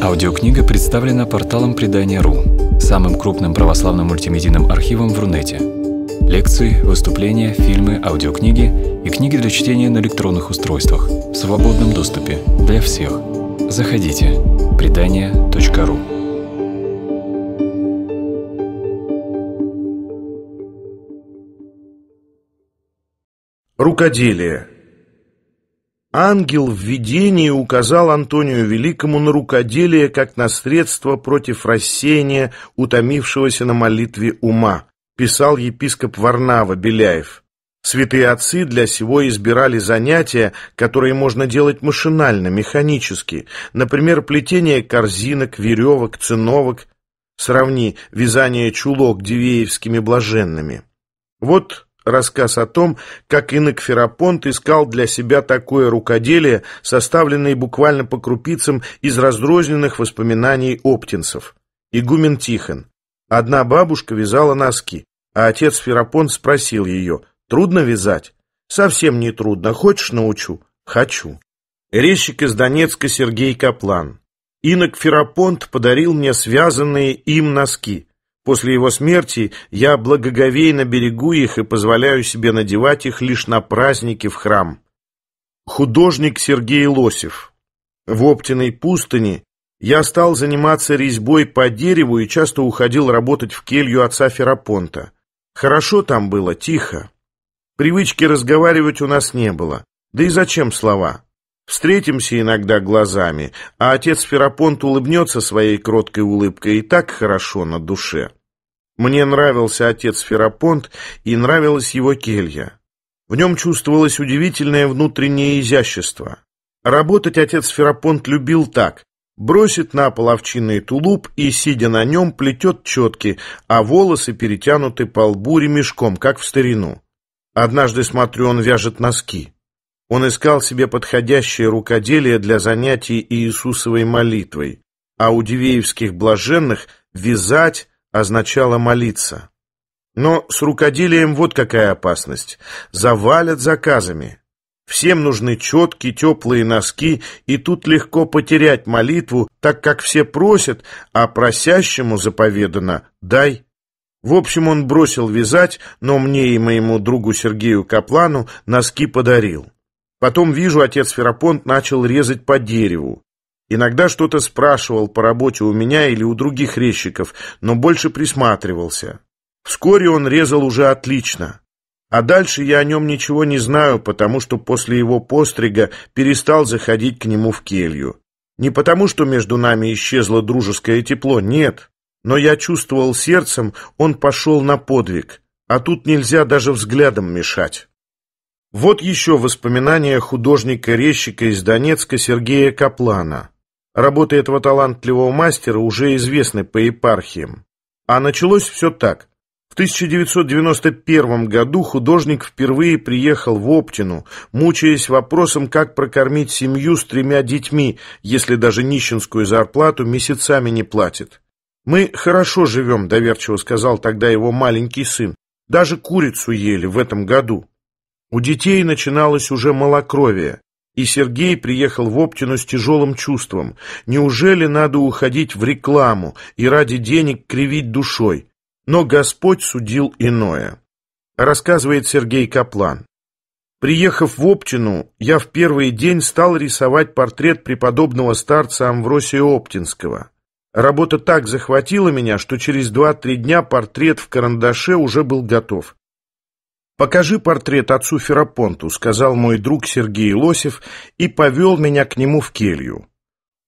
Аудиокнига представлена порталом Предания.ру, самым крупным православным мультимедийным архивом в Рунете. Лекции, выступления, фильмы, аудиокниги и книги для чтения на электронных устройствах в свободном доступе для всех. Заходите. Предания.ру Рукоделие Ангел в видении указал Антонию Великому на рукоделие как на средство против рассеяния утомившегося на молитве ума, писал епископ Варнава Беляев. Святые отцы для сего избирали занятия, которые можно делать машинально, механически, например, плетение корзинок, веревок, циновок, сравни вязание чулок девеевскими блаженными. Вот рассказ о том, как Инокферапонт искал для себя такое рукоделие, составленное буквально по крупицам из разрозненных воспоминаний оптинцев. Игумен Тихон. Одна бабушка вязала носки, а отец Ферапонт спросил ее, «Трудно вязать?» «Совсем не трудно. Хочешь, научу?» «Хочу». Резчик из Донецка Сергей Каплан. Инок Ферапонт подарил мне связанные им носки. После его смерти я благоговейно берегу их и позволяю себе надевать их лишь на праздники в храм. Художник Сергей Лосев. В Оптиной пустыне я стал заниматься резьбой по дереву и часто уходил работать в келью отца Ферапонта. Хорошо там было, тихо. Привычки разговаривать у нас не было. Да и зачем слова? Встретимся иногда глазами, а отец Ферапонт улыбнется своей кроткой улыбкой, и так хорошо на душе. Мне нравился отец Ферапонт и нравилась его келья. В нем чувствовалось удивительное внутреннее изящество. Работать отец Ферапонт любил так. Бросит на пол овчинный тулуп и, сидя на нем, плетет четки, а волосы перетянуты по лбу ремешком, как в старину. Однажды, смотрю, он вяжет носки. Он искал себе подходящее рукоделие для занятий Иисусовой молитвой, а у Дивеевских блаженных вязать означало молиться. Но с рукоделием вот какая опасность. Завалят заказами. Всем нужны четкие, теплые носки, и тут легко потерять молитву, так как все просят, а просящему заповедано «дай». В общем, он бросил вязать, но мне и моему другу Сергею Каплану носки подарил. Потом, вижу, отец Ферапонт начал резать по дереву. Иногда что-то спрашивал по работе у меня или у других резчиков, но больше присматривался. Вскоре он резал уже отлично. А дальше я о нем ничего не знаю, потому что после его пострига перестал заходить к нему в келью. Не потому, что между нами исчезло дружеское тепло, нет. Но я чувствовал сердцем, он пошел на подвиг. А тут нельзя даже взглядом мешать. Вот еще воспоминания художника-резчика из Донецка Сергея Каплана. Работы этого талантливого мастера уже известны по епархиям. А началось все так. В 1991 году художник впервые приехал в Оптину, мучаясь вопросом, как прокормить семью с тремя детьми, если даже нищенскую зарплату месяцами не платит. «Мы хорошо живем», — доверчиво сказал тогда его маленький сын. «Даже курицу ели в этом году». У детей начиналось уже малокровие. И Сергей приехал в Оптину с тяжелым чувством. Неужели надо уходить в рекламу и ради денег кривить душой? Но Господь судил иное. Рассказывает Сергей Каплан. Приехав в Оптину, я в первый день стал рисовать портрет преподобного старца Амвросия Оптинского. Работа так захватила меня, что через 2-3 дня портрет в карандаше уже был готов. «Покажи портрет отцу Ферапонту», — сказал мой друг Сергей Лосев и повел меня к нему в келью.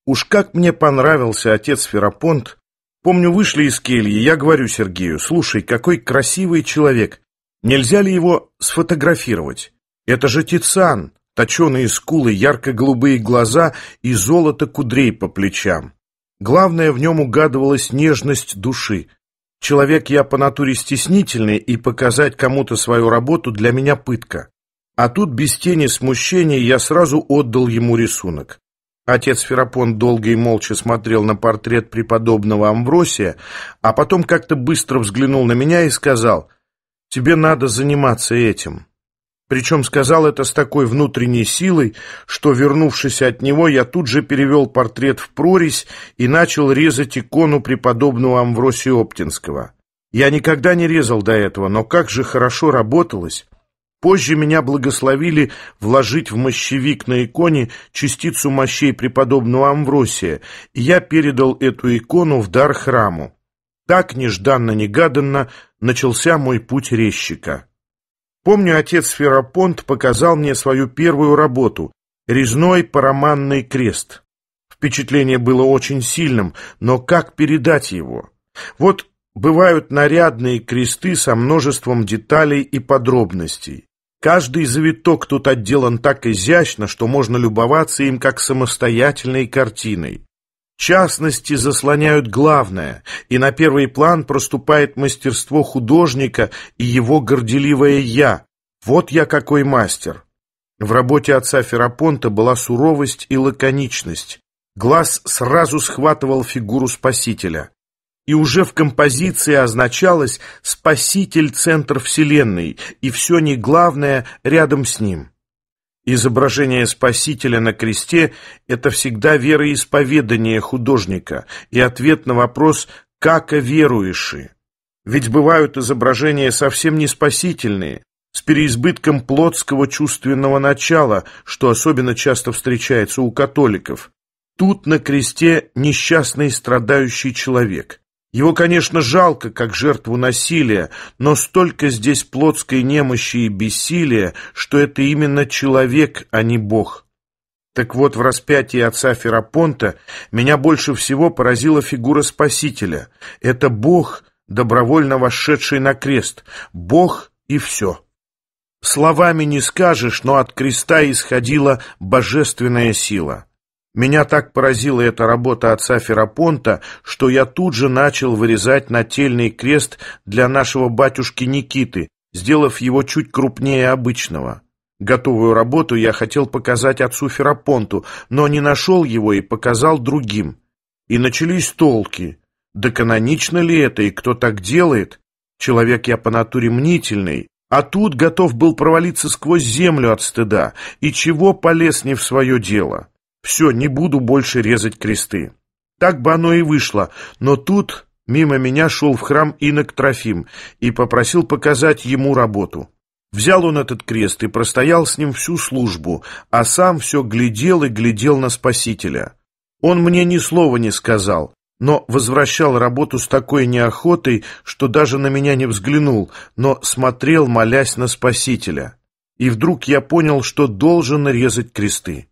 Уж как мне понравился отец Ферапонт. Помню, вышли из кельи, я говорю Сергею, «Слушай, какой красивый человек! Нельзя ли его сфотографировать? Это же тицан, точеные скулы, ярко-голубые глаза и золото кудрей по плечам. Главное, в нем угадывалась нежность души. Человек я по натуре стеснительный, и показать кому-то свою работу для меня пытка. А тут без тени смущения я сразу отдал ему рисунок. Отец Ферапон долго и молча смотрел на портрет преподобного Амвросия, а потом как-то быстро взглянул на меня и сказал, «Тебе надо заниматься этим». Причем сказал это с такой внутренней силой, что, вернувшись от него, я тут же перевел портрет в прорезь и начал резать икону преподобного Амвросия Оптинского. Я никогда не резал до этого, но как же хорошо работалось. Позже меня благословили вложить в мощевик на иконе частицу мощей преподобного Амвросия, и я передал эту икону в дар храму. Так нежданно-негаданно начался мой путь резчика. Помню, отец Ферапонт показал мне свою первую работу — резной параманный крест. Впечатление было очень сильным, но как передать его? Вот бывают нарядные кресты со множеством деталей и подробностей. Каждый завиток тут отделан так изящно, что можно любоваться им как самостоятельной картиной частности заслоняют главное, и на первый план проступает мастерство художника и его горделивое «я». Вот я какой мастер. В работе отца Ферапонта была суровость и лаконичность. Глаз сразу схватывал фигуру спасителя. И уже в композиции означалось «спаситель – центр вселенной», и все не главное рядом с ним. Изображение Спасителя на кресте – это всегда вероисповедание художника и ответ на вопрос «как веруеши?». Ведь бывают изображения совсем не спасительные, с переизбытком плотского чувственного начала, что особенно часто встречается у католиков. Тут на кресте несчастный страдающий человек. Его, конечно, жалко, как жертву насилия, но столько здесь плотской немощи и бессилия, что это именно человек, а не Бог. Так вот, в распятии отца Ферапонта меня больше всего поразила фигура Спасителя. Это Бог, добровольно вошедший на крест. Бог и все. Словами не скажешь, но от креста исходила божественная сила. Меня так поразила эта работа отца Ферапонта, что я тут же начал вырезать нательный крест для нашего батюшки Никиты, сделав его чуть крупнее обычного. Готовую работу я хотел показать отцу Ферапонту, но не нашел его и показал другим. И начались толки. Да канонично ли это, и кто так делает? Человек я по натуре мнительный, а тут готов был провалиться сквозь землю от стыда, и чего полез не в свое дело. Все, не буду больше резать кресты. Так бы оно и вышло, но тут мимо меня шел в храм инок Трофим и попросил показать ему работу. Взял он этот крест и простоял с ним всю службу, а сам все глядел и глядел на Спасителя. Он мне ни слова не сказал, но возвращал работу с такой неохотой, что даже на меня не взглянул, но смотрел, молясь на Спасителя. И вдруг я понял, что должен резать кресты.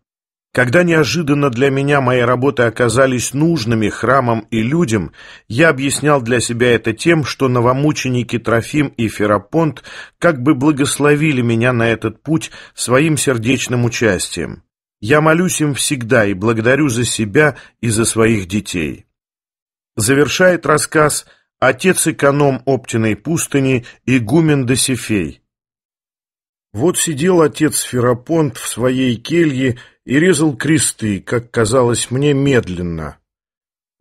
Когда неожиданно для меня мои работы оказались нужными храмам и людям, я объяснял для себя это тем, что новомученики Трофим и Ферапонт как бы благословили меня на этот путь своим сердечным участием. Я молюсь им всегда и благодарю за себя и за своих детей. Завершает рассказ отец-эконом Оптиной пустыни Игумен Досифей. Вот сидел отец Ферапонт в своей келье и резал кресты, как казалось мне, медленно,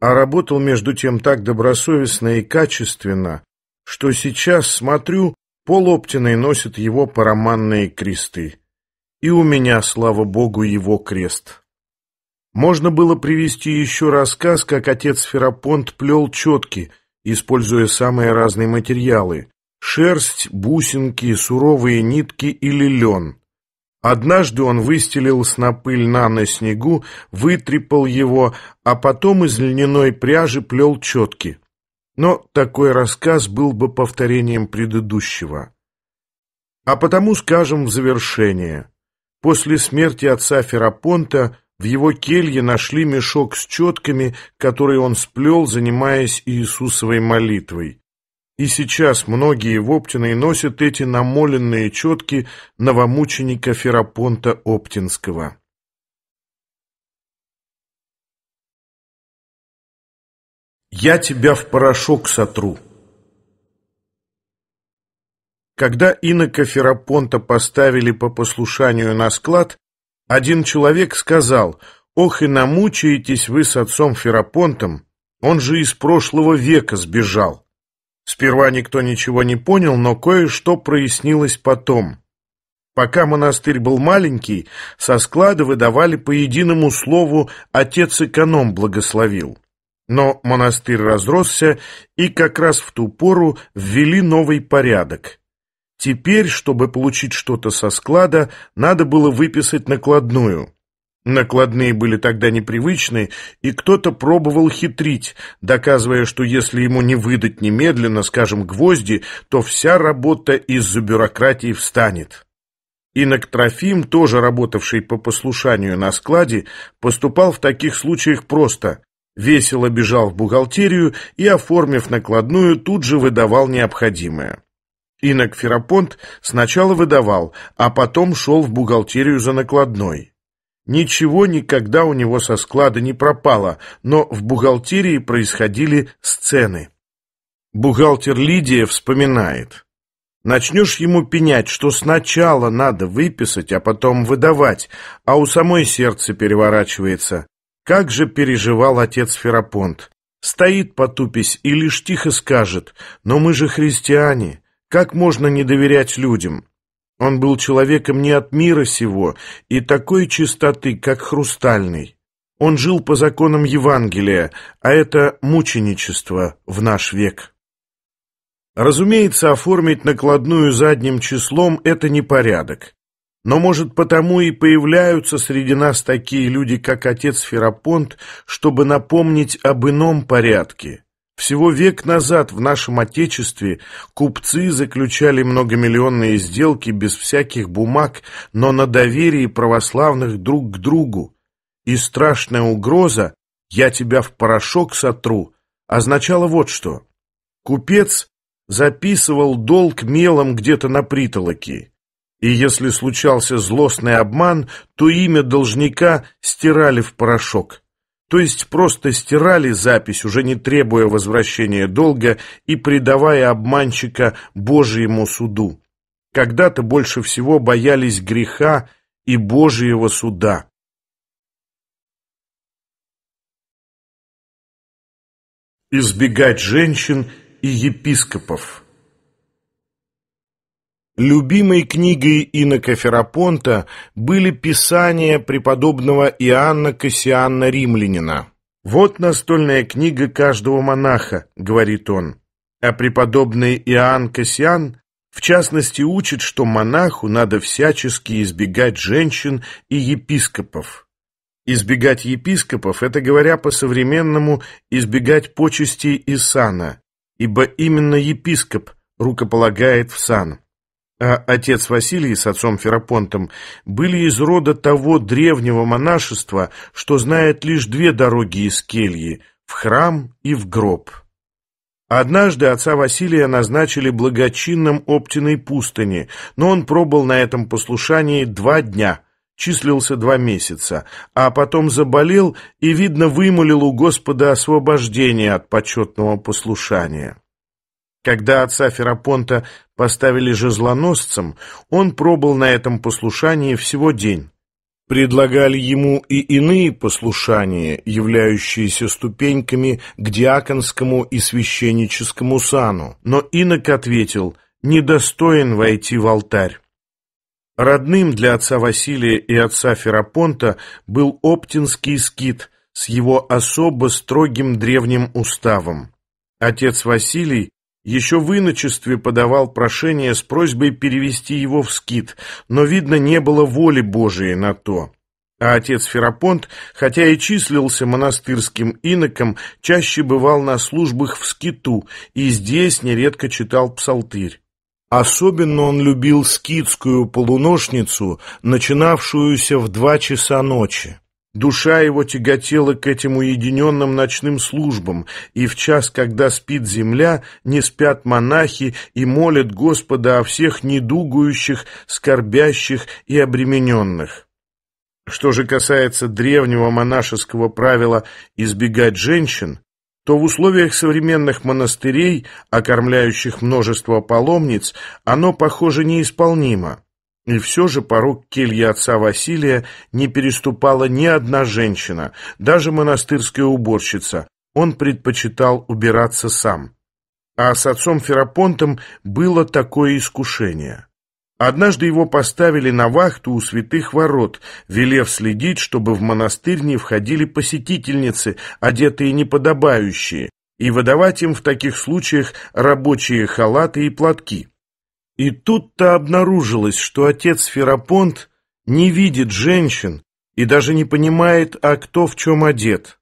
а работал между тем так добросовестно и качественно, что сейчас, смотрю, пол Оптиной носит его параманные кресты. И у меня, слава богу, его крест. Можно было привести еще рассказ, как отец Ферапонт плел четки, используя самые разные материалы – шерсть, бусинки, суровые нитки или лен. Однажды он выстелил снопы льна на снегу, вытрепал его, а потом из льняной пряжи плел четки. Но такой рассказ был бы повторением предыдущего. А потому скажем в завершение. После смерти отца Ферапонта в его келье нашли мешок с четками, который он сплел, занимаясь Иисусовой молитвой. И сейчас многие в Оптиной носят эти намоленные четки новомученика Ферапонта Оптинского. «Я тебя в порошок сотру». Когда инока Ферапонта поставили по послушанию на склад, один человек сказал, «Ох и намучаетесь вы с отцом Ферапонтом, он же из прошлого века сбежал». Сперва никто ничего не понял, но кое-что прояснилось потом. Пока монастырь был маленький, со склада выдавали по единому слову «отец-эконом благословил». Но монастырь разросся, и как раз в ту пору ввели новый порядок. Теперь, чтобы получить что-то со склада, надо было выписать накладную – Накладные были тогда непривычны, и кто-то пробовал хитрить, доказывая, что если ему не выдать немедленно, скажем, гвозди, то вся работа из-за бюрократии встанет. Инок Трофим, тоже работавший по послушанию на складе, поступал в таких случаях просто. Весело бежал в бухгалтерию и, оформив накладную, тут же выдавал необходимое. Инок Ферапонт сначала выдавал, а потом шел в бухгалтерию за накладной. Ничего никогда у него со склада не пропало, но в бухгалтерии происходили сцены. Бухгалтер Лидия вспоминает. Начнешь ему пенять, что сначала надо выписать, а потом выдавать, а у самой сердце переворачивается. Как же переживал отец Ферапонт. Стоит потупись и лишь тихо скажет, но мы же христиане, как можно не доверять людям? Он был человеком не от мира сего и такой чистоты, как хрустальный. Он жил по законам Евангелия, а это мученичество в наш век. Разумеется, оформить накладную задним числом – это непорядок. Но, может, потому и появляются среди нас такие люди, как отец Ферапонт, чтобы напомнить об ином порядке – всего век назад в нашем Отечестве купцы заключали многомиллионные сделки без всяких бумаг, но на доверии православных друг к другу. И страшная угроза «я тебя в порошок сотру» означала вот что. Купец записывал долг мелом где-то на притолоке. И если случался злостный обман, то имя должника стирали в порошок то есть просто стирали запись, уже не требуя возвращения долга и предавая обманщика Божьему суду. Когда-то больше всего боялись греха и Божьего суда. Избегать женщин и епископов Любимой книгой Инока Ферапонта были писания преподобного Иоанна Кассиана Римлянина. «Вот настольная книга каждого монаха», — говорит он. А преподобный Иоанн Кассиан, в частности, учит, что монаху надо всячески избегать женщин и епископов. Избегать епископов – это, говоря по-современному, избегать почести и сана, ибо именно епископ рукополагает в сан а отец Василий с отцом Ферапонтом были из рода того древнего монашества, что знает лишь две дороги из кельи – в храм и в гроб. Однажды отца Василия назначили благочинным Оптиной пустыни, но он пробыл на этом послушании два дня, числился два месяца, а потом заболел и, видно, вымолил у Господа освобождение от почетного послушания. Когда отца Ферапонта поставили жезлоносцем, он пробыл на этом послушании всего день. Предлагали ему и иные послушания, являющиеся ступеньками к диаконскому и священническому сану, но инок ответил «недостоин войти в алтарь». Родным для отца Василия и отца Ферапонта был Оптинский скит с его особо строгим древним уставом. Отец Василий еще в иночестве подавал прошение с просьбой перевести его в скит, но, видно, не было воли Божией на то. А отец Ферапонт, хотя и числился монастырским иноком, чаще бывал на службах в скиту и здесь нередко читал псалтырь. Особенно он любил скитскую полуношницу, начинавшуюся в два часа ночи. Душа его тяготела к этим уединенным ночным службам, и в час, когда спит земля, не спят монахи и молят Господа о всех недугующих, скорбящих и обремененных. Что же касается древнего монашеского правила избегать женщин, то в условиях современных монастырей, окормляющих множество паломниц, оно, похоже, неисполнимо. И все же порог кельи отца Василия не переступала ни одна женщина, даже монастырская уборщица. Он предпочитал убираться сам. А с отцом Ферапонтом было такое искушение. Однажды его поставили на вахту у святых ворот, велев следить, чтобы в монастырь не входили посетительницы, одетые неподобающие, и выдавать им в таких случаях рабочие халаты и платки. И тут-то обнаружилось, что отец Ферапонт не видит женщин и даже не понимает, а кто в чем одет.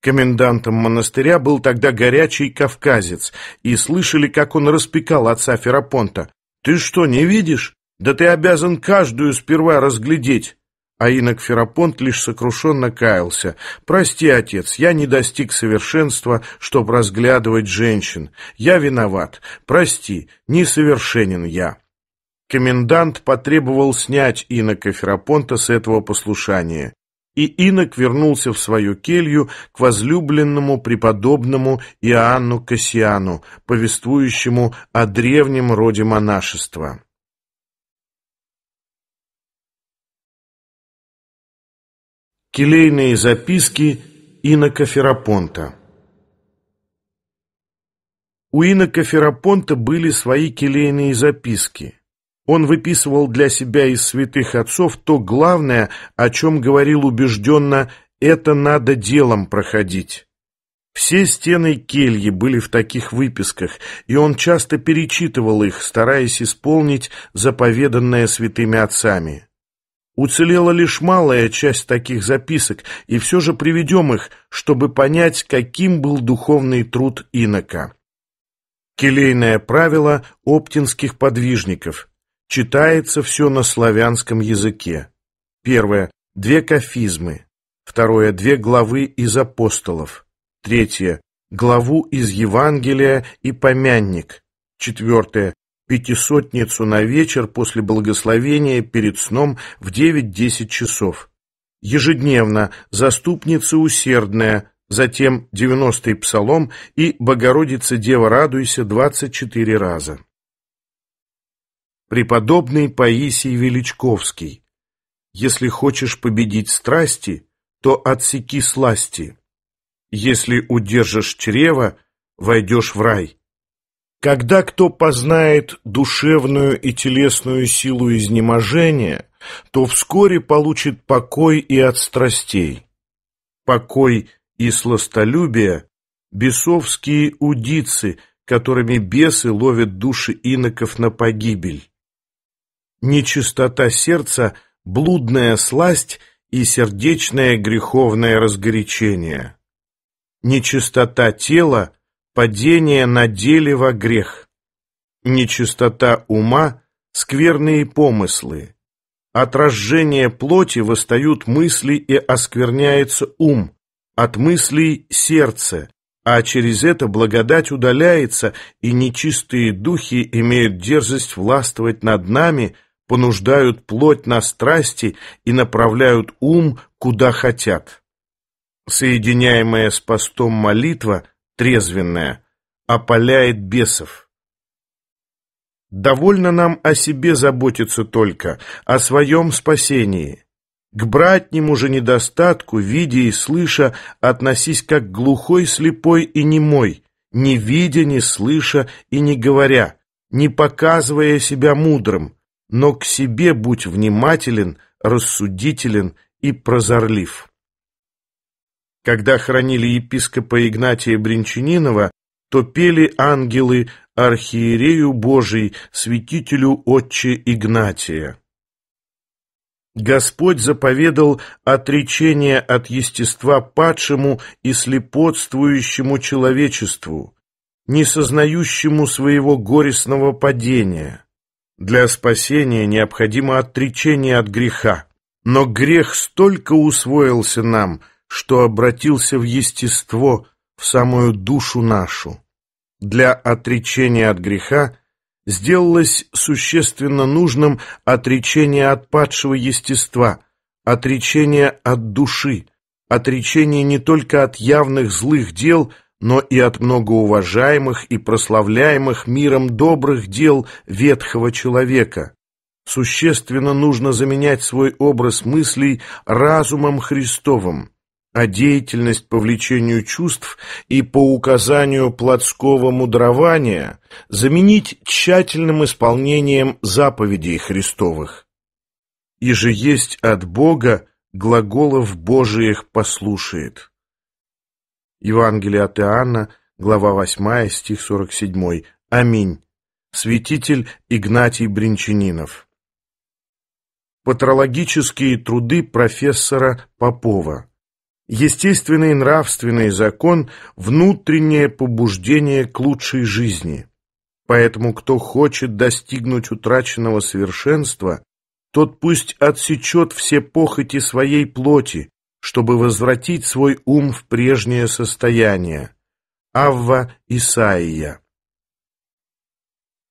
Комендантом монастыря был тогда горячий кавказец, и слышали, как он распекал отца Ферапонта. «Ты что, не видишь? Да ты обязан каждую сперва разглядеть. А инок Ферапонт лишь сокрушенно каялся. «Прости, отец, я не достиг совершенства, чтобы разглядывать женщин. Я виноват. Прости, несовершенен я». Комендант потребовал снять инока Ферапонта с этого послушания. И инок вернулся в свою келью к возлюбленному преподобному Иоанну Кассиану, повествующему о древнем роде монашества. Келейные записки Инока Ферапонта У Инока Ферапонта были свои келейные записки. Он выписывал для себя из святых отцов то главное, о чем говорил убежденно «это надо делом проходить». Все стены кельи были в таких выписках, и он часто перечитывал их, стараясь исполнить заповеданное святыми отцами. Уцелела лишь малая часть таких записок, и все же приведем их, чтобы понять, каким был духовный труд инока. Келейное правило оптинских подвижников. Читается все на славянском языке. Первое. Две кафизмы. Второе. Две главы из апостолов. Третье. Главу из Евангелия и помянник. Четвертое пятисотницу на вечер после благословения перед сном в 9-10 часов. Ежедневно заступница усердная, затем 90-й псалом и Богородица Дева радуйся 24 раза. Преподобный Паисий Величковский. Если хочешь победить страсти, то отсеки сласти. Если удержишь чрево, войдешь в рай. Когда кто познает душевную и телесную силу изнеможения, то вскоре получит покой и от страстей. Покой и сластолюбие – бесовские удицы, которыми бесы ловят души иноков на погибель. Нечистота сердца – блудная сласть и сердечное греховное разгорячение. Нечистота тела – падение на деле во грех, нечистота ума, скверные помыслы, от рожжения плоти восстают мысли и оскверняется ум, от мыслей сердце, а через это благодать удаляется, и нечистые духи имеют дерзость властвовать над нами, понуждают плоть на страсти и направляют ум куда хотят. Соединяемая с постом молитва – трезвенная, опаляет бесов. Довольно нам о себе заботиться только, о своем спасении. К братнему же недостатку, видя и слыша, относись как глухой, слепой и немой, не видя, не слыша и не говоря, не показывая себя мудрым, но к себе будь внимателен, рассудителен и прозорлив. Когда хоронили епископа Игнатия Бринчанинова, то пели ангелы архиерею Божий, святителю отче Игнатия. Господь заповедал отречение от естества падшему и слепотствующему человечеству, не сознающему своего горестного падения. Для спасения необходимо отречение от греха, но грех столько усвоился нам – что обратился в естество, в самую душу нашу. Для отречения от греха сделалось существенно нужным отречение от падшего естества, отречение от души, отречение не только от явных злых дел, но и от многоуважаемых и прославляемых миром добрых дел ветхого человека. Существенно нужно заменять свой образ мыслей разумом Христовым а деятельность по влечению чувств и по указанию плотского мудрования заменить тщательным исполнением заповедей Христовых. И же есть от Бога глаголов Божиих послушает. Евангелие от Иоанна, глава 8, стих 47. Аминь. Святитель Игнатий Бринчанинов. Патрологические труды профессора Попова естественный нравственный закон – внутреннее побуждение к лучшей жизни. Поэтому кто хочет достигнуть утраченного совершенства, тот пусть отсечет все похоти своей плоти, чтобы возвратить свой ум в прежнее состояние. Авва Исаия.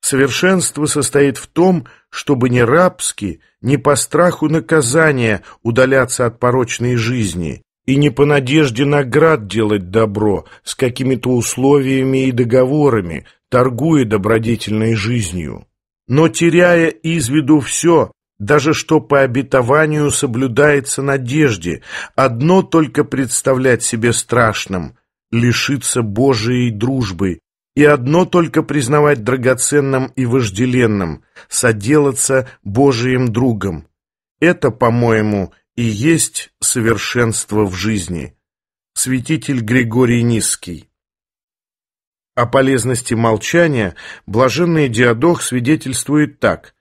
Совершенство состоит в том, чтобы не рабски, не по страху наказания удаляться от порочной жизни, и не по надежде наград делать добро с какими-то условиями и договорами, торгуя добродетельной жизнью, но теряя из виду все, даже что по обетованию соблюдается надежде, одно только представлять себе страшным — лишиться Божией дружбы, и одно только признавать драгоценным и вожделенным — соделаться Божиим другом. Это, по-моему, и есть совершенство в жизни. Святитель Григорий Низкий. О полезности молчания блаженный Диадох свидетельствует так.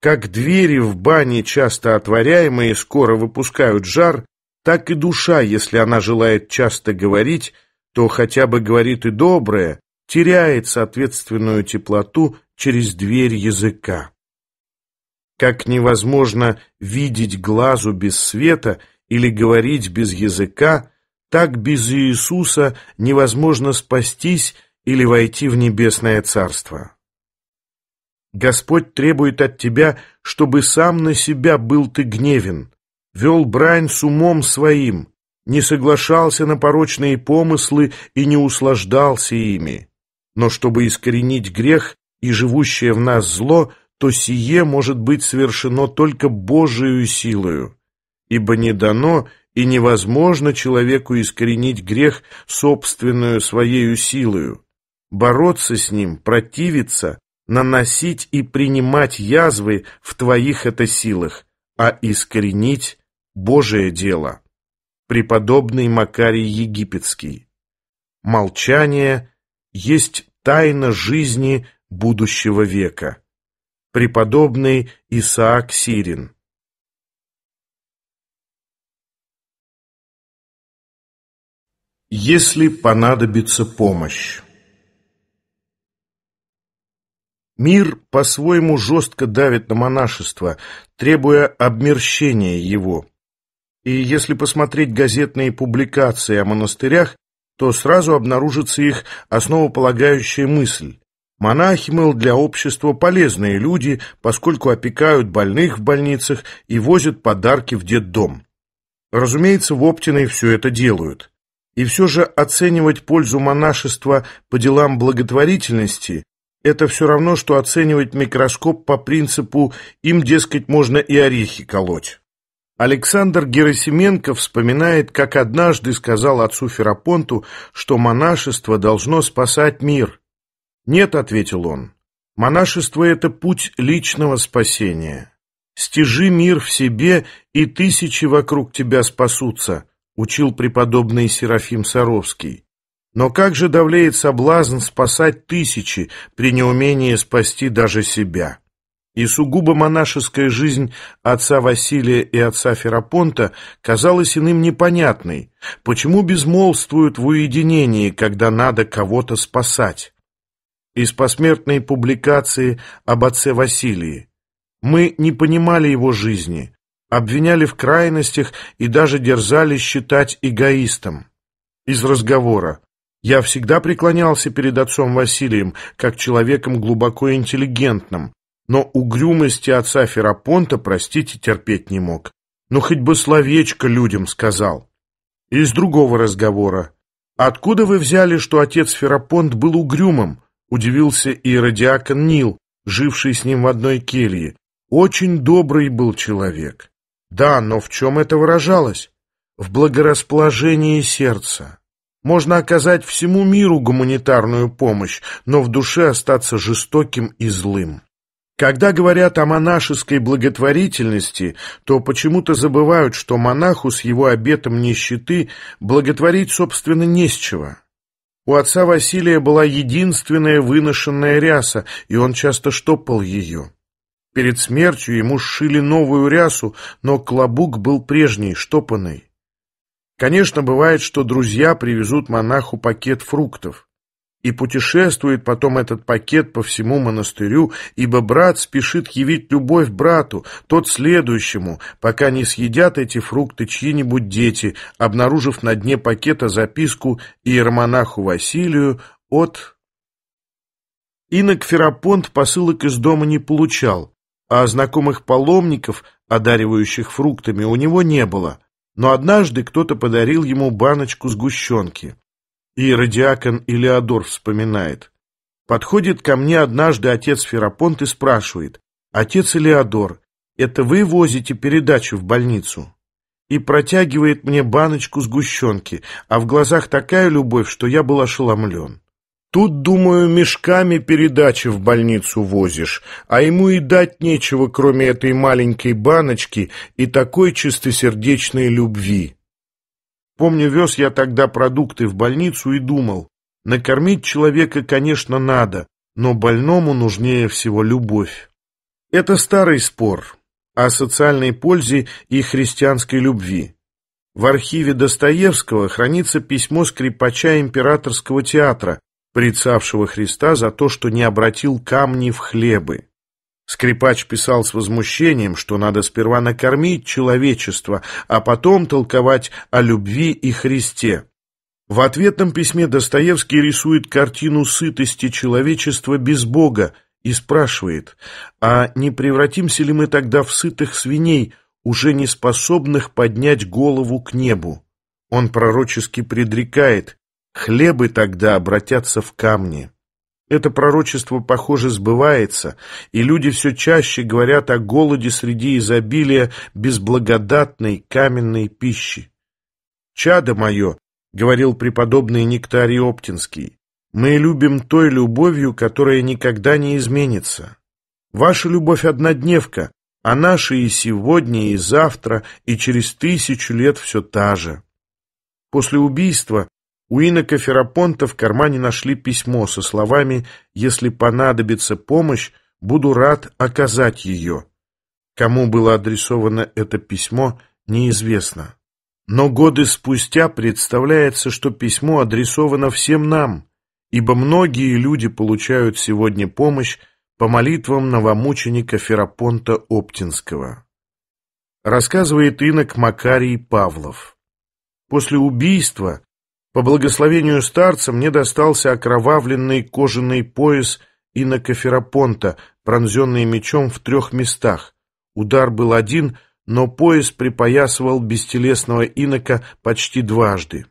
Как двери в бане, часто отворяемые, скоро выпускают жар, так и душа, если она желает часто говорить, то хотя бы говорит и доброе, теряет соответственную теплоту через дверь языка как невозможно видеть глазу без света или говорить без языка, так без Иисуса невозможно спастись или войти в небесное царство. Господь требует от тебя, чтобы сам на себя был ты гневен, вел брань с умом своим, не соглашался на порочные помыслы и не услаждался ими. Но чтобы искоренить грех и живущее в нас зло – то сие может быть совершено только Божию силою, ибо не дано и невозможно человеку искоренить грех собственную своею силою. Бороться с ним, противиться, наносить и принимать язвы в твоих это силах, а искоренить – Божие дело. Преподобный Макарий Египетский. Молчание есть тайна жизни будущего века преподобный Исаак Сирин. Если понадобится помощь Мир по-своему жестко давит на монашество, требуя обмерщения его. И если посмотреть газетные публикации о монастырях, то сразу обнаружится их основополагающая мысль. Монахи мыл для общества полезные люди, поскольку опекают больных в больницах и возят подарки в детдом. Разумеется, в Оптиной все это делают. И все же оценивать пользу монашества по делам благотворительности – это все равно, что оценивать микроскоп по принципу «им, дескать, можно и орехи колоть». Александр Герасименко вспоминает, как однажды сказал отцу Ферапонту, что монашество должно спасать мир – «Нет», — ответил он, — «монашество — это путь личного спасения. Стяжи мир в себе, и тысячи вокруг тебя спасутся», — учил преподобный Серафим Саровский. «Но как же давлеет соблазн спасать тысячи при неумении спасти даже себя?» И сугубо монашеская жизнь отца Василия и отца Ферапонта казалась иным непонятной. Почему безмолвствуют в уединении, когда надо кого-то спасать? из посмертной публикации об отце Василии. Мы не понимали его жизни, обвиняли в крайностях и даже дерзали считать эгоистом. Из разговора. Я всегда преклонялся перед отцом Василием, как человеком глубоко интеллигентным, но угрюмости отца Ферапонта, простите, терпеть не мог. Но ну, хоть бы словечко людям сказал. Из другого разговора. Откуда вы взяли, что отец Ферапонт был угрюмым? Удивился и радиакон Нил, живший с ним в одной келье. Очень добрый был человек. Да, но в чем это выражалось? В благорасположении сердца. Можно оказать всему миру гуманитарную помощь, но в душе остаться жестоким и злым. Когда говорят о монашеской благотворительности, то почему-то забывают, что монаху с его обетом нищеты благотворить, собственно, не с чего. У отца Василия была единственная выношенная ряса, и он часто штопал ее. Перед смертью ему сшили новую рясу, но клобук был прежний, штопанный. Конечно, бывает, что друзья привезут монаху пакет фруктов и путешествует потом этот пакет по всему монастырю, ибо брат спешит явить любовь брату, тот следующему, пока не съедят эти фрукты чьи-нибудь дети, обнаружив на дне пакета записку иеромонаху Василию от... Инок Ферапонт посылок из дома не получал, а знакомых паломников, одаривающих фруктами, у него не было. Но однажды кто-то подарил ему баночку сгущенки. И Радиакон Илеодор вспоминает. «Подходит ко мне однажды отец Ферапонт и спрашивает, «Отец Илеодор, это вы возите передачу в больницу?» и протягивает мне баночку сгущенки, а в глазах такая любовь, что я был ошеломлен. Тут, думаю, мешками передачи в больницу возишь, а ему и дать нечего, кроме этой маленькой баночки и такой чистосердечной любви. Помню, вез я тогда продукты в больницу и думал, накормить человека, конечно, надо, но больному нужнее всего любовь. Это старый спор о социальной пользе и христианской любви. В архиве Достоевского хранится письмо скрипача императорского театра, прицавшего Христа за то, что не обратил камни в хлебы. Скрипач писал с возмущением, что надо сперва накормить человечество, а потом толковать о любви и Христе. В ответном письме Достоевский рисует картину сытости человечества без Бога и спрашивает, а не превратимся ли мы тогда в сытых свиней, уже не способных поднять голову к небу? Он пророчески предрекает, хлебы тогда обратятся в камни. Это пророчество, похоже, сбывается, и люди все чаще говорят о голоде среди изобилия безблагодатной каменной пищи. «Чадо мое», — говорил преподобный Нектарий Оптинский, — «мы любим той любовью, которая никогда не изменится. Ваша любовь однодневка, а наша и сегодня, и завтра, и через тысячу лет все та же». После убийства у инока Ферапонта в кармане нашли письмо со словами «Если понадобится помощь, буду рад оказать ее». Кому было адресовано это письмо, неизвестно. Но годы спустя представляется, что письмо адресовано всем нам, ибо многие люди получают сегодня помощь по молитвам новомученика Ферапонта Оптинского. Рассказывает инок Макарий Павлов. После убийства по благословению старца мне достался окровавленный кожаный пояс инокоферапонта, пронзенный мечом в трех местах. Удар был один, но пояс припоясывал бестелесного инока почти дважды.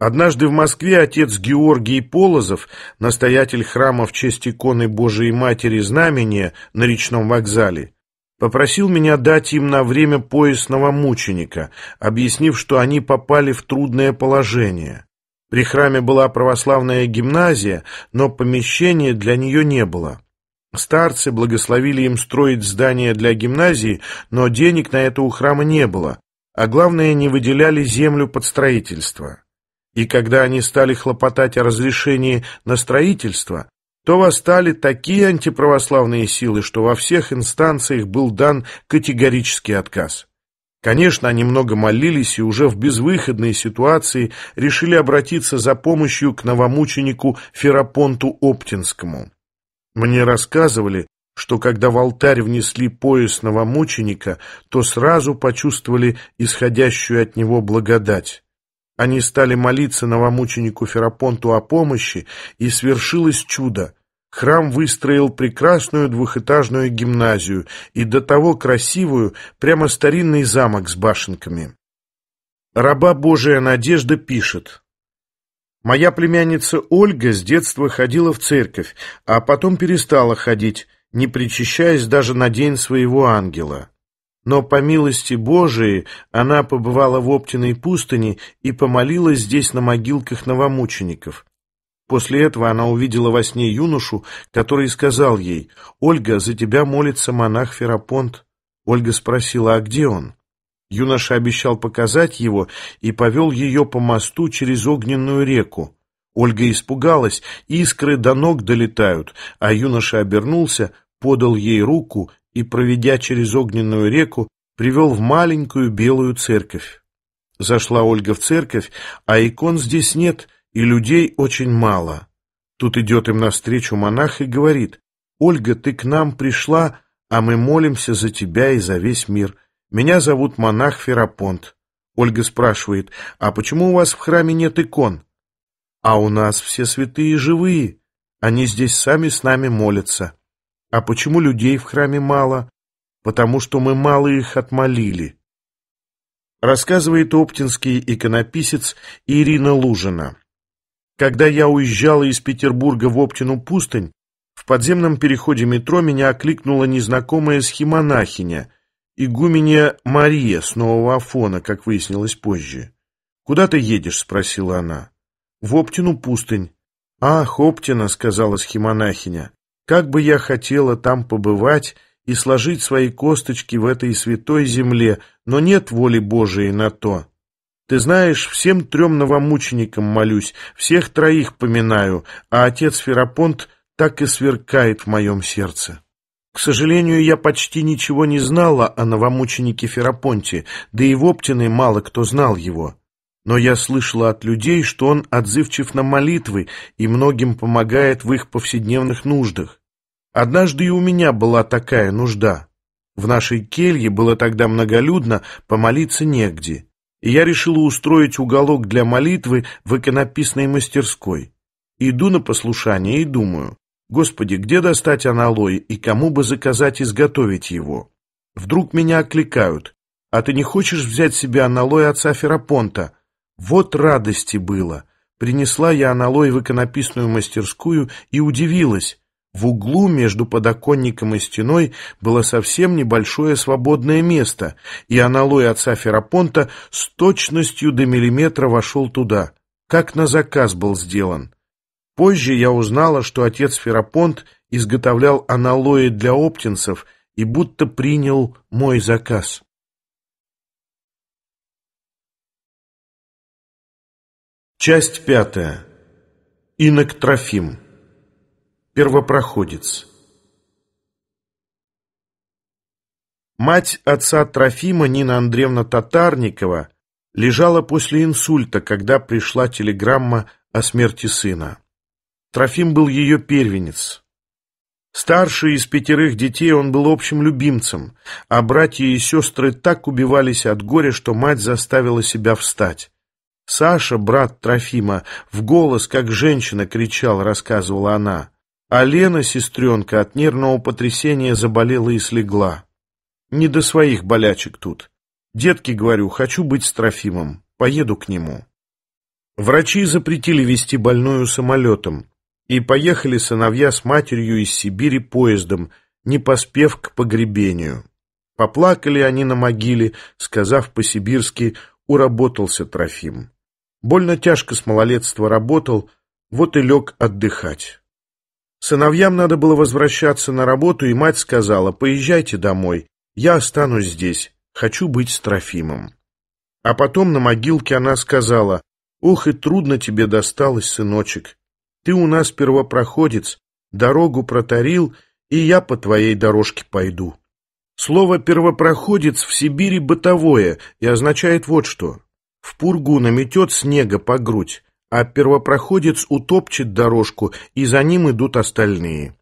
Однажды в Москве отец Георгий Полозов, настоятель храма в честь иконы Божией Матери Знамения на речном вокзале, попросил меня дать им на время поясного мученика, объяснив, что они попали в трудное положение. При храме была православная гимназия, но помещения для нее не было. Старцы благословили им строить здание для гимназии, но денег на это у храма не было, а главное, не выделяли землю под строительство. И когда они стали хлопотать о разрешении на строительство, то восстали такие антиправославные силы, что во всех инстанциях был дан категорический отказ. Конечно, они много молились и уже в безвыходной ситуации решили обратиться за помощью к новомученику Ферапонту Оптинскому. Мне рассказывали, что когда в алтарь внесли пояс новомученика, то сразу почувствовали исходящую от него благодать. Они стали молиться новомученику Ферапонту о помощи, и свершилось чудо. Храм выстроил прекрасную двухэтажную гимназию и до того красивую, прямо старинный замок с башенками. Раба Божия Надежда пишет. «Моя племянница Ольга с детства ходила в церковь, а потом перестала ходить, не причащаясь даже на день своего ангела. Но по милости Божией она побывала в Оптиной пустыне и помолилась здесь на могилках новомучеников. После этого она увидела во сне юношу, который сказал ей, «Ольга, за тебя молится монах Ферапонт». Ольга спросила, «А где он?» Юноша обещал показать его и повел ее по мосту через огненную реку. Ольга испугалась, искры до ног долетают, а юноша обернулся, подал ей руку и, проведя через огненную реку, привел в маленькую белую церковь. Зашла Ольга в церковь, а икон здесь нет, и людей очень мало. Тут идет им навстречу монах и говорит, «Ольга, ты к нам пришла, а мы молимся за тебя и за весь мир. Меня зовут монах Ферапонт». Ольга спрашивает, «А почему у вас в храме нет икон?» «А у нас все святые живые, они здесь сами с нами молятся». А почему людей в храме мало? Потому что мы мало их отмолили. Рассказывает оптинский иконописец Ирина Лужина. Когда я уезжала из Петербурга в Оптину пустынь, в подземном переходе метро меня окликнула незнакомая схимонахиня, игуменья Мария с Нового Афона, как выяснилось позже. «Куда ты едешь?» — спросила она. «В Оптину пустынь». «Ах, Оптина!» — сказала схимонахиня. Как бы я хотела там побывать и сложить свои косточки в этой святой земле, но нет воли Божией на то. Ты знаешь, всем трем новомученикам молюсь, всех троих поминаю, а отец Ферапонт так и сверкает в моем сердце. К сожалению, я почти ничего не знала о новомученике Ферапонте, да и в Оптиной мало кто знал его. Но я слышала от людей, что он отзывчив на молитвы и многим помогает в их повседневных нуждах. Однажды и у меня была такая нужда. В нашей келье было тогда многолюдно, помолиться негде. И я решила устроить уголок для молитвы в иконописной мастерской. Иду на послушание и думаю, «Господи, где достать аналой и кому бы заказать изготовить его?» Вдруг меня окликают. «А ты не хочешь взять себе аналой отца Ферапонта?» Вот радости было. Принесла я аналой в иконописную мастерскую и удивилась. В углу между подоконником и стеной было совсем небольшое свободное место, и аналой отца Ферапонта с точностью до миллиметра вошел туда, как на заказ был сделан. Позже я узнала, что отец Ферапонт изготовлял аналои для оптинцев и будто принял мой заказ. Часть пятая. Трофим. Первопроходец Мать отца Трофима Нина Андреевна Татарникова лежала после инсульта, когда пришла телеграмма о смерти сына. Трофим был ее первенец. Старший из пятерых детей он был общим любимцем, а братья и сестры так убивались от горя, что мать заставила себя встать. «Саша, брат Трофима, в голос, как женщина, кричал», — рассказывала она. А Лена, сестренка, от нервного потрясения заболела и слегла. Не до своих болячек тут. Детки, говорю, хочу быть с Трофимом. Поеду к нему. Врачи запретили вести больную самолетом. И поехали сыновья с матерью из Сибири поездом, не поспев к погребению. Поплакали они на могиле, сказав по-сибирски «уработался Трофим». Больно тяжко с малолетства работал, вот и лег отдыхать. Сыновьям надо было возвращаться на работу, и мать сказала, «Поезжайте домой, я останусь здесь, хочу быть с Трофимом». А потом на могилке она сказала, «Ох, и трудно тебе досталось, сыночек. Ты у нас первопроходец, дорогу протарил, и я по твоей дорожке пойду». Слово «первопроходец» в Сибири бытовое и означает вот что. В пургу наметет снега по грудь, а первопроходец утопчет дорожку, и за ним идут остальные.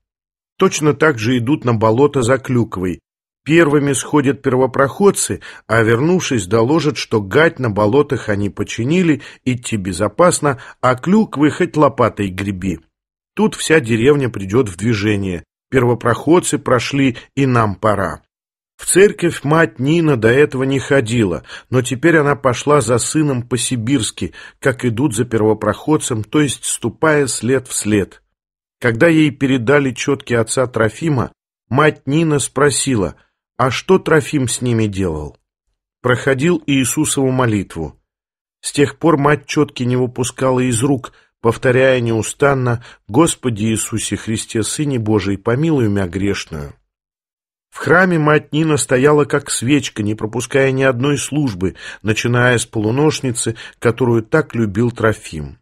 Точно так же идут на болото за клюквой. Первыми сходят первопроходцы, а вернувшись, доложат, что гать на болотах они починили, идти безопасно, а клюквы хоть лопатой греби. Тут вся деревня придет в движение. Первопроходцы прошли, и нам пора. В церковь мать Нина до этого не ходила, но теперь она пошла за сыном по-сибирски, как идут за первопроходцем, то есть ступая след в след. Когда ей передали четки отца Трофима, мать Нина спросила, а что Трофим с ними делал? Проходил Иисусову молитву. С тех пор мать четки не выпускала из рук, повторяя неустанно «Господи Иисусе Христе, Сыне Божий, помилуй меня грешную». В храме мать Нина стояла как свечка, не пропуская ни одной службы, начиная с полуношницы, которую так любил Трофим.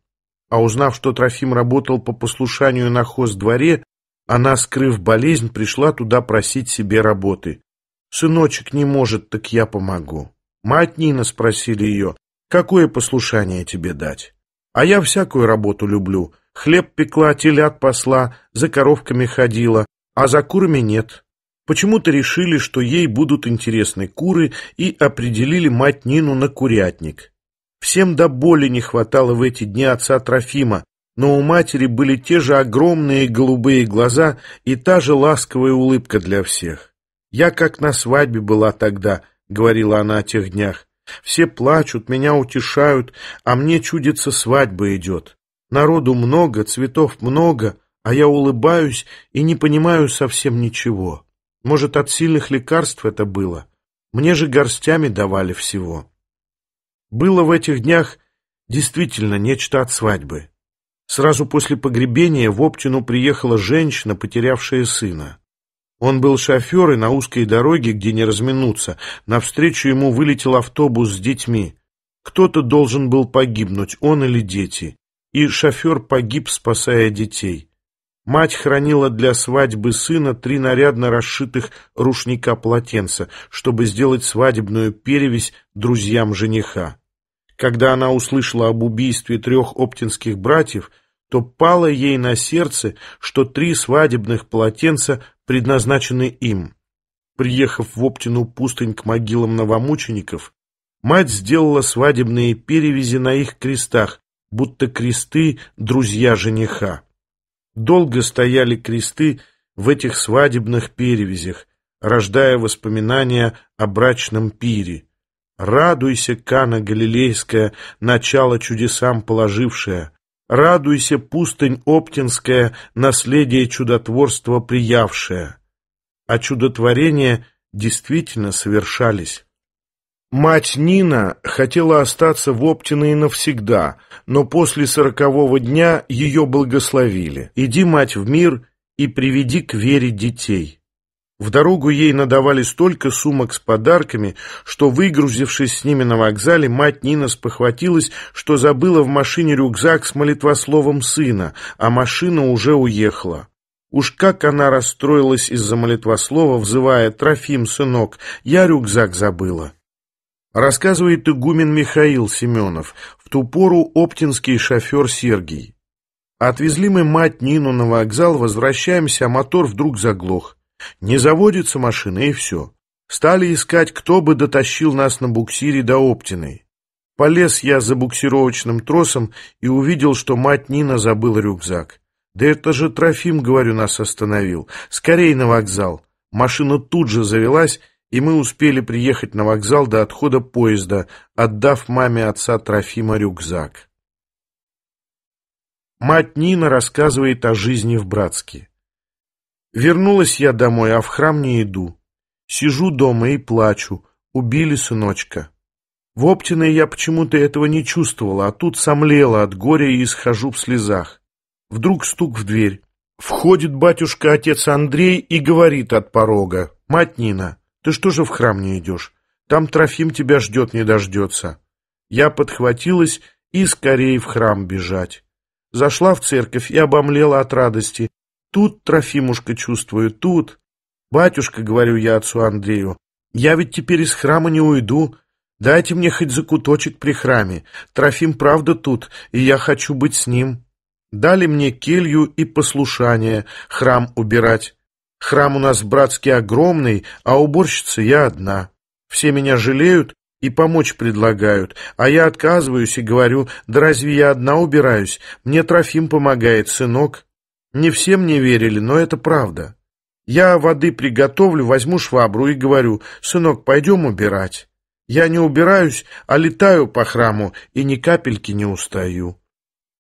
А узнав, что Трофим работал по послушанию на хоздворе, она, скрыв болезнь, пришла туда просить себе работы. «Сыночек не может, так я помогу». Мать Нина спросили ее, «Какое послушание тебе дать?» «А я всякую работу люблю. Хлеб пекла, телят посла, за коровками ходила, а за курами нет. Почему-то решили, что ей будут интересны куры, и определили мать Нину на курятник. Всем до боли не хватало в эти дни отца Трофима, но у матери были те же огромные голубые глаза и та же ласковая улыбка для всех. «Я как на свадьбе была тогда», — говорила она о тех днях. «Все плачут, меня утешают, а мне чудится свадьба идет. Народу много, цветов много, а я улыбаюсь и не понимаю совсем ничего». Может, от сильных лекарств это было? Мне же горстями давали всего. Было в этих днях действительно нечто от свадьбы. Сразу после погребения в Оптину приехала женщина, потерявшая сына. Он был шофер, и на узкой дороге, где не разминуться, навстречу ему вылетел автобус с детьми. Кто-то должен был погибнуть, он или дети. И шофер погиб, спасая детей. Мать хранила для свадьбы сына три нарядно расшитых рушника полотенца, чтобы сделать свадебную перевязь друзьям жениха. Когда она услышала об убийстве трех оптинских братьев, то пало ей на сердце, что три свадебных полотенца предназначены им. Приехав в Оптину пустынь к могилам новомучеников, мать сделала свадебные перевязи на их крестах, будто кресты – друзья жениха. Долго стояли кресты в этих свадебных перевязях, рождая воспоминания о брачном пире. Радуйся, Кана Галилейская, начало чудесам положившая. Радуйся, пустынь Оптинская, наследие чудотворства приявшая. А чудотворения действительно совершались. Мать Нина хотела остаться в Оптиной навсегда, но после сорокового дня ее благословили. «Иди, мать, в мир и приведи к вере детей». В дорогу ей надавали столько сумок с подарками, что, выгрузившись с ними на вокзале, мать Нина спохватилась, что забыла в машине рюкзак с молитвословом сына, а машина уже уехала. Уж как она расстроилась из-за молитвослова, взывая «Трофим, сынок, я рюкзак забыла». Рассказывает игумен Михаил Семенов, в ту пору оптинский шофер Сергий. Отвезли мы мать Нину на вокзал, возвращаемся, а мотор вдруг заглох. Не заводится машина, и все. Стали искать, кто бы дотащил нас на буксире до Оптиной. Полез я за буксировочным тросом и увидел, что мать Нина забыла рюкзак. «Да это же Трофим, — говорю, — нас остановил. Скорей на вокзал!» Машина тут же завелась, и мы успели приехать на вокзал до отхода поезда, отдав маме отца Трофима рюкзак. Мать Нина рассказывает о жизни в Братске. «Вернулась я домой, а в храм не иду. Сижу дома и плачу. Убили сыночка. В Оптиной я почему-то этого не чувствовала, а тут сомлела от горя и исхожу в слезах. Вдруг стук в дверь. Входит батюшка-отец Андрей и говорит от порога. «Мать Нина, ты что же в храм не идешь? Там Трофим тебя ждет, не дождется. Я подхватилась и скорее в храм бежать. Зашла в церковь и обомлела от радости. Тут Трофимушка чувствую, тут. Батюшка, говорю я отцу Андрею, я ведь теперь из храма не уйду. Дайте мне хоть закуточек при храме. Трофим правда тут, и я хочу быть с ним. Дали мне келью и послушание храм убирать. Храм у нас братский огромный, а уборщица я одна. Все меня жалеют и помочь предлагают, а я отказываюсь и говорю, да разве я одна убираюсь? Мне Трофим помогает, сынок. Не все мне верили, но это правда. Я воды приготовлю, возьму швабру и говорю, сынок, пойдем убирать. Я не убираюсь, а летаю по храму и ни капельки не устаю.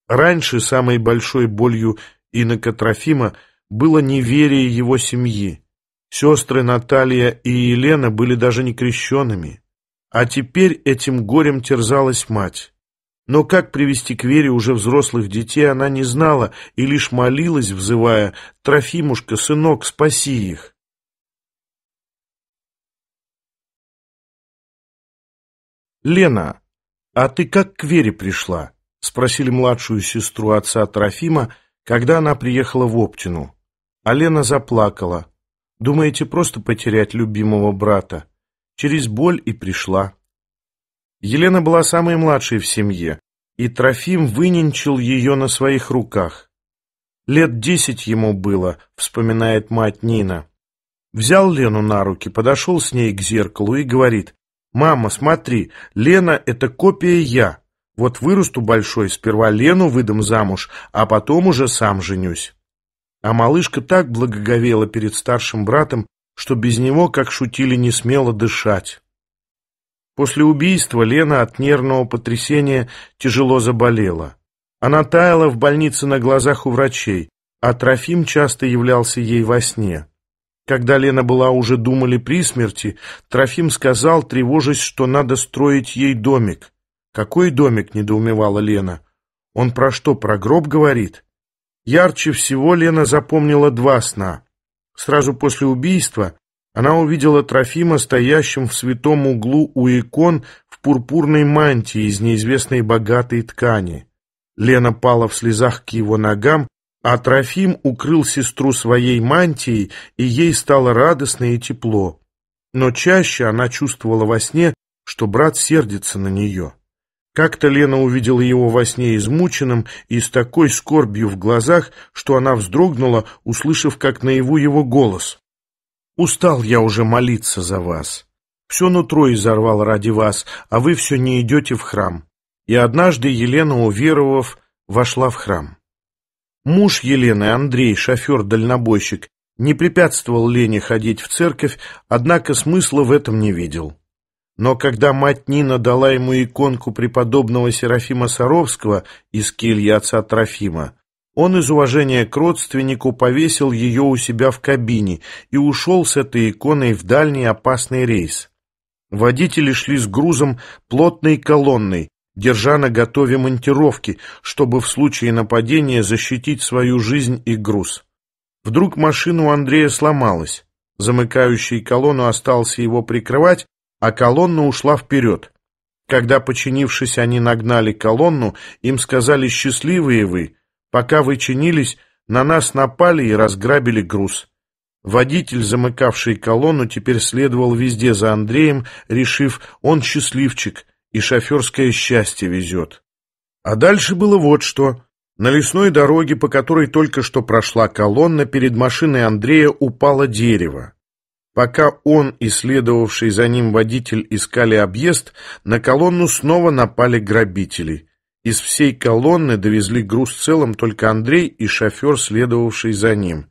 Раньше самой большой болью инокотрофима было неверие его семьи. Сестры Наталья и Елена были даже не крещенными. А теперь этим горем терзалась мать. Но как привести к вере уже взрослых детей, она не знала и лишь молилась, взывая «Трофимушка, сынок, спаси их!». «Лена, а ты как к вере пришла?» — спросили младшую сестру отца Трофима, когда она приехала в Оптину. Алена заплакала. Думаете, просто потерять любимого брата? Через боль и пришла. Елена была самой младшей в семье, и Трофим выненчил ее на своих руках. Лет десять ему было, вспоминает мать Нина. Взял Лену на руки, подошел с ней к зеркалу и говорит, «Мама, смотри, Лена — это копия я. Вот вырасту большой, сперва Лену выдам замуж, а потом уже сам женюсь». А малышка так благоговела перед старшим братом, что без него, как шутили, не смела дышать. После убийства Лена от нервного потрясения тяжело заболела. Она таяла в больнице на глазах у врачей, а Трофим часто являлся ей во сне. Когда Лена была уже думали при смерти, Трофим сказал, тревожась, что надо строить ей домик. «Какой домик?» – недоумевала Лена. «Он про что, про гроб говорит?» Ярче всего Лена запомнила два сна. Сразу после убийства она увидела Трофима стоящим в святом углу у икон в пурпурной мантии из неизвестной богатой ткани. Лена пала в слезах к его ногам, а Трофим укрыл сестру своей мантией, и ей стало радостно и тепло. Но чаще она чувствовала во сне, что брат сердится на нее. Как-то Лена увидела его во сне измученным и с такой скорбью в глазах, что она вздрогнула, услышав как наяву его голос. «Устал я уже молиться за вас. Все нутро изорвал ради вас, а вы все не идете в храм». И однажды Елена, уверовав, вошла в храм. Муж Елены, Андрей, шофер-дальнобойщик, не препятствовал Лене ходить в церковь, однако смысла в этом не видел. Но когда мать Нина дала ему иконку преподобного Серафима Саровского из кельи отца Трофима, он из уважения к родственнику повесил ее у себя в кабине и ушел с этой иконой в дальний опасный рейс. Водители шли с грузом плотной колонной, держа на готове монтировки, чтобы в случае нападения защитить свою жизнь и груз. Вдруг машина у Андрея сломалась. Замыкающий колонну остался его прикрывать, а колонна ушла вперед. Когда, починившись, они нагнали колонну, им сказали «Счастливые вы! Пока вы чинились, на нас напали и разграбили груз». Водитель, замыкавший колонну, теперь следовал везде за Андреем, решив «Он счастливчик, и шоферское счастье везет». А дальше было вот что. На лесной дороге, по которой только что прошла колонна, перед машиной Андрея упало дерево. Пока он и следовавший за ним водитель искали объезд, на колонну снова напали грабители. Из всей колонны довезли груз целым только Андрей и шофер, следовавший за ним.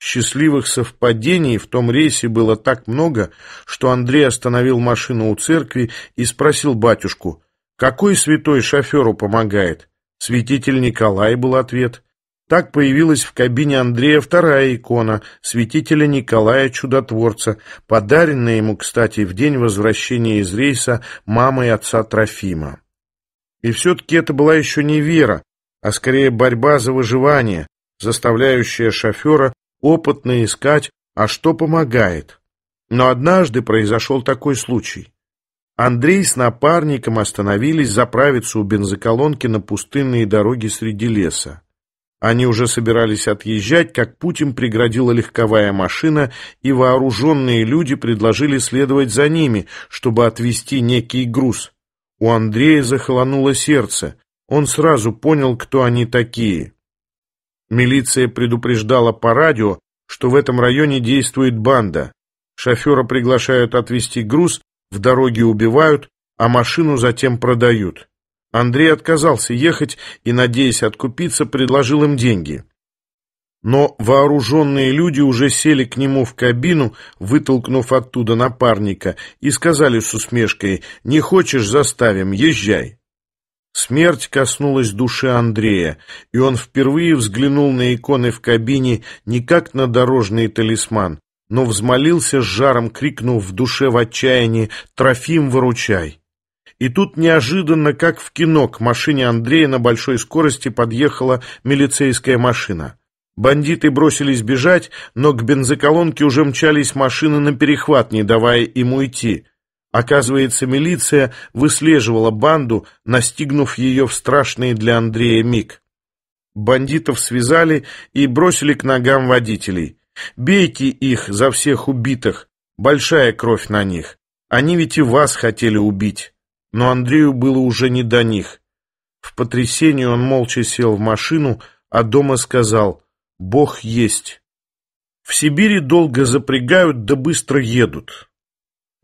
Счастливых совпадений в том рейсе было так много, что Андрей остановил машину у церкви и спросил батюшку, «Какой святой шоферу помогает?» «Святитель Николай» был ответ – так появилась в кабине Андрея вторая икона, святителя Николая Чудотворца, подаренная ему, кстати, в день возвращения из рейса мамой отца Трофима. И все-таки это была еще не вера, а скорее борьба за выживание, заставляющая шофера опытно искать, а что помогает. Но однажды произошел такой случай. Андрей с напарником остановились заправиться у бензоколонки на пустынные дороги среди леса. Они уже собирались отъезжать, как Путин преградила легковая машина, и вооруженные люди предложили следовать за ними, чтобы отвезти некий груз. У Андрея захолонуло сердце. Он сразу понял, кто они такие. Милиция предупреждала по радио, что в этом районе действует банда. Шофера приглашают отвезти груз, в дороге убивают, а машину затем продают. Андрей отказался ехать и, надеясь откупиться, предложил им деньги. Но вооруженные люди уже сели к нему в кабину, вытолкнув оттуда напарника, и сказали с усмешкой «Не хочешь, заставим, езжай». Смерть коснулась души Андрея, и он впервые взглянул на иконы в кабине не как на дорожный талисман, но взмолился с жаром, крикнув в душе в отчаянии «Трофим, выручай!». И тут неожиданно, как в кино, к машине Андрея на большой скорости подъехала милицейская машина. Бандиты бросились бежать, но к бензоколонке уже мчались машины на перехват, не давая им уйти. Оказывается, милиция выслеживала банду, настигнув ее в страшный для Андрея миг. Бандитов связали и бросили к ногам водителей. «Бейте их за всех убитых! Большая кровь на них! Они ведь и вас хотели убить!» но Андрею было уже не до них. В потрясении он молча сел в машину, а дома сказал «Бог есть». В Сибири долго запрягают да быстро едут.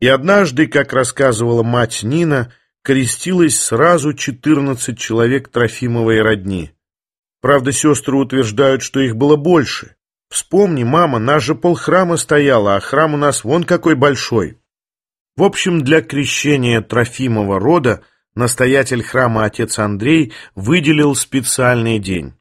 И однажды, как рассказывала мать Нина, крестилось сразу 14 человек Трофимовой родни. Правда, сестры утверждают, что их было больше. Вспомни, мама, нас же полхрама стояло, а храм у нас вон какой большой. В общем, для крещения Трофимова рода настоятель храма отец Андрей выделил специальный день.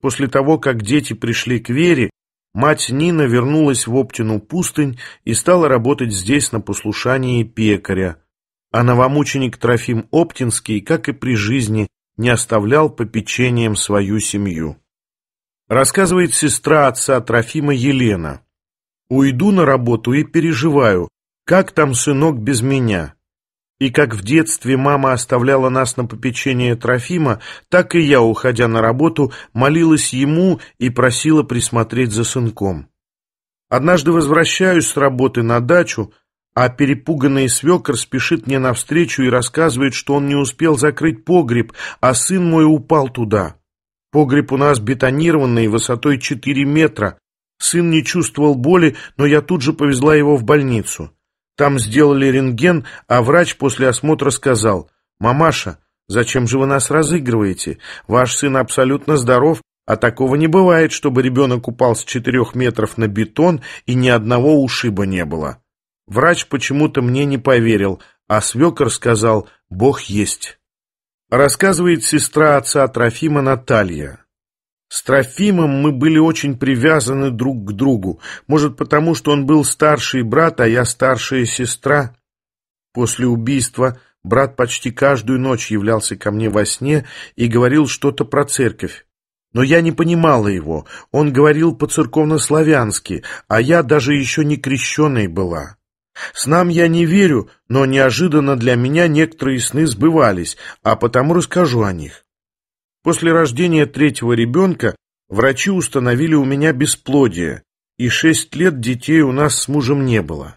После того, как дети пришли к вере, мать Нина вернулась в Оптину пустынь и стала работать здесь на послушании пекаря, а новомученик Трофим Оптинский, как и при жизни, не оставлял попечением свою семью. Рассказывает сестра отца Трофима Елена. «Уйду на работу и переживаю, как там, сынок, без меня? И как в детстве мама оставляла нас на попечение Трофима, так и я, уходя на работу, молилась ему и просила присмотреть за сынком. Однажды возвращаюсь с работы на дачу, а перепуганный свекор спешит мне навстречу и рассказывает, что он не успел закрыть погреб, а сын мой упал туда. Погреб у нас бетонированный, высотой 4 метра. Сын не чувствовал боли, но я тут же повезла его в больницу. Там сделали рентген, а врач после осмотра сказал, «Мамаша, зачем же вы нас разыгрываете? Ваш сын абсолютно здоров, а такого не бывает, чтобы ребенок упал с четырех метров на бетон и ни одного ушиба не было». Врач почему-то мне не поверил, а свекор сказал «Бог есть». Рассказывает сестра отца Трофима Наталья. С Трофимом мы были очень привязаны друг к другу. Может, потому что он был старший брат, а я старшая сестра. После убийства брат почти каждую ночь являлся ко мне во сне и говорил что-то про церковь. Но я не понимала его. Он говорил по-церковно-славянски, а я даже еще не крещеной была. С Снам я не верю, но неожиданно для меня некоторые сны сбывались, а потому расскажу о них. После рождения третьего ребенка врачи установили у меня бесплодие, и шесть лет детей у нас с мужем не было.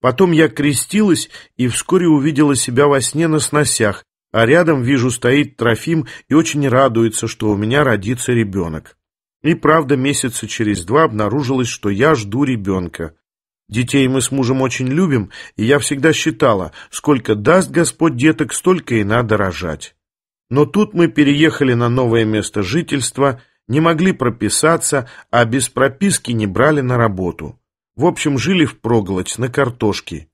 Потом я крестилась и вскоре увидела себя во сне на сносях, а рядом вижу стоит Трофим и очень радуется, что у меня родится ребенок. И правда, месяца через два обнаружилось, что я жду ребенка. Детей мы с мужем очень любим, и я всегда считала, сколько даст Господь деток, столько и надо рожать. Но тут мы переехали на новое место жительства, не могли прописаться, а без прописки не брали на работу. В общем, жили в проглоть на картошке.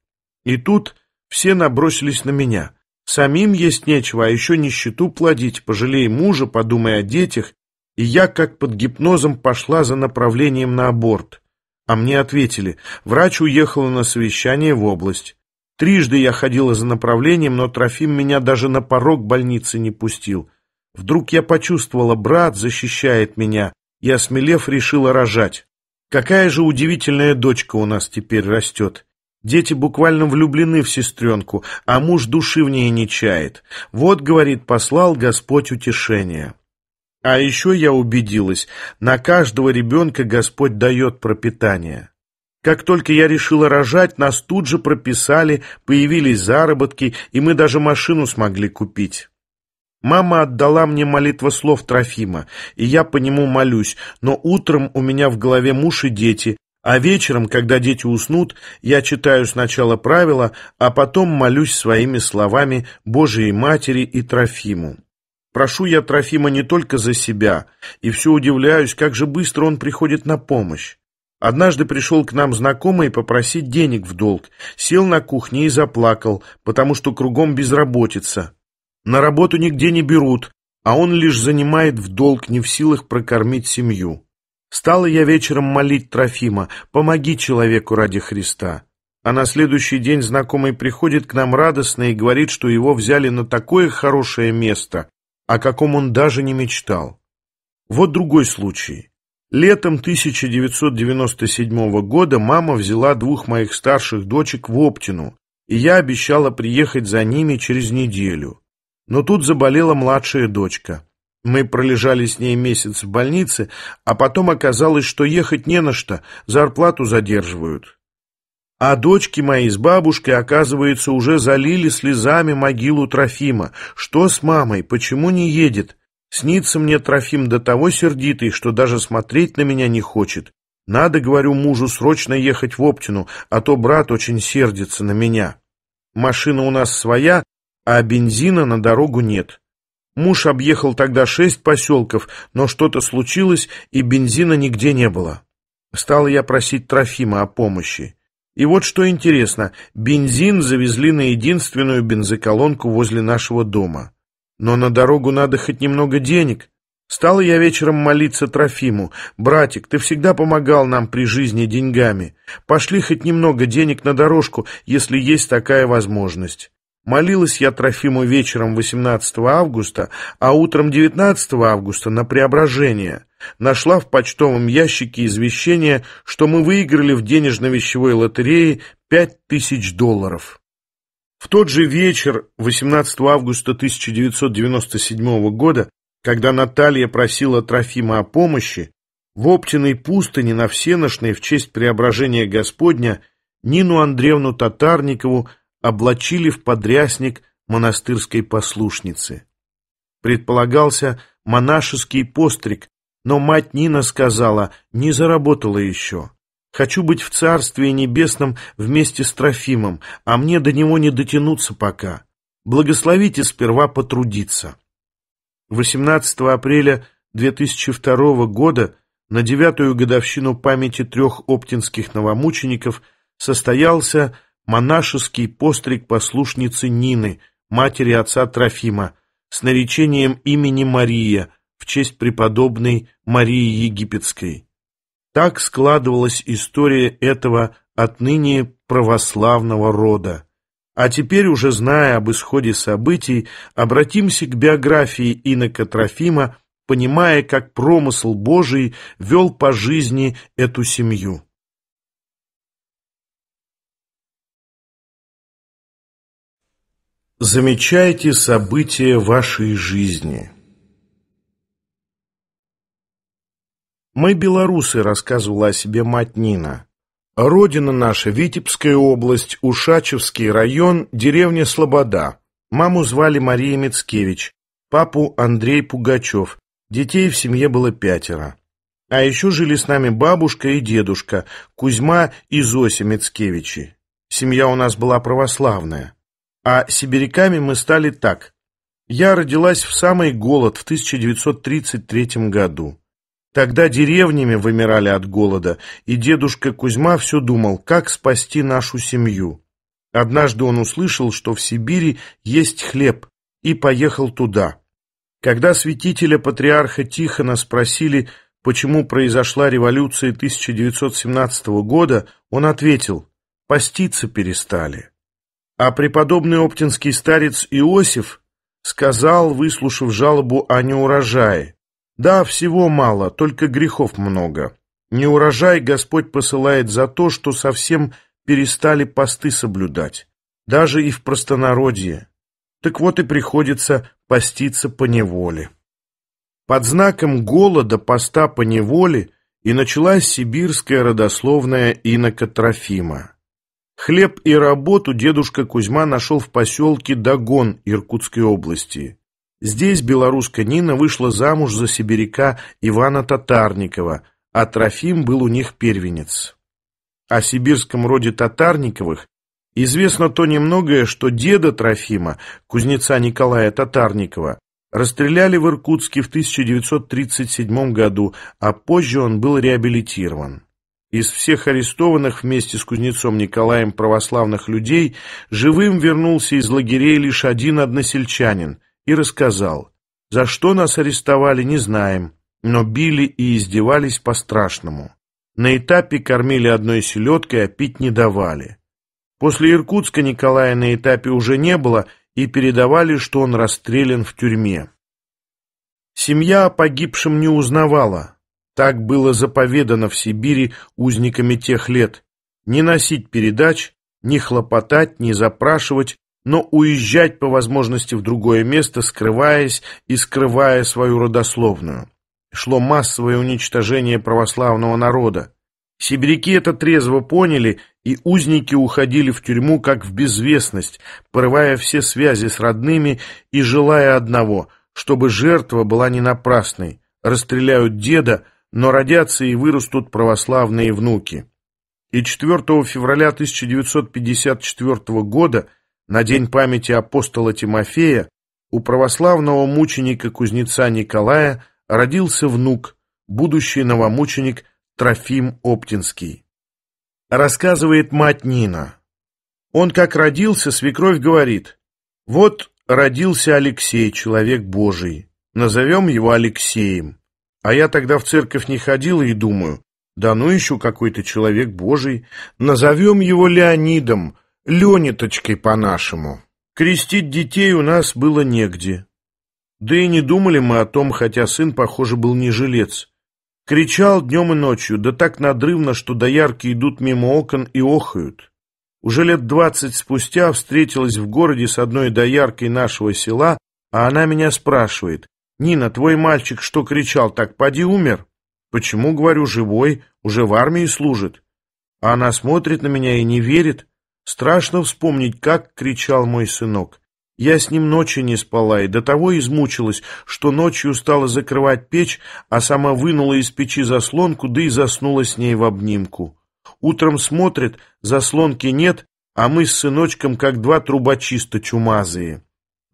И тут все набросились на меня. Самим есть нечего, а еще нищету плодить, пожалей мужа, подумай о детях. И я, как под гипнозом, пошла за направлением на аборт. А мне ответили, врач уехала на совещание в область. Трижды я ходила за направлением, но Трофим меня даже на порог больницы не пустил. Вдруг я почувствовала, брат защищает меня, и, осмелев, решила рожать. Какая же удивительная дочка у нас теперь растет. Дети буквально влюблены в сестренку, а муж души в ней не чает. Вот, говорит, послал Господь утешение. А еще я убедилась, на каждого ребенка Господь дает пропитание. Как только я решила рожать, нас тут же прописали, появились заработки, и мы даже машину смогли купить. Мама отдала мне молитва слов Трофима, и я по нему молюсь, но утром у меня в голове муж и дети, а вечером, когда дети уснут, я читаю сначала правила, а потом молюсь своими словами Божией Матери и Трофиму. Прошу я Трофима не только за себя, и все удивляюсь, как же быстро он приходит на помощь. Однажды пришел к нам знакомый попросить денег в долг, сел на кухне и заплакал, потому что кругом безработица. На работу нигде не берут, а он лишь занимает в долг, не в силах прокормить семью. Стала я вечером молить Трофима, помоги человеку ради Христа. А на следующий день знакомый приходит к нам радостно и говорит, что его взяли на такое хорошее место, о каком он даже не мечтал. Вот другой случай. Летом 1997 года мама взяла двух моих старших дочек в Оптину, и я обещала приехать за ними через неделю. Но тут заболела младшая дочка. Мы пролежали с ней месяц в больнице, а потом оказалось, что ехать не на что, зарплату задерживают. А дочки мои с бабушкой, оказывается, уже залили слезами могилу Трофима. Что с мамой? Почему не едет? Снится мне Трофим до того сердитый, что даже смотреть на меня не хочет. Надо, говорю мужу, срочно ехать в Оптину, а то брат очень сердится на меня. Машина у нас своя, а бензина на дорогу нет. Муж объехал тогда шесть поселков, но что-то случилось, и бензина нигде не было. Стал я просить Трофима о помощи. И вот что интересно, бензин завезли на единственную бензоколонку возле нашего дома. Но на дорогу надо хоть немного денег. Стала я вечером молиться Трофиму. «Братик, ты всегда помогал нам при жизни деньгами. Пошли хоть немного денег на дорожку, если есть такая возможность». Молилась я Трофиму вечером 18 августа, а утром 19 августа на преображение. Нашла в почтовом ящике извещение, что мы выиграли в денежно-вещевой лотерее 5000 долларов. В тот же вечер, 18 августа 1997 года, когда Наталья просила Трофима о помощи, в Оптиной пустыне на Всеношной в честь преображения Господня Нину Андреевну Татарникову облачили в подрясник монастырской послушницы. Предполагался монашеский постриг, но мать Нина сказала, не заработала еще. Хочу быть в Царстве Небесном вместе с Трофимом, а мне до него не дотянуться пока. Благословите сперва потрудиться. 18 апреля 2002 года на девятую годовщину памяти трех оптинских новомучеников состоялся монашеский постриг послушницы Нины, матери отца Трофима, с наречением имени Мария в честь преподобной Марии Египетской. Так складывалась история этого отныне православного рода. А теперь, уже зная об исходе событий, обратимся к биографии Инока Трофима, понимая, как промысл Божий вел по жизни эту семью. Замечайте события вашей жизни. «Мы белорусы», — рассказывала о себе мать Нина. «Родина наша, Витебская область, Ушачевский район, деревня Слобода. Маму звали Мария Мицкевич, папу Андрей Пугачев. Детей в семье было пятеро. А еще жили с нами бабушка и дедушка, Кузьма и Зося Мицкевичи. Семья у нас была православная. А сибиряками мы стали так. Я родилась в самый голод в 1933 году. Тогда деревнями вымирали от голода, и дедушка Кузьма все думал, как спасти нашу семью. Однажды он услышал, что в Сибири есть хлеб, и поехал туда. Когда святителя патриарха Тихона спросили, почему произошла революция 1917 года, он ответил «поститься перестали». А преподобный оптинский старец Иосиф сказал, выслушав жалобу о неурожае, да, всего мало, только грехов много. Не урожай Господь посылает за то, что совсем перестали посты соблюдать, даже и в простонародье. Так вот и приходится поститься по неволе. Под знаком голода поста по неволе и началась сибирская родословная инока Трофима. Хлеб и работу дедушка Кузьма нашел в поселке Дагон Иркутской области. Здесь белоруска Нина вышла замуж за сибиряка Ивана Татарникова, а Трофим был у них первенец. О сибирском роде Татарниковых известно то немногое, что деда Трофима, кузнеца Николая Татарникова, расстреляли в Иркутске в 1937 году, а позже он был реабилитирован. Из всех арестованных вместе с кузнецом Николаем православных людей живым вернулся из лагерей лишь один односельчанин – и рассказал. За что нас арестовали, не знаем, но били и издевались по-страшному. На этапе кормили одной селедкой, а пить не давали. После Иркутска Николая на этапе уже не было, и передавали, что он расстрелян в тюрьме. Семья о погибшем не узнавала. Так было заповедано в Сибири узниками тех лет. Не носить передач, не хлопотать, не запрашивать, но уезжать по возможности в другое место, скрываясь и скрывая свою родословную. Шло массовое уничтожение православного народа. Сибиряки это трезво поняли, и узники уходили в тюрьму как в безвестность, порывая все связи с родными и желая одного, чтобы жертва была не напрасной. Расстреляют деда, но родятся и вырастут православные внуки. И 4 февраля 1954 года – на день памяти апостола Тимофея у православного мученика-кузнеца Николая родился внук, будущий новомученик Трофим Оптинский. Рассказывает мать Нина. Он как родился, свекровь говорит, «Вот родился Алексей, человек Божий, назовем его Алексеем». А я тогда в церковь не ходила и думаю, да ну еще какой-то человек Божий, назовем его Леонидом, Лениточкой по-нашему. Крестить детей у нас было негде. Да и не думали мы о том, хотя сын, похоже, был не жилец. Кричал днем и ночью, да так надрывно, что доярки идут мимо окон и охают. Уже лет двадцать спустя встретилась в городе с одной дояркой нашего села, а она меня спрашивает, «Нина, твой мальчик что кричал, так поди умер?» «Почему, говорю, живой, уже в армии служит?» А она смотрит на меня и не верит. Страшно вспомнить, как кричал мой сынок. Я с ним ночи не спала и до того измучилась, что ночью стала закрывать печь, а сама вынула из печи заслонку, да и заснула с ней в обнимку. Утром смотрит, заслонки нет, а мы с сыночком как два трубочиста чумазые.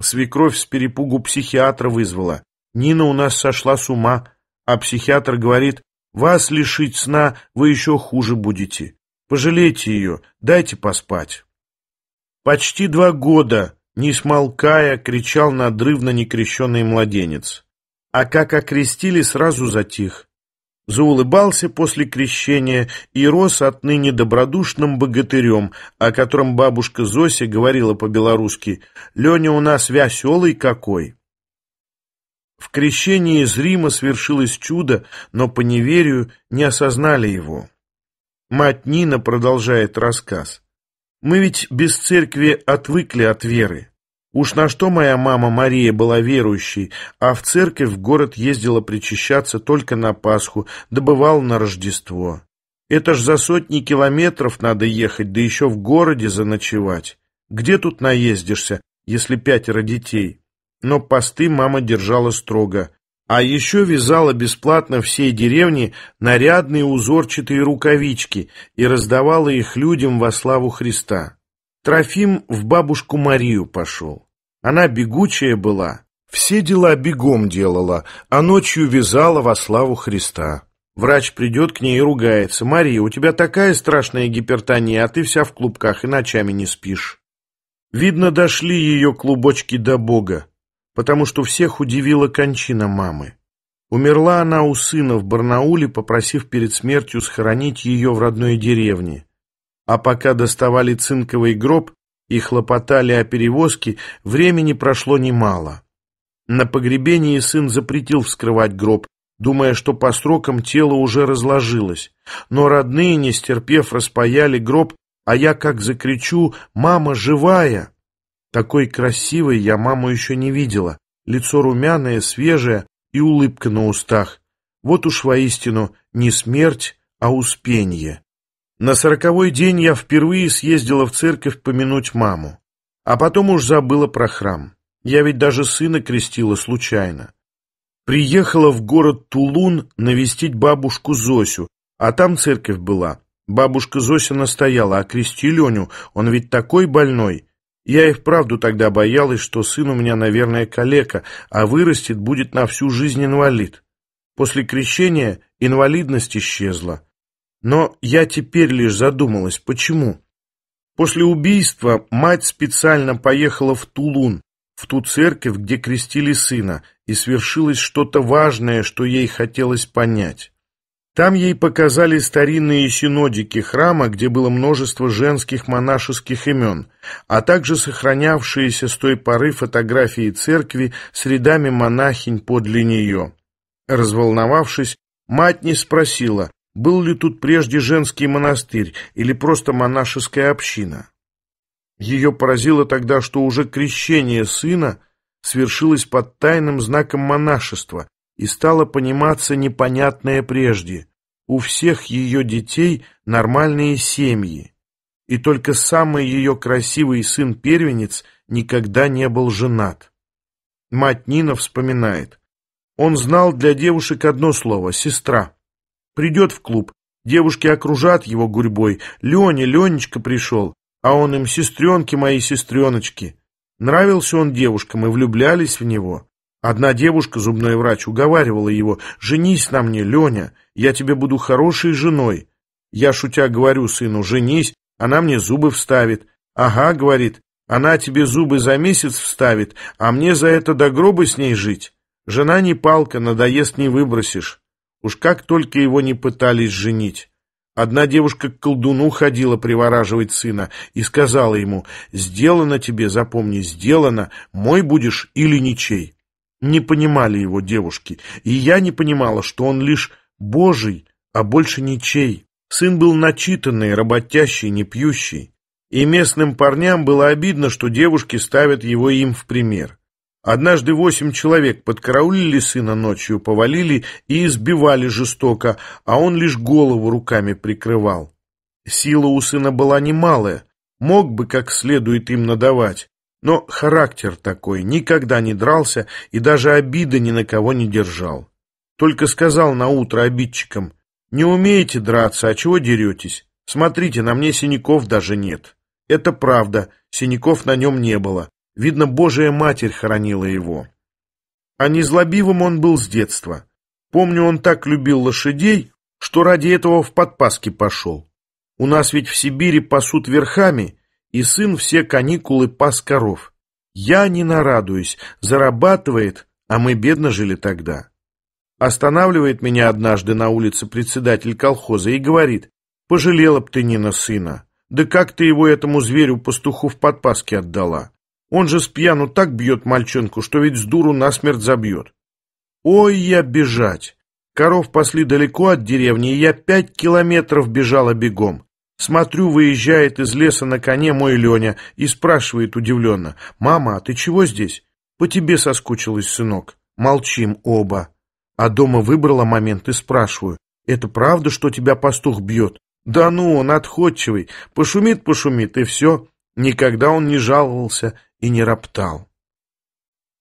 Свекровь с перепугу психиатра вызвала. Нина у нас сошла с ума, а психиатр говорит, вас лишить сна вы еще хуже будете. Пожалейте ее, дайте поспать. Почти два года, не смолкая, кричал надрывно некрещенный младенец. А как окрестили, сразу затих. Заулыбался после крещения и рос отныне добродушным богатырем, о котором бабушка Зося говорила по-белорусски «Леня у нас веселый какой». В крещении из Рима свершилось чудо, но по неверию не осознали его. Мать Нина продолжает рассказ. «Мы ведь без церкви отвыкли от веры. Уж на что моя мама Мария была верующей, а в церковь в город ездила причащаться только на Пасху, добывал на Рождество. Это ж за сотни километров надо ехать, да еще в городе заночевать. Где тут наездишься, если пятеро детей?» Но посты мама держала строго. А еще вязала бесплатно всей деревне нарядные узорчатые рукавички и раздавала их людям во славу Христа. Трофим в бабушку Марию пошел. Она бегучая была, все дела бегом делала, а ночью вязала во славу Христа. Врач придет к ней и ругается. «Мария, у тебя такая страшная гипертония, а ты вся в клубках и ночами не спишь». Видно, дошли ее клубочки до Бога потому что всех удивила кончина мамы. Умерла она у сына в Барнауле, попросив перед смертью схоронить ее в родной деревне. А пока доставали цинковый гроб и хлопотали о перевозке, времени прошло немало. На погребении сын запретил вскрывать гроб, думая, что по срокам тело уже разложилось. Но родные, не стерпев, распаяли гроб, а я как закричу «Мама живая!» Такой красивой я маму еще не видела. Лицо румяное, свежее и улыбка на устах. Вот уж воистину не смерть, а успенье. На сороковой день я впервые съездила в церковь помянуть маму. А потом уж забыла про храм. Я ведь даже сына крестила случайно. Приехала в город Тулун навестить бабушку Зосю, а там церковь была. Бабушка Зося настояла, а крести Леню, он ведь такой больной. Я и вправду тогда боялась, что сын у меня, наверное, калека, а вырастет будет на всю жизнь инвалид. После крещения инвалидность исчезла. Но я теперь лишь задумалась, почему. После убийства мать специально поехала в Тулун, в ту церковь, где крестили сына, и свершилось что-то важное, что ей хотелось понять. Там ей показали старинные синодики храма, где было множество женских монашеских имен, а также сохранявшиеся с той поры фотографии церкви с рядами монахинь подле нее. Разволновавшись, мать не спросила, был ли тут прежде женский монастырь или просто монашеская община. Ее поразило тогда, что уже крещение сына – свершилось под тайным знаком монашества, и стало пониматься непонятное прежде. У всех ее детей нормальные семьи, и только самый ее красивый сын-первенец никогда не был женат. Мать Нина вспоминает. Он знал для девушек одно слово — сестра. Придет в клуб, девушки окружат его гурьбой. «Леня, Ленечка пришел, а он им сестренки мои сестреночки». Нравился он девушкам и влюблялись в него. Одна девушка, зубной врач, уговаривала его, «Женись на мне, Леня, я тебе буду хорошей женой». Я, шутя, говорю сыну, «Женись, она мне зубы вставит». «Ага», — говорит, «она тебе зубы за месяц вставит, а мне за это до гроба с ней жить. Жена не палка, надоест не выбросишь». Уж как только его не пытались женить. Одна девушка к колдуну ходила привораживать сына и сказала ему, «Сделано тебе, запомни, сделано, мой будешь или ничей». Не понимали его девушки, и я не понимала, что он лишь божий, а больше ничей. Сын был начитанный, работящий, не пьющий. И местным парням было обидно, что девушки ставят его им в пример. Однажды восемь человек подкараулили сына ночью, повалили и избивали жестоко, а он лишь голову руками прикрывал. Сила у сына была немалая, мог бы как следует им надавать, но характер такой, никогда не дрался и даже обиды ни на кого не держал. Только сказал на утро обидчикам, «Не умеете драться, а чего деретесь? Смотрите, на мне синяков даже нет». Это правда, синяков на нем не было. Видно, Божия Матерь хоронила его. А незлобивым он был с детства. Помню, он так любил лошадей, что ради этого в подпаски пошел. У нас ведь в Сибири пасут верхами, и сын все каникулы пас коров. Я не нарадуюсь, зарабатывает, а мы бедно жили тогда. Останавливает меня однажды на улице председатель колхоза и говорит, пожалела б ты, Нина, сына. Да как ты его этому зверю-пастуху в подпаске отдала? Он же с пьяну так бьет мальчонку, что ведь с дуру насмерть забьет. Ой, я бежать! Коров пасли далеко от деревни, и я пять километров бежала бегом. Смотрю, выезжает из леса на коне мой Леня и спрашивает удивленно. «Мама, а ты чего здесь?» «По тебе соскучилась, сынок». Молчим оба. А дома выбрала момент и спрашиваю. «Это правда, что тебя пастух бьет?» «Да ну, он отходчивый. Пошумит, пошумит, и все». Никогда он не жаловался и не роптал.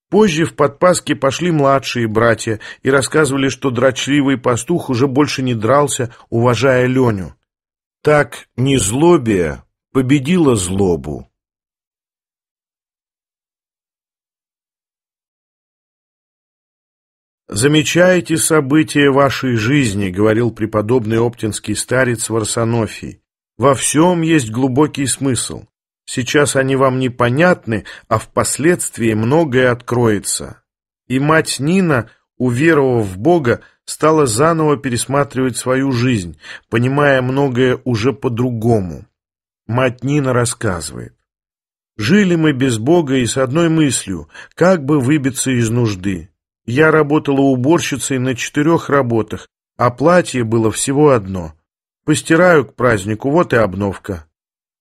Позже в подпаске пошли младшие братья и рассказывали, что дрочливый пастух уже больше не дрался, уважая Леню. Так незлобие победило злобу. «Замечаете события вашей жизни», — говорил преподобный оптинский старец Варсонофий. «Во всем есть глубокий смысл. Сейчас они вам непонятны, а впоследствии многое откроется». И мать Нина, уверовав в Бога, стала заново пересматривать свою жизнь, понимая многое уже по-другому. Мать Нина рассказывает. «Жили мы без Бога и с одной мыслью, как бы выбиться из нужды. Я работала уборщицей на четырех работах, а платье было всего одно. Постираю к празднику, вот и обновка.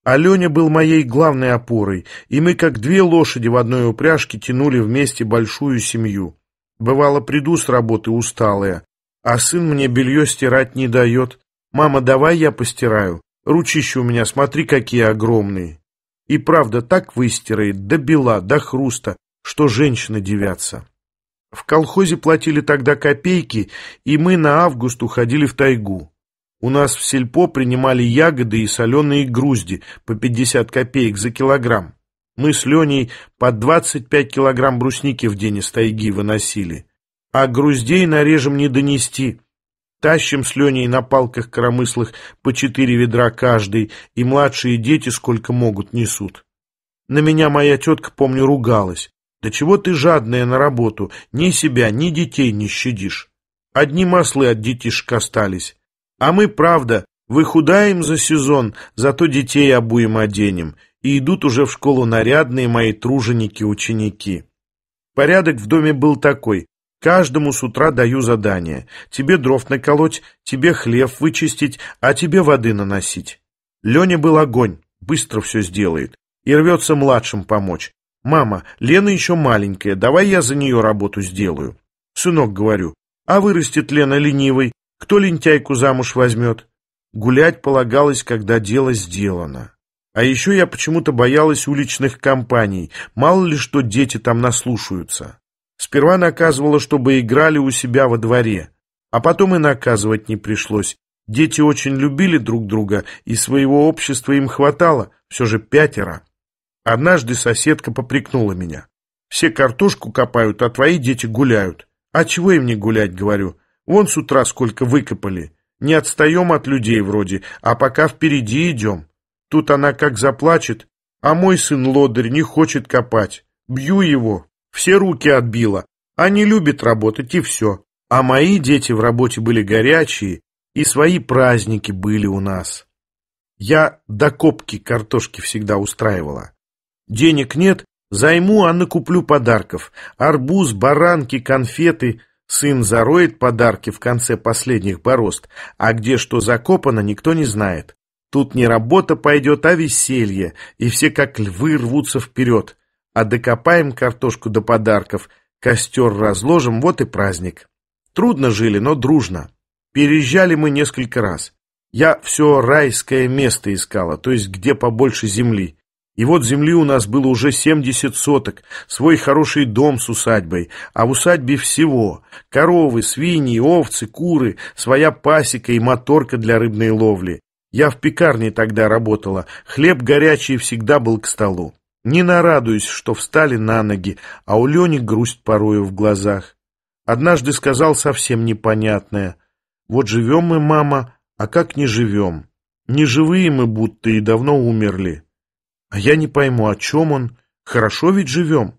Аленя был моей главной опорой, и мы, как две лошади в одной упряжке, тянули вместе большую семью. Бывало, приду с работы усталая, а сын мне белье стирать не дает. Мама, давай я постираю. Ручища у меня, смотри, какие огромные. И правда, так выстирает, до бела, до хруста, что женщины дивятся. В колхозе платили тогда копейки, и мы на август уходили в тайгу. У нас в сельпо принимали ягоды и соленые грузди по 50 копеек за килограмм. Мы с Леней по 25 килограмм брусники в день из тайги выносили а груздей нарежем не донести. Тащим с Леней на палках коромыслых по четыре ведра каждый, и младшие дети сколько могут несут. На меня моя тетка, помню, ругалась. «Да чего ты жадная на работу? Ни себя, ни детей не щадишь. Одни маслы от детишек остались. А мы, правда, выхудаем за сезон, зато детей обуем оденем, и идут уже в школу нарядные мои труженики-ученики». Порядок в доме был такой. Каждому с утра даю задание. Тебе дров наколоть, тебе хлев вычистить, а тебе воды наносить. Леня был огонь, быстро все сделает. И рвется младшим помочь. «Мама, Лена еще маленькая, давай я за нее работу сделаю». «Сынок, говорю, а вырастет Лена ленивой, кто лентяйку замуж возьмет?» Гулять полагалось, когда дело сделано. А еще я почему-то боялась уличных компаний, мало ли что дети там наслушаются. Сперва наказывала, чтобы играли у себя во дворе, а потом и наказывать не пришлось. Дети очень любили друг друга, и своего общества им хватало, все же пятеро. Однажды соседка попрекнула меня. «Все картошку копают, а твои дети гуляют». «А чего им не гулять?» — говорю. «Вон с утра сколько выкопали. Не отстаем от людей вроде, а пока впереди идем». Тут она как заплачет, а мой сын лодырь не хочет копать. Бью его, все руки отбила. Они любят работать, и все. А мои дети в работе были горячие, и свои праздники были у нас. Я до копки картошки всегда устраивала. Денег нет, займу, а накуплю подарков. Арбуз, баранки, конфеты. Сын зароет подарки в конце последних борозд, а где что закопано, никто не знает. Тут не работа пойдет, а веселье, и все как львы рвутся вперед. А докопаем картошку до подарков, костер разложим, вот и праздник. Трудно жили, но дружно. Переезжали мы несколько раз. Я все райское место искала, то есть где побольше земли. И вот земли у нас было уже 70 соток, свой хороший дом с усадьбой, а в усадьбе всего – коровы, свиньи, овцы, куры, своя пасека и моторка для рыбной ловли. Я в пекарне тогда работала, хлеб горячий всегда был к столу. Не нарадуюсь, что встали на ноги, а у Лени грусть порою в глазах. Однажды сказал совсем непонятное. «Вот живем мы, мама, а как не живем? Не живые мы будто и давно умерли. А я не пойму, о чем он? Хорошо ведь живем?»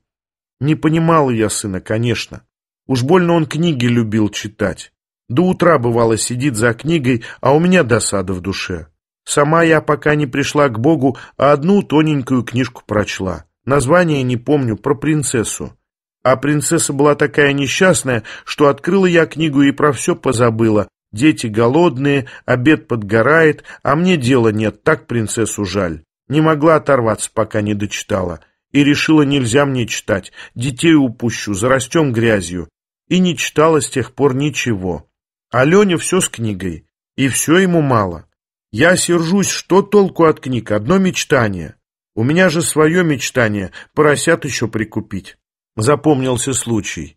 Не понимал я сына, конечно. Уж больно он книги любил читать. До утра, бывало, сидит за книгой, а у меня досада в душе. Сама я пока не пришла к Богу, а одну тоненькую книжку прочла. Название не помню, про принцессу. А принцесса была такая несчастная, что открыла я книгу и про все позабыла. Дети голодные, обед подгорает, а мне дела нет, так принцессу жаль. Не могла оторваться, пока не дочитала. И решила, нельзя мне читать, детей упущу, зарастем грязью. И не читала с тех пор ничего. Алене все с книгой, и все ему мало. Я сержусь, что толку от книг, одно мечтание. У меня же свое мечтание, поросят еще прикупить. Запомнился случай.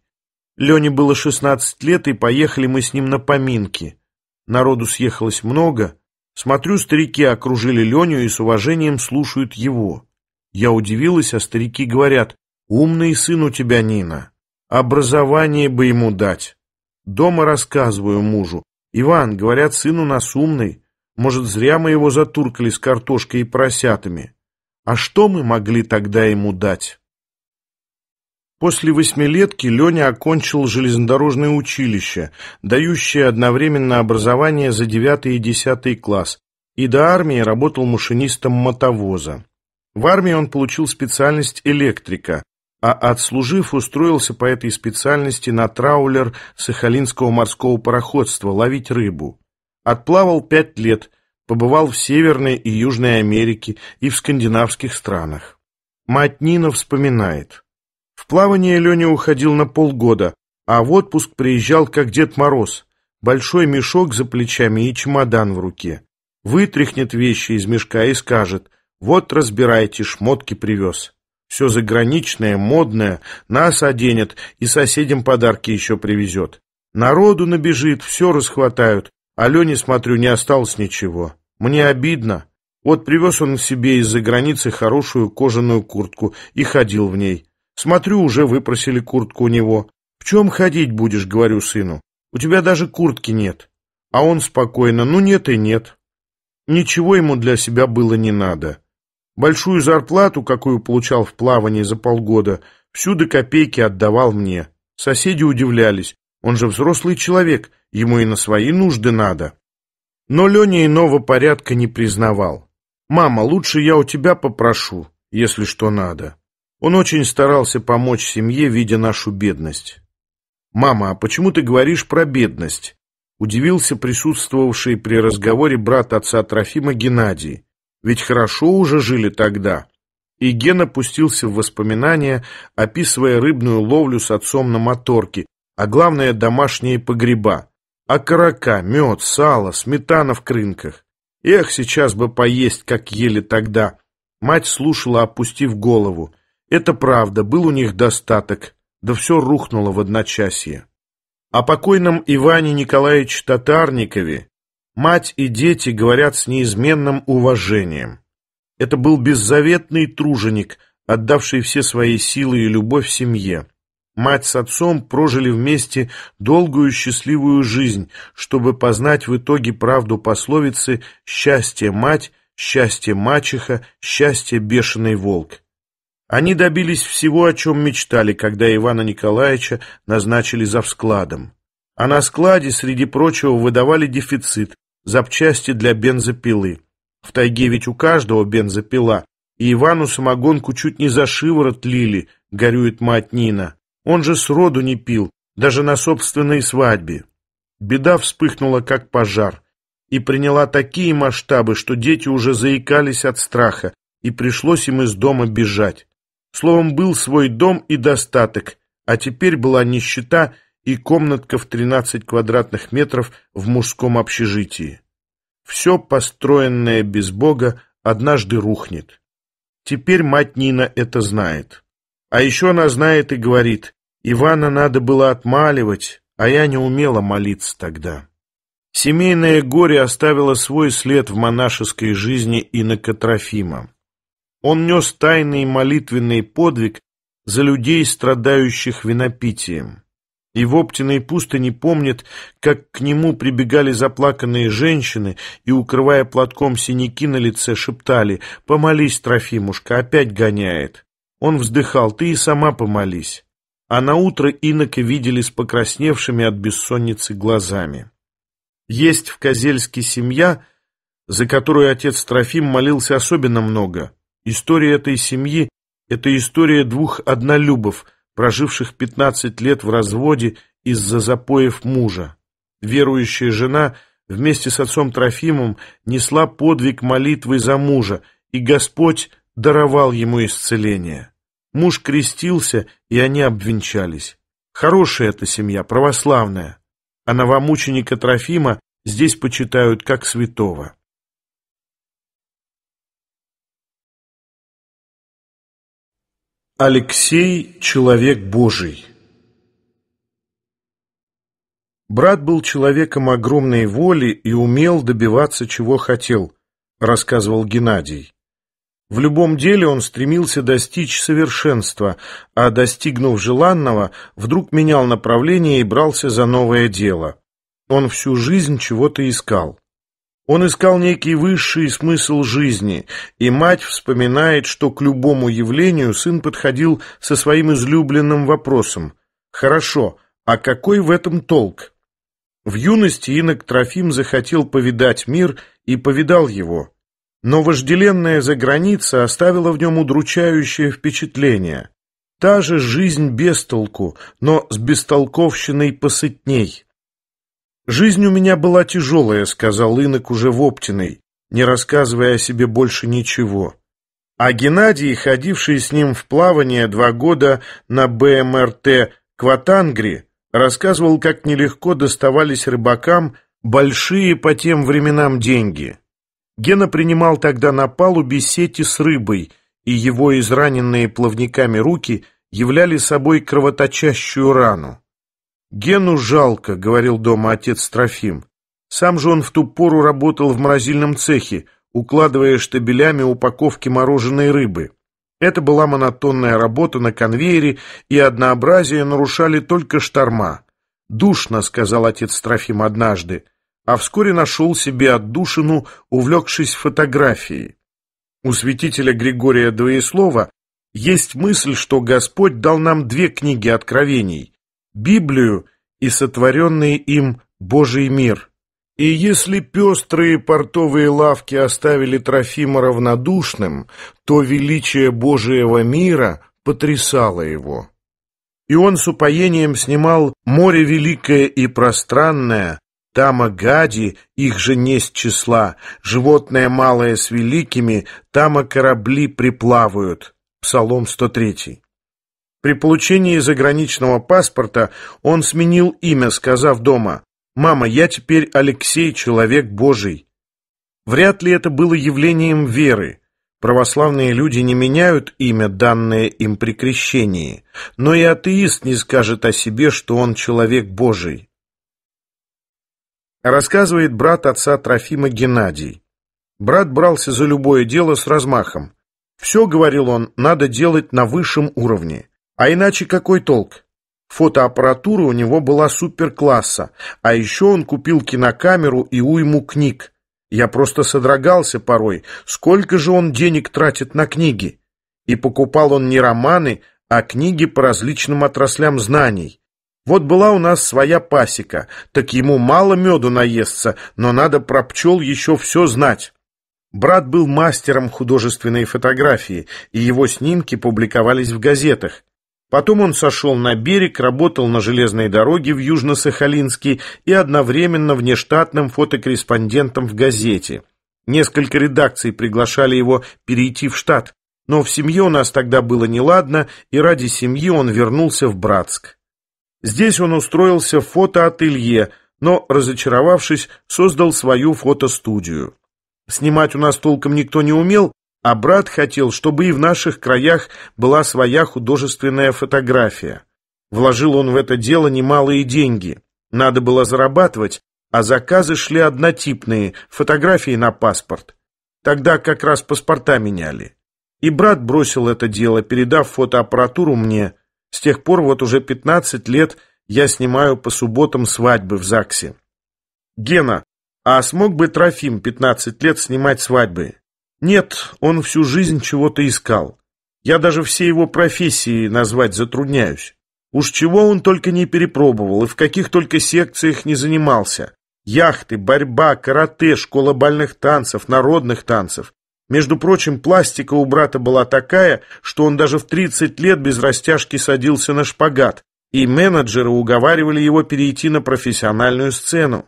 Лене было 16 лет, и поехали мы с ним на поминки. Народу съехалось много. Смотрю, старики окружили Леню и с уважением слушают его. Я удивилась, а старики говорят, «Умный сын у тебя, Нина. Образование бы ему дать». Дома рассказываю мужу. «Иван, говорят, сын у нас умный. Может, зря мы его затуркали с картошкой и просятами? А что мы могли тогда ему дать? После восьмилетки Леня окончил железнодорожное училище, дающее одновременно образование за девятый и десятый класс, и до армии работал машинистом мотовоза. В армии он получил специальность электрика, а отслужив, устроился по этой специальности на траулер Сахалинского морского пароходства ловить рыбу. Отплавал пять лет, побывал в Северной и Южной Америке и в скандинавских странах. Мать Нина вспоминает. В плавание Леня уходил на полгода, а в отпуск приезжал как Дед Мороз. Большой мешок за плечами и чемодан в руке. Вытряхнет вещи из мешка и скажет «Вот разбирайте, шмотки привез». Все заграничное, модное, нас оденет и соседям подарки еще привезет. Народу набежит, все расхватают, Алене, смотрю, не осталось ничего. Мне обидно. Вот привез он себе из-за границы хорошую кожаную куртку и ходил в ней. Смотрю, уже выпросили куртку у него. «В чем ходить будешь?» — говорю сыну. «У тебя даже куртки нет». А он спокойно. «Ну нет и нет». Ничего ему для себя было не надо. Большую зарплату, какую получал в плавании за полгода, всю до копейки отдавал мне. Соседи удивлялись. Он же взрослый человек, ему и на свои нужды надо. Но Леня иного порядка не признавал. «Мама, лучше я у тебя попрошу, если что надо». Он очень старался помочь семье, видя нашу бедность. «Мама, а почему ты говоришь про бедность?» Удивился присутствовавший при разговоре брат отца Трофима Геннадий. «Ведь хорошо уже жили тогда». И Ген опустился в воспоминания, описывая рыбную ловлю с отцом на моторке, а главное домашние погреба. Окорока, мед, сало, сметана в крынках. Эх, сейчас бы поесть, как ели тогда. Мать слушала, опустив голову. Это правда, был у них достаток, да все рухнуло в одночасье. О покойном Иване Николаевиче Татарникове мать и дети говорят с неизменным уважением. Это был беззаветный труженик, отдавший все свои силы и любовь семье. Мать с отцом прожили вместе долгую счастливую жизнь, чтобы познать в итоге правду пословицы «счастье мать», «счастье мачеха», «счастье бешеный волк». Они добились всего, о чем мечтали, когда Ивана Николаевича назначили за завскладом. А на складе, среди прочего, выдавали дефицит, запчасти для бензопилы. В тайге ведь у каждого бензопила, и Ивану самогонку чуть не за шиворот лили, горюет мать Нина. Он же сроду не пил, даже на собственной свадьбе. Беда вспыхнула, как пожар, и приняла такие масштабы, что дети уже заикались от страха, и пришлось им из дома бежать. Словом, был свой дом и достаток, а теперь была нищета и комнатка в 13 квадратных метров в мужском общежитии. Все, построенное без Бога, однажды рухнет. Теперь мать Нина это знает. А еще она знает и говорит, Ивана надо было отмаливать, а я не умела молиться тогда. Семейное горе оставило свой след в монашеской жизни и на Катрофима. Он нес тайный молитвенный подвиг за людей, страдающих винопитием. И в Оптиной пустыне помнит, как к нему прибегали заплаканные женщины и, укрывая платком синяки на лице, шептали «Помолись, Трофимушка, опять гоняет». Он вздыхал «Ты и сама помолись» а наутро инока видели с покрасневшими от бессонницы глазами. Есть в Козельске семья, за которую отец Трофим молился особенно много. История этой семьи – это история двух однолюбов, проживших 15 лет в разводе из-за запоев мужа. Верующая жена вместе с отцом Трофимом несла подвиг молитвы за мужа, и Господь даровал ему исцеление. Муж крестился, и они обвенчались. Хорошая эта семья, православная. А новомученика Трофима здесь почитают как святого. Алексей – человек Божий. Брат был человеком огромной воли и умел добиваться, чего хотел, рассказывал Геннадий. В любом деле он стремился достичь совершенства, а достигнув желанного, вдруг менял направление и брался за новое дело. Он всю жизнь чего-то искал. Он искал некий высший смысл жизни, и мать вспоминает, что к любому явлению сын подходил со своим излюбленным вопросом «Хорошо, а какой в этом толк?» В юности инок Трофим захотел повидать мир и повидал его – но вожделенная заграница оставила в нем удручающее впечатление. Та же жизнь без толку, но с бестолковщиной посытней. «Жизнь у меня была тяжелая», — сказал инок уже в Оптиной, не рассказывая о себе больше ничего. А Геннадий, ходивший с ним в плавание два года на БМРТ Кватангри, рассказывал, как нелегко доставались рыбакам большие по тем временам деньги. Гена принимал тогда на палубе сети с рыбой, и его израненные плавниками руки являли собой кровоточащую рану. «Гену жалко», — говорил дома отец Трофим. Сам же он в ту пору работал в морозильном цехе, укладывая штабелями упаковки мороженой рыбы. Это была монотонная работа на конвейере, и однообразие нарушали только шторма. «Душно», — сказал отец Трофим однажды а вскоре нашел себе отдушину, увлекшись фотографией. У святителя Григория Двоеслова есть мысль, что Господь дал нам две книги откровений – Библию и сотворенный им Божий мир. И если пестрые портовые лавки оставили Трофима равнодушным, то величие Божьего мира потрясало его. И он с упоением снимал «Море великое и пространное», Тама гади, их же не с числа, животное малое с великими, тама корабли приплавают. Псалом 103. При получении заграничного паспорта он сменил имя, сказав дома «Мама, я теперь Алексей, человек Божий». Вряд ли это было явлением веры. Православные люди не меняют имя, данное им при крещении, но и атеист не скажет о себе, что он человек Божий. Рассказывает брат отца Трофима Геннадий. Брат брался за любое дело с размахом. Все, говорил он, надо делать на высшем уровне. А иначе какой толк? Фотоаппаратура у него была суперкласса, а еще он купил кинокамеру и уйму книг. Я просто содрогался порой, сколько же он денег тратит на книги. И покупал он не романы, а книги по различным отраслям знаний. Вот была у нас своя пасека, так ему мало меду наестся, но надо про пчел еще все знать. Брат был мастером художественной фотографии, и его снимки публиковались в газетах. Потом он сошел на берег, работал на железной дороге в Южно-Сахалинске и одновременно внештатным фотокорреспондентом в газете. Несколько редакций приглашали его перейти в штат, но в семье у нас тогда было неладно, и ради семьи он вернулся в Братск. Здесь он устроился в фотоателье, но, разочаровавшись, создал свою фотостудию. Снимать у нас толком никто не умел, а брат хотел, чтобы и в наших краях была своя художественная фотография. Вложил он в это дело немалые деньги. Надо было зарабатывать, а заказы шли однотипные, фотографии на паспорт. Тогда как раз паспорта меняли. И брат бросил это дело, передав фотоаппаратуру мне. С тех пор вот уже 15 лет я снимаю по субботам свадьбы в ЗАГСе. Гена, а смог бы Трофим 15 лет снимать свадьбы? Нет, он всю жизнь чего-то искал. Я даже все его профессии назвать затрудняюсь. Уж чего он только не перепробовал и в каких только секциях не занимался. Яхты, борьба, карате, школа бальных танцев, народных танцев. Между прочим, пластика у брата была такая, что он даже в 30 лет без растяжки садился на шпагат, и менеджеры уговаривали его перейти на профессиональную сцену.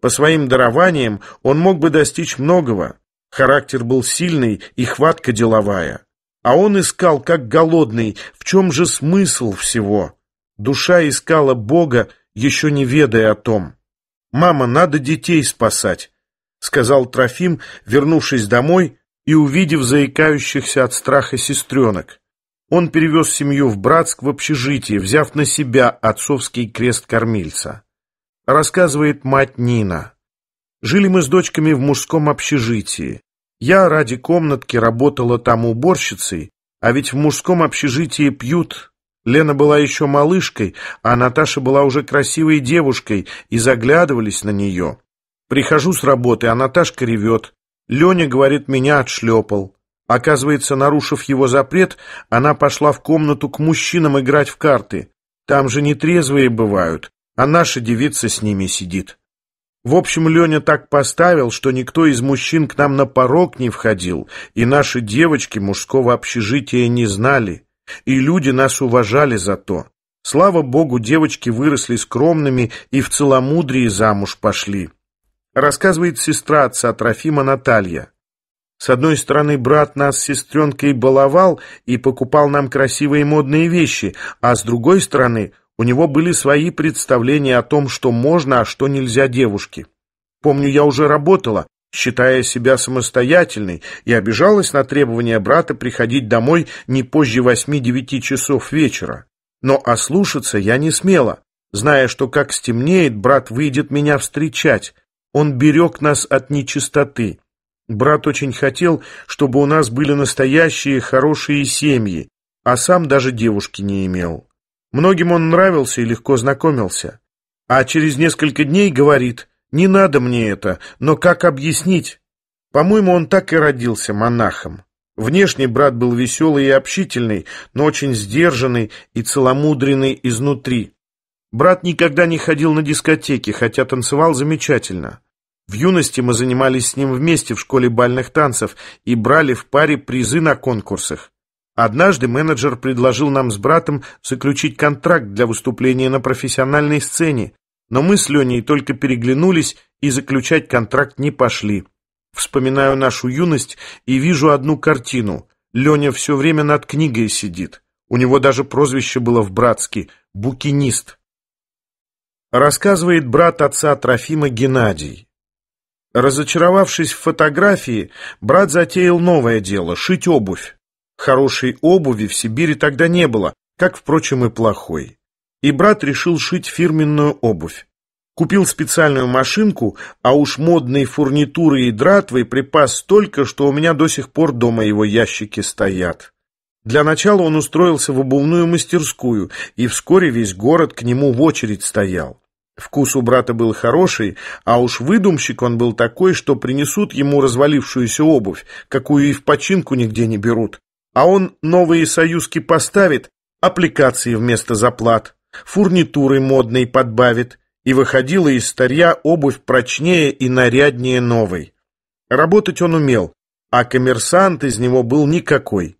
По своим дарованиям он мог бы достичь многого. Характер был сильный и хватка деловая. А он искал, как голодный, в чем же смысл всего? Душа искала Бога, еще не ведая о том. «Мама, надо детей спасать», — сказал Трофим, вернувшись домой и увидев заикающихся от страха сестренок. Он перевез семью в Братск в общежитие, взяв на себя отцовский крест кормильца. Рассказывает мать Нина. «Жили мы с дочками в мужском общежитии. Я ради комнатки работала там уборщицей, а ведь в мужском общежитии пьют. Лена была еще малышкой, а Наташа была уже красивой девушкой, и заглядывались на нее. Прихожу с работы, а Наташка ревет. Леня, говорит, меня отшлепал. Оказывается, нарушив его запрет, она пошла в комнату к мужчинам играть в карты. Там же нетрезвые бывают, а наша девица с ними сидит. В общем, Леня так поставил, что никто из мужчин к нам на порог не входил, и наши девочки мужского общежития не знали, и люди нас уважали за то. Слава богу, девочки выросли скромными и в целомудрии замуж пошли. Рассказывает сестра отца Трофима Наталья. С одной стороны, брат нас с сестренкой баловал и покупал нам красивые модные вещи, а с другой стороны, у него были свои представления о том, что можно, а что нельзя девушке. Помню, я уже работала, считая себя самостоятельной, и обижалась на требование брата приходить домой не позже восьми-девяти часов вечера. Но ослушаться я не смела, зная, что как стемнеет, брат выйдет меня встречать, он берег нас от нечистоты. Брат очень хотел, чтобы у нас были настоящие хорошие семьи, а сам даже девушки не имел. Многим он нравился и легко знакомился. А через несколько дней говорит, не надо мне это, но как объяснить? По-моему, он так и родился монахом. Внешне брат был веселый и общительный, но очень сдержанный и целомудренный изнутри. Брат никогда не ходил на дискотеки, хотя танцевал замечательно. В юности мы занимались с ним вместе в школе бальных танцев и брали в паре призы на конкурсах. Однажды менеджер предложил нам с братом заключить контракт для выступления на профессиональной сцене, но мы с Леней только переглянулись и заключать контракт не пошли. Вспоминаю нашу юность и вижу одну картину. Леня все время над книгой сидит. У него даже прозвище было в братске «Букинист». Рассказывает брат отца Трофима Геннадий. Разочаровавшись в фотографии, брат затеял новое дело – шить обувь. Хорошей обуви в Сибири тогда не было, как, впрочем, и плохой. И брат решил шить фирменную обувь. Купил специальную машинку, а уж модной фурнитуры и дратвой припас столько, что у меня до сих пор дома его ящики стоят. Для начала он устроился в обувную мастерскую, и вскоре весь город к нему в очередь стоял. Вкус у брата был хороший, а уж выдумщик он был такой, что принесут ему развалившуюся обувь, какую и в починку нигде не берут. А он новые союзки поставит, аппликации вместо заплат, фурнитуры модной подбавит, и выходила из старья обувь прочнее и наряднее новой. Работать он умел, а коммерсант из него был никакой.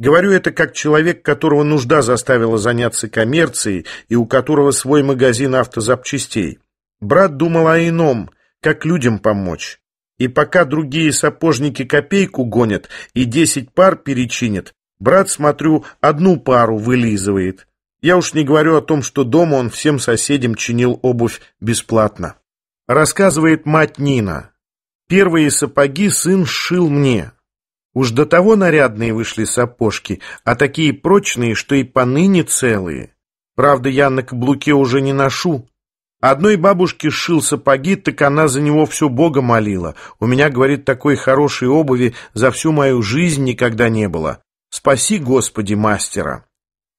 Говорю это как человек, которого нужда заставила заняться коммерцией и у которого свой магазин автозапчастей. Брат думал о ином, как людям помочь. И пока другие сапожники копейку гонят и десять пар перечинят, брат, смотрю, одну пару вылизывает. Я уж не говорю о том, что дома он всем соседям чинил обувь бесплатно. Рассказывает мать Нина. Первые сапоги сын сшил мне, Уж до того нарядные вышли сапожки, а такие прочные, что и поныне целые. Правда, я на каблуке уже не ношу. Одной бабушке шил сапоги, так она за него все Бога молила. У меня, говорит, такой хорошей обуви за всю мою жизнь никогда не было. Спаси, Господи, мастера.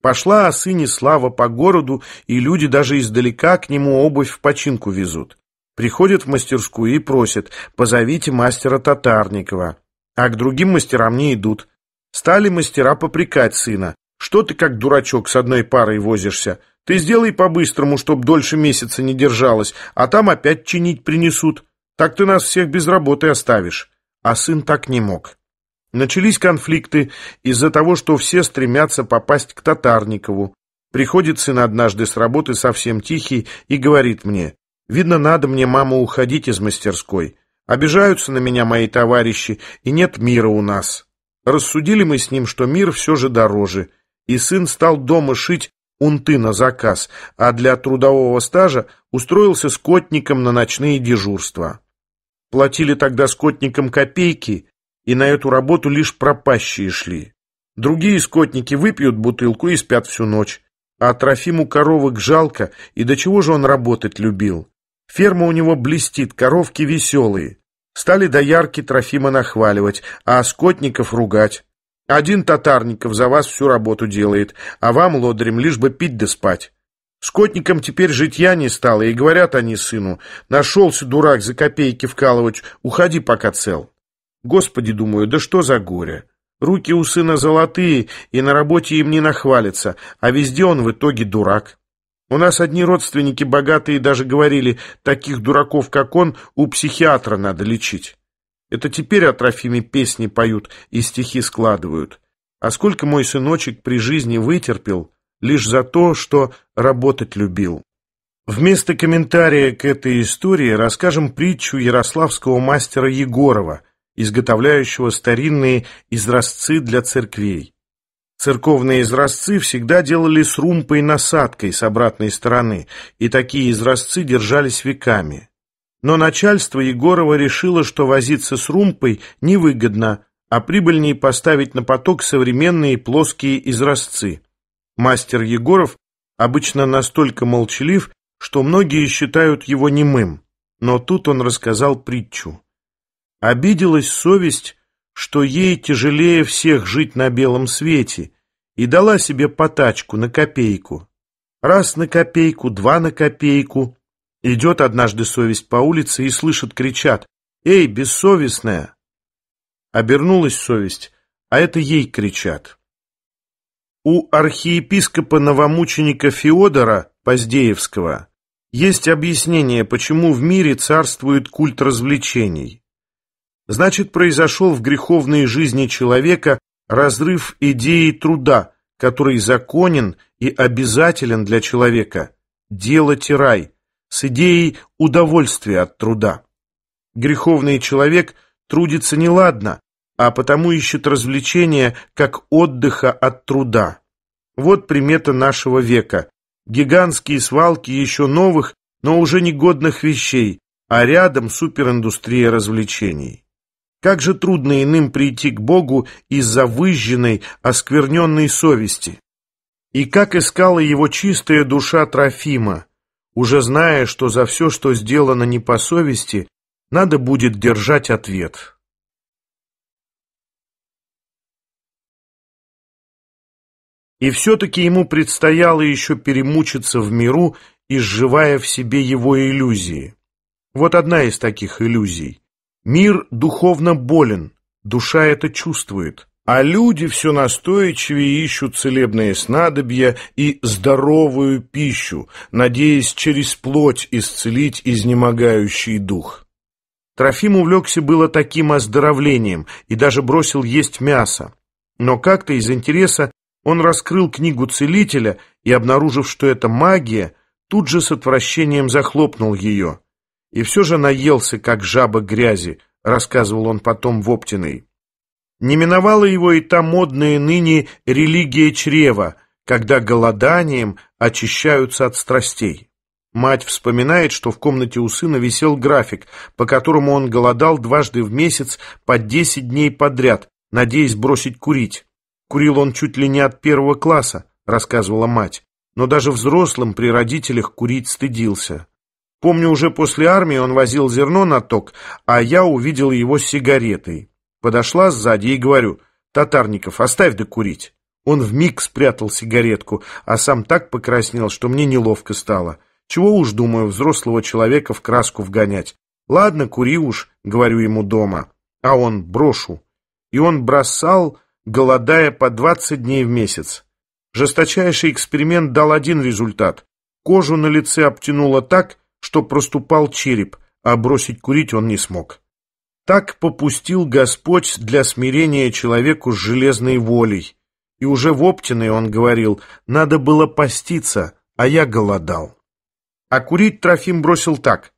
Пошла о сыне слава по городу, и люди даже издалека к нему обувь в починку везут. Приходят в мастерскую и просят, позовите мастера Татарникова а к другим мастерам не идут. Стали мастера попрекать сына. Что ты как дурачок с одной парой возишься? Ты сделай по-быстрому, чтоб дольше месяца не держалось, а там опять чинить принесут. Так ты нас всех без работы оставишь. А сын так не мог. Начались конфликты из-за того, что все стремятся попасть к Татарникову. Приходит сын однажды с работы совсем тихий и говорит мне, «Видно, надо мне, мама, уходить из мастерской. Обижаются на меня мои товарищи, и нет мира у нас. Рассудили мы с ним, что мир все же дороже, и сын стал дома шить унты на заказ, а для трудового стажа устроился скотником на ночные дежурства. Платили тогда скотникам копейки, и на эту работу лишь пропащие шли. Другие скотники выпьют бутылку и спят всю ночь. А Трофиму коровок жалко, и до чего же он работать любил. Ферма у него блестит, коровки веселые. Стали доярки Трофима нахваливать, а скотников ругать. Один татарников за вас всю работу делает, а вам, лодырем, лишь бы пить да спать. Скотникам теперь житья не стало, и говорят они сыну, нашелся дурак за копейки вкалывать, уходи пока цел. Господи, думаю, да что за горе? Руки у сына золотые, и на работе им не нахвалится, а везде он в итоге дурак. У нас одни родственники богатые даже говорили, таких дураков, как он, у психиатра надо лечить. Это теперь о Трофиме песни поют и стихи складывают. А сколько мой сыночек при жизни вытерпел лишь за то, что работать любил. Вместо комментария к этой истории расскажем притчу ярославского мастера Егорова, изготовляющего старинные изразцы для церквей. Церковные изразцы всегда делали с румпой насадкой с обратной стороны, и такие изразцы держались веками. Но начальство Егорова решило, что возиться с румпой невыгодно, а прибыльнее поставить на поток современные плоские изразцы. Мастер Егоров обычно настолько молчалив, что многие считают его немым, но тут он рассказал притчу. Обиделась совесть, что ей тяжелее всех жить на белом свете, и дала себе потачку на копейку. Раз на копейку, два на копейку. Идет однажды совесть по улице и слышит, кричат «Эй, бессовестная!» Обернулась совесть, а это ей кричат. У архиепископа новомученика Феодора Поздеевского есть объяснение, почему в мире царствует культ развлечений. Значит, произошел в греховной жизни человека разрыв идеи труда, который законен и обязателен для человека. Делать и рай с идеей удовольствия от труда. Греховный человек трудится неладно, а потому ищет развлечения как отдыха от труда. Вот примета нашего века. Гигантские свалки еще новых, но уже негодных вещей, а рядом супериндустрия развлечений. Как же трудно иным прийти к Богу из-за выжженной, оскверненной совести. И как искала его чистая душа Трофима, уже зная, что за все, что сделано не по совести, надо будет держать ответ. И все-таки ему предстояло еще перемучиться в миру, изживая в себе его иллюзии. Вот одна из таких иллюзий. Мир духовно болен, душа это чувствует. А люди все настойчивее ищут целебные снадобья и здоровую пищу, надеясь через плоть исцелить изнемогающий дух. Трофим увлекся было таким оздоровлением и даже бросил есть мясо. Но как-то из интереса он раскрыл книгу целителя и, обнаружив, что это магия, тут же с отвращением захлопнул ее. И все же наелся, как жаба грязи, рассказывал он потом в Оптиной. Не миновала его и та модная ныне религия чрева, когда голоданием очищаются от страстей. Мать вспоминает, что в комнате у сына висел график, по которому он голодал дважды в месяц по десять дней подряд, надеясь бросить курить. Курил он чуть ли не от первого класса, рассказывала мать, но даже взрослым при родителях курить стыдился. Помню, уже после армии он возил зерно на ток, а я увидел его с сигаретой. Подошла сзади и говорю, «Татарников, оставь докурить». Он вмиг спрятал сигаретку, а сам так покраснел, что мне неловко стало. Чего уж, думаю, взрослого человека в краску вгонять. «Ладно, кури уж», — говорю ему дома. А он «брошу». И он бросал, голодая по 20 дней в месяц. Жесточайший эксперимент дал один результат. Кожу на лице обтянуло так, что проступал череп, а бросить курить он не смог. Так попустил Господь для смирения человеку с железной волей. И уже в Оптиной он говорил, надо было поститься, а я голодал. А курить Трофим бросил так.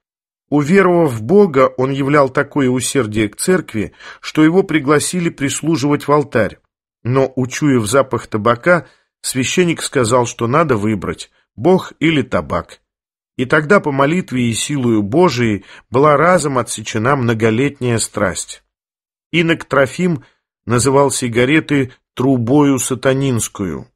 Уверовав в Бога, он являл такое усердие к церкви, что его пригласили прислуживать в алтарь. Но, учуяв запах табака, священник сказал, что надо выбрать – Бог или табак – и тогда по молитве и силою Божией была разом отсечена многолетняя страсть. Инок Трофим называл сигареты «трубою сатанинскую»,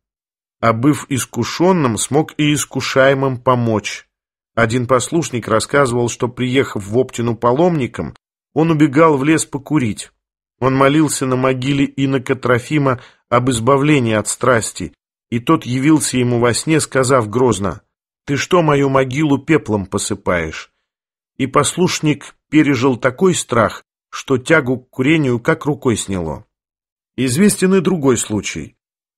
а быв искушенным, смог и искушаемым помочь. Один послушник рассказывал, что, приехав в Оптину паломником, он убегал в лес покурить. Он молился на могиле инока Трофима об избавлении от страсти, и тот явился ему во сне, сказав грозно – ты что мою могилу пеплом посыпаешь? И послушник пережил такой страх, что тягу к курению как рукой сняло. Известен и другой случай.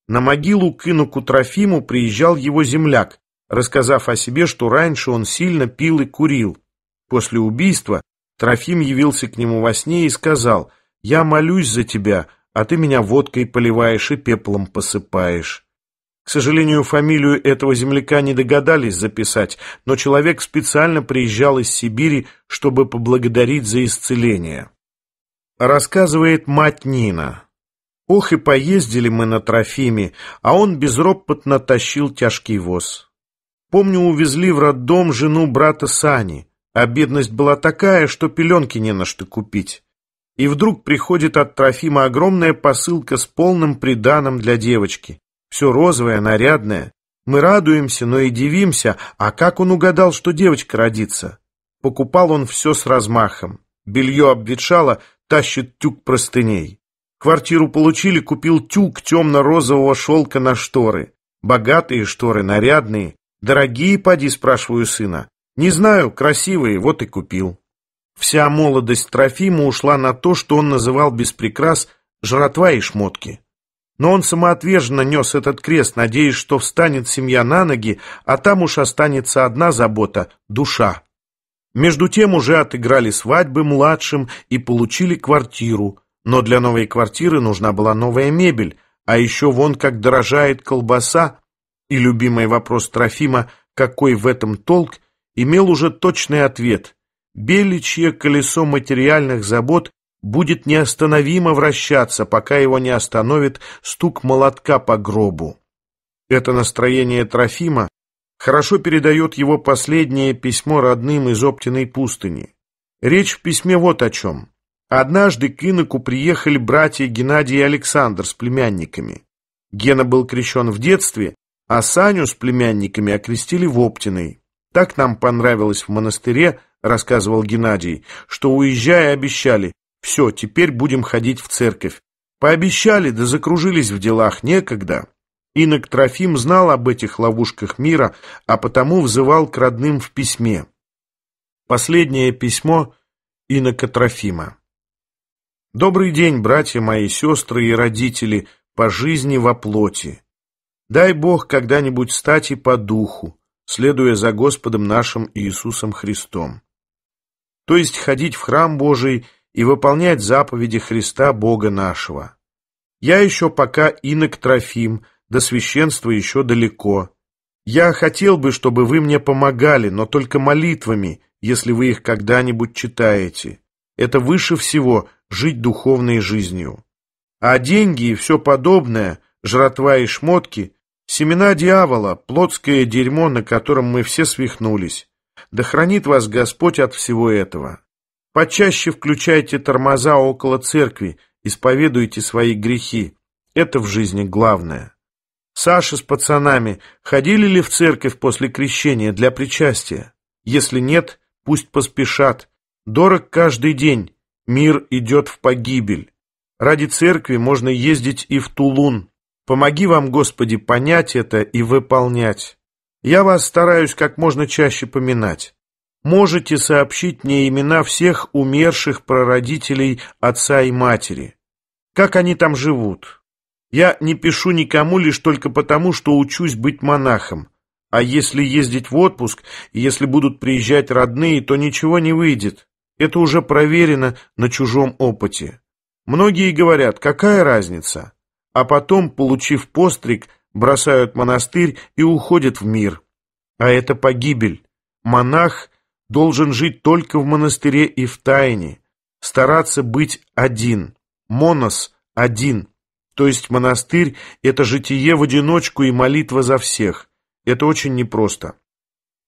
На могилу к инуку Трофиму приезжал его земляк, рассказав о себе, что раньше он сильно пил и курил. После убийства Трофим явился к нему во сне и сказал, «Я молюсь за тебя, а ты меня водкой поливаешь и пеплом посыпаешь». К сожалению, фамилию этого земляка не догадались записать, но человек специально приезжал из Сибири, чтобы поблагодарить за исцеление. Рассказывает мать Нина. «Ох, и поездили мы на Трофиме, а он безропотно тащил тяжкий воз. Помню, увезли в роддом жену брата Сани, а бедность была такая, что пеленки не на что купить. И вдруг приходит от Трофима огромная посылка с полным приданом для девочки. Все розовое, нарядное. Мы радуемся, но и дивимся, а как он угадал, что девочка родится? Покупал он все с размахом. Белье обветшало, тащит тюк простыней. Квартиру получили, купил тюк темно-розового шелка на шторы. Богатые шторы, нарядные. Дорогие, поди, спрашиваю сына. Не знаю, красивые, вот и купил. Вся молодость Трофима ушла на то, что он называл без «жратва и шмотки». Но он самоотверженно нес этот крест, надеясь, что встанет семья на ноги, а там уж останется одна забота – душа. Между тем уже отыграли свадьбы младшим и получили квартиру. Но для новой квартиры нужна была новая мебель, а еще вон как дорожает колбаса. И любимый вопрос Трофима «какой в этом толк?» имел уже точный ответ. Беличье колесо материальных забот будет неостановимо вращаться, пока его не остановит стук молотка по гробу. Это настроение Трофима хорошо передает его последнее письмо родным из Оптиной пустыни. Речь в письме вот о чем. Однажды к иноку приехали братья Геннадий и Александр с племянниками. Гена был крещен в детстве, а Саню с племянниками окрестили в Оптиной. Так нам понравилось в монастыре, рассказывал Геннадий, что, уезжая, обещали все, теперь будем ходить в церковь. Пообещали, да закружились в делах некогда. Инок Трофим знал об этих ловушках мира, а потому взывал к родным в письме. Последнее письмо Инока Трофима. «Добрый день, братья мои, сестры и родители, по жизни во плоти. Дай Бог когда-нибудь стать и по духу, следуя за Господом нашим Иисусом Христом. То есть ходить в храм Божий – и выполнять заповеди Христа Бога нашего. Я еще пока инок Трофим, до священства еще далеко. Я хотел бы, чтобы вы мне помогали, но только молитвами, если вы их когда-нибудь читаете. Это выше всего жить духовной жизнью. А деньги и все подобное, жратва и шмотки, семена дьявола, плотское дерьмо, на котором мы все свихнулись. Да хранит вас Господь от всего этого. Почаще включайте тормоза около церкви, исповедуйте свои грехи. Это в жизни главное. Саша с пацанами ходили ли в церковь после крещения для причастия? Если нет, пусть поспешат. Дорог каждый день. Мир идет в погибель. Ради церкви можно ездить и в Тулун. Помоги вам, Господи, понять это и выполнять. Я вас стараюсь как можно чаще поминать можете сообщить мне имена всех умерших прародителей отца и матери. Как они там живут? Я не пишу никому лишь только потому, что учусь быть монахом. А если ездить в отпуск, если будут приезжать родные, то ничего не выйдет. Это уже проверено на чужом опыте. Многие говорят, какая разница? А потом, получив постриг, бросают монастырь и уходят в мир. А это погибель. Монах должен жить только в монастыре и в тайне, стараться быть один, монос – один, то есть монастырь – это житие в одиночку и молитва за всех. Это очень непросто.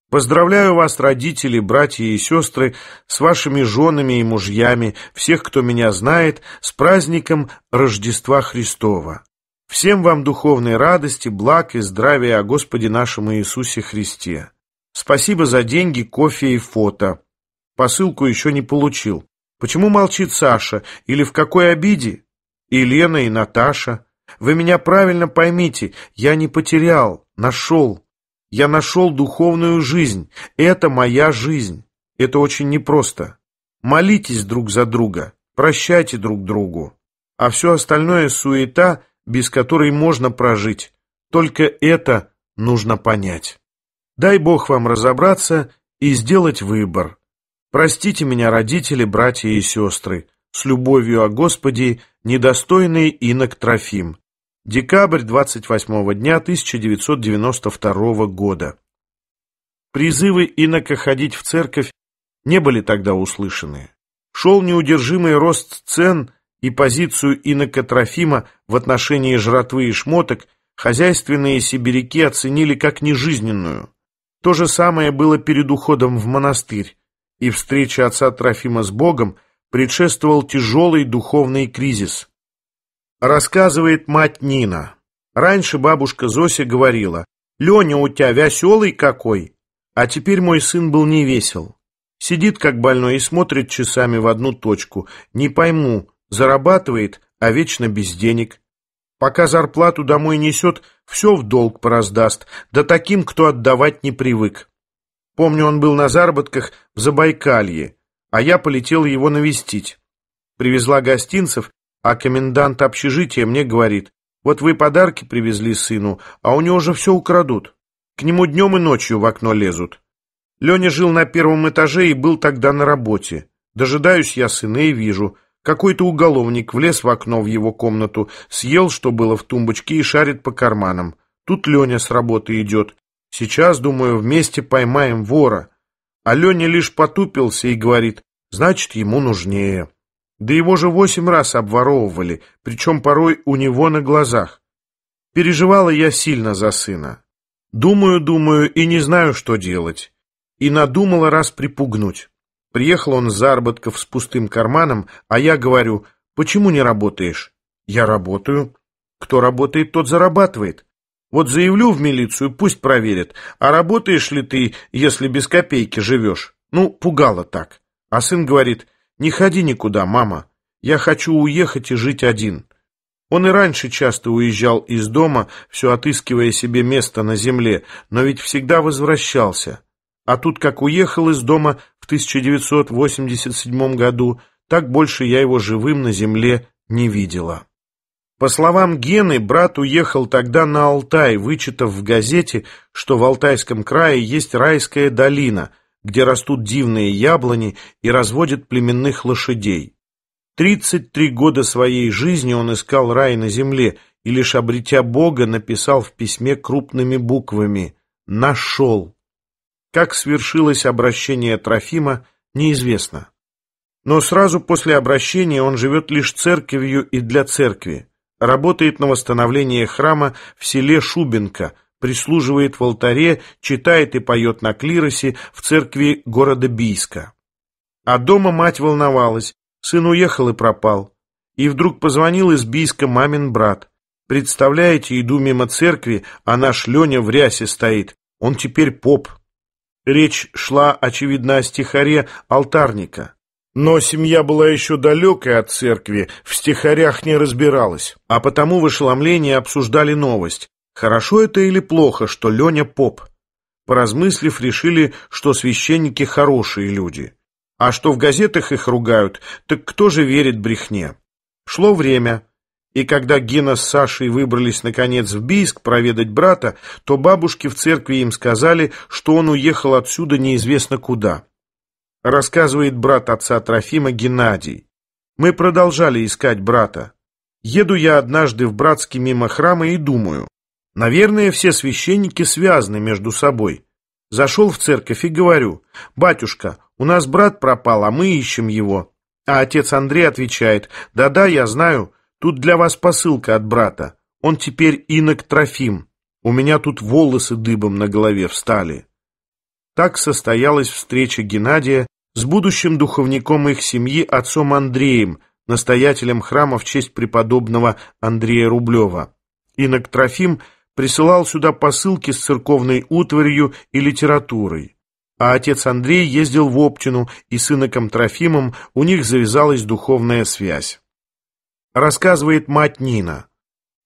Поздравляю вас, родители, братья и сестры, с вашими женами и мужьями, всех, кто меня знает, с праздником Рождества Христова. Всем вам духовной радости, благ и здравия о Господе нашем Иисусе Христе. Спасибо за деньги, кофе и фото. Посылку еще не получил. Почему молчит Саша? Или в какой обиде? И Лена, и Наташа. Вы меня правильно поймите. Я не потерял, нашел. Я нашел духовную жизнь. Это моя жизнь. Это очень непросто. Молитесь друг за друга. Прощайте друг другу. А все остальное суета, без которой можно прожить. Только это нужно понять. Дай Бог вам разобраться и сделать выбор. Простите меня, родители, братья и сестры. С любовью о Господе, недостойный инок Трофим. Декабрь 28 дня 1992 года. Призывы инока ходить в церковь не были тогда услышаны. Шел неудержимый рост цен и позицию инока Трофима в отношении жратвы и шмоток хозяйственные сибиряки оценили как нежизненную. То же самое было перед уходом в монастырь, и встреча отца Трофима с Богом предшествовал тяжелый духовный кризис. Рассказывает мать Нина. Раньше бабушка Зося говорила, «Леня у тебя веселый какой!» А теперь мой сын был невесел. Сидит как больной и смотрит часами в одну точку. Не пойму, зарабатывает, а вечно без денег. Пока зарплату домой несет, все в долг пораздаст, да таким, кто отдавать не привык. Помню, он был на заработках в Забайкалье, а я полетел его навестить. Привезла гостинцев, а комендант общежития мне говорит, вот вы подарки привезли сыну, а у него же все украдут. К нему днем и ночью в окно лезут. Леня жил на первом этаже и был тогда на работе. Дожидаюсь я сына и вижу – какой-то уголовник влез в окно в его комнату, съел, что было в тумбочке, и шарит по карманам. Тут Леня с работы идет. Сейчас, думаю, вместе поймаем вора. А Леня лишь потупился и говорит, значит, ему нужнее. Да его же восемь раз обворовывали, причем порой у него на глазах. Переживала я сильно за сына. Думаю, думаю и не знаю, что делать. И надумала раз припугнуть. Приехал он заработков с пустым карманом, а я говорю, почему не работаешь? Я работаю. Кто работает, тот зарабатывает. Вот заявлю в милицию, пусть проверят, а работаешь ли ты, если без копейки живешь? Ну, пугало так. А сын говорит, не ходи никуда, мама, я хочу уехать и жить один. Он и раньше часто уезжал из дома, все отыскивая себе место на земле, но ведь всегда возвращался. А тут как уехал из дома в 1987 году, так больше я его живым на земле не видела. По словам Гены, брат уехал тогда на Алтай, вычитав в газете, что в Алтайском крае есть райская долина, где растут дивные яблони и разводят племенных лошадей. 33 года своей жизни он искал рай на земле и, лишь обретя Бога, написал в письме крупными буквами «Нашел». Как свершилось обращение Трофима, неизвестно. Но сразу после обращения он живет лишь церковью и для церкви, работает на восстановление храма в селе Шубинка, прислуживает в алтаре, читает и поет на клиросе в церкви города Бийска. А дома мать волновалась, сын уехал и пропал. И вдруг позвонил из Бийска мамин брат. «Представляете, иду мимо церкви, а наш Леня в рясе стоит, он теперь поп». Речь шла, очевидно, о стихаре алтарника. Но семья была еще далекой от церкви, в стихарях не разбиралась, а потому в ошеломлении обсуждали новость. Хорошо это или плохо, что Леня поп? Поразмыслив, решили, что священники хорошие люди. А что в газетах их ругают, так кто же верит брехне? Шло время. И когда Гена с Сашей выбрались, наконец, в Бийск проведать брата, то бабушки в церкви им сказали, что он уехал отсюда неизвестно куда. Рассказывает брат отца Трофима Геннадий. Мы продолжали искать брата. Еду я однажды в Братский мимо храма и думаю, наверное, все священники связаны между собой. Зашел в церковь и говорю, «Батюшка, у нас брат пропал, а мы ищем его». А отец Андрей отвечает, «Да-да, я знаю, Тут для вас посылка от брата. Он теперь инок Трофим. У меня тут волосы дыбом на голове встали». Так состоялась встреча Геннадия с будущим духовником их семьи отцом Андреем, настоятелем храма в честь преподобного Андрея Рублева. Инок Трофим присылал сюда посылки с церковной утварью и литературой. А отец Андрей ездил в Оптину, и с иноком Трофимом у них завязалась духовная связь. Рассказывает мать Нина.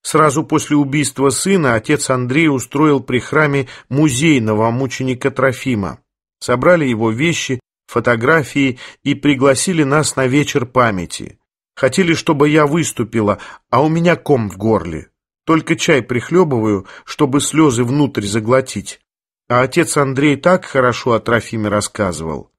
Сразу после убийства сына отец Андрей устроил при храме музей новомученика Трофима. Собрали его вещи, фотографии и пригласили нас на вечер памяти. Хотели, чтобы я выступила, а у меня ком в горле. Только чай прихлебываю, чтобы слезы внутрь заглотить. А отец Андрей так хорошо о Трофиме рассказывал.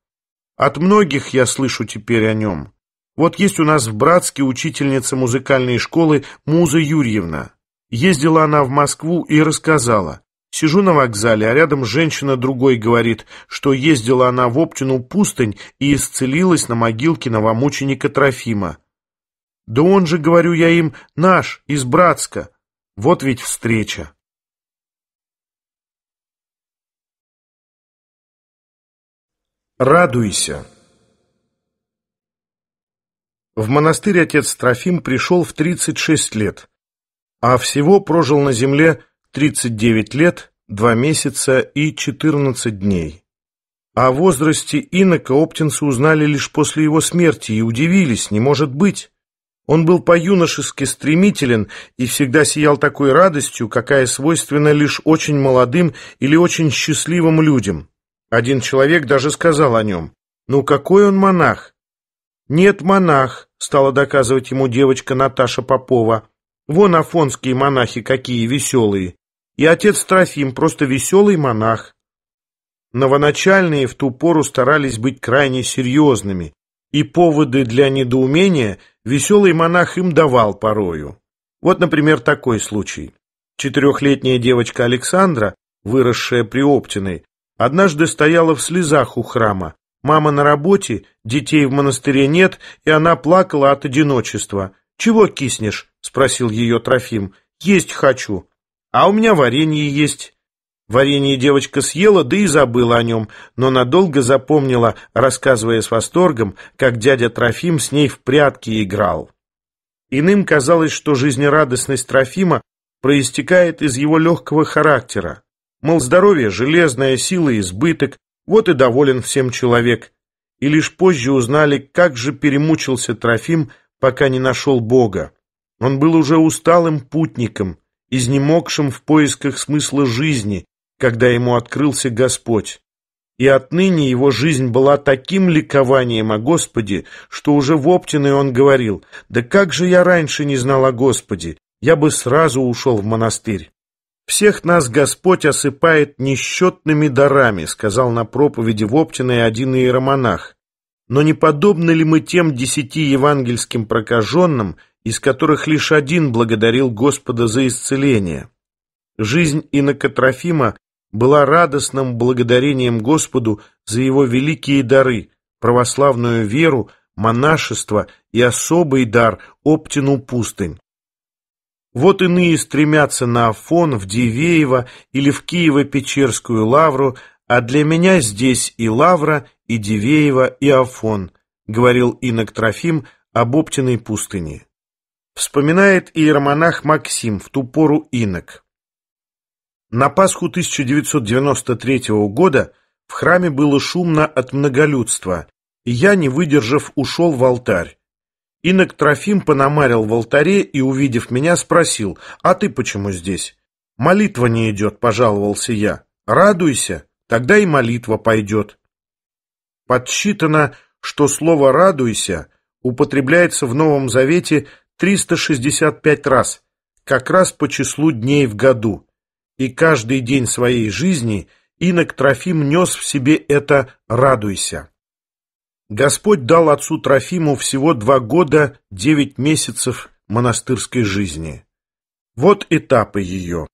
От многих я слышу теперь о нем. Вот есть у нас в Братске учительница музыкальной школы Муза Юрьевна. Ездила она в Москву и рассказала. Сижу на вокзале, а рядом женщина другой говорит, что ездила она в Оптину пустынь и исцелилась на могилке новомученика Трофима. Да он же, говорю я им, наш, из Братска. Вот ведь встреча. Радуйся. В монастырь отец Трофим пришел в 36 лет, а всего прожил на земле 39 лет, 2 месяца и 14 дней. О возрасте инока оптинцы узнали лишь после его смерти и удивились, не может быть. Он был по-юношески стремителен и всегда сиял такой радостью, какая свойственна лишь очень молодым или очень счастливым людям. Один человек даже сказал о нем, «Ну какой он монах?» «Нет, монах, стала доказывать ему девочка Наташа Попова. Вон афонские монахи какие веселые. И отец Трофим просто веселый монах. Новоначальные в ту пору старались быть крайне серьезными, и поводы для недоумения веселый монах им давал порою. Вот, например, такой случай. Четырехлетняя девочка Александра, выросшая при Оптиной, однажды стояла в слезах у храма Мама на работе, детей в монастыре нет, и она плакала от одиночества. «Чего киснешь?» — спросил ее Трофим. «Есть хочу». «А у меня варенье есть». Варенье девочка съела, да и забыла о нем, но надолго запомнила, рассказывая с восторгом, как дядя Трофим с ней в прятки играл. Иным казалось, что жизнерадостность Трофима проистекает из его легкого характера. Мол, здоровье, железная сила, избыток, вот и доволен всем человек. И лишь позже узнали, как же перемучился Трофим, пока не нашел Бога. Он был уже усталым путником, изнемогшим в поисках смысла жизни, когда ему открылся Господь. И отныне его жизнь была таким ликованием о Господе, что уже в Оптиной он говорил, «Да как же я раньше не знал о Господе? Я бы сразу ушел в монастырь». «Всех нас Господь осыпает несчетными дарами», сказал на проповеди в Оптиной один иеромонах. «Но не подобны ли мы тем десяти евангельским прокаженным, из которых лишь один благодарил Господа за исцеление?» Жизнь инокотрофима была радостным благодарением Господу за его великие дары, православную веру, монашество и особый дар – Оптину пустынь. Вот иные стремятся на Афон, в Дивеево или в Киево-Печерскую лавру, а для меня здесь и лавра, и Дивеево, и Афон, говорил инок Трофим об Оптиной пустыне. Вспоминает иеромонах Максим, в ту пору инок. На Пасху 1993 года в храме было шумно от многолюдства, и я, не выдержав, ушел в алтарь. Инок Трофим понамарил в алтаре и, увидев меня, спросил, «А ты почему здесь?» «Молитва не идет», — пожаловался я. «Радуйся, тогда и молитва пойдет». Подсчитано, что слово «радуйся» употребляется в Новом Завете 365 раз, как раз по числу дней в году. И каждый день своей жизни инок Трофим нес в себе это «радуйся». Господь дал отцу Трофиму всего два года, девять месяцев монастырской жизни. Вот этапы ее.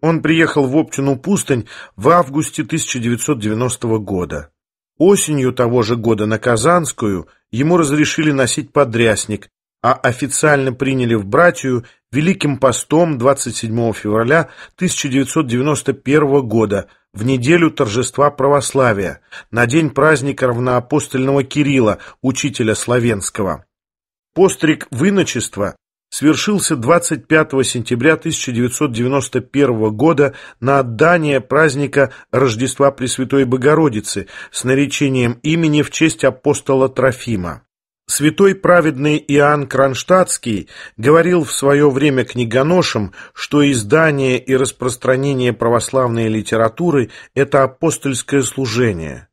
Он приехал в Оптину пустынь в августе 1990 года. Осенью того же года на Казанскую ему разрешили носить подрясник, а официально приняли в братью Великим постом 27 февраля 1991 года в неделю торжества православия, на день праздника равноапостольного Кирилла, учителя славянского. Постриг выночества свершился 25 сентября 1991 года на отдание праздника Рождества Пресвятой Богородицы с наречением имени в честь апостола Трофима. Святой праведный Иоанн Кронштадтский говорил в свое время книгоношам, что издание и распространение православной литературы – это апостольское служение,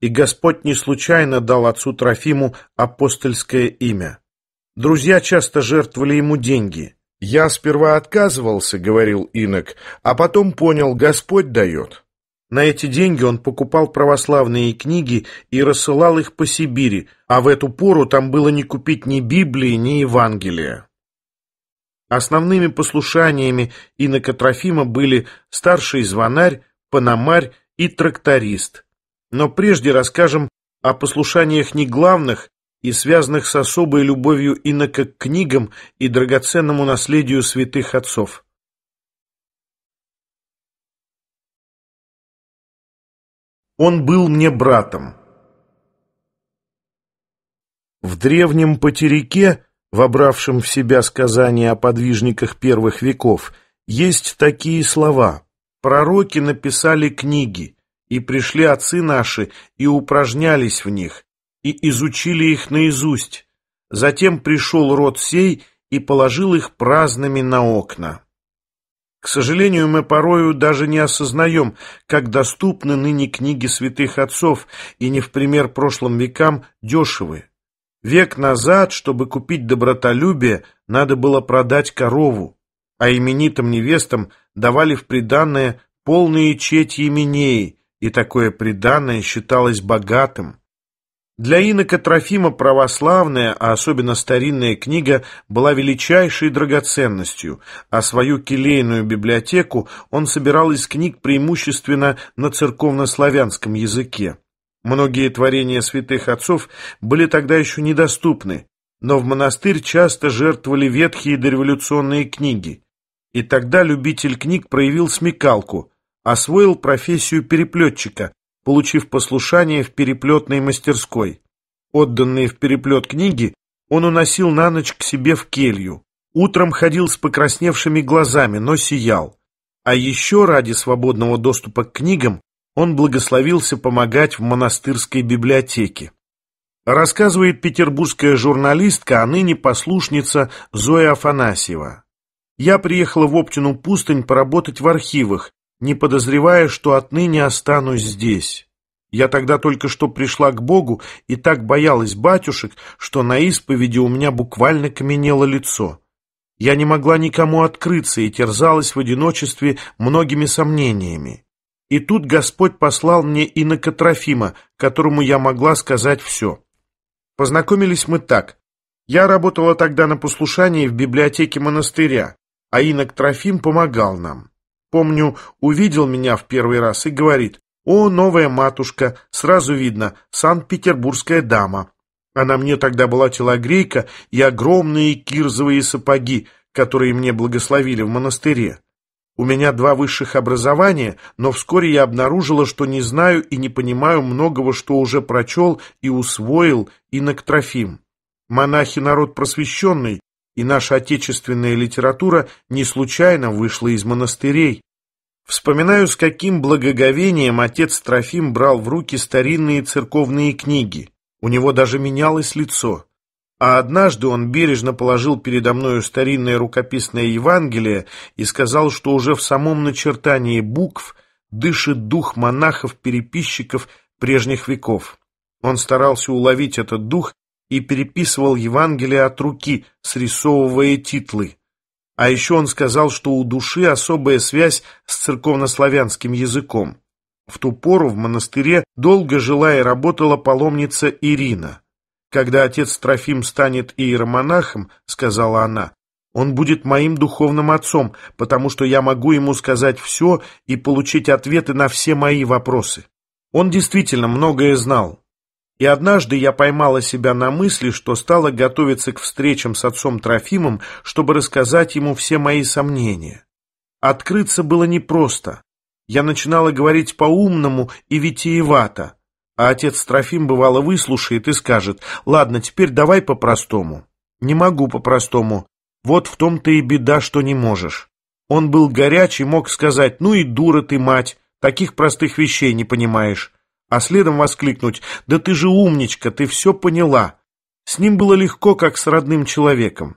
и Господь не случайно дал отцу Трофиму апостольское имя. Друзья часто жертвовали ему деньги. «Я сперва отказывался», — говорил инок, — «а потом понял, Господь дает». На эти деньги он покупал православные книги и рассылал их по Сибири, а в эту пору там было не купить ни Библии, ни Евангелия. Основными послушаниями Трофима были старший звонарь, пономарь и тракторист. Но прежде расскажем о послушаниях не главных и связанных с особой любовью инока к книгам и драгоценному наследию святых отцов. Он был мне братом. В древнем потерике, вобравшем в себя сказания о подвижниках первых веков, есть такие слова. Пророки написали книги, и пришли отцы наши, и упражнялись в них, и изучили их наизусть. Затем пришел род сей и положил их праздными на окна. К сожалению, мы порою даже не осознаем, как доступны ныне книги святых отцов и не в пример прошлым векам дешевы. Век назад, чтобы купить добротолюбие, надо было продать корову, а именитым невестам давали в приданное полные четь именеи, и такое приданное считалось богатым. Для инока Трофима православная, а особенно старинная книга, была величайшей драгоценностью, а свою келейную библиотеку он собирал из книг преимущественно на церковнославянском языке. Многие творения святых отцов были тогда еще недоступны, но в монастырь часто жертвовали ветхие дореволюционные книги. И тогда любитель книг проявил смекалку, освоил профессию переплетчика, получив послушание в переплетной мастерской. Отданные в переплет книги он уносил на ночь к себе в келью. Утром ходил с покрасневшими глазами, но сиял. А еще ради свободного доступа к книгам он благословился помогать в монастырской библиотеке. Рассказывает петербургская журналистка, а ныне послушница Зоя Афанасьева. «Я приехала в Оптину пустынь поработать в архивах, не подозревая, что отныне останусь здесь. Я тогда только что пришла к Богу и так боялась батюшек, что на исповеди у меня буквально каменело лицо. Я не могла никому открыться и терзалась в одиночестве многими сомнениями. И тут Господь послал мне инока Трофима, которому я могла сказать все. Познакомились мы так. Я работала тогда на послушании в библиотеке монастыря, а инок Трофим помогал нам. Помню, увидел меня в первый раз и говорит, «О, новая матушка, сразу видно, санкт-петербургская дама». Она мне тогда была телогрейка и огромные кирзовые сапоги, которые мне благословили в монастыре. У меня два высших образования, но вскоре я обнаружила, что не знаю и не понимаю многого, что уже прочел и усвоил иноктрофим. Монахи народ просвещенный, и наша отечественная литература не случайно вышла из монастырей. Вспоминаю, с каким благоговением отец Трофим брал в руки старинные церковные книги. У него даже менялось лицо. А однажды он бережно положил передо мною старинное рукописное Евангелие и сказал, что уже в самом начертании букв дышит дух монахов-переписчиков прежних веков. Он старался уловить этот дух и переписывал Евангелие от руки, срисовывая титлы. А еще он сказал, что у души особая связь с церковнославянским языком. В ту пору в монастыре долго жила и работала паломница Ирина. «Когда отец Трофим станет иеромонахом, — сказала она, — он будет моим духовным отцом, потому что я могу ему сказать все и получить ответы на все мои вопросы». Он действительно многое знал, и однажды я поймала себя на мысли, что стала готовиться к встречам с отцом Трофимом, чтобы рассказать ему все мои сомнения. Открыться было непросто. Я начинала говорить по-умному и витиевато, а отец Трофим бывало выслушает и скажет, «Ладно, теперь давай по-простому». «Не могу по-простому. Вот в том-то и беда, что не можешь». Он был горячий, мог сказать, «Ну и дура ты, мать, таких простых вещей не понимаешь» а следом воскликнуть «Да ты же умничка, ты все поняла!» С ним было легко, как с родным человеком.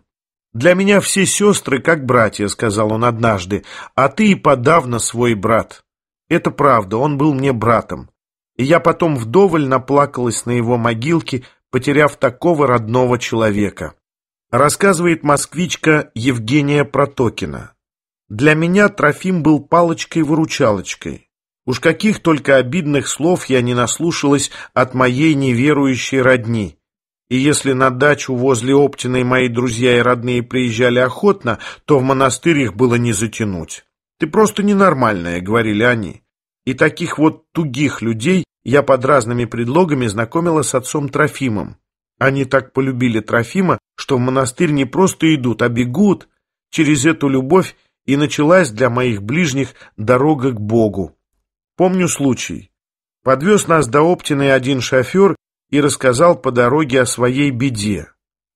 «Для меня все сестры как братья», — сказал он однажды, «а ты и подавно свой брат». Это правда, он был мне братом. И я потом вдоволь наплакалась на его могилке, потеряв такого родного человека. Рассказывает москвичка Евгения Протокина. «Для меня Трофим был палочкой-выручалочкой. Уж каких только обидных слов я не наслушалась от моей неверующей родни. И если на дачу возле Оптиной мои друзья и родные приезжали охотно, то в монастырь их было не затянуть. «Ты просто ненормальная», — говорили они. И таких вот тугих людей я под разными предлогами знакомила с отцом Трофимом. Они так полюбили Трофима, что в монастырь не просто идут, а бегут. Через эту любовь и началась для моих ближних дорога к Богу. Помню случай. Подвез нас до Оптиной один шофер и рассказал по дороге о своей беде.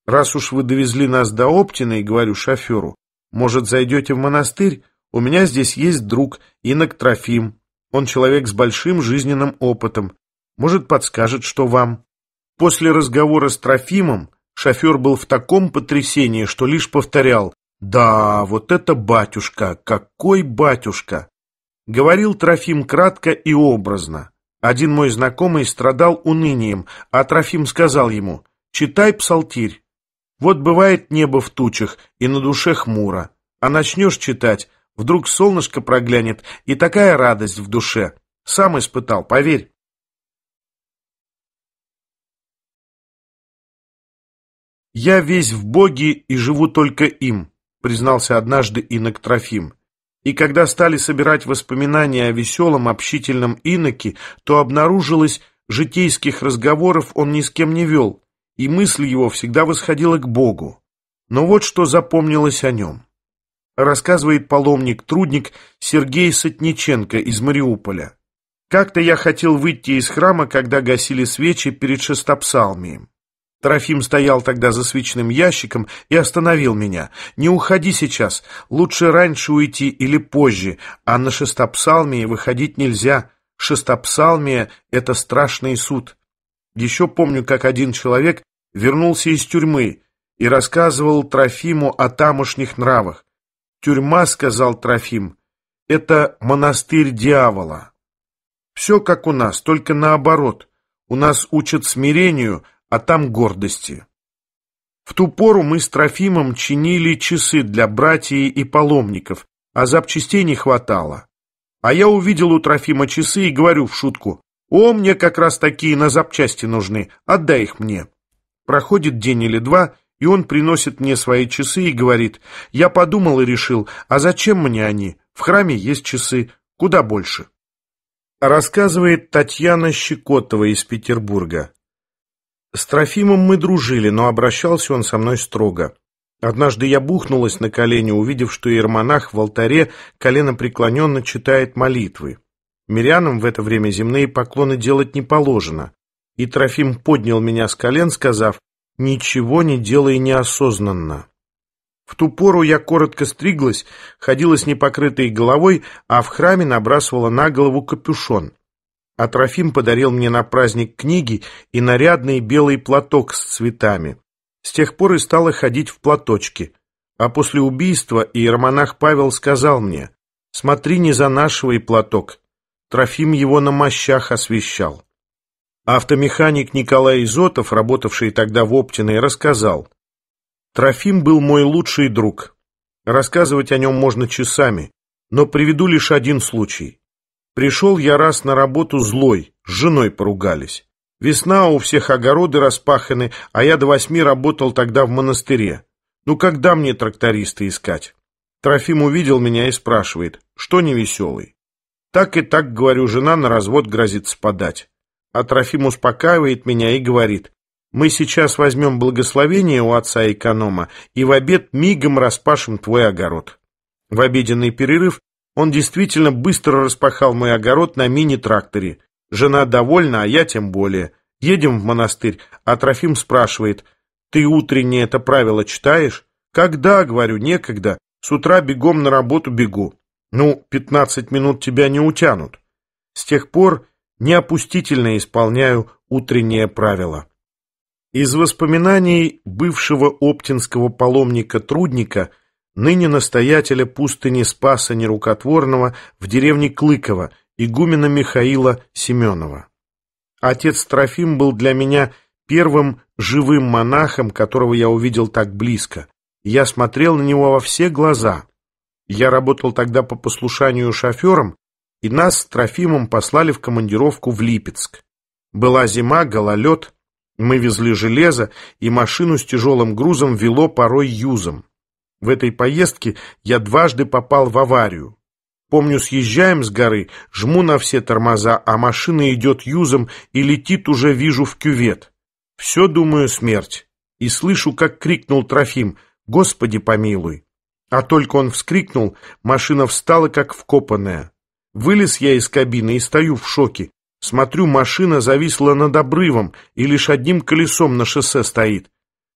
«Раз уж вы довезли нас до Оптиной, — говорю шоферу, — может, зайдете в монастырь? У меня здесь есть друг, инок Трофим. Он человек с большим жизненным опытом. Может, подскажет, что вам». После разговора с Трофимом шофер был в таком потрясении, что лишь повторял «Да, вот это батюшка! Какой батюшка!» Говорил Трофим кратко и образно. Один мой знакомый страдал унынием, а Трофим сказал ему «Читай псалтирь». Вот бывает небо в тучах и на душе хмуро. А начнешь читать, вдруг солнышко проглянет, и такая радость в душе. Сам испытал, поверь. «Я весь в Боге и живу только им», — признался однажды инок Трофим. И когда стали собирать воспоминания о веселом общительном иноке, то обнаружилось, житейских разговоров он ни с кем не вел, и мысль его всегда восходила к Богу. Но вот что запомнилось о нем. Рассказывает паломник-трудник Сергей Сотниченко из Мариуполя. «Как-то я хотел выйти из храма, когда гасили свечи перед шестопсалмием. Трофим стоял тогда за свечным ящиком и остановил меня. «Не уходи сейчас. Лучше раньше уйти или позже, а на шестопсалмии выходить нельзя. Шестопсалмия — это страшный суд». Еще помню, как один человек вернулся из тюрьмы и рассказывал Трофиму о тамошних нравах. «Тюрьма, — сказал Трофим, — это монастырь дьявола. Все как у нас, только наоборот. У нас учат смирению — а там гордости. В ту пору мы с Трофимом чинили часы для братьев и паломников, а запчастей не хватало. А я увидел у Трофима часы и говорю в шутку, «О, мне как раз такие на запчасти нужны, отдай их мне». Проходит день или два, и он приносит мне свои часы и говорит, «Я подумал и решил, а зачем мне они? В храме есть часы, куда больше». Рассказывает Татьяна Щекотова из Петербурга. С Трофимом мы дружили, но обращался он со мной строго. Однажды я бухнулась на колени, увидев, что иермонах в алтаре колено преклоненно читает молитвы. Мирянам в это время земные поклоны делать не положено. И Трофим поднял меня с колен, сказав, «Ничего не делай неосознанно». В ту пору я коротко стриглась, ходила с непокрытой головой, а в храме набрасывала на голову капюшон а Трофим подарил мне на праздник книги и нарядный белый платок с цветами. С тех пор и стала ходить в платочке. А после убийства иеромонах Павел сказал мне, «Смотри, не за нашего платок». Трофим его на мощах освещал. Автомеханик Николай Изотов, работавший тогда в Оптиной, рассказал, «Трофим был мой лучший друг. Рассказывать о нем можно часами, но приведу лишь один случай. Пришел я раз на работу злой, с женой поругались. Весна, у всех огороды распаханы, а я до восьми работал тогда в монастыре. Ну когда мне тракториста искать? Трофим увидел меня и спрашивает, что невеселый? Так и так, говорю, жена на развод грозит спадать. А Трофим успокаивает меня и говорит, мы сейчас возьмем благословение у отца эконома и в обед мигом распашем твой огород. В обеденный перерыв он действительно быстро распахал мой огород на мини-тракторе. Жена довольна, а я тем более. Едем в монастырь, а Трофим спрашивает, «Ты утреннее это правило читаешь?» «Когда?» — говорю, «некогда. С утра бегом на работу бегу». «Ну, пятнадцать минут тебя не утянут». С тех пор неопустительно исполняю утреннее правило. Из воспоминаний бывшего оптинского паломника-трудника – ныне настоятеля пустыни Спаса Нерукотворного в деревне Клыково, игумена Михаила Семенова. Отец Трофим был для меня первым живым монахом, которого я увидел так близко. Я смотрел на него во все глаза. Я работал тогда по послушанию шофером, и нас с Трофимом послали в командировку в Липецк. Была зима, гололед, мы везли железо, и машину с тяжелым грузом вело порой юзом. В этой поездке я дважды попал в аварию. Помню, съезжаем с горы, жму на все тормоза, а машина идет юзом и летит уже, вижу, в кювет. Все, думаю, смерть. И слышу, как крикнул Трофим «Господи помилуй!». А только он вскрикнул, машина встала, как вкопанная. Вылез я из кабины и стою в шоке. Смотрю, машина зависла над обрывом и лишь одним колесом на шоссе стоит.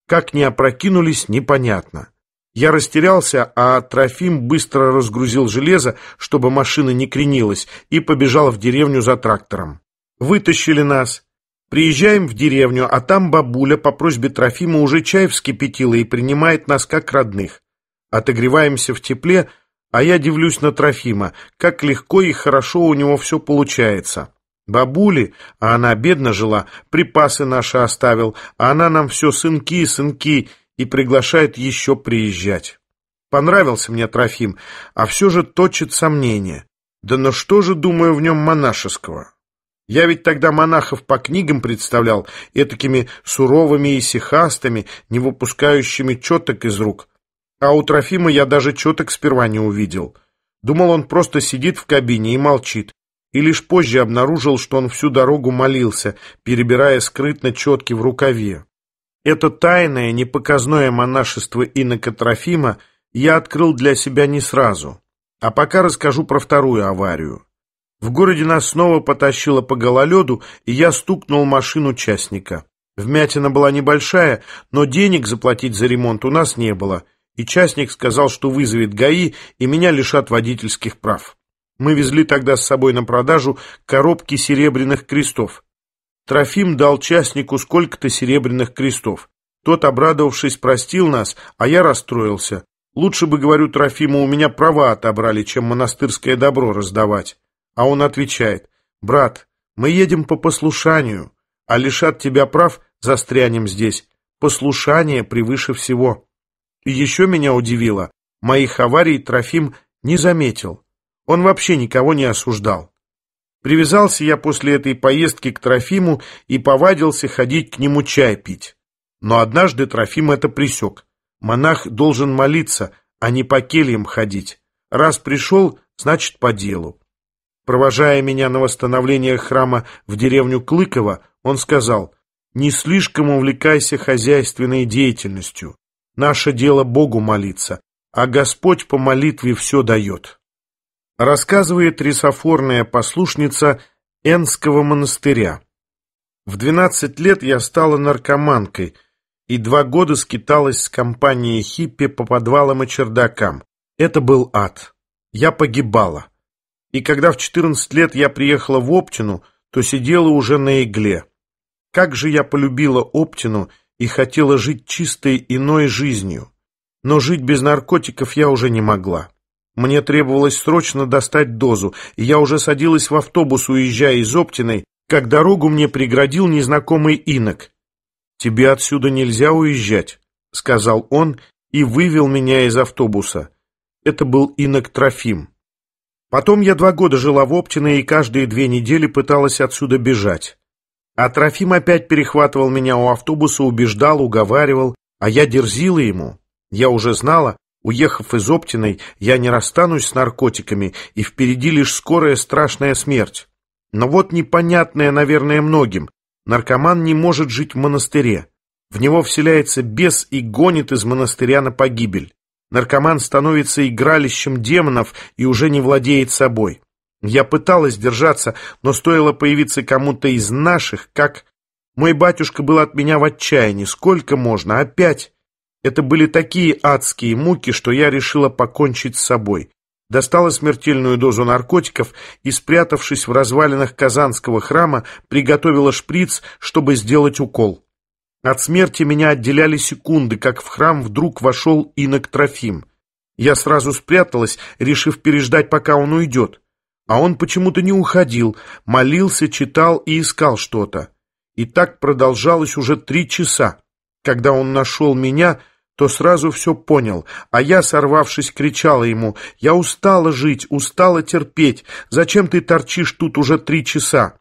Как не опрокинулись, непонятно. Я растерялся, а Трофим быстро разгрузил железо, чтобы машина не кренилась, и побежал в деревню за трактором. Вытащили нас. Приезжаем в деревню, а там бабуля по просьбе Трофима уже чай вскипятила и принимает нас как родных. Отогреваемся в тепле, а я дивлюсь на Трофима, как легко и хорошо у него все получается. Бабули, а она бедно жила, припасы наши оставил, а она нам все сынки, сынки, и приглашает еще приезжать. Понравился мне Трофим, а все же точит сомнения. Да на ну что же, думаю, в нем монашеского? Я ведь тогда монахов по книгам представлял, этакими суровыми и сихастами, не выпускающими четок из рук. А у Трофима я даже четок сперва не увидел. Думал, он просто сидит в кабине и молчит. И лишь позже обнаружил, что он всю дорогу молился, перебирая скрытно четки в рукаве. Это тайное, непоказное монашество инока Трофима я открыл для себя не сразу. А пока расскажу про вторую аварию. В городе нас снова потащило по гололеду, и я стукнул машину частника. Вмятина была небольшая, но денег заплатить за ремонт у нас не было, и частник сказал, что вызовет ГАИ, и меня лишат водительских прав. Мы везли тогда с собой на продажу коробки серебряных крестов. Трофим дал частнику сколько-то серебряных крестов. Тот, обрадовавшись, простил нас, а я расстроился. Лучше бы, говорю Трофиму, у меня права отобрали, чем монастырское добро раздавать. А он отвечает, брат, мы едем по послушанию, а лишат тебя прав, застрянем здесь. Послушание превыше всего. И еще меня удивило, моих аварий Трофим не заметил. Он вообще никого не осуждал. Привязался я после этой поездки к Трофиму и повадился ходить к нему чай пить. Но однажды Трофим это присек. Монах должен молиться, а не по кельям ходить. Раз пришел, значит, по делу. Провожая меня на восстановление храма в деревню Клыково, он сказал, «Не слишком увлекайся хозяйственной деятельностью. Наше дело Богу молиться, а Господь по молитве все дает» рассказывает рисофорная послушница Энского монастыря. В 12 лет я стала наркоманкой и два года скиталась с компанией хиппи по подвалам и чердакам. Это был ад. Я погибала. И когда в 14 лет я приехала в Оптину, то сидела уже на игле. Как же я полюбила Оптину и хотела жить чистой иной жизнью. Но жить без наркотиков я уже не могла. Мне требовалось срочно достать дозу, и я уже садилась в автобус, уезжая из Оптиной, как дорогу мне преградил незнакомый инок. «Тебе отсюда нельзя уезжать», — сказал он и вывел меня из автобуса. Это был инок Трофим. Потом я два года жила в Оптино и каждые две недели пыталась отсюда бежать. А Трофим опять перехватывал меня у автобуса, убеждал, уговаривал, а я дерзила ему. Я уже знала, Уехав из Оптиной, я не расстанусь с наркотиками, и впереди лишь скорая страшная смерть. Но вот непонятное, наверное, многим. Наркоман не может жить в монастыре. В него вселяется бес и гонит из монастыря на погибель. Наркоман становится игралищем демонов и уже не владеет собой. Я пыталась держаться, но стоило появиться кому-то из наших, как... Мой батюшка был от меня в отчаянии. Сколько можно? Опять? Это были такие адские муки, что я решила покончить с собой. Достала смертельную дозу наркотиков и, спрятавшись в развалинах Казанского храма, приготовила шприц, чтобы сделать укол. От смерти меня отделяли секунды, как в храм вдруг вошел инок Трофим. Я сразу спряталась, решив переждать, пока он уйдет. А он почему-то не уходил, молился, читал и искал что-то. И так продолжалось уже три часа. Когда он нашел меня, то сразу все понял, а я, сорвавшись, кричала ему, «Я устала жить, устала терпеть, зачем ты торчишь тут уже три часа?»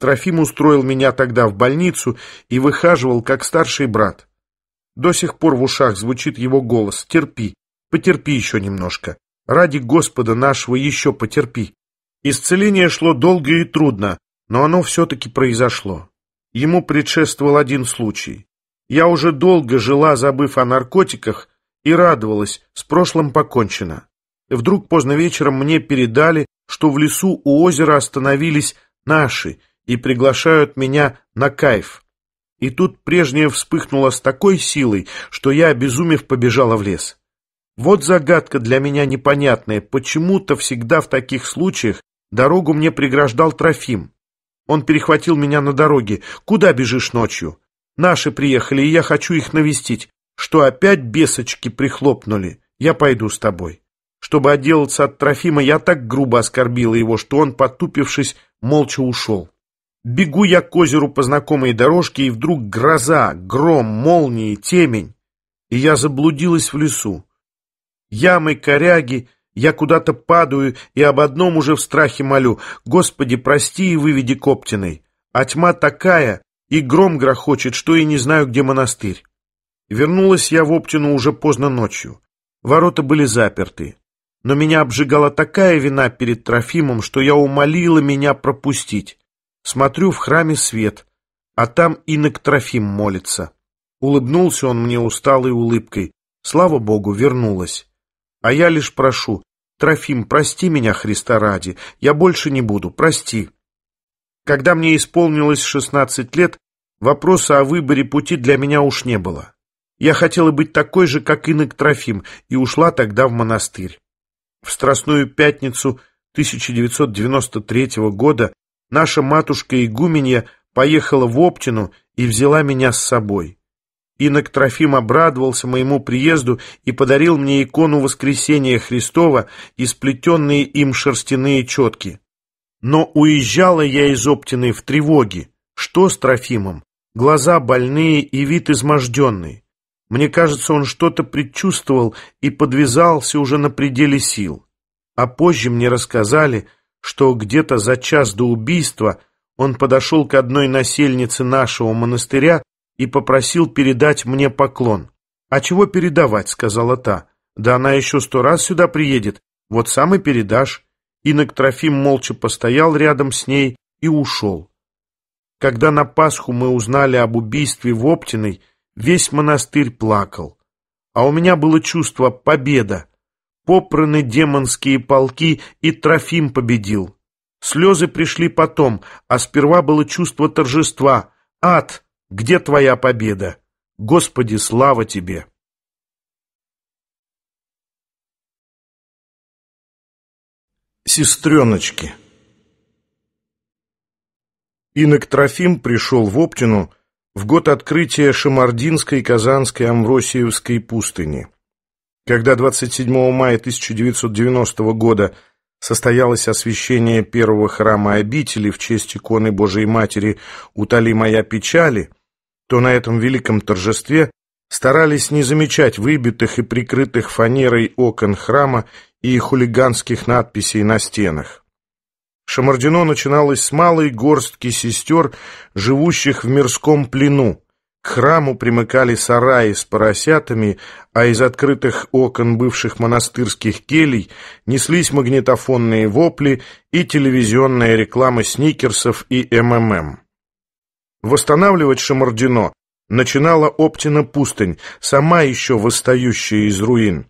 Трофим устроил меня тогда в больницу и выхаживал, как старший брат. До сих пор в ушах звучит его голос «Терпи, потерпи еще немножко, ради Господа нашего еще потерпи». Исцеление шло долго и трудно, но оно все-таки произошло. Ему предшествовал один случай. Я уже долго жила, забыв о наркотиках, и радовалась, с прошлым покончено. Вдруг поздно вечером мне передали, что в лесу у озера остановились наши и приглашают меня на кайф. И тут прежнее вспыхнуло с такой силой, что я, обезумев, побежала в лес. Вот загадка для меня непонятная. Почему-то всегда в таких случаях дорогу мне преграждал Трофим. Он перехватил меня на дороге. «Куда бежишь ночью?» Наши приехали, и я хочу их навестить. Что опять бесочки прихлопнули? Я пойду с тобой». Чтобы отделаться от Трофима, я так грубо оскорбила его, что он, потупившись, молча ушел. Бегу я к озеру по знакомой дорожке, и вдруг гроза, гром, молнии, темень. И я заблудилась в лесу. Ямы, коряги, я куда-то падаю и об одном уже в страхе молю. Господи, прости и выведи Коптиной. А тьма такая, и гром грохочет, что и не знаю, где монастырь. Вернулась я в Оптину уже поздно ночью. Ворота были заперты. Но меня обжигала такая вина перед Трофимом, что я умолила меня пропустить. Смотрю, в храме свет, а там инок Трофим молится. Улыбнулся он мне усталой улыбкой. Слава Богу, вернулась. А я лишь прошу, Трофим, прости меня, Христа ради, я больше не буду, прости. Когда мне исполнилось 16 лет, вопроса о выборе пути для меня уж не было. Я хотела быть такой же, как инок Трофим, и ушла тогда в монастырь. В Страстную пятницу 1993 года наша матушка-игуменья поехала в Оптину и взяла меня с собой. Инок Трофим обрадовался моему приезду и подарил мне икону Воскресения Христова и сплетенные им шерстяные четки. Но уезжала я из Оптиной в тревоге. Что с Трофимом? Глаза больные и вид изможденный. Мне кажется, он что-то предчувствовал и подвязался уже на пределе сил. А позже мне рассказали, что где-то за час до убийства он подошел к одной насельнице нашего монастыря и попросил передать мне поклон. «А чего передавать?» — сказала та. «Да она еще сто раз сюда приедет. Вот сам и передашь». Инок Трофим молча постоял рядом с ней и ушел. Когда на Пасху мы узнали об убийстве в Оптиной, весь монастырь плакал. А у меня было чувство «победа». Попраны демонские полки, и Трофим победил. Слезы пришли потом, а сперва было чувство торжества. «Ад, где твоя победа? Господи, слава тебе!» Сестреночки Инок Трофим пришел в Оптину в год открытия Шамардинской Казанской Амвросиевской пустыни. Когда 27 мая 1990 года состоялось освящение первого храма обители в честь иконы Божией Матери «Утоли моя печали», то на этом великом торжестве старались не замечать выбитых и прикрытых фанерой окон храма и хулиганских надписей на стенах. Шамардино начиналось с малой горстки сестер, живущих в мирском плену. К храму примыкали сараи с поросятами, а из открытых окон бывших монастырских келей неслись магнитофонные вопли и телевизионная реклама сникерсов и МММ. Восстанавливать Шамардино начинала Оптина пустынь, сама еще восстающая из руин.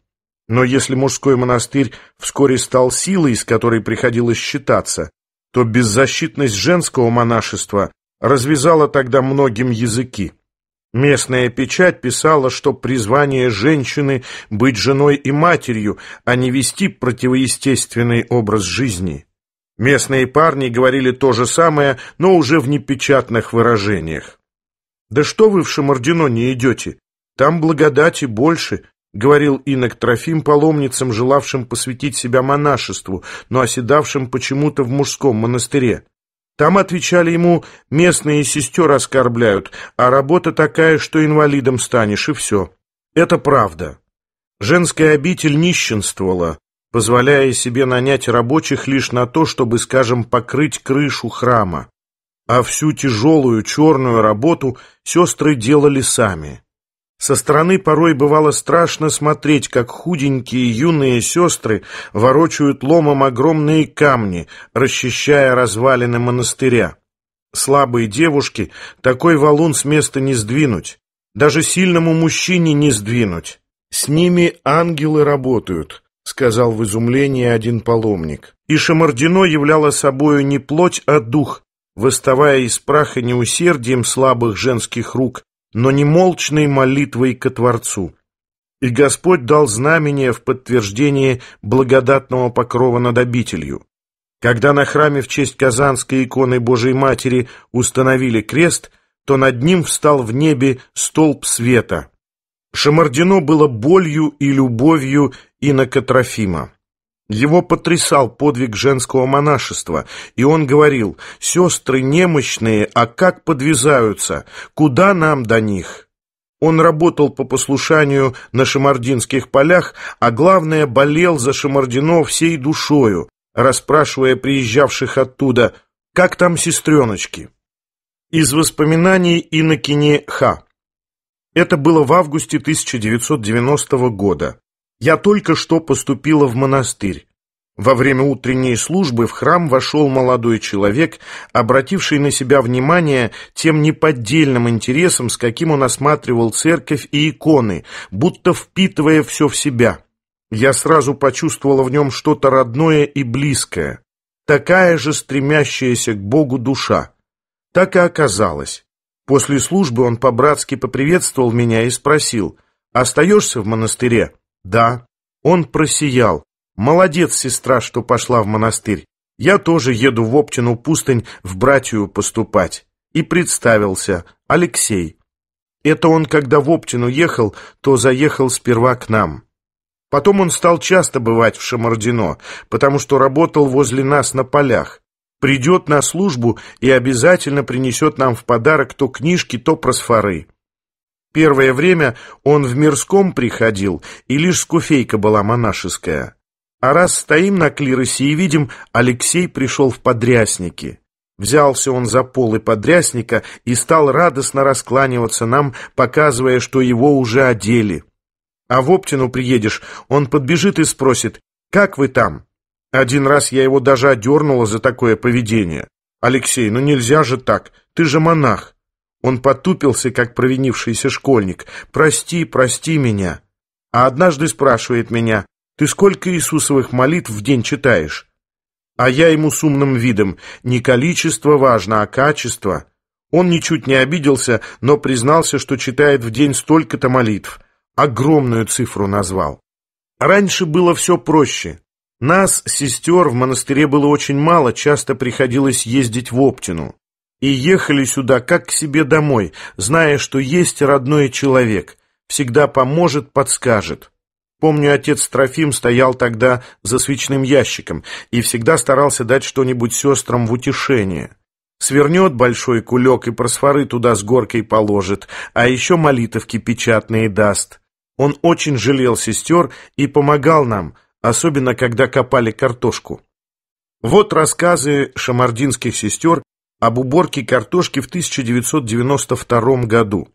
Но если мужской монастырь вскоре стал силой, с которой приходилось считаться, то беззащитность женского монашества развязала тогда многим языки. Местная печать писала, что призвание женщины быть женой и матерью, а не вести противоестественный образ жизни. Местные парни говорили то же самое, но уже в непечатных выражениях. «Да что вы в Шамардино не идете? Там благодати больше, говорил инок Трофим паломницам, желавшим посвятить себя монашеству, но оседавшим почему-то в мужском монастыре. Там отвечали ему, местные сестер оскорбляют, а работа такая, что инвалидом станешь, и все. Это правда. Женская обитель нищенствовала, позволяя себе нанять рабочих лишь на то, чтобы, скажем, покрыть крышу храма. А всю тяжелую черную работу сестры делали сами. Со стороны порой бывало страшно смотреть, как худенькие юные сестры ворочают ломом огромные камни, расчищая развалины монастыря. Слабые девушки такой валун с места не сдвинуть, даже сильному мужчине не сдвинуть. С ними ангелы работают. — сказал в изумлении один паломник. И Шамардино являло собою не плоть, а дух, выставая из праха неусердием слабых женских рук, но не молчной молитвой ко Творцу. И Господь дал знамение в подтверждение благодатного покрова над обителью. Когда на храме в честь Казанской иконы Божией Матери установили крест, то над ним встал в небе столб света. Шамардино было болью и любовью и на Катрофима. Его потрясал подвиг женского монашества, и он говорил, «Сестры немощные, а как подвязаются? Куда нам до них?» Он работал по послушанию на шамардинских полях, а главное, болел за Шамардино всей душою, расспрашивая приезжавших оттуда, «Как там сестреночки?» Из воспоминаний Иннокене Ха. Это было в августе 1990 года. Я только что поступила в монастырь. Во время утренней службы в храм вошел молодой человек, обративший на себя внимание тем неподдельным интересом, с каким он осматривал церковь и иконы, будто впитывая все в себя. Я сразу почувствовала в нем что-то родное и близкое, такая же стремящаяся к Богу душа. Так и оказалось. После службы он по-братски поприветствовал меня и спросил, «Остаешься в монастыре?» Да, он просиял. Молодец, сестра, что пошла в монастырь. Я тоже еду в Оптину пустынь в братью поступать. И представился. Алексей. Это он, когда в Оптину ехал, то заехал сперва к нам. Потом он стал часто бывать в Шамардино, потому что работал возле нас на полях. Придет на службу и обязательно принесет нам в подарок то книжки, то просфоры. Первое время он в мирском приходил, и лишь скуфейка была монашеская. А раз стоим на клиросе и видим, Алексей пришел в подрясники. Взялся он за полы подрясника и стал радостно раскланиваться нам, показывая, что его уже одели. А в Оптину приедешь, он подбежит и спросит, «Как вы там?» Один раз я его даже одернула за такое поведение. «Алексей, ну нельзя же так, ты же монах». Он потупился, как провинившийся школьник. «Прости, прости меня». А однажды спрашивает меня, «Ты сколько Иисусовых молитв в день читаешь?» А я ему с умным видом, «Не количество важно, а качество». Он ничуть не обиделся, но признался, что читает в день столько-то молитв. Огромную цифру назвал. Раньше было все проще. Нас, сестер, в монастыре было очень мало, часто приходилось ездить в Оптину и ехали сюда как к себе домой, зная, что есть родной человек, всегда поможет, подскажет. Помню, отец Трофим стоял тогда за свечным ящиком и всегда старался дать что-нибудь сестрам в утешение. Свернет большой кулек и просфоры туда с горкой положит, а еще молитовки печатные даст. Он очень жалел сестер и помогал нам, особенно когда копали картошку. Вот рассказы шамардинских сестер об уборке картошки в 1992 году.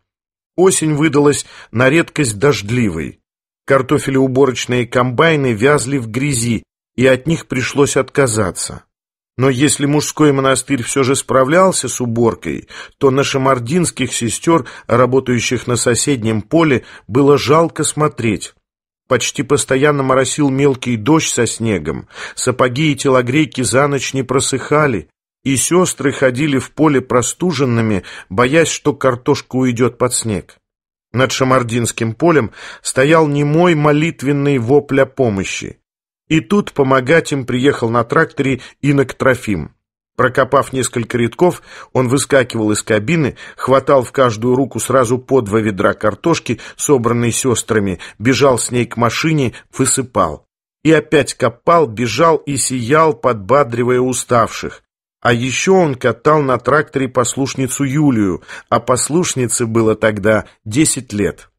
Осень выдалась на редкость дождливой. Картофелеуборочные комбайны вязли в грязи, и от них пришлось отказаться. Но если мужской монастырь все же справлялся с уборкой, то на шамардинских сестер, работающих на соседнем поле, было жалко смотреть. Почти постоянно моросил мелкий дождь со снегом, сапоги и телогрейки за ночь не просыхали, и сестры ходили в поле простуженными, боясь, что картошка уйдет под снег. Над Шамардинским полем стоял немой молитвенный вопля помощи. И тут помогать им приехал на тракторе инок Трофим. Прокопав несколько рядков, он выскакивал из кабины, хватал в каждую руку сразу по два ведра картошки, собранной сестрами, бежал с ней к машине, высыпал. И опять копал, бежал и сиял, подбадривая уставших. А еще он катал на тракторе послушницу Юлию, а послушнице было тогда 10 лет.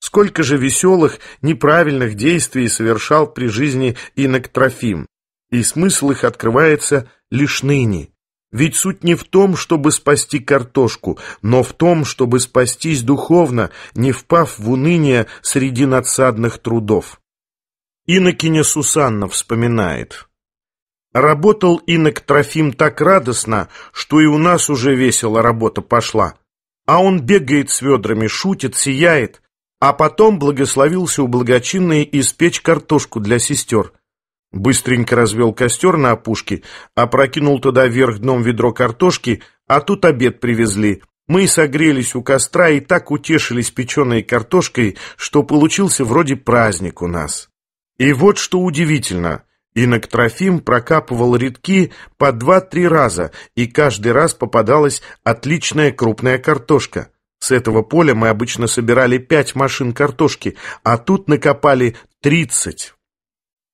Сколько же веселых, неправильных действий совершал при жизни инок Трофим, и смысл их открывается лишь ныне. Ведь суть не в том, чтобы спасти картошку, но в том, чтобы спастись духовно, не впав в уныние среди надсадных трудов. Инокиня Сусанна вспоминает. Работал инок Трофим так радостно, что и у нас уже весело работа пошла. А он бегает с ведрами, шутит, сияет, а потом благословился у благочинной испечь картошку для сестер. Быстренько развел костер на опушке, опрокинул туда вверх дном ведро картошки, а тут обед привезли. Мы согрелись у костра и так утешились печеной картошкой, что получился вроде праздник у нас. И вот что удивительно — Инок Трофим прокапывал редки по два-три раза, и каждый раз попадалась отличная крупная картошка. С этого поля мы обычно собирали пять машин картошки, а тут накопали тридцать.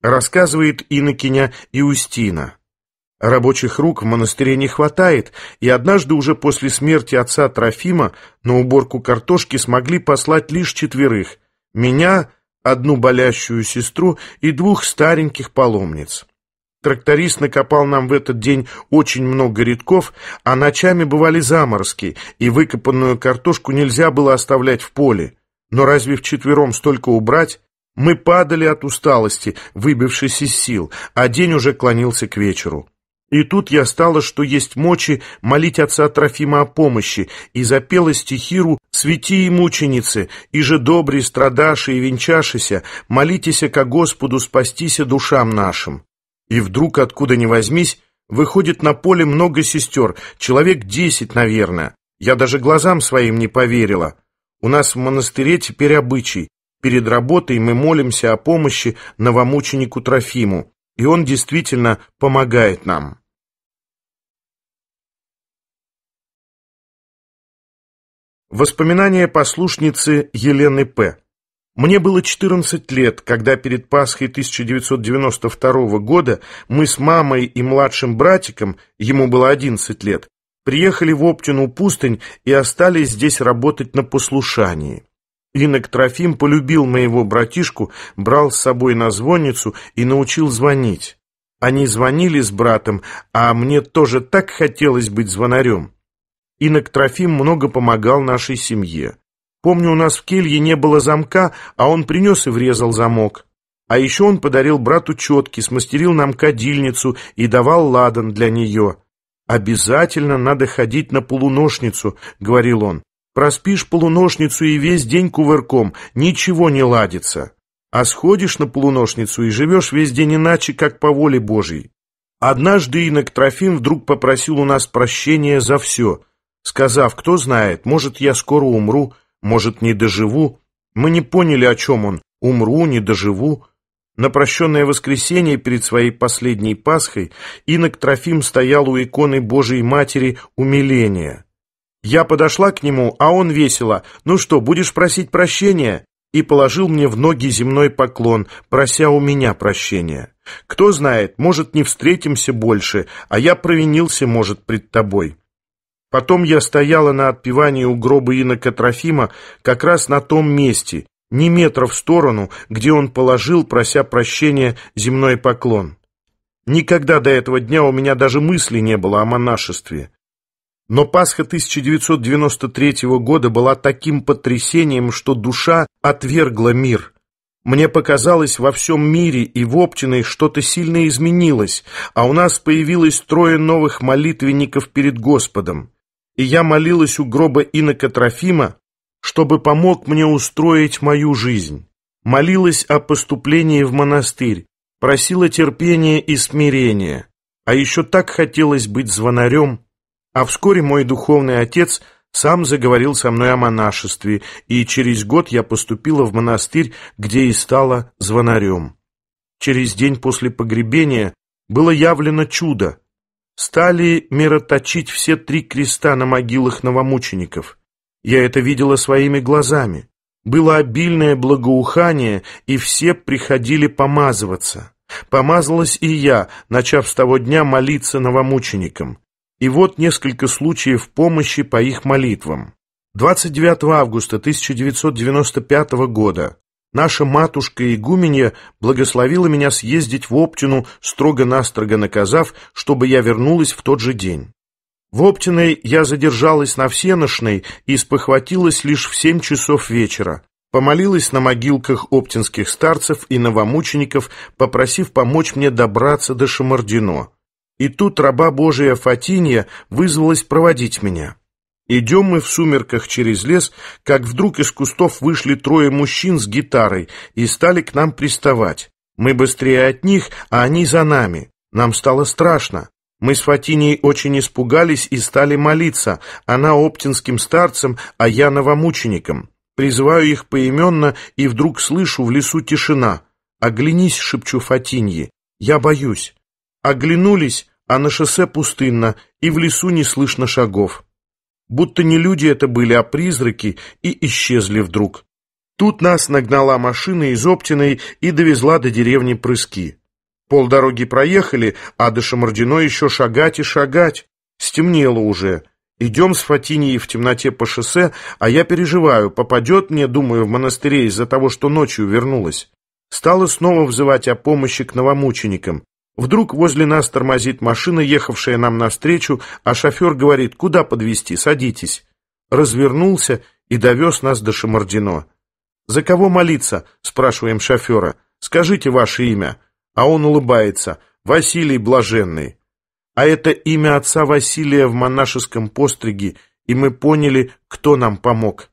Рассказывает инокиня Иустина. Рабочих рук в монастыре не хватает, и однажды уже после смерти отца Трофима на уборку картошки смогли послать лишь четверых. Меня, одну болящую сестру и двух стареньких паломниц. Тракторист накопал нам в этот день очень много редков, а ночами бывали заморозки, и выкопанную картошку нельзя было оставлять в поле. Но разве вчетвером столько убрать? Мы падали от усталости, выбившись из сил, а день уже клонился к вечеру. И тут я стала, что есть мочи, молить отца Трофима о помощи, и запела стихиру Святі і мучениці, і же добрі страдаши и венчашися, молитеся ко Господу спастися душам нашим. И вдруг, откуда ни возьмись, выходит на поле много сестер, человек десять, наверное. Я даже глазам своим не поверила. У нас в монастыре теперь обычай. Перед работой мы молимся о помощи новомученику Трофиму, и он действительно помогает нам. Воспоминания послушницы Елены П. Мне было 14 лет, когда перед Пасхой 1992 года мы с мамой и младшим братиком, ему было 11 лет, приехали в Оптину пустынь и остались здесь работать на послушании. Инок Трофим полюбил моего братишку, брал с собой на звонницу и научил звонить. Они звонили с братом, а мне тоже так хотелось быть звонарем. Инок Трофим много помогал нашей семье. Помню, у нас в келье не было замка, а он принес и врезал замок. А еще он подарил брату четки, смастерил нам кадильницу и давал ладан для нее. «Обязательно надо ходить на полуношницу», — говорил он. «Проспишь полуношницу и весь день кувырком, ничего не ладится. А сходишь на полуношницу и живешь весь день иначе, как по воле Божьей». Однажды инок Трофим вдруг попросил у нас прощения за все — сказав, кто знает, может, я скоро умру, может, не доживу. Мы не поняли, о чем он, умру, не доживу. На прощенное воскресенье перед своей последней Пасхой инок Трофим стоял у иконы Божией Матери умиления. Я подошла к нему, а он весело «Ну что, будешь просить прощения?» и положил мне в ноги земной поклон, прося у меня прощения. Кто знает, может, не встретимся больше, а я провинился, может, пред тобой. Потом я стояла на отпевании у гроба инока Трофима как раз на том месте, не метра в сторону, где он положил, прося прощения, земной поклон. Никогда до этого дня у меня даже мысли не было о монашестве. Но Пасха 1993 года была таким потрясением, что душа отвергла мир. Мне показалось, во всем мире и в Оптиной что-то сильно изменилось, а у нас появилось трое новых молитвенников перед Господом и я молилась у гроба инока Трофима, чтобы помог мне устроить мою жизнь. Молилась о поступлении в монастырь, просила терпения и смирения. А еще так хотелось быть звонарем. А вскоре мой духовный отец сам заговорил со мной о монашестве, и через год я поступила в монастырь, где и стала звонарем. Через день после погребения было явлено чудо стали мироточить все три креста на могилах новомучеников. Я это видела своими глазами. Было обильное благоухание, и все приходили помазываться. Помазалась и я, начав с того дня молиться новомученикам. И вот несколько случаев помощи по их молитвам. 29 августа 1995 года. Наша матушка-игуменья благословила меня съездить в Оптину, строго-настрого наказав, чтобы я вернулась в тот же день. В Оптиной я задержалась на Всеношной и спохватилась лишь в семь часов вечера. Помолилась на могилках оптинских старцев и новомучеников, попросив помочь мне добраться до Шамардино. И тут раба Божия Фатинья вызвалась проводить меня. Идем мы в сумерках через лес, как вдруг из кустов вышли трое мужчин с гитарой и стали к нам приставать. Мы быстрее от них, а они за нами. Нам стало страшно. Мы с Фатиней очень испугались и стали молиться, она оптинским старцем, а я новомучеником. Призываю их поименно, и вдруг слышу в лесу тишина. «Оглянись», — шепчу Фатиньи, — «я боюсь». Оглянулись, а на шоссе пустынно, и в лесу не слышно шагов. Будто не люди это были, а призраки, и исчезли вдруг. Тут нас нагнала машина из Оптиной и довезла до деревни Прыски. Полдороги проехали, а до Шамардино еще шагать и шагать. Стемнело уже. Идем с Фатинией в темноте по шоссе, а я переживаю, попадет мне, думаю, в монастыре из-за того, что ночью вернулась. Стала снова взывать о помощи к новомученикам. Вдруг возле нас тормозит машина, ехавшая нам навстречу, а шофер говорит «Куда подвезти? Садитесь». Развернулся и довез нас до Шамардино. «За кого молиться?» – спрашиваем шофера. «Скажите ваше имя». А он улыбается. «Василий Блаженный». А это имя отца Василия в монашеском постриге, и мы поняли, кто нам помог.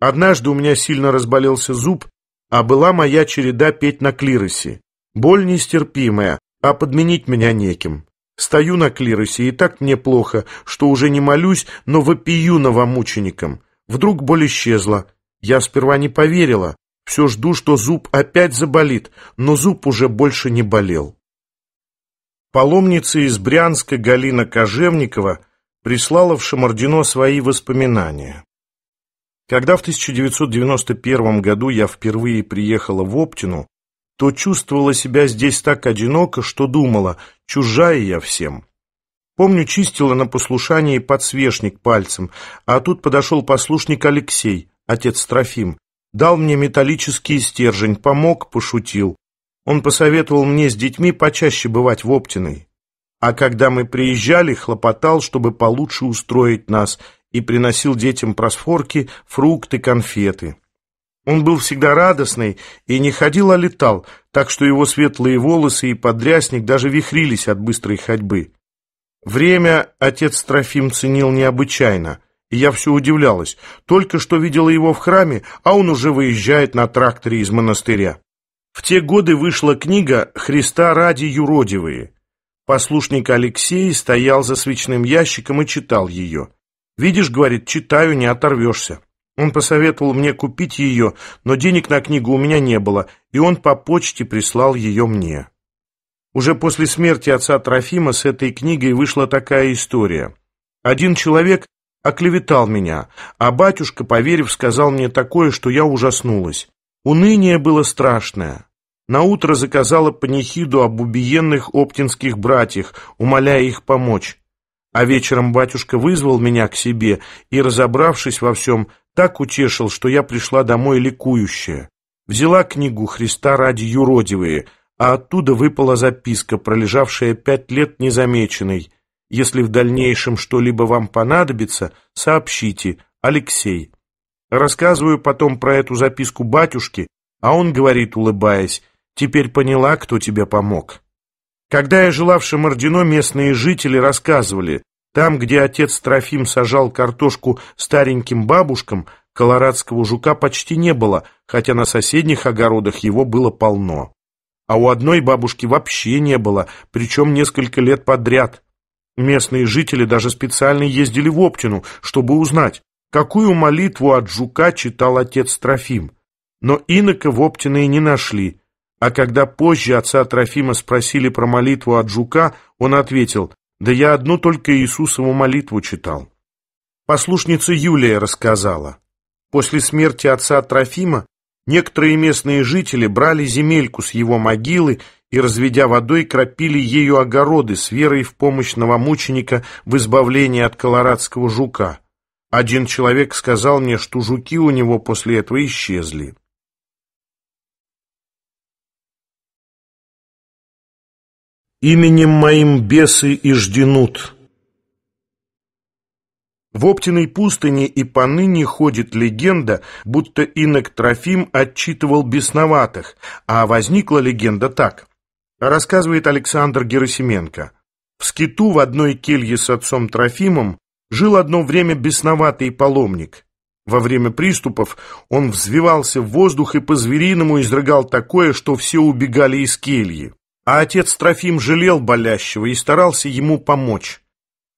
Однажды у меня сильно разболелся зуб, а была моя череда петь на клиросе. Боль нестерпимая, а подменить меня неким. Стою на клиросе, и так мне плохо, что уже не молюсь, но вопию новомученикам. Вдруг боль исчезла. Я сперва не поверила. Все жду, что зуб опять заболит, но зуб уже больше не болел. Паломница из Брянска Галина Кожевникова прислала в Шамардино свои воспоминания. Когда в 1991 году я впервые приехала в Оптину, то чувствовала себя здесь так одиноко, что думала, чужая я всем. Помню, чистила на послушании подсвечник пальцем, а тут подошел послушник Алексей, отец Трофим. Дал мне металлический стержень, помог, пошутил. Он посоветовал мне с детьми почаще бывать в Оптиной. А когда мы приезжали, хлопотал, чтобы получше устроить нас, и приносил детям просфорки, фрукты, конфеты. Он был всегда радостный и не ходил, а летал, так что его светлые волосы и подрясник даже вихрились от быстрой ходьбы. Время отец Трофим ценил необычайно, и я все удивлялась. Только что видела его в храме, а он уже выезжает на тракторе из монастыря. В те годы вышла книга «Христа ради юродивые». Послушник Алексей стоял за свечным ящиком и читал ее. «Видишь, — говорит, — читаю, не оторвешься». Он посоветовал мне купить ее, но денег на книгу у меня не было, и он по почте прислал ее мне. Уже после смерти отца Трофима с этой книгой вышла такая история. Один человек оклеветал меня, а батюшка, поверив, сказал мне такое, что я ужаснулась. Уныние было страшное. Наутро заказала панихиду об убиенных оптинских братьях, умоляя их помочь. А вечером батюшка вызвал меня к себе и, разобравшись во всем, так утешил, что я пришла домой ликующая. Взяла книгу «Христа ради юродивые», а оттуда выпала записка, пролежавшая пять лет незамеченной. Если в дальнейшем что-либо вам понадобится, сообщите, Алексей. Рассказываю потом про эту записку батюшке, а он говорит, улыбаясь, «Теперь поняла, кто тебе помог». Когда я жила в Шамардино, местные жители рассказывали, там, где отец Трофим сажал картошку стареньким бабушкам, колорадского жука почти не было, хотя на соседних огородах его было полно. А у одной бабушки вообще не было, причем несколько лет подряд. Местные жители даже специально ездили в Оптину, чтобы узнать, какую молитву от жука читал отец Трофим. Но инока в Оптиной не нашли. А когда позже отца Трофима спросили про молитву от жука, он ответил – да я одну только Иисусову молитву читал. Послушница Юлия рассказала. После смерти отца Трофима некоторые местные жители брали земельку с его могилы и, разведя водой, кропили ею огороды с верой в помощь новомученика в избавлении от колорадского жука. Один человек сказал мне, что жуки у него после этого исчезли. именем моим бесы и жденут. В Оптиной пустыне и поныне ходит легенда, будто инок Трофим отчитывал бесноватых, а возникла легенда так. Рассказывает Александр Герасименко. В скиту в одной келье с отцом Трофимом жил одно время бесноватый паломник. Во время приступов он взвивался в воздух и по-звериному изрыгал такое, что все убегали из кельи. А отец Трофим жалел болящего и старался ему помочь.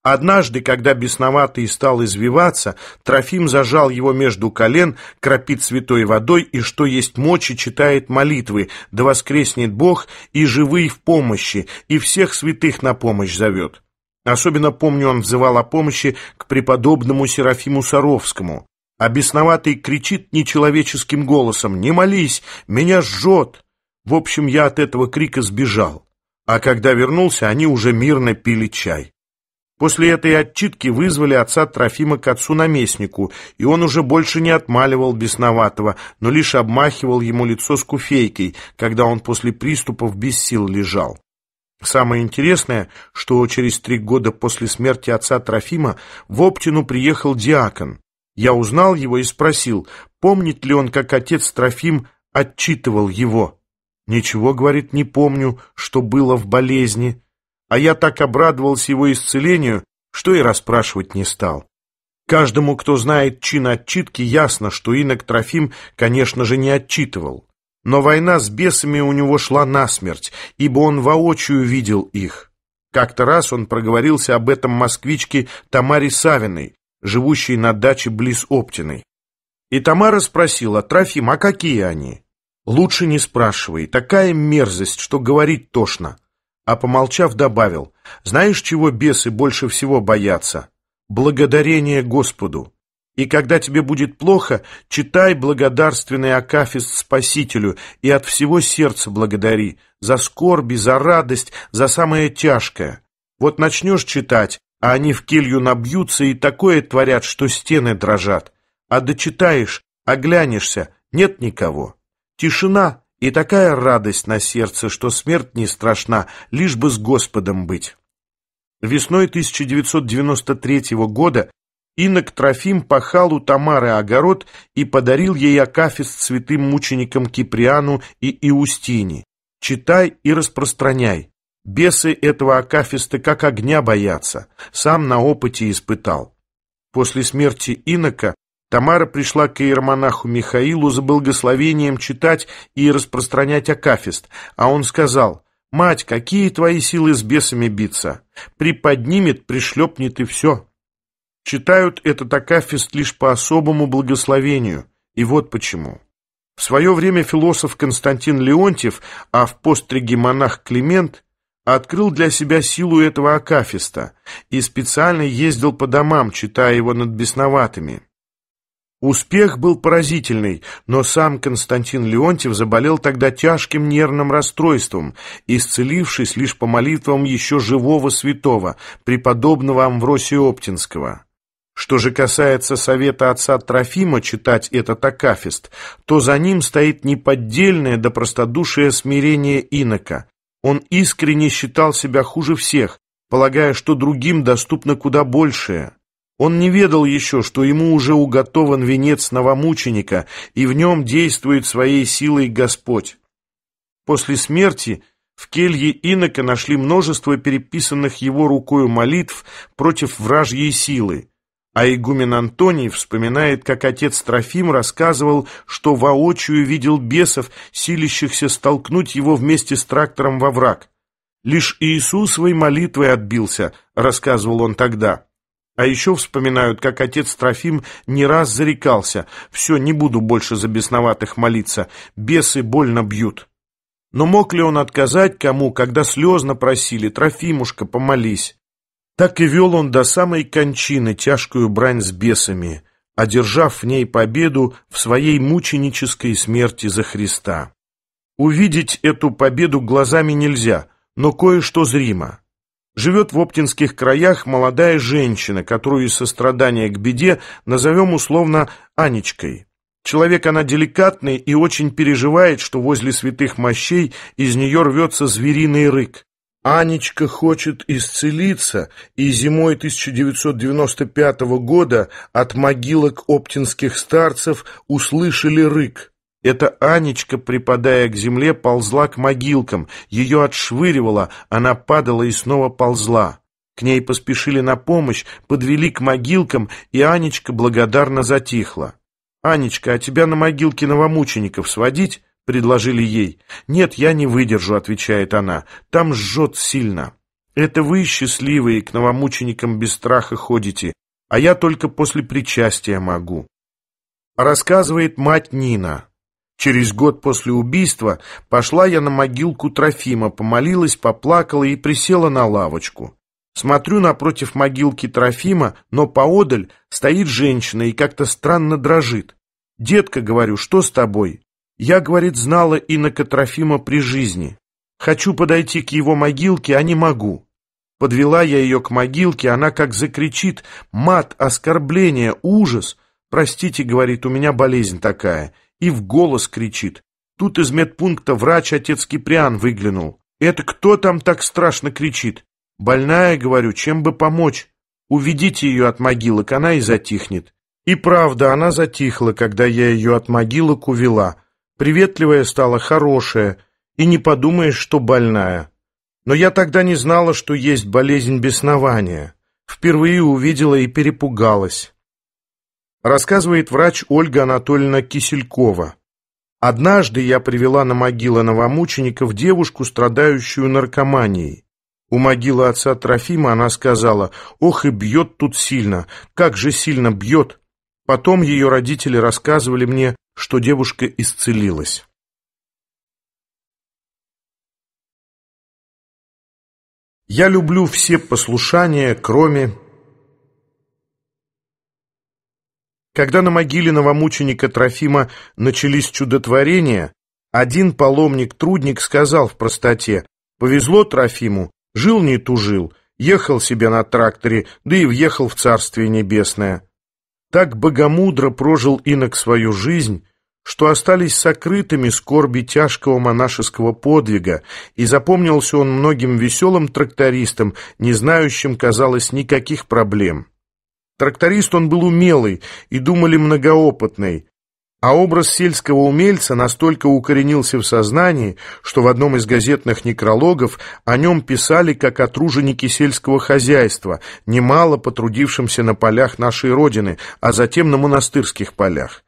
Однажды, когда бесноватый стал извиваться, Трофим зажал его между колен, кропит святой водой и, что есть мочи, читает молитвы «Да воскреснет Бог и живые в помощи, и всех святых на помощь зовет». Особенно, помню, он взывал о помощи к преподобному Серафиму Саровскому. А бесноватый кричит нечеловеческим голосом «Не молись, меня жжет!» В общем, я от этого крика сбежал, а когда вернулся, они уже мирно пили чай. После этой отчитки вызвали отца Трофима к отцу-наместнику, и он уже больше не отмаливал бесноватого, но лишь обмахивал ему лицо с куфейкой, когда он после приступов без сил лежал. Самое интересное, что через три года после смерти отца Трофима в Оптину приехал диакон. Я узнал его и спросил, помнит ли он, как отец Трофим отчитывал его. Ничего, говорит, не помню, что было в болезни. А я так обрадовался его исцелению, что и расспрашивать не стал. Каждому, кто знает чин отчитки, ясно, что инок Трофим, конечно же, не отчитывал. Но война с бесами у него шла насмерть, ибо он воочию видел их. Как-то раз он проговорился об этом москвичке Тамаре Савиной, живущей на даче близ Оптиной. И Тамара спросила, «Трофим, а какие они?» «Лучше не спрашивай. Такая мерзость, что говорить тошно». А помолчав, добавил, «Знаешь, чего бесы больше всего боятся? Благодарение Господу. И когда тебе будет плохо, читай благодарственный Акафист Спасителю и от всего сердца благодари за скорби, за радость, за самое тяжкое. Вот начнешь читать, а они в келью набьются и такое творят, что стены дрожат. А дочитаешь, оглянешься, нет никого». Тишина и такая радость на сердце, что смерть не страшна, лишь бы с Господом быть. Весной 1993 года инок Трофим пахал у Тамары огород и подарил ей акафист святым мученикам Киприану и Иустине. «Читай и распространяй». Бесы этого акафиста как огня боятся, сам на опыте испытал. После смерти инока Тамара пришла к иеромонаху Михаилу за благословением читать и распространять акафист, а он сказал, «Мать, какие твои силы с бесами биться? Приподнимет, пришлепнет и все». Читают этот акафист лишь по особому благословению, и вот почему. В свое время философ Константин Леонтьев, а в постриге монах Климент, открыл для себя силу этого акафиста и специально ездил по домам, читая его над бесноватыми. Успех был поразительный, но сам Константин Леонтьев заболел тогда тяжким нервным расстройством, исцелившись лишь по молитвам еще живого святого, преподобного Амвросия Оптинского. Что же касается совета отца Трофима читать этот акафист, то за ним стоит неподдельное до простодушия смирение инока. Он искренне считал себя хуже всех, полагая, что другим доступно куда большее. Он не ведал еще, что ему уже уготован венец новомученика, и в нем действует своей силой Господь. После смерти в келье инока нашли множество переписанных его рукою молитв против вражьей силы. А игумен Антоний вспоминает, как отец Трофим рассказывал, что воочию видел бесов, силищихся столкнуть его вместе с трактором во враг. «Лишь Иисус своей молитвой отбился», — рассказывал он тогда. А еще вспоминают, как отец Трофим не раз зарекался. «Все, не буду больше за бесноватых молиться. Бесы больно бьют». Но мог ли он отказать кому, когда слезно просили «Трофимушка, помолись»? Так и вел он до самой кончины тяжкую брань с бесами, одержав в ней победу в своей мученической смерти за Христа. Увидеть эту победу глазами нельзя, но кое-что зримо живет в Оптинских краях молодая женщина, которую из сострадания к беде назовем условно Анечкой. Человек она деликатный и очень переживает, что возле святых мощей из нее рвется звериный рык. Анечка хочет исцелиться, и зимой 1995 года от могилок оптинских старцев услышали рык. Эта Анечка, припадая к земле, ползла к могилкам. Ее отшвыривала, она падала и снова ползла. К ней поспешили на помощь, подвели к могилкам, и Анечка благодарно затихла. «Анечка, а тебя на могилке новомучеников сводить?» — предложили ей. «Нет, я не выдержу», — отвечает она. «Там жжет сильно». «Это вы, счастливые, к новомученикам без страха ходите, а я только после причастия могу». Рассказывает мать Нина. Через год после убийства пошла я на могилку Трофима, помолилась, поплакала и присела на лавочку. Смотрю напротив могилки Трофима, но поодаль стоит женщина и как-то странно дрожит. «Детка, — говорю, — что с тобой?» Я, говорит, знала инока Трофима при жизни. Хочу подойти к его могилке, а не могу. Подвела я ее к могилке, она как закричит «Мат! Оскорбление! Ужас!» «Простите, — говорит, — у меня болезнь такая» и в голос кричит. Тут из медпункта врач отец Киприан выглянул. «Это кто там так страшно кричит?» «Больная, говорю, чем бы помочь? Уведите ее от могилок, она и затихнет». И правда, она затихла, когда я ее от могилок увела. Приветливая стала, хорошая, и не подумаешь, что больная. Но я тогда не знала, что есть болезнь беснования. Впервые увидела и перепугалась рассказывает врач Ольга Анатольевна Киселькова. «Однажды я привела на могилу новомучеников девушку, страдающую наркоманией. У могилы отца Трофима она сказала, «Ох, и бьет тут сильно! Как же сильно бьет!» Потом ее родители рассказывали мне, что девушка исцелилась. Я люблю все послушания, кроме Когда на могиле новомученика Трофима начались чудотворения, один паломник-трудник сказал в простоте «Повезло Трофиму, жил не тужил, ехал себе на тракторе, да и въехал в Царствие Небесное». Так богомудро прожил инок свою жизнь, что остались сокрытыми скорби тяжкого монашеского подвига, и запомнился он многим веселым трактористам, не знающим, казалось, никаких проблем. Тракторист он был умелый и, думали, многоопытный. А образ сельского умельца настолько укоренился в сознании, что в одном из газетных некрологов о нем писали как о труженике сельского хозяйства, немало потрудившемся на полях нашей Родины, а затем на монастырских полях.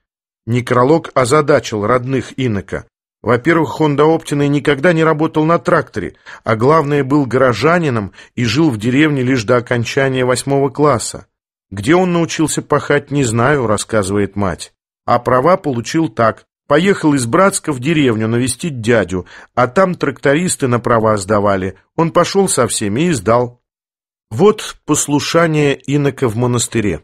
Некролог озадачил родных инока. Во-первых, Хонда Оптиной никогда не работал на тракторе, а главное, был горожанином и жил в деревне лишь до окончания восьмого класса. Где он научился пахать, не знаю, рассказывает мать. А права получил так. Поехал из Братска в деревню навестить дядю, а там трактористы на права сдавали. Он пошел со всеми и сдал. Вот послушание инока в монастыре.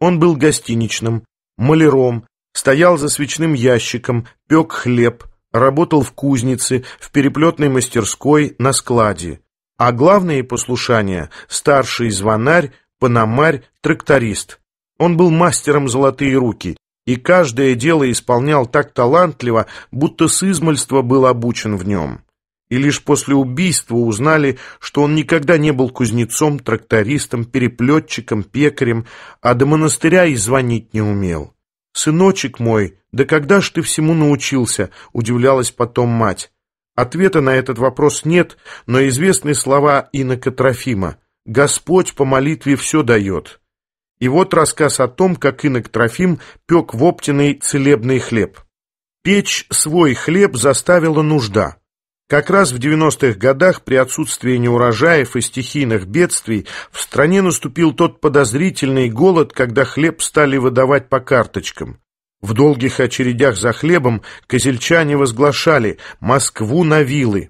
Он был гостиничным, маляром, стоял за свечным ящиком, пек хлеб, работал в кузнице, в переплетной мастерской, на складе. А главное послушания старший звонарь пономарь-тракторист. Он был мастером золотые руки и каждое дело исполнял так талантливо, будто с измольства был обучен в нем. И лишь после убийства узнали, что он никогда не был кузнецом, трактористом, переплетчиком, пекарем, а до монастыря и звонить не умел. «Сыночек мой, да когда ж ты всему научился?» – удивлялась потом мать. Ответа на этот вопрос нет, но известны слова Инока Трофима – Господь по молитве все дает. И вот рассказ о том, как инок Трофим пек в Оптиной целебный хлеб. Печь свой хлеб заставила нужда. Как раз в 90-х годах при отсутствии неурожаев и стихийных бедствий в стране наступил тот подозрительный голод, когда хлеб стали выдавать по карточкам. В долгих очередях за хлебом козельчане возглашали «Москву на вилы»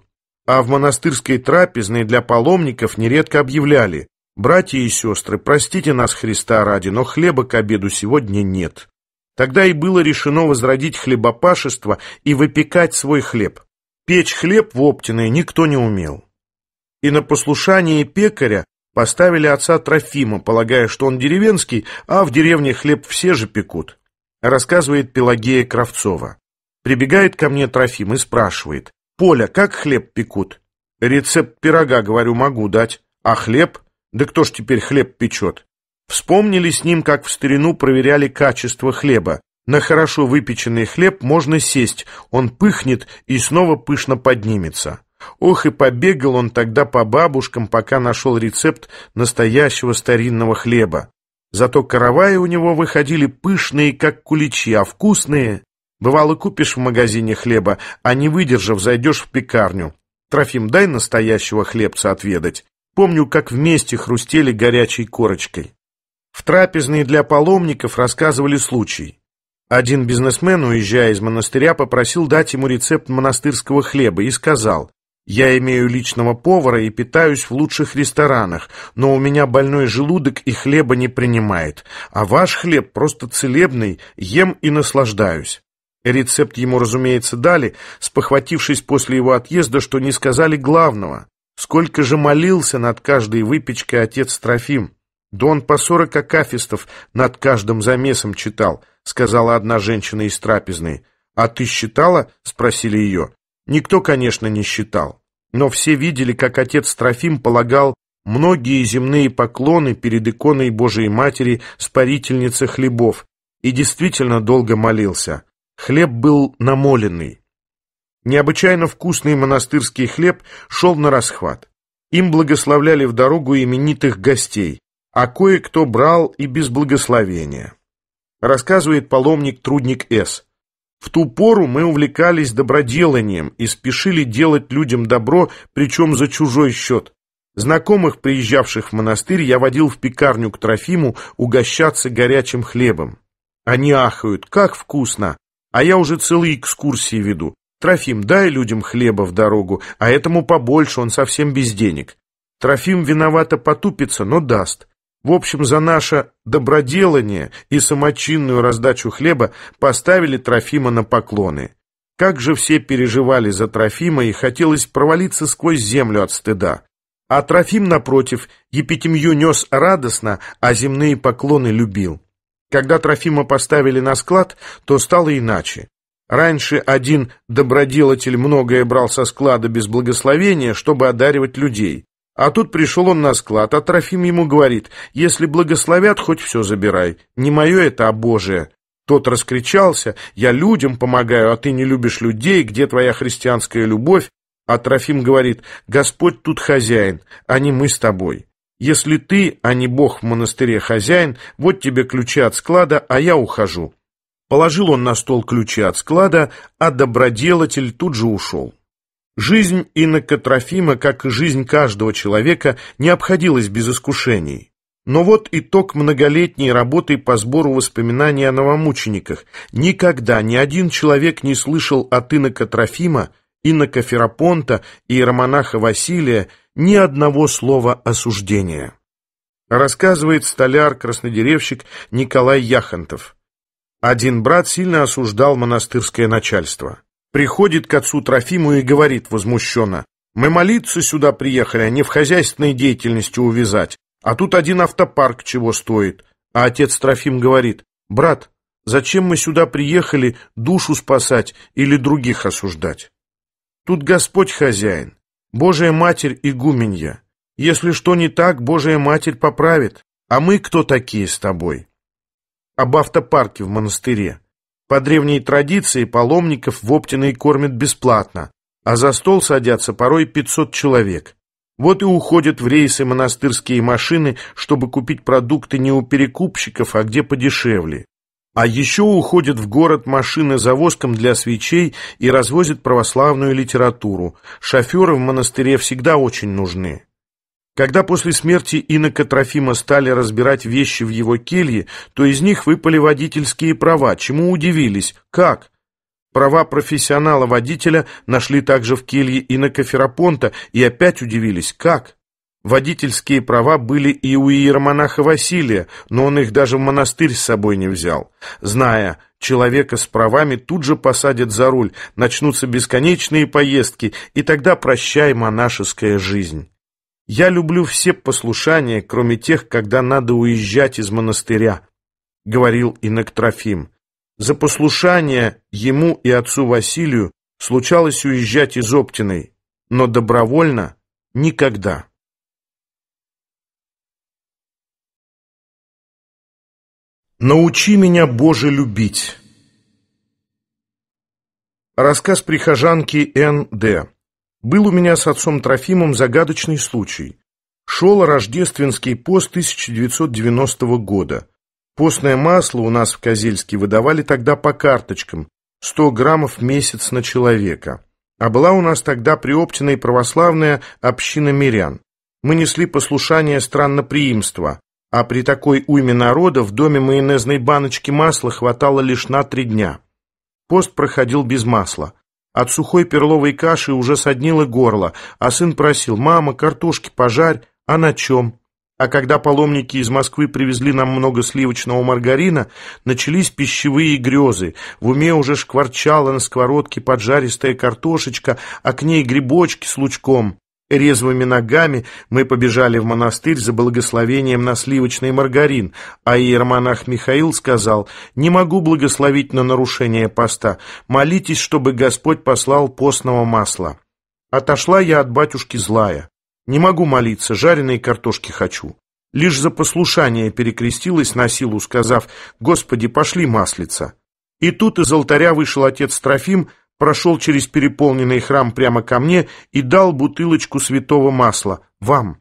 а в монастырской трапезной для паломников нередко объявляли «Братья и сестры, простите нас Христа ради, но хлеба к обеду сегодня нет». Тогда и было решено возродить хлебопашество и выпекать свой хлеб. Печь хлеб в Оптиной никто не умел. И на послушание пекаря поставили отца Трофима, полагая, что он деревенский, а в деревне хлеб все же пекут, рассказывает Пелагея Кравцова. Прибегает ко мне Трофим и спрашивает, Поля, как хлеб пекут? Рецепт пирога, говорю, могу дать. А хлеб? Да кто ж теперь хлеб печет? Вспомнили с ним, как в старину проверяли качество хлеба. На хорошо выпеченный хлеб можно сесть, он пыхнет и снова пышно поднимется. Ох, и побегал он тогда по бабушкам, пока нашел рецепт настоящего старинного хлеба. Зато караваи у него выходили пышные, как куличи, а вкусные... Бывало, купишь в магазине хлеба, а не выдержав, зайдешь в пекарню. Трофим, дай настоящего хлебца отведать. Помню, как вместе хрустели горячей корочкой. В трапезные для паломников рассказывали случай. Один бизнесмен, уезжая из монастыря, попросил дать ему рецепт монастырского хлеба и сказал, «Я имею личного повара и питаюсь в лучших ресторанах, но у меня больной желудок и хлеба не принимает, а ваш хлеб просто целебный, ем и наслаждаюсь». Рецепт ему, разумеется, дали, спохватившись после его отъезда, что не сказали главного. Сколько же молился над каждой выпечкой отец Трофим. Да он по сорок акафистов над каждым замесом читал, сказала одна женщина из трапезной. «А ты считала?» — спросили ее. Никто, конечно, не считал. Но все видели, как отец Трофим полагал многие земные поклоны перед иконой Божией Матери спарительницей хлебов и действительно долго молился. Хлеб был намоленный. Необычайно вкусный монастырский хлеб шел на расхват. Им благословляли в дорогу именитых гостей, а кое-кто брал и без благословения. Рассказывает паломник-трудник С. В ту пору мы увлекались доброделанием и спешили делать людям добро, причем за чужой счет. Знакомых, приезжавших в монастырь, я водил в пекарню к Трофиму угощаться горячим хлебом. Они ахают, как вкусно! А я уже целые экскурсии веду. Трофим, дай людям хлеба в дорогу, а этому побольше, он совсем без денег. Трофим виновато потупится, но даст. В общем, за наше доброделание и самочинную раздачу хлеба поставили Трофима на поклоны. Как же все переживали за Трофима и хотелось провалиться сквозь землю от стыда. А Трофим, напротив, епитемью нес радостно, а земные поклоны любил. Когда Трофима поставили на склад, то стало иначе. Раньше один доброделатель многое брал со склада без благословения, чтобы одаривать людей. А тут пришел он на склад, а Трофим ему говорит, «Если благословят, хоть все забирай. Не мое это, а Божие». Тот раскричался, «Я людям помогаю, а ты не любишь людей, где твоя христианская любовь?» А Трофим говорит, «Господь тут хозяин, а не мы с тобой». Если ты, а не бог в монастыре хозяин, вот тебе ключи от склада, а я ухожу». Положил он на стол ключи от склада, а доброделатель тут же ушел. Жизнь инокотрофима, как и жизнь каждого человека, не обходилась без искушений. Но вот итог многолетней работы по сбору воспоминаний о новомучениках. Никогда ни один человек не слышал от инока Трофима, инока Ферапонта и романаха Василия ни одного слова осуждения. Рассказывает столяр-краснодеревщик Николай Яхонтов. Один брат сильно осуждал монастырское начальство. Приходит к отцу Трофиму и говорит возмущенно, «Мы молиться сюда приехали, а не в хозяйственной деятельности увязать. А тут один автопарк чего стоит». А отец Трофим говорит, «Брат, зачем мы сюда приехали душу спасать или других осуждать? Тут Господь хозяин, Божья Матерь игуменья. Если что не так, Божья Матерь поправит. А мы кто такие с тобой? Об автопарке в монастыре. По древней традиции паломников в Оптиной кормят бесплатно, а за стол садятся порой 500 человек. Вот и уходят в рейсы монастырские машины, чтобы купить продукты не у перекупщиков, а где подешевле. А еще уходят в город машины за воском для свечей и развозят православную литературу. Шоферы в монастыре всегда очень нужны. Когда после смерти инока Трофима стали разбирать вещи в его келье, то из них выпали водительские права, чему удивились. Как? Права профессионала-водителя нашли также в келье инока Ферапонта и опять удивились. Как? Водительские права были и у иеромонаха Василия, но он их даже в монастырь с собой не взял. Зная, человека с правами тут же посадят за руль, начнутся бесконечные поездки, и тогда прощай монашеская жизнь. Я люблю все послушания, кроме тех, когда надо уезжать из монастыря, — говорил Иноктрофим. За послушание ему и отцу Василию случалось уезжать из Оптиной, но добровольно — никогда. «Научи меня, Боже, любить». Рассказ прихожанки Н.Д. «Был у меня с отцом Трофимом загадочный случай. Шел рождественский пост 1990 года. Постное масло у нас в Козельске выдавали тогда по карточкам, 100 граммов в месяц на человека. А была у нас тогда приоптина и православная община мирян. Мы несли послушание странноприимства а при такой уйме народа в доме майонезной баночки масла хватало лишь на три дня. Пост проходил без масла. От сухой перловой каши уже соднило горло, а сын просил «Мама, картошки пожарь, а на чем?» А когда паломники из Москвы привезли нам много сливочного маргарина, начались пищевые грезы. В уме уже шкварчала на сковородке поджаристая картошечка, а к ней грибочки с лучком. Резвыми ногами мы побежали в монастырь за благословением на сливочный маргарин, а иермонах Михаил сказал, «Не могу благословить на нарушение поста. Молитесь, чтобы Господь послал постного масла». Отошла я от батюшки злая. Не могу молиться, жареные картошки хочу. Лишь за послушание перекрестилась на силу, сказав, «Господи, пошли маслица». И тут из алтаря вышел отец Трофим прошел через переполненный храм прямо ко мне и дал бутылочку святого масла. Вам.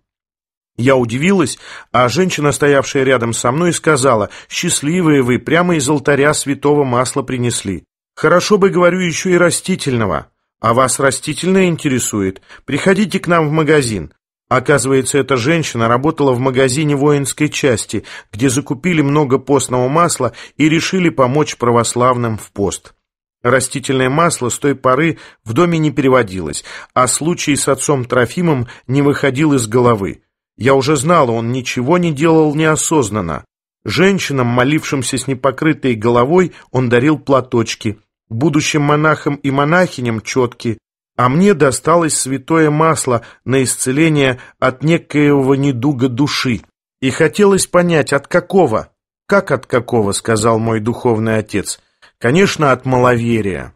Я удивилась, а женщина, стоявшая рядом со мной, сказала, «Счастливые вы, прямо из алтаря святого масла принесли. Хорошо бы, говорю, еще и растительного. А вас растительное интересует? Приходите к нам в магазин». Оказывается, эта женщина работала в магазине воинской части, где закупили много постного масла и решили помочь православным в пост. Растительное масло с той поры в доме не переводилось, а случай с отцом Трофимом не выходил из головы. Я уже знал, он ничего не делал неосознанно. Женщинам, молившимся с непокрытой головой, он дарил платочки, будущим монахам и монахиням четки, а мне досталось святое масло на исцеление от некоего недуга души. И хотелось понять, от какого? «Как от какого?» — сказал мой духовный отец — Конечно, от маловерия.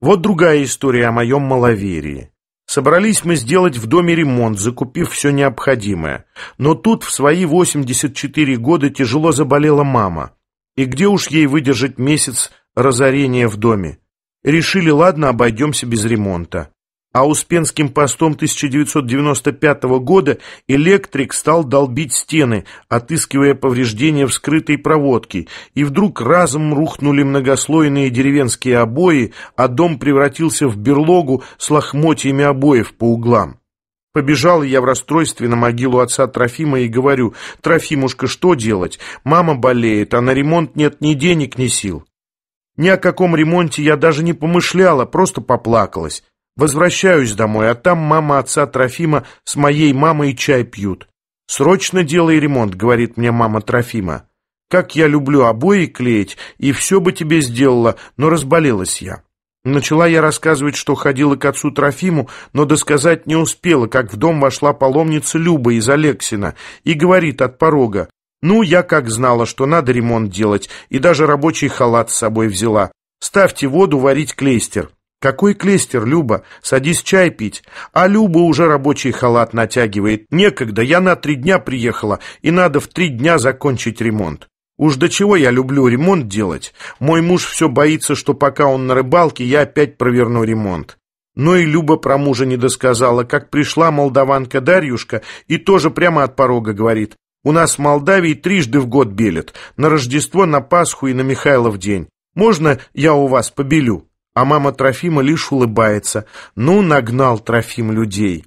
Вот другая история о моем маловерии. Собрались мы сделать в доме ремонт, закупив все необходимое. Но тут в свои 84 года тяжело заболела мама. И где уж ей выдержать месяц разорения в доме? Решили, ладно, обойдемся без ремонта а Успенским постом 1995 года электрик стал долбить стены, отыскивая повреждения вскрытой проводки, и вдруг разом рухнули многослойные деревенские обои, а дом превратился в берлогу с лохмотьями обоев по углам. Побежал я в расстройстве на могилу отца Трофима и говорю, «Трофимушка, что делать? Мама болеет, а на ремонт нет ни денег, ни сил». Ни о каком ремонте я даже не помышляла, просто поплакалась. Возвращаюсь домой, а там мама отца Трофима с моей мамой чай пьют. «Срочно делай ремонт», — говорит мне мама Трофима. «Как я люблю обои клеить, и все бы тебе сделала, но разболелась я». Начала я рассказывать, что ходила к отцу Трофиму, но досказать не успела, как в дом вошла паломница Люба из Алексина и говорит от порога, «Ну, я как знала, что надо ремонт делать, и даже рабочий халат с собой взяла. Ставьте воду варить клейстер». «Какой клестер, Люба? Садись чай пить. А Люба уже рабочий халат натягивает. Некогда, я на три дня приехала, и надо в три дня закончить ремонт. Уж до чего я люблю ремонт делать. Мой муж все боится, что пока он на рыбалке, я опять проверну ремонт». Но ну и Люба про мужа не досказала, как пришла молдаванка Дарьюшка и тоже прямо от порога говорит. «У нас в Молдавии трижды в год белят. На Рождество, на Пасху и на Михайлов день. Можно я у вас побелю?» а мама Трофима лишь улыбается. Ну, нагнал Трофим людей.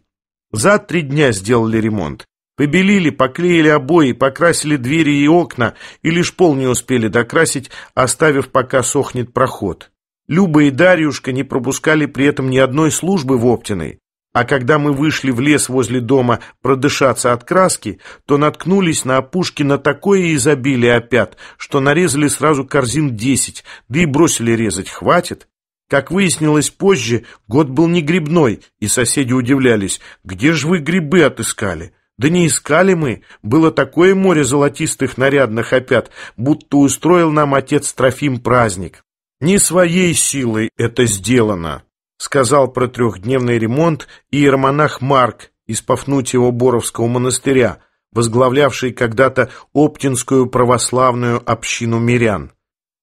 За три дня сделали ремонт. Побелили, поклеили обои, покрасили двери и окна, и лишь пол не успели докрасить, оставив пока сохнет проход. Люба и Дарьюшка не пропускали при этом ни одной службы в Оптиной. А когда мы вышли в лес возле дома продышаться от краски, то наткнулись на опушки на такое изобилие опят, что нарезали сразу корзин десять, да и бросили резать, хватит. Как выяснилось позже, год был не грибной, и соседи удивлялись, где же вы грибы отыскали? Да не искали мы, было такое море золотистых нарядных опят, будто устроил нам отец Трофим праздник. Не своей силой это сделано, сказал про трехдневный ремонт иеромонах Марк из Пафнутьева Боровского монастыря, возглавлявший когда-то Оптинскую православную общину мирян.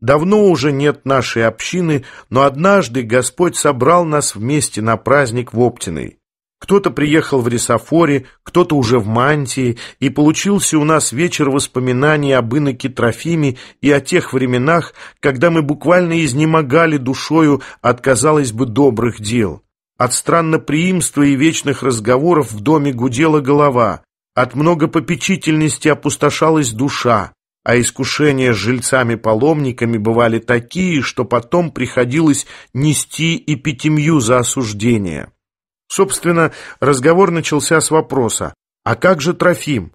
Давно уже нет нашей общины, но однажды Господь собрал нас вместе на праздник в Оптиной. Кто-то приехал в Рисофоре, кто-то уже в Мантии, и получился у нас вечер воспоминаний об иноке Трофиме и о тех временах, когда мы буквально изнемогали душою от, казалось бы, добрых дел. От странноприимства и вечных разговоров в доме гудела голова, от много попечительности опустошалась душа, а искушения жильцами-паломниками бывали такие, что потом приходилось нести и пятимью за осуждение. Собственно, разговор начался с вопроса «А как же Трофим?»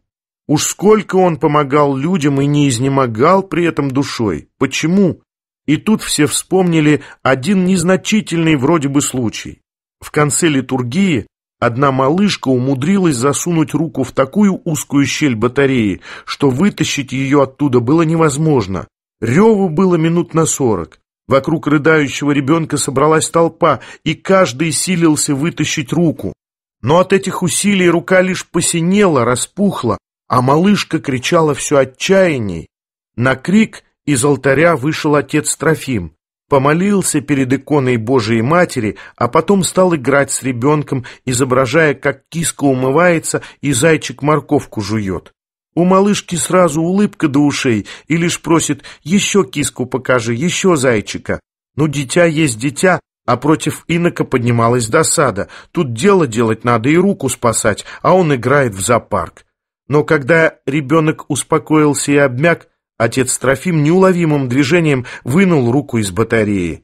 Уж сколько он помогал людям и не изнемогал при этом душой. Почему? И тут все вспомнили один незначительный вроде бы случай. В конце литургии Одна малышка умудрилась засунуть руку в такую узкую щель батареи, что вытащить ее оттуда было невозможно. Реву было минут на сорок. Вокруг рыдающего ребенка собралась толпа, и каждый силился вытащить руку. Но от этих усилий рука лишь посинела, распухла, а малышка кричала все отчаянней. На крик из алтаря вышел отец Трофим помолился перед иконой Божией Матери, а потом стал играть с ребенком, изображая, как киска умывается и зайчик морковку жует. У малышки сразу улыбка до ушей и лишь просит «Еще киску покажи, еще зайчика». Но «Ну, дитя есть дитя, а против инока поднималась досада. Тут дело делать надо и руку спасать, а он играет в зоопарк. Но когда ребенок успокоился и обмяк, Отец Трофим неуловимым движением вынул руку из батареи.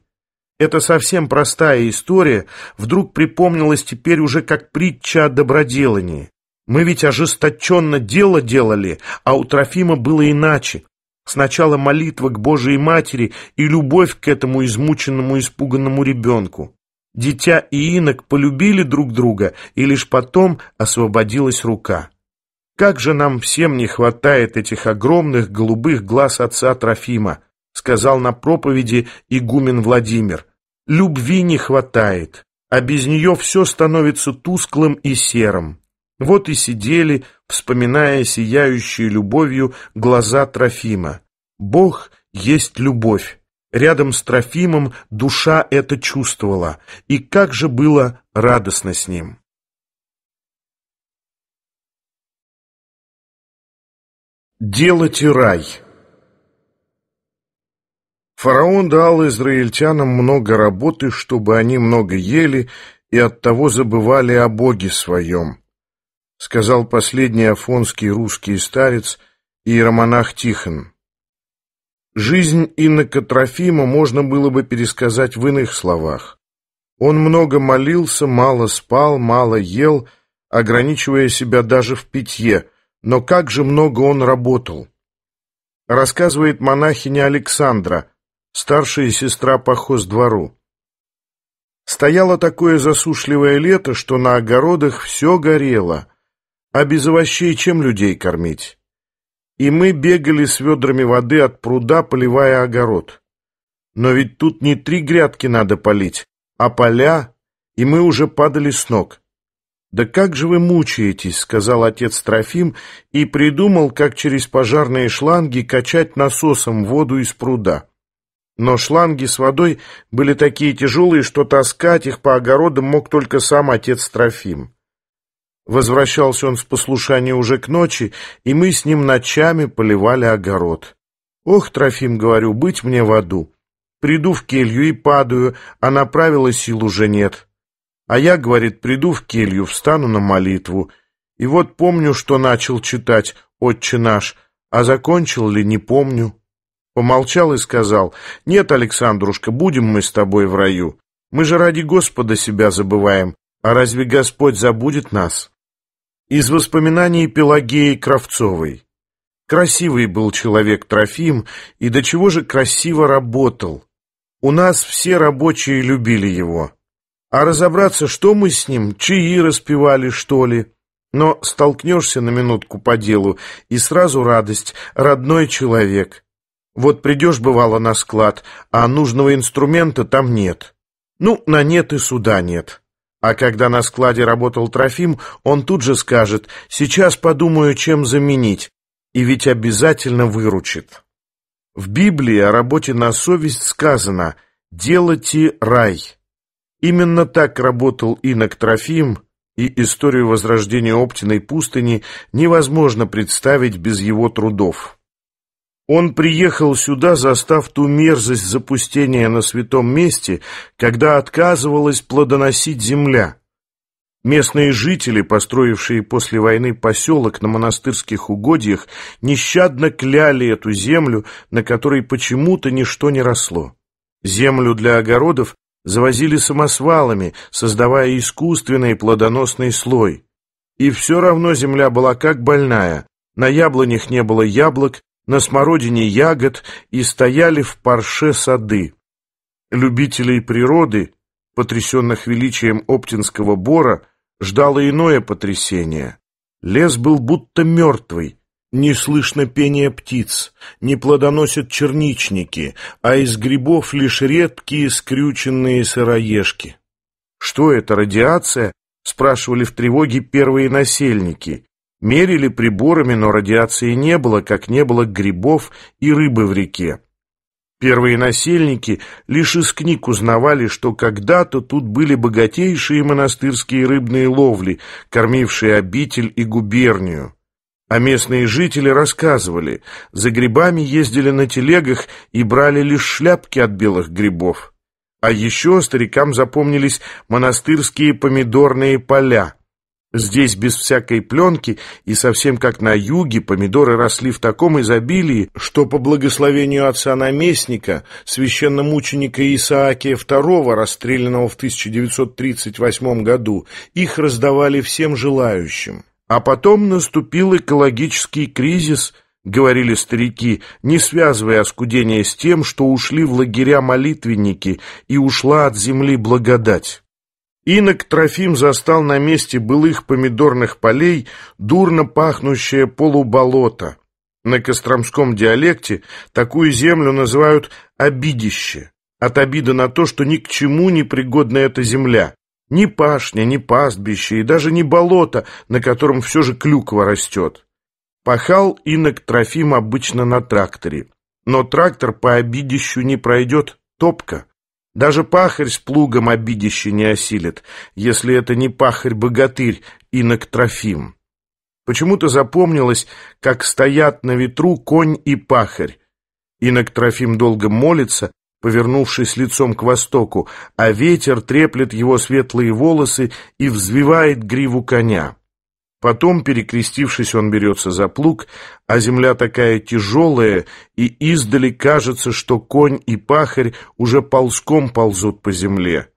Это совсем простая история вдруг припомнилась теперь уже как притча о доброделании. Мы ведь ожесточенно дело делали, а у Трофима было иначе. Сначала молитва к Божией Матери и любовь к этому измученному, испуганному ребенку. Дитя и инок полюбили друг друга, и лишь потом освободилась рука. «Как же нам всем не хватает этих огромных голубых глаз отца Трофима!» — сказал на проповеди игумен Владимир. «Любви не хватает, а без нее все становится тусклым и серым». Вот и сидели, вспоминая сияющие любовью глаза Трофима. «Бог есть любовь». Рядом с Трофимом душа это чувствовала, и как же было радостно с ним. Делать и рай Фараон дал израильтянам много работы, чтобы они много ели и оттого забывали о Боге своем, сказал последний афонский русский старец Иеромонах Тихон. Жизнь Иннокотрофима можно было бы пересказать в иных словах. Он много молился, мало спал, мало ел, ограничивая себя даже в питье – но как же много он работал! Рассказывает монахиня Александра, старшая сестра по двору. Стояло такое засушливое лето, что на огородах все горело, а без овощей чем людей кормить? И мы бегали с ведрами воды от пруда, поливая огород. Но ведь тут не три грядки надо полить, а поля, и мы уже падали с ног. «Да как же вы мучаетесь», — сказал отец Трофим и придумал, как через пожарные шланги качать насосом воду из пруда. Но шланги с водой были такие тяжелые, что таскать их по огородам мог только сам отец Трофим. Возвращался он с послушания уже к ночи, и мы с ним ночами поливали огород. «Ох, Трофим, — говорю, — быть мне в аду. Приду в келью и падаю, а направила сил уже нет». А я, говорит, приду в келью, встану на молитву. И вот помню, что начал читать «Отче наш», а закончил ли, не помню. Помолчал и сказал, «Нет, Александрушка, будем мы с тобой в раю. Мы же ради Господа себя забываем. А разве Господь забудет нас?» Из воспоминаний Пелагеи Кравцовой. Красивый был человек Трофим, и до чего же красиво работал. У нас все рабочие любили его. А разобраться, что мы с ним, чаи распевали, что ли? Но столкнешься на минутку по делу, и сразу радость, родной человек. Вот придешь, бывало, на склад, а нужного инструмента там нет. Ну, на нет и суда нет. А когда на складе работал Трофим, он тут же скажет «Сейчас подумаю, чем заменить», и ведь обязательно выручит. В Библии о работе на совесть сказано «Делайте рай». Именно так работал инок Трофим, и историю возрождения Оптиной пустыни невозможно представить без его трудов. Он приехал сюда, застав ту мерзость запустения на святом месте, когда отказывалась плодоносить земля. Местные жители, построившие после войны поселок на монастырских угодьях, нещадно кляли эту землю, на которой почему-то ничто не росло. Землю для огородов завозили самосвалами, создавая искусственный плодоносный слой. И все равно земля была как больная. На яблонях не было яблок, на смородине ягод и стояли в парше сады. Любителей природы, потрясенных величием Оптинского бора, ждало иное потрясение. Лес был будто мертвый, не слышно пения птиц, не плодоносят черничники, а из грибов лишь редкие скрюченные сыроежки. «Что это, радиация?» – спрашивали в тревоге первые насельники. Мерили приборами, но радиации не было, как не было грибов и рыбы в реке. Первые насельники лишь из книг узнавали, что когда-то тут были богатейшие монастырские рыбные ловли, кормившие обитель и губернию. А местные жители рассказывали, за грибами ездили на телегах и брали лишь шляпки от белых грибов. А еще старикам запомнились монастырские помидорные поля. Здесь без всякой пленки и совсем как на юге помидоры росли в таком изобилии, что по благословению отца-наместника, священномученика Исаакия II, расстрелянного в 1938 году, их раздавали всем желающим. А потом наступил экологический кризис, говорили старики, не связывая оскудение с тем, что ушли в лагеря молитвенники и ушла от земли благодать. Инок Трофим застал на месте былых помидорных полей дурно пахнущее полуболото. На костромском диалекте такую землю называют «обидище» от обида на то, что ни к чему не пригодна эта земля. Ни пашня, ни пастбище и даже не болото, на котором все же клюква растет. Пахал инок Трофим обычно на тракторе. Но трактор по обидищу не пройдет, топка. Даже пахарь с плугом обидище не осилит, если это не пахарь-богатырь, инок Трофим. Почему-то запомнилось, как стоят на ветру конь и пахарь. Инок Трофим долго молится, повернувшись лицом к востоку, а ветер треплет его светлые волосы и взвивает гриву коня. Потом, перекрестившись, он берется за плуг, а земля такая тяжелая, и издали кажется, что конь и пахарь уже ползком ползут по земле.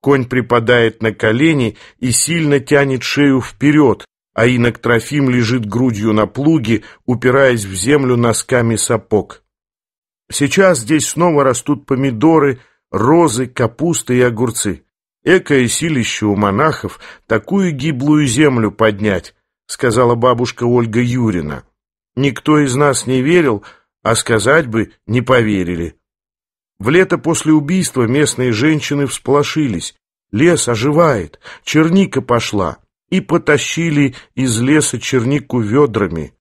Конь припадает на колени и сильно тянет шею вперед, а инок Трофим лежит грудью на плуге, упираясь в землю носками сапог. Сейчас здесь снова растут помидоры, розы, капуста и огурцы. Экое силище у монахов такую гиблую землю поднять, сказала бабушка Ольга Юрина. Никто из нас не верил, а сказать бы не поверили. В лето после убийства местные женщины всполошились. Лес оживает, черника пошла, и потащили из леса чернику ведрами.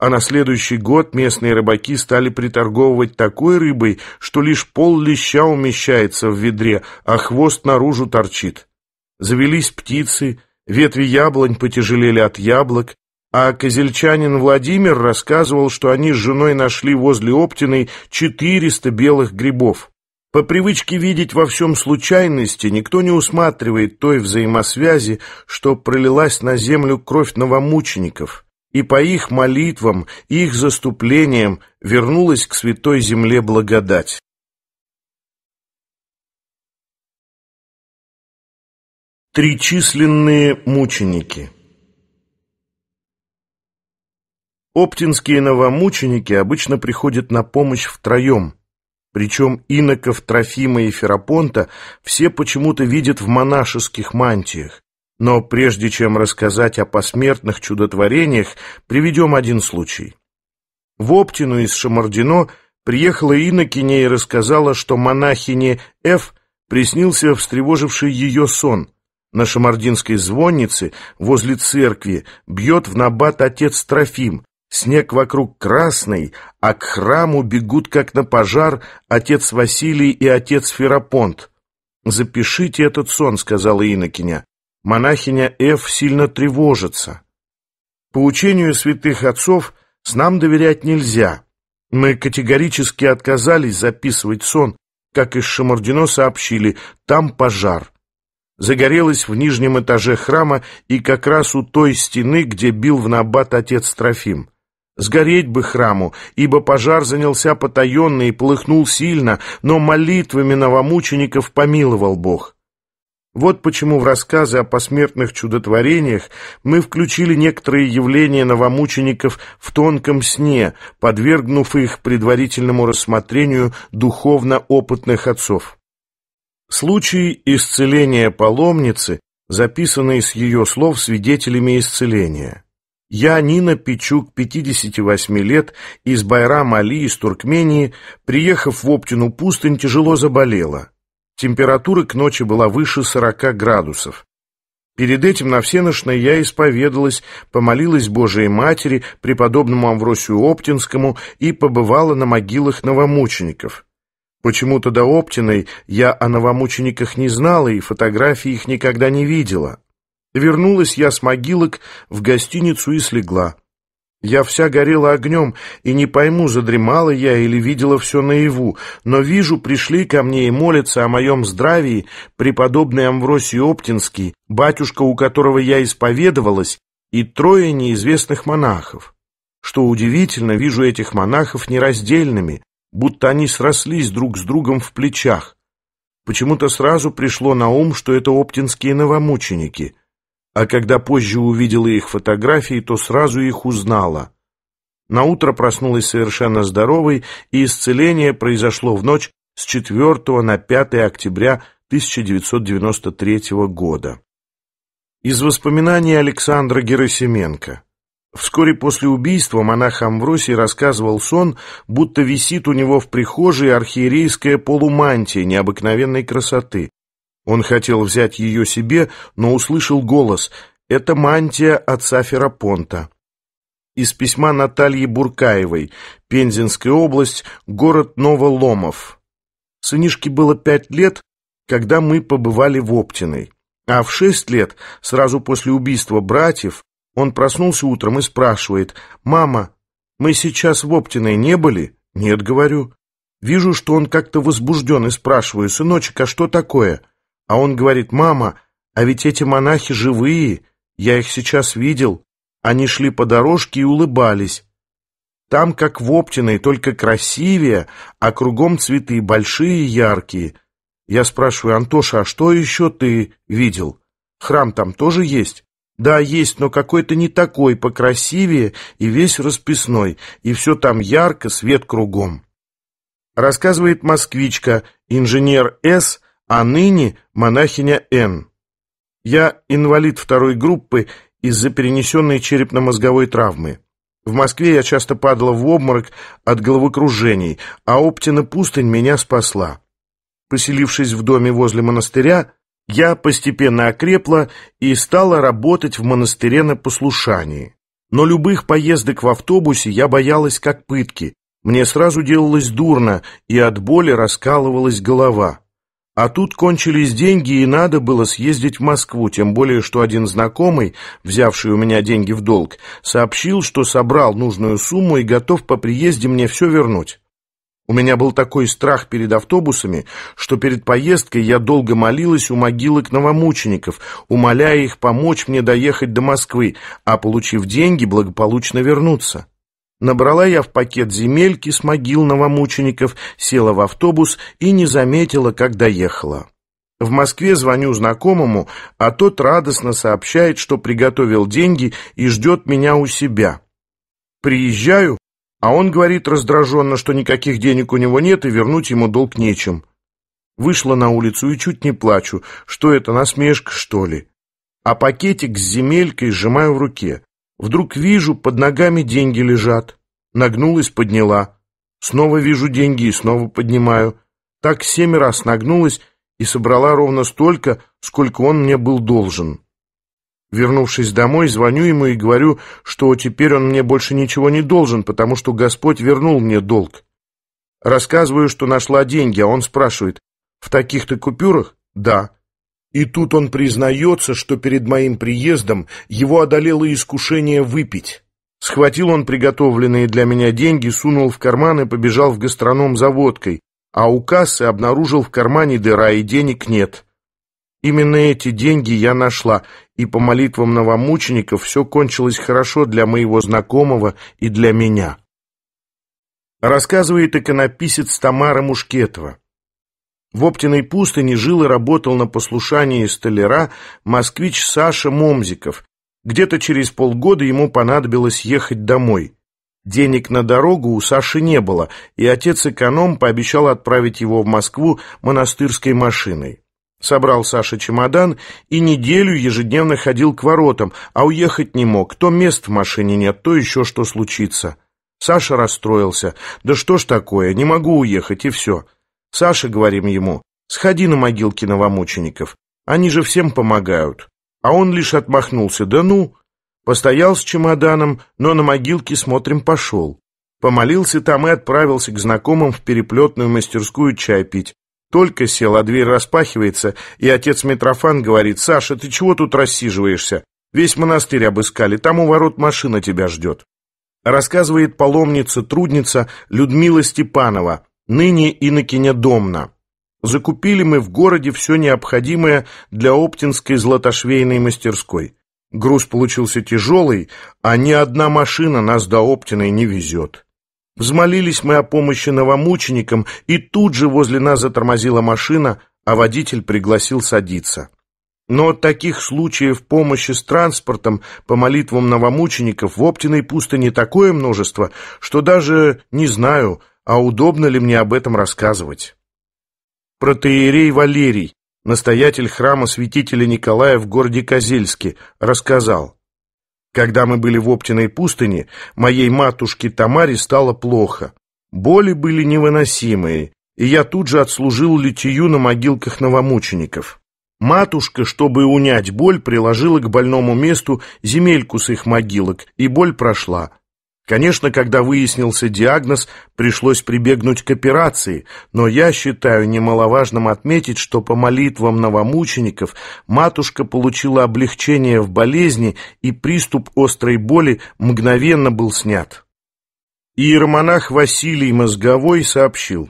А на следующий год местные рыбаки стали приторговывать такой рыбой, что лишь пол леща умещается в ведре, а хвост наружу торчит. Завелись птицы, ветви яблонь потяжелели от яблок, а козельчанин Владимир рассказывал, что они с женой нашли возле Оптиной 400 белых грибов. По привычке видеть во всем случайности, никто не усматривает той взаимосвязи, что пролилась на землю кровь новомучеников – и по их молитвам, их заступлениям вернулась к святой земле благодать. Тричисленные мученики Оптинские новомученики обычно приходят на помощь втроем, причем иноков Трофима и Ферапонта все почему-то видят в монашеских мантиях, но прежде чем рассказать о посмертных чудотворениях, приведем один случай. В Оптину из Шамардино приехала инокиня и рассказала, что монахине Ф приснился встревоживший ее сон. На шамардинской звоннице возле церкви бьет в набат отец Трофим. Снег вокруг красный, а к храму бегут, как на пожар, отец Василий и отец Ферапонт. «Запишите этот сон», — сказала инокиня монахиня Ф. сильно тревожится. По учению святых отцов с нам доверять нельзя. Мы категорически отказались записывать сон, как из Шамардино сообщили, там пожар. Загорелось в нижнем этаже храма и как раз у той стены, где бил в набат отец Трофим. Сгореть бы храму, ибо пожар занялся потаенно и полыхнул сильно, но молитвами новомучеников помиловал Бог. Вот почему в рассказы о посмертных чудотворениях мы включили некоторые явления новомучеников в тонком сне, подвергнув их предварительному рассмотрению духовно опытных отцов. Случаи исцеления паломницы, записанные с ее слов свидетелями исцеления. Я, Нина Пичук, 58 лет, из Байрам-Али, из Туркмении, приехав в Оптину пустынь, тяжело заболела. Температура к ночи была выше 40 градусов. Перед этим на всеношной я исповедалась, помолилась Божией Матери, преподобному Амвросию Оптинскому и побывала на могилах новомучеников. Почему-то до Оптиной я о новомучениках не знала и фотографий их никогда не видела. Вернулась я с могилок в гостиницу и слегла. Я вся горела огнем, и не пойму, задремала я или видела все наяву, но вижу, пришли ко мне и молятся о моем здравии преподобный Амвросий Оптинский, батюшка, у которого я исповедовалась, и трое неизвестных монахов. Что удивительно, вижу этих монахов нераздельными, будто они срослись друг с другом в плечах. Почему-то сразу пришло на ум, что это оптинские новомученики — а когда позже увидела их фотографии, то сразу их узнала. Наутро проснулась совершенно здоровой, и исцеление произошло в ночь с 4 на 5 октября 1993 года. Из воспоминаний Александра Герасименко. Вскоре после убийства монах Амвросий рассказывал сон, будто висит у него в прихожей архиерейская полумантия необыкновенной красоты. Он хотел взять ее себе, но услышал голос «Это мантия отца Ферапонта» из письма Натальи Буркаевой, Пензенская область, город Новоломов. Сынишке было пять лет, когда мы побывали в Оптиной. А в шесть лет, сразу после убийства братьев, он проснулся утром и спрашивает, «Мама, мы сейчас в Оптиной не были?» «Нет», — говорю. Вижу, что он как-то возбужден и спрашиваю, «Сыночек, а что такое?» А он говорит, «Мама, а ведь эти монахи живые, я их сейчас видел. Они шли по дорожке и улыбались. Там, как в Оптиной, только красивее, а кругом цветы большие и яркие». Я спрашиваю, «Антоша, а что еще ты видел? Храм там тоже есть?» Да, есть, но какой-то не такой, покрасивее и весь расписной, и все там ярко, свет кругом. Рассказывает москвичка, инженер С., а ныне монахиня Н. Я инвалид второй группы из-за перенесенной черепно-мозговой травмы. В Москве я часто падала в обморок от головокружений, а Оптина пустынь меня спасла. Поселившись в доме возле монастыря, я постепенно окрепла и стала работать в монастыре на послушании. Но любых поездок в автобусе я боялась как пытки. Мне сразу делалось дурно, и от боли раскалывалась голова. А тут кончились деньги, и надо было съездить в Москву, тем более, что один знакомый, взявший у меня деньги в долг, сообщил, что собрал нужную сумму и готов по приезде мне все вернуть. У меня был такой страх перед автобусами, что перед поездкой я долго молилась у могилок новомучеников, умоляя их помочь мне доехать до Москвы, а, получив деньги, благополучно вернуться. Набрала я в пакет земельки с могил новомучеников, села в автобус и не заметила, как доехала. В Москве звоню знакомому, а тот радостно сообщает, что приготовил деньги и ждет меня у себя. Приезжаю, а он говорит раздраженно, что никаких денег у него нет и вернуть ему долг нечем. Вышла на улицу и чуть не плачу. Что это, насмешка, что ли? А пакетик с земелькой сжимаю в руке. Вдруг вижу, под ногами деньги лежат. Нагнулась, подняла. Снова вижу деньги и снова поднимаю. Так семь раз нагнулась и собрала ровно столько, сколько он мне был должен. Вернувшись домой, звоню ему и говорю, что теперь он мне больше ничего не должен, потому что Господь вернул мне долг. Рассказываю, что нашла деньги, а он спрашивает, в таких-то купюрах? Да. И тут он признается, что перед моим приездом его одолело искушение выпить. Схватил он приготовленные для меня деньги, сунул в карман и побежал в гастроном за водкой, а у кассы обнаружил в кармане дыра, и денег нет. Именно эти деньги я нашла, и по молитвам новомучеников все кончилось хорошо для моего знакомого и для меня. Рассказывает иконописец Тамара Мушкетова. В Оптиной пустыне жил и работал на послушании столяра москвич Саша Момзиков. Где-то через полгода ему понадобилось ехать домой. Денег на дорогу у Саши не было, и отец-эконом пообещал отправить его в Москву монастырской машиной. Собрал Саша чемодан и неделю ежедневно ходил к воротам, а уехать не мог. То мест в машине нет, то еще что случится. Саша расстроился. «Да что ж такое, не могу уехать, и все». Саша, говорим ему, сходи на могилки новомучеников, они же всем помогают. А он лишь отмахнулся, да ну, постоял с чемоданом, но на могилке, смотрим, пошел. Помолился там и отправился к знакомым в переплетную мастерскую чай пить. Только сел, а дверь распахивается, и отец Митрофан говорит, «Саша, ты чего тут рассиживаешься? Весь монастырь обыскали, там у ворот машина тебя ждет». Рассказывает паломница-трудница Людмила Степанова, ныне инокиня Домна. Закупили мы в городе все необходимое для оптинской златошвейной мастерской. Груз получился тяжелый, а ни одна машина нас до Оптиной не везет. Взмолились мы о помощи новомученикам, и тут же возле нас затормозила машина, а водитель пригласил садиться. Но таких случаев помощи с транспортом по молитвам новомучеников в Оптиной пустыне такое множество, что даже, не знаю, а удобно ли мне об этом рассказывать. Протеерей Валерий, настоятель храма святителя Николая в городе Козельске, рассказал. Когда мы были в Оптиной пустыне, моей матушке Тамаре стало плохо. Боли были невыносимые, и я тут же отслужил литию на могилках новомучеников. Матушка, чтобы унять боль, приложила к больному месту земельку с их могилок, и боль прошла. Конечно, когда выяснился диагноз, пришлось прибегнуть к операции, но я считаю немаловажным отметить, что по молитвам новомучеников матушка получила облегчение в болезни и приступ острой боли мгновенно был снят. Иеромонах Василий Мозговой сообщил.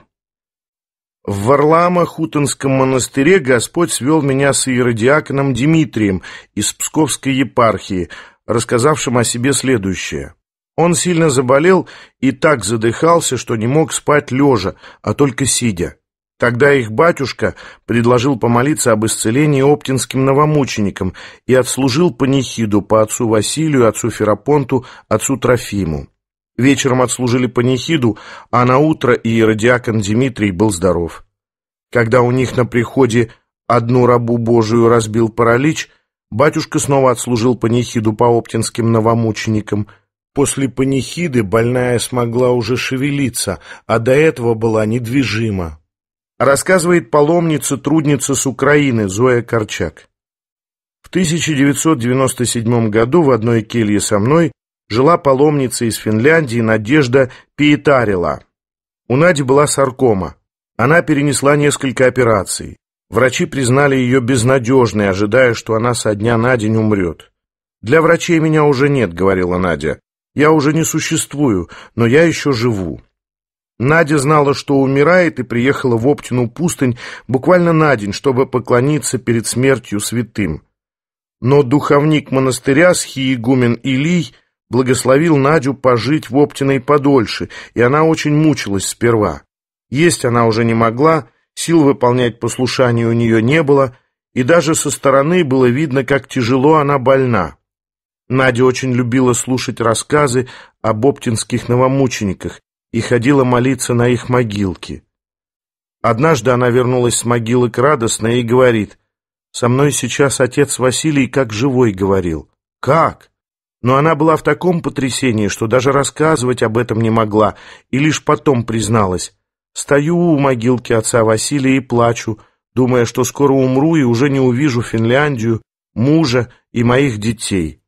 В Варлама-Хутонском монастыре Господь свел меня с иеродиаконом Дмитрием из Псковской епархии, рассказавшим о себе следующее – он сильно заболел и так задыхался, что не мог спать лежа, а только сидя. Тогда их батюшка предложил помолиться об исцелении оптинским новомученикам и отслужил панихиду по отцу Василию, отцу Ферапонту, отцу Трофиму. Вечером отслужили панихиду, а на утро иеродиакон Дмитрий был здоров. Когда у них на приходе одну рабу Божию разбил паралич, батюшка снова отслужил панихиду по оптинским новомученикам – После панихиды больная смогла уже шевелиться, а до этого была недвижима. Рассказывает паломница-трудница с Украины Зоя Корчак. В 1997 году в одной келье со мной жила паломница из Финляндии Надежда Пиетарила. У Нади была саркома. Она перенесла несколько операций. Врачи признали ее безнадежной, ожидая, что она со дня на день умрет. «Для врачей меня уже нет», — говорила Надя. Я уже не существую, но я еще живу. Надя знала, что умирает, и приехала в Оптину пустынь буквально на день, чтобы поклониться перед смертью святым. Но духовник монастыря Схиегумен Илий благословил Надю пожить в Оптиной подольше, и она очень мучилась сперва. Есть она уже не могла, сил выполнять послушание у нее не было, и даже со стороны было видно, как тяжело она больна. Надя очень любила слушать рассказы об оптинских новомучениках и ходила молиться на их могилки. Однажды она вернулась с могилок радостно и говорит, «Со мной сейчас отец Василий как живой говорил». «Как?» Но она была в таком потрясении, что даже рассказывать об этом не могла, и лишь потом призналась. «Стою у могилки отца Василия и плачу, думая, что скоро умру и уже не увижу Финляндию, мужа и моих детей».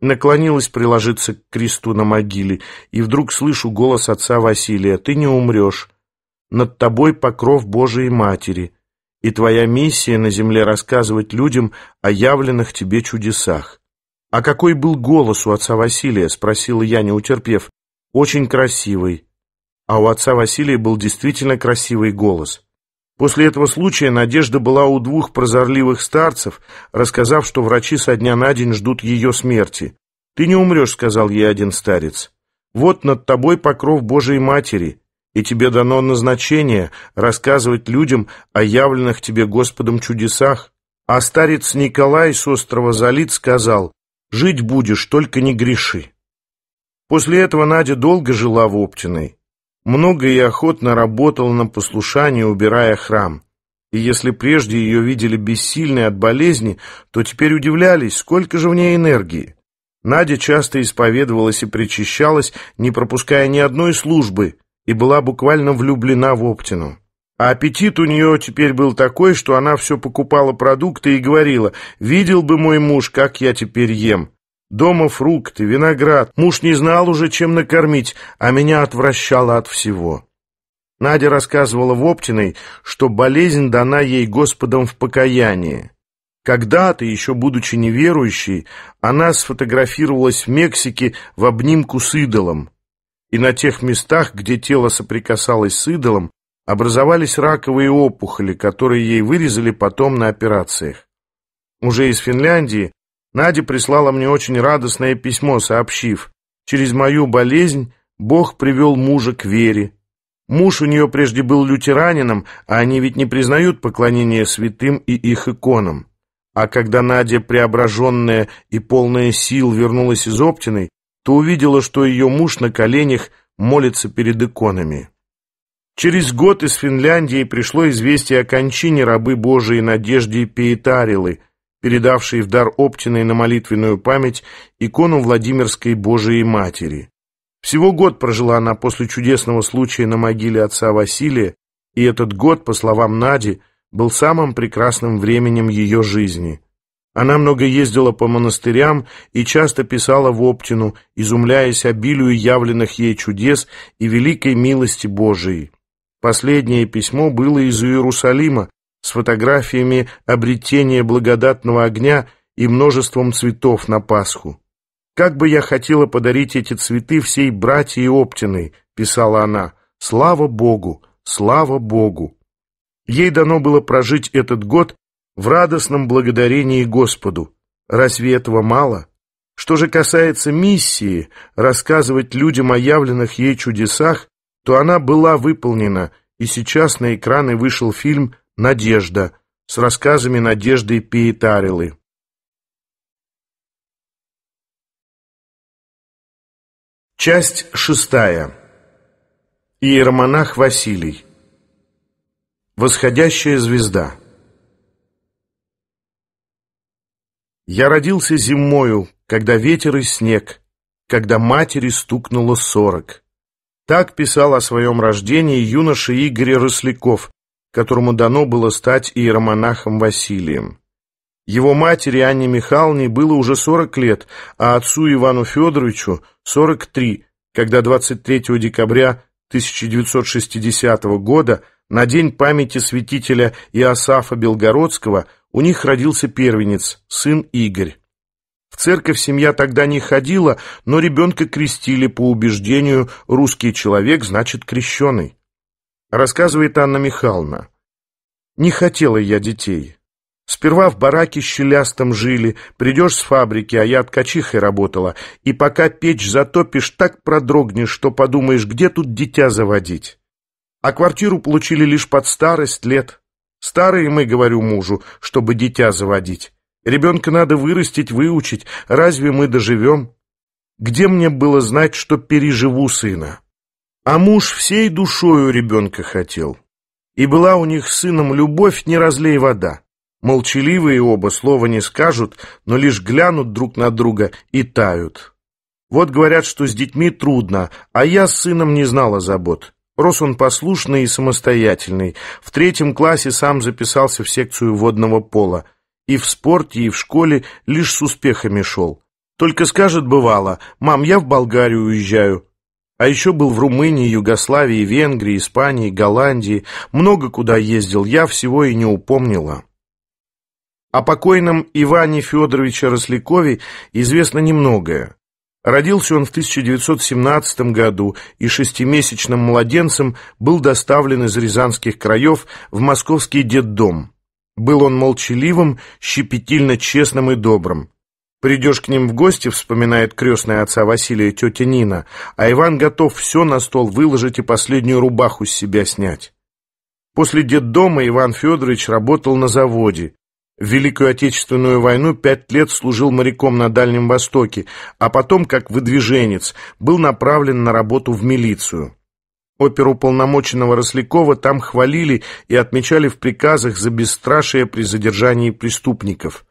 Наклонилась приложиться к кресту на могиле, и вдруг слышу голос отца Василия. «Ты не умрешь. Над тобой покров Божией Матери, и твоя миссия на земле рассказывать людям о явленных тебе чудесах». «А какой был голос у отца Василия?» — спросила я, не утерпев. «Очень красивый». А у отца Василия был действительно красивый голос. После этого случая Надежда была у двух прозорливых старцев, рассказав, что врачи со дня на день ждут ее смерти. «Ты не умрешь», — сказал ей один старец. «Вот над тобой покров Божией Матери, и тебе дано назначение рассказывать людям о явленных тебе Господом чудесах». А старец Николай с острова Залит сказал, «Жить будешь, только не греши». После этого Надя долго жила в Оптиной много и охотно работала на послушание, убирая храм. И если прежде ее видели бессильной от болезни, то теперь удивлялись, сколько же в ней энергии. Надя часто исповедовалась и причащалась, не пропуская ни одной службы, и была буквально влюблена в Оптину. А аппетит у нее теперь был такой, что она все покупала продукты и говорила «Видел бы мой муж, как я теперь ем». Дома фрукты, виноград. Муж не знал уже, чем накормить, а меня отвращало от всего. Надя рассказывала в Оптиной, что болезнь дана ей Господом в покаянии. Когда-то, еще будучи неверующей, она сфотографировалась в Мексике в обнимку с идолом. И на тех местах, где тело соприкасалось с идолом, образовались раковые опухоли, которые ей вырезали потом на операциях. Уже из Финляндии Надя прислала мне очень радостное письмо, сообщив, через мою болезнь Бог привел мужа к вере. Муж у нее прежде был лютеранином, а они ведь не признают поклонение святым и их иконам. А когда Надя, преображенная и полная сил, вернулась из Оптиной, то увидела, что ее муж на коленях молится перед иконами. Через год из Финляндии пришло известие о кончине рабы Божией Надежде Пеетарилы – передавший в дар Оптиной на молитвенную память икону Владимирской Божией Матери. Всего год прожила она после чудесного случая на могиле отца Василия, и этот год, по словам Нади, был самым прекрасным временем ее жизни. Она много ездила по монастырям и часто писала в Оптину, изумляясь обилию явленных ей чудес и великой милости Божией. Последнее письмо было из Иерусалима, с фотографиями обретения благодатного огня и множеством цветов на Пасху. «Как бы я хотела подарить эти цветы всей братье Оптиной», — писала она. «Слава Богу! Слава Богу!» Ей дано было прожить этот год в радостном благодарении Господу. Разве этого мало? Что же касается миссии, рассказывать людям о явленных ей чудесах, то она была выполнена, и сейчас на экраны вышел фильм «Надежда» с рассказами Надежды Пиетарилы. Часть шестая. Иеромонах Василий. Восходящая звезда. Я родился зимою, когда ветер и снег, когда матери стукнуло сорок. Так писал о своем рождении юноша Игорь Росляков, которому дано было стать иеромонахом Василием. Его матери Анне Михайловне было уже 40 лет, а отцу Ивану Федоровичу 43, когда 23 декабря 1960 года на день памяти святителя Иосафа Белгородского у них родился первенец, сын Игорь. В церковь семья тогда не ходила, но ребенка крестили по убеждению «русский человек значит крещеный». Рассказывает Анна Михайловна. «Не хотела я детей. Сперва в бараке щелястом жили, придешь с фабрики, а я ткачихой работала, и пока печь затопишь, так продрогнешь, что подумаешь, где тут дитя заводить. А квартиру получили лишь под старость лет. Старые мы, говорю мужу, чтобы дитя заводить. Ребенка надо вырастить, выучить, разве мы доживем? Где мне было знать, что переживу сына?» А муж всей душою ребенка хотел. И была у них с сыном любовь, не разлей вода. Молчаливые оба слова не скажут, но лишь глянут друг на друга и тают. Вот говорят, что с детьми трудно, а я с сыном не знала забот. Рос он послушный и самостоятельный. В третьем классе сам записался в секцию водного пола. И в спорте, и в школе лишь с успехами шел. Только скажет, бывало, «Мам, я в Болгарию уезжаю». А еще был в Румынии, Югославии, Венгрии, Испании, Голландии. Много куда ездил, я всего и не упомнила. О покойном Иване Федоровиче Рослякове известно немногое. Родился он в 1917 году и шестимесячным младенцем был доставлен из Рязанских краев в московский детдом. Был он молчаливым, щепетильно честным и добрым. Придешь к ним в гости, вспоминает крестная отца Василия тетя Нина, а Иван готов все на стол выложить и последнюю рубаху с себя снять. После детдома Иван Федорович работал на заводе. В Великую Отечественную войну пять лет служил моряком на Дальнем Востоке, а потом, как выдвиженец, был направлен на работу в милицию. Оперу полномоченного Рослякова там хвалили и отмечали в приказах за бесстрашие при задержании преступников.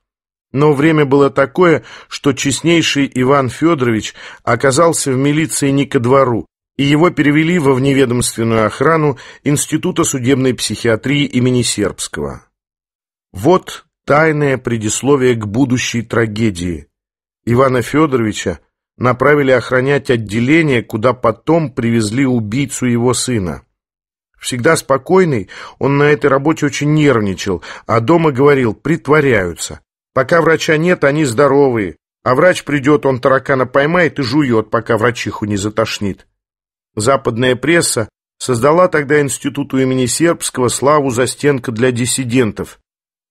Но время было такое, что честнейший Иван Федорович оказался в милиции не ко двору, и его перевели во вневедомственную охрану Института судебной психиатрии имени Сербского. Вот тайное предисловие к будущей трагедии. Ивана Федоровича направили охранять отделение, куда потом привезли убийцу его сына. Всегда спокойный, он на этой работе очень нервничал, а дома говорил «притворяются». Пока врача нет, они здоровые. А врач придет, он таракана поймает и жует, пока врачиху не затошнит. Западная пресса создала тогда институту имени Сербского славу за стенка для диссидентов.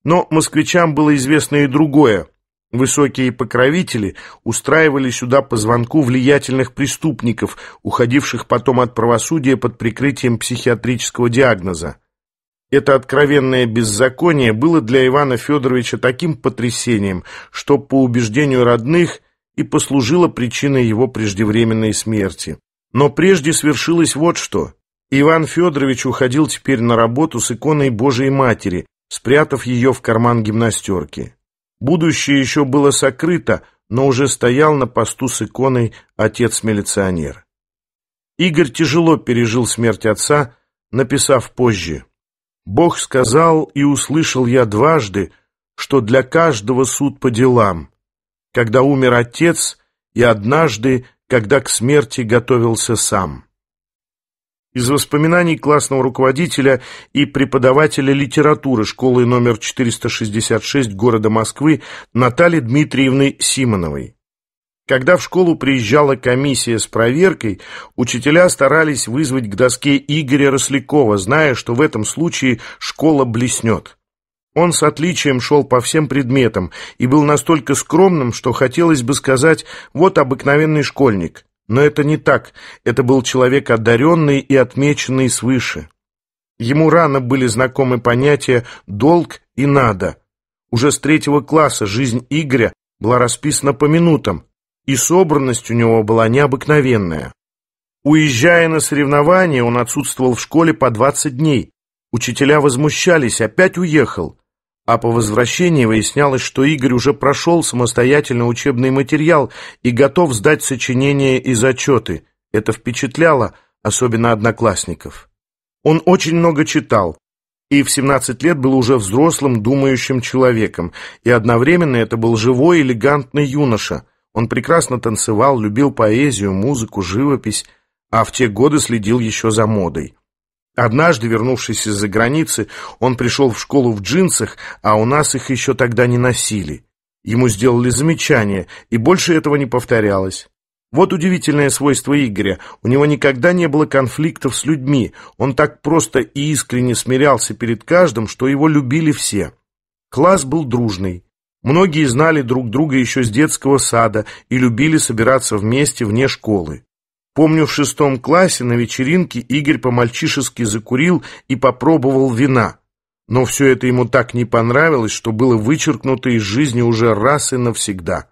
Но москвичам было известно и другое. Высокие покровители устраивали сюда по звонку влиятельных преступников, уходивших потом от правосудия под прикрытием психиатрического диагноза. Это откровенное беззаконие было для Ивана Федоровича таким потрясением, что, по убеждению родных, и послужило причиной его преждевременной смерти. Но прежде свершилось вот что. Иван Федорович уходил теперь на работу с иконой Божией Матери, спрятав ее в карман гимнастерки. Будущее еще было сокрыто, но уже стоял на посту с иконой отец-милиционер. Игорь тяжело пережил смерть отца, написав позже Бог сказал, и услышал я дважды, что для каждого суд по делам, когда умер отец, и однажды, когда к смерти готовился сам. Из воспоминаний классного руководителя и преподавателя литературы школы номер 466 города Москвы Натальи Дмитриевны Симоновой. Когда в школу приезжала комиссия с проверкой, учителя старались вызвать к доске Игоря Рослякова, зная, что в этом случае школа блеснет. Он с отличием шел по всем предметам и был настолько скромным, что хотелось бы сказать «вот обыкновенный школьник». Но это не так, это был человек одаренный и отмеченный свыше. Ему рано были знакомы понятия «долг» и «надо». Уже с третьего класса жизнь Игоря была расписана по минутам, и собранность у него была необыкновенная. Уезжая на соревнования, он отсутствовал в школе по 20 дней. Учителя возмущались, опять уехал. А по возвращении выяснялось, что Игорь уже прошел самостоятельно учебный материал и готов сдать сочинения и зачеты. Это впечатляло, особенно одноклассников. Он очень много читал, и в 17 лет был уже взрослым, думающим человеком, и одновременно это был живой, элегантный юноша – он прекрасно танцевал, любил поэзию, музыку, живопись, а в те годы следил еще за модой. Однажды, вернувшись из-за границы, он пришел в школу в джинсах, а у нас их еще тогда не носили. Ему сделали замечание, и больше этого не повторялось. Вот удивительное свойство Игоря. У него никогда не было конфликтов с людьми. Он так просто и искренне смирялся перед каждым, что его любили все. Класс был дружный. Многие знали друг друга еще с детского сада и любили собираться вместе вне школы. Помню, в шестом классе на вечеринке Игорь по-мальчишески закурил и попробовал вина. Но все это ему так не понравилось, что было вычеркнуто из жизни уже раз и навсегда.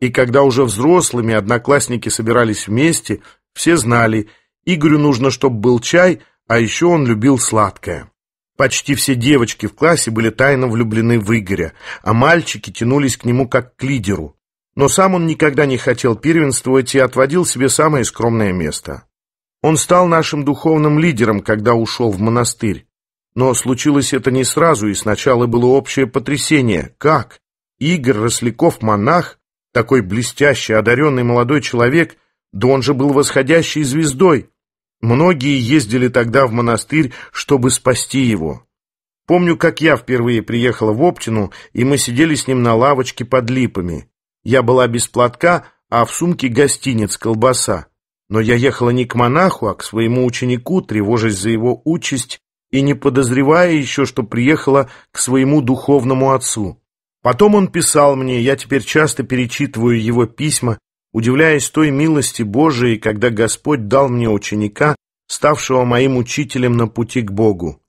И когда уже взрослыми одноклассники собирались вместе, все знали, Игорю нужно, чтобы был чай, а еще он любил сладкое. Почти все девочки в классе были тайно влюблены в Игоря, а мальчики тянулись к нему как к лидеру. Но сам он никогда не хотел первенствовать и отводил себе самое скромное место. Он стал нашим духовным лидером, когда ушел в монастырь. Но случилось это не сразу, и сначала было общее потрясение. Как? Игорь Росляков, монах, такой блестящий, одаренный молодой человек, да он же был восходящей звездой. Многие ездили тогда в монастырь, чтобы спасти его. Помню, как я впервые приехала в Оптину, и мы сидели с ним на лавочке под липами. Я была без платка, а в сумке гостиниц колбаса. Но я ехала не к монаху, а к своему ученику, тревожась за его участь и не подозревая еще, что приехала к своему духовному отцу. Потом он писал мне, я теперь часто перечитываю его письма удивляясь той милости Божией, когда Господь дал мне ученика, ставшего моим учителем на пути к Богу.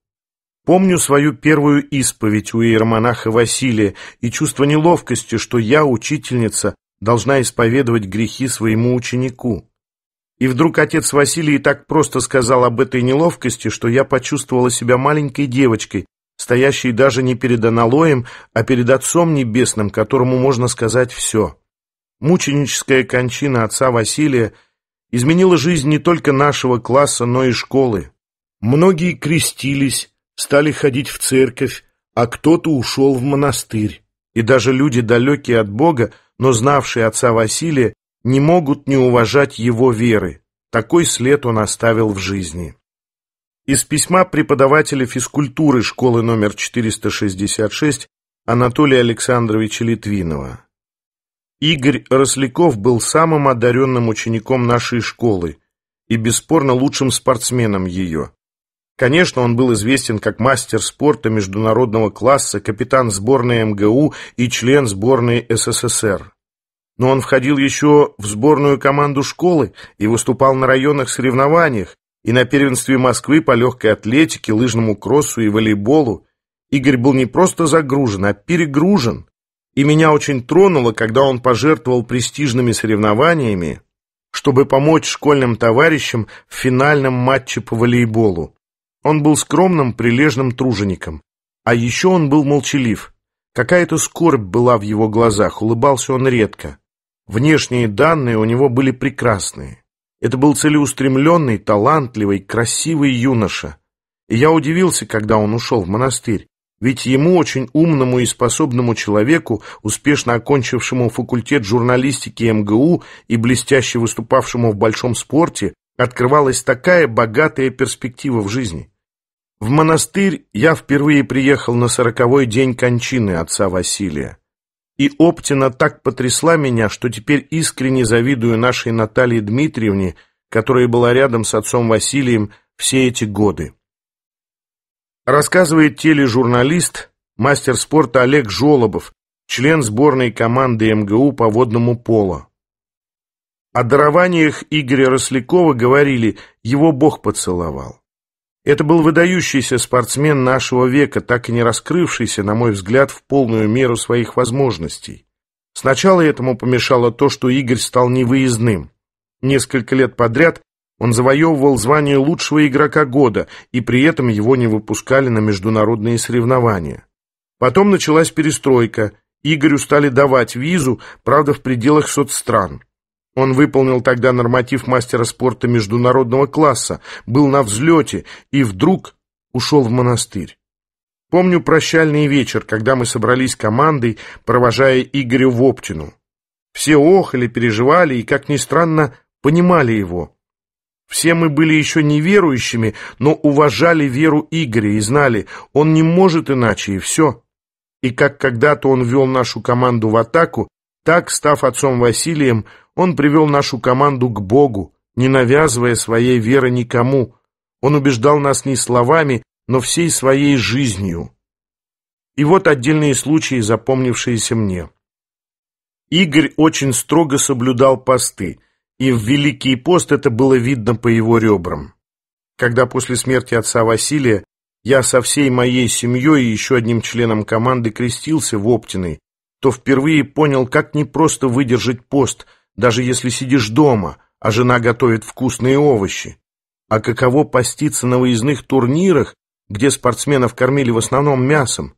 Помню свою первую исповедь у иеромонаха Василия и чувство неловкости, что я, учительница, должна исповедовать грехи своему ученику. И вдруг отец Василий так просто сказал об этой неловкости, что я почувствовала себя маленькой девочкой, стоящей даже не перед аналоем, а перед Отцом Небесным, которому можно сказать все. Мученическая кончина отца Василия изменила жизнь не только нашего класса, но и школы. Многие крестились, стали ходить в церковь, а кто-то ушел в монастырь. И даже люди, далекие от Бога, но знавшие отца Василия, не могут не уважать его веры. Такой след он оставил в жизни. Из письма преподавателя физкультуры школы номер 466 Анатолия Александровича Литвинова. Игорь Росляков был самым одаренным учеником нашей школы и бесспорно лучшим спортсменом ее. Конечно, он был известен как мастер спорта международного класса, капитан сборной МГУ и член сборной СССР. Но он входил еще в сборную команду школы и выступал на районных соревнованиях и на первенстве Москвы по легкой атлетике, лыжному кроссу и волейболу. Игорь был не просто загружен, а перегружен и меня очень тронуло, когда он пожертвовал престижными соревнованиями, чтобы помочь школьным товарищам в финальном матче по волейболу. Он был скромным, прилежным тружеником. А еще он был молчалив. Какая-то скорбь была в его глазах, улыбался он редко. Внешние данные у него были прекрасные. Это был целеустремленный, талантливый, красивый юноша. И я удивился, когда он ушел в монастырь. Ведь ему, очень умному и способному человеку, успешно окончившему факультет журналистики МГУ и блестяще выступавшему в большом спорте, открывалась такая богатая перспектива в жизни. В монастырь я впервые приехал на сороковой день кончины отца Василия. И Оптина так потрясла меня, что теперь искренне завидую нашей Наталье Дмитриевне, которая была рядом с отцом Василием все эти годы. Рассказывает тележурналист, мастер спорта Олег Жолобов, член сборной команды МГУ по водному поло. О дарованиях Игоря Рослякова говорили «его Бог поцеловал». Это был выдающийся спортсмен нашего века, так и не раскрывшийся, на мой взгляд, в полную меру своих возможностей. Сначала этому помешало то, что Игорь стал невыездным. Несколько лет подряд он завоевывал звание лучшего игрока года, и при этом его не выпускали на международные соревнования. Потом началась перестройка. Игорю стали давать визу, правда, в пределах соцстран. Он выполнил тогда норматив мастера спорта международного класса, был на взлете и вдруг ушел в монастырь. Помню прощальный вечер, когда мы собрались командой, провожая Игоря в Оптину. Все охали, переживали и, как ни странно, понимали его. Все мы были еще неверующими, но уважали веру Игоря и знали, он не может иначе, и все. И как когда-то он вел нашу команду в атаку, так, став отцом Василием, он привел нашу команду к Богу, не навязывая своей веры никому. Он убеждал нас не словами, но всей своей жизнью. И вот отдельные случаи, запомнившиеся мне. Игорь очень строго соблюдал посты – и в Великий пост это было видно по его ребрам. Когда после смерти отца Василия я со всей моей семьей и еще одним членом команды крестился в Оптиной, то впервые понял, как непросто выдержать пост, даже если сидишь дома, а жена готовит вкусные овощи. А каково поститься на выездных турнирах, где спортсменов кормили в основном мясом,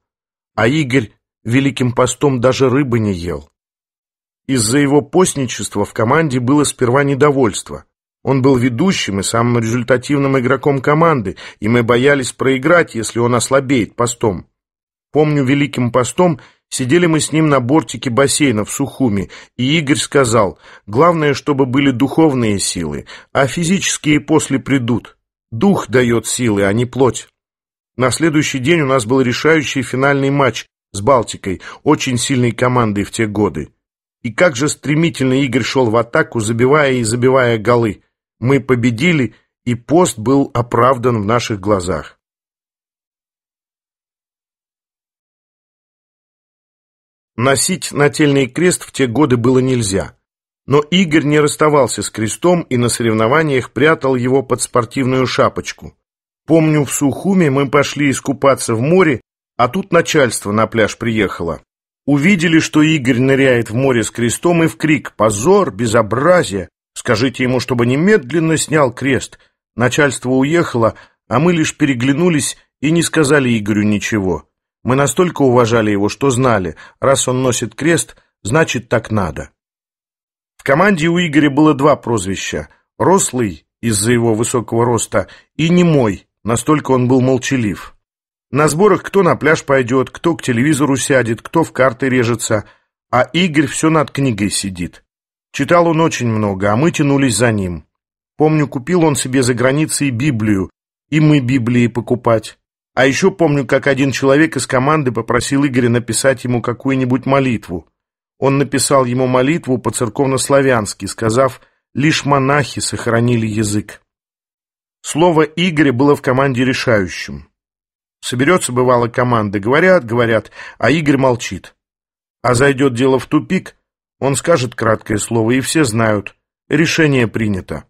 а Игорь великим постом даже рыбы не ел. Из-за его постничества в команде было сперва недовольство. Он был ведущим и самым результативным игроком команды, и мы боялись проиграть, если он ослабеет постом. Помню, великим постом сидели мы с ним на бортике бассейна в Сухуми, и Игорь сказал, главное, чтобы были духовные силы, а физические после придут. Дух дает силы, а не плоть. На следующий день у нас был решающий финальный матч с Балтикой, очень сильной командой в те годы. И как же стремительно Игорь шел в атаку, забивая и забивая голы. Мы победили, и пост был оправдан в наших глазах. Носить нательный крест в те годы было нельзя. Но Игорь не расставался с крестом и на соревнованиях прятал его под спортивную шапочку. Помню, в Сухуме мы пошли искупаться в море, а тут начальство на пляж приехало. Увидели, что Игорь ныряет в море с крестом и в крик «Позор! Безобразие!» Скажите ему, чтобы немедленно снял крест. Начальство уехало, а мы лишь переглянулись и не сказали Игорю ничего. Мы настолько уважали его, что знали, раз он носит крест, значит так надо. В команде у Игоря было два прозвища – «Рослый» из-за его высокого роста и «Немой», настолько он был молчалив. На сборах кто на пляж пойдет, кто к телевизору сядет, кто в карты режется. А Игорь все над книгой сидит. Читал он очень много, а мы тянулись за ним. Помню, купил он себе за границей Библию, и мы Библии покупать. А еще помню, как один человек из команды попросил Игоря написать ему какую-нибудь молитву. Он написал ему молитву по-церковнославянски, сказав «Лишь монахи сохранили язык». Слово Игоря было в команде решающим. Соберется, бывало, команда. Говорят, говорят, а Игорь молчит. А зайдет дело в тупик, он скажет краткое слово, и все знают. Решение принято.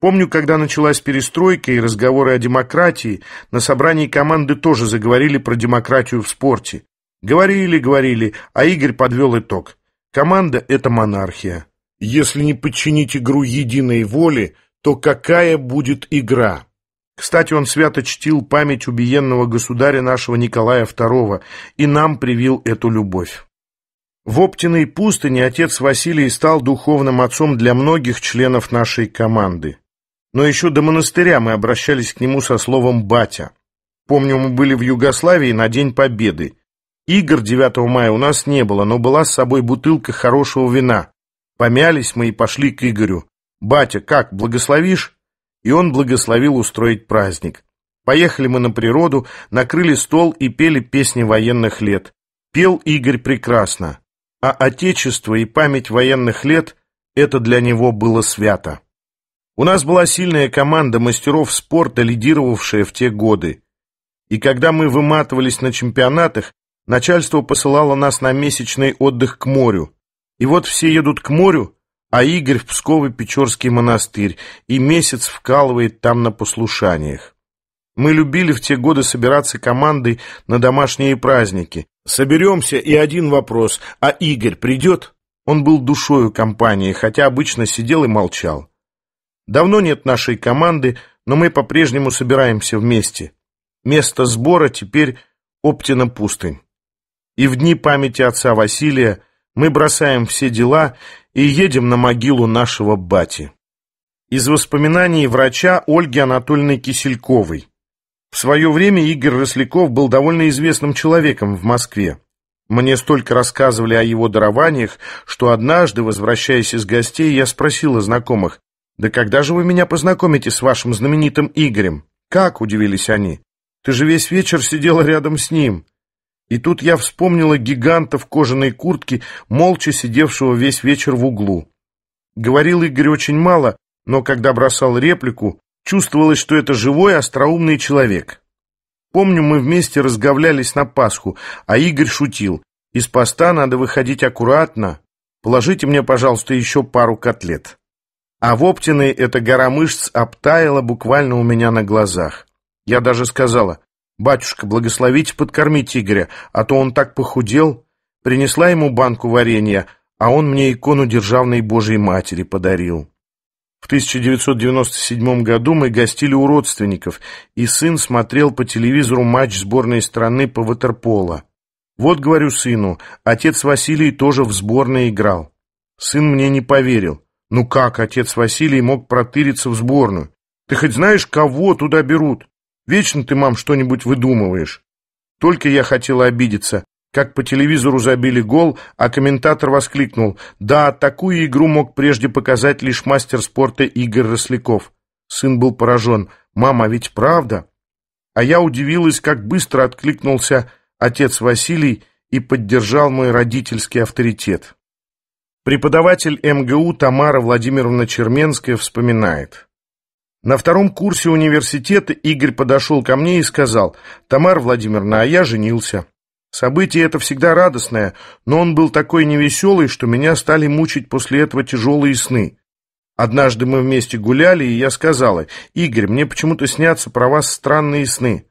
Помню, когда началась перестройка и разговоры о демократии, на собрании команды тоже заговорили про демократию в спорте. Говорили, говорили, а Игорь подвел итог. Команда – это монархия. Если не подчинить игру единой воле, то какая будет игра? Кстати, он свято чтил память убиенного государя нашего Николая II и нам привил эту любовь. В Оптиной пустыне отец Василий стал духовным отцом для многих членов нашей команды. Но еще до монастыря мы обращались к нему со словом «батя». Помню, мы были в Югославии на День Победы. Игр 9 мая у нас не было, но была с собой бутылка хорошего вина. Помялись мы и пошли к Игорю. «Батя, как, благословишь?» и он благословил устроить праздник. Поехали мы на природу, накрыли стол и пели песни военных лет. Пел Игорь прекрасно, а отечество и память военных лет – это для него было свято. У нас была сильная команда мастеров спорта, лидировавшая в те годы. И когда мы выматывались на чемпионатах, начальство посылало нас на месячный отдых к морю. И вот все едут к морю, а Игорь в Псковый печорский монастырь и месяц вкалывает там на послушаниях. Мы любили в те годы собираться командой на домашние праздники. Соберемся, и один вопрос. А Игорь придет? Он был душою компании, хотя обычно сидел и молчал. Давно нет нашей команды, но мы по-прежнему собираемся вместе. Место сбора теперь Оптина пустынь. И в дни памяти отца Василия мы бросаем все дела и едем на могилу нашего бати. Из воспоминаний врача Ольги Анатольевны Кисельковой. В свое время Игорь Росляков был довольно известным человеком в Москве. Мне столько рассказывали о его дарованиях, что однажды, возвращаясь из гостей, я спросила знакомых, «Да когда же вы меня познакомите с вашим знаменитым Игорем?» «Как?» – удивились они. «Ты же весь вечер сидела рядом с ним». И тут я вспомнила гиганта в кожаной куртке, молча сидевшего весь вечер в углу. Говорил Игорь очень мало, но когда бросал реплику, чувствовалось, что это живой, остроумный человек. Помню, мы вместе разговлялись на Пасху, а Игорь шутил. «Из поста надо выходить аккуратно. Положите мне, пожалуйста, еще пару котлет». А в Оптиной эта гора мышц обтаяла буквально у меня на глазах. Я даже сказала, «Батюшка, благословите подкормить Игоря, а то он так похудел». Принесла ему банку варенья, а он мне икону Державной Божьей Матери подарил. В 1997 году мы гостили у родственников, и сын смотрел по телевизору матч сборной страны по ватерполо. Вот, говорю сыну, отец Василий тоже в сборной играл. Сын мне не поверил. Ну как отец Василий мог протыриться в сборную? Ты хоть знаешь, кого туда берут? Вечно ты, мам, что-нибудь выдумываешь. Только я хотела обидеться, как по телевизору забили гол, а комментатор воскликнул. Да, такую игру мог прежде показать лишь мастер спорта Игорь Росляков. Сын был поражен. «Мама, ведь правда?» А я удивилась, как быстро откликнулся отец Василий и поддержал мой родительский авторитет. Преподаватель МГУ Тамара Владимировна Черменская вспоминает. На втором курсе университета Игорь подошел ко мне и сказал, «Тамара Владимировна, а я женился». Событие это всегда радостное, но он был такой невеселый, что меня стали мучить после этого тяжелые сны. Однажды мы вместе гуляли, и я сказала, «Игорь, мне почему-то снятся про вас странные сны».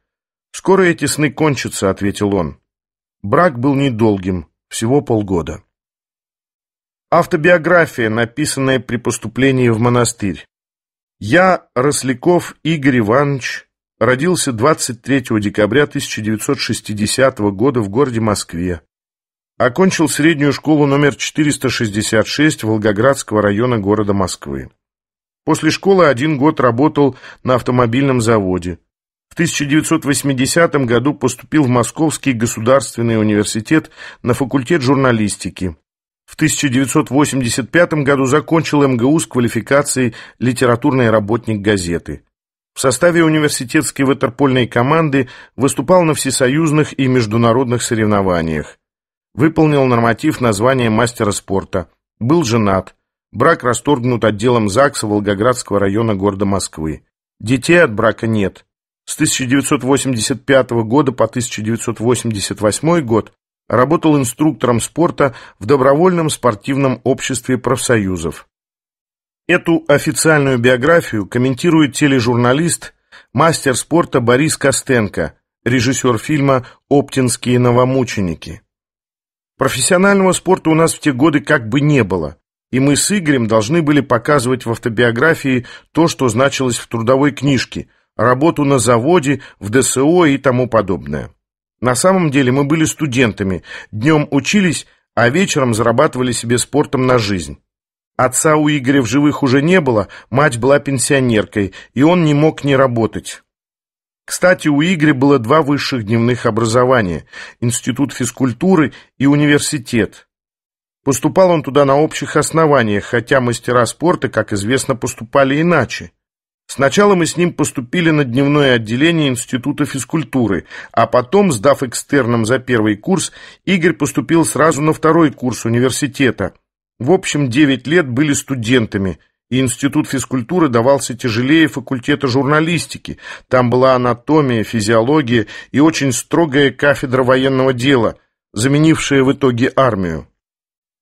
«Скоро эти сны кончатся», — ответил он. Брак был недолгим, всего полгода. Автобиография, написанная при поступлении в монастырь. Я, Росляков Игорь Иванович, родился 23 декабря 1960 года в городе Москве. Окончил среднюю школу номер 466 Волгоградского района города Москвы. После школы один год работал на автомобильном заводе. В 1980 году поступил в Московский государственный университет на факультет журналистики. В 1985 году закончил МГУ с квалификацией литературный работник газеты. В составе университетской ватерпольной команды выступал на всесоюзных и международных соревнованиях. Выполнил норматив названия мастера спорта. Был женат. Брак расторгнут отделом ЗАГСа Волгоградского района города Москвы. Детей от брака нет. С 1985 года по 1988 год Работал инструктором спорта в добровольном спортивном обществе профсоюзов. Эту официальную биографию комментирует тележурналист, мастер спорта Борис Костенко, режиссер фильма «Оптинские новомученики». Профессионального спорта у нас в те годы как бы не было, и мы с Игорем должны были показывать в автобиографии то, что значилось в трудовой книжке, работу на заводе, в ДСО и тому подобное. На самом деле мы были студентами, днем учились, а вечером зарабатывали себе спортом на жизнь. Отца у Игоря в живых уже не было, мать была пенсионеркой, и он не мог не работать. Кстати, у Игоря было два высших дневных образования – Институт физкультуры и университет. Поступал он туда на общих основаниях, хотя мастера спорта, как известно, поступали иначе. Сначала мы с ним поступили на дневное отделение Института физкультуры, а потом, сдав экстерном за первый курс, Игорь поступил сразу на второй курс университета. В общем, 9 лет были студентами, и Институт физкультуры давался тяжелее факультета журналистики. Там была анатомия, физиология и очень строгая кафедра военного дела, заменившая в итоге армию.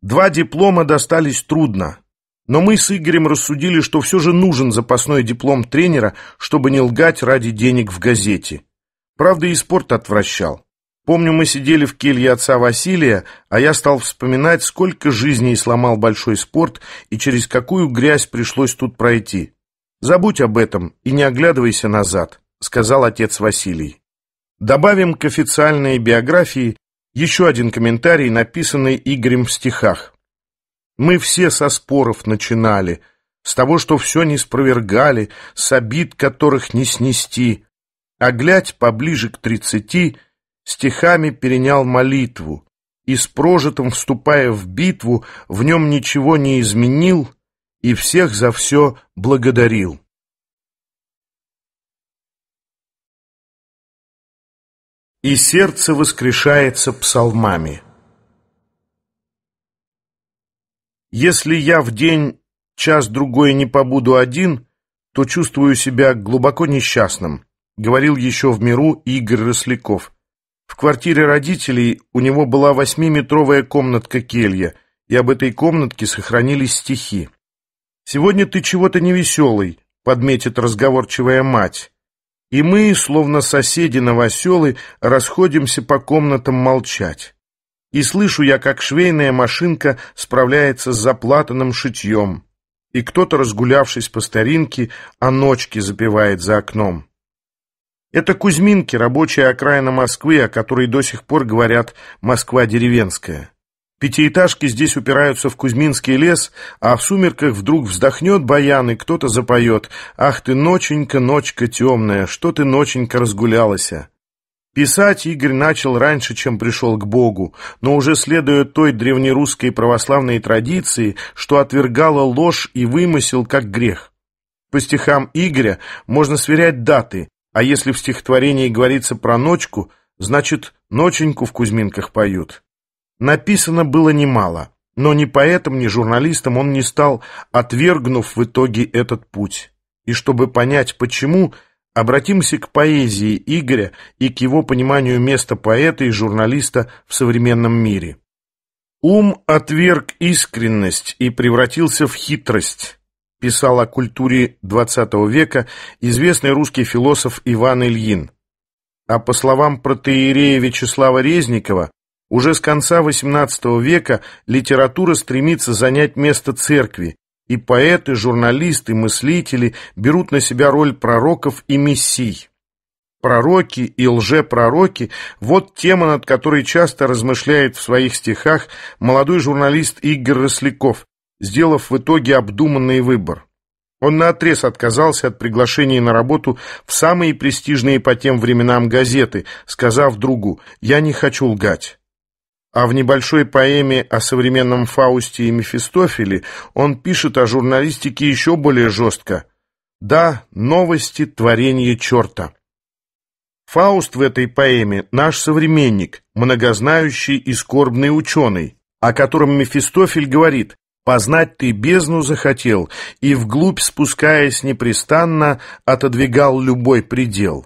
Два диплома достались трудно. Но мы с Игорем рассудили, что все же нужен запасной диплом тренера, чтобы не лгать ради денег в газете. Правда, и спорт отвращал. Помню, мы сидели в келье отца Василия, а я стал вспоминать, сколько жизней сломал большой спорт и через какую грязь пришлось тут пройти. «Забудь об этом и не оглядывайся назад», — сказал отец Василий. Добавим к официальной биографии еще один комментарий, написанный Игорем в стихах. Мы все со споров начинали, с того, что все не спровергали, с обид, которых не снести. А глядь поближе к тридцати, стихами перенял молитву, и с прожитым, вступая в битву, в нем ничего не изменил и всех за все благодарил. И сердце воскрешается псалмами. Если я в день час-другой не побуду один, то чувствую себя глубоко несчастным, говорил еще в миру Игорь Росляков. В квартире родителей у него была восьмиметровая комнатка-келья, и об этой комнатке сохранились стихи. «Сегодня ты чего-то невеселый», — подметит разговорчивая мать. И мы, словно соседи новоселы, расходимся по комнатам молчать и слышу я, как швейная машинка справляется с заплатанным шитьем, и кто-то, разгулявшись по старинке, о ночке запевает за окном. Это Кузьминки, рабочая окраина Москвы, о которой до сих пор говорят «Москва деревенская». Пятиэтажки здесь упираются в Кузьминский лес, а в сумерках вдруг вздохнет баян, и кто-то запоет «Ах ты, ноченька, ночка темная, что ты, ноченька, разгулялася!» а?» Писать Игорь начал раньше, чем пришел к Богу, но уже следуя той древнерусской православной традиции, что отвергала ложь и вымысел как грех. По стихам Игоря можно сверять даты, а если в стихотворении говорится про ночку, значит, ноченьку в Кузьминках поют. Написано было немало, но ни поэтом, ни журналистом он не стал, отвергнув в итоге этот путь. И чтобы понять, почему – Обратимся к поэзии Игоря и к его пониманию места поэта и журналиста в современном мире. «Ум отверг искренность и превратился в хитрость», писал о культуре XX века известный русский философ Иван Ильин. А по словам протеерея Вячеслава Резникова, уже с конца XVIII века литература стремится занять место церкви, и поэты, журналисты, мыслители берут на себя роль пророков и мессий. Пророки и лжепророки – вот тема, над которой часто размышляет в своих стихах молодой журналист Игорь Росляков, сделав в итоге обдуманный выбор. Он наотрез отказался от приглашения на работу в самые престижные по тем временам газеты, сказав другу «Я не хочу лгать» а в небольшой поэме о современном Фаусте и Мефистофеле он пишет о журналистике еще более жестко. «Да, новости творение черта». Фауст в этой поэме – наш современник, многознающий и скорбный ученый, о котором Мефистофель говорит «Познать ты бездну захотел, и вглубь спускаясь непрестанно, отодвигал любой предел».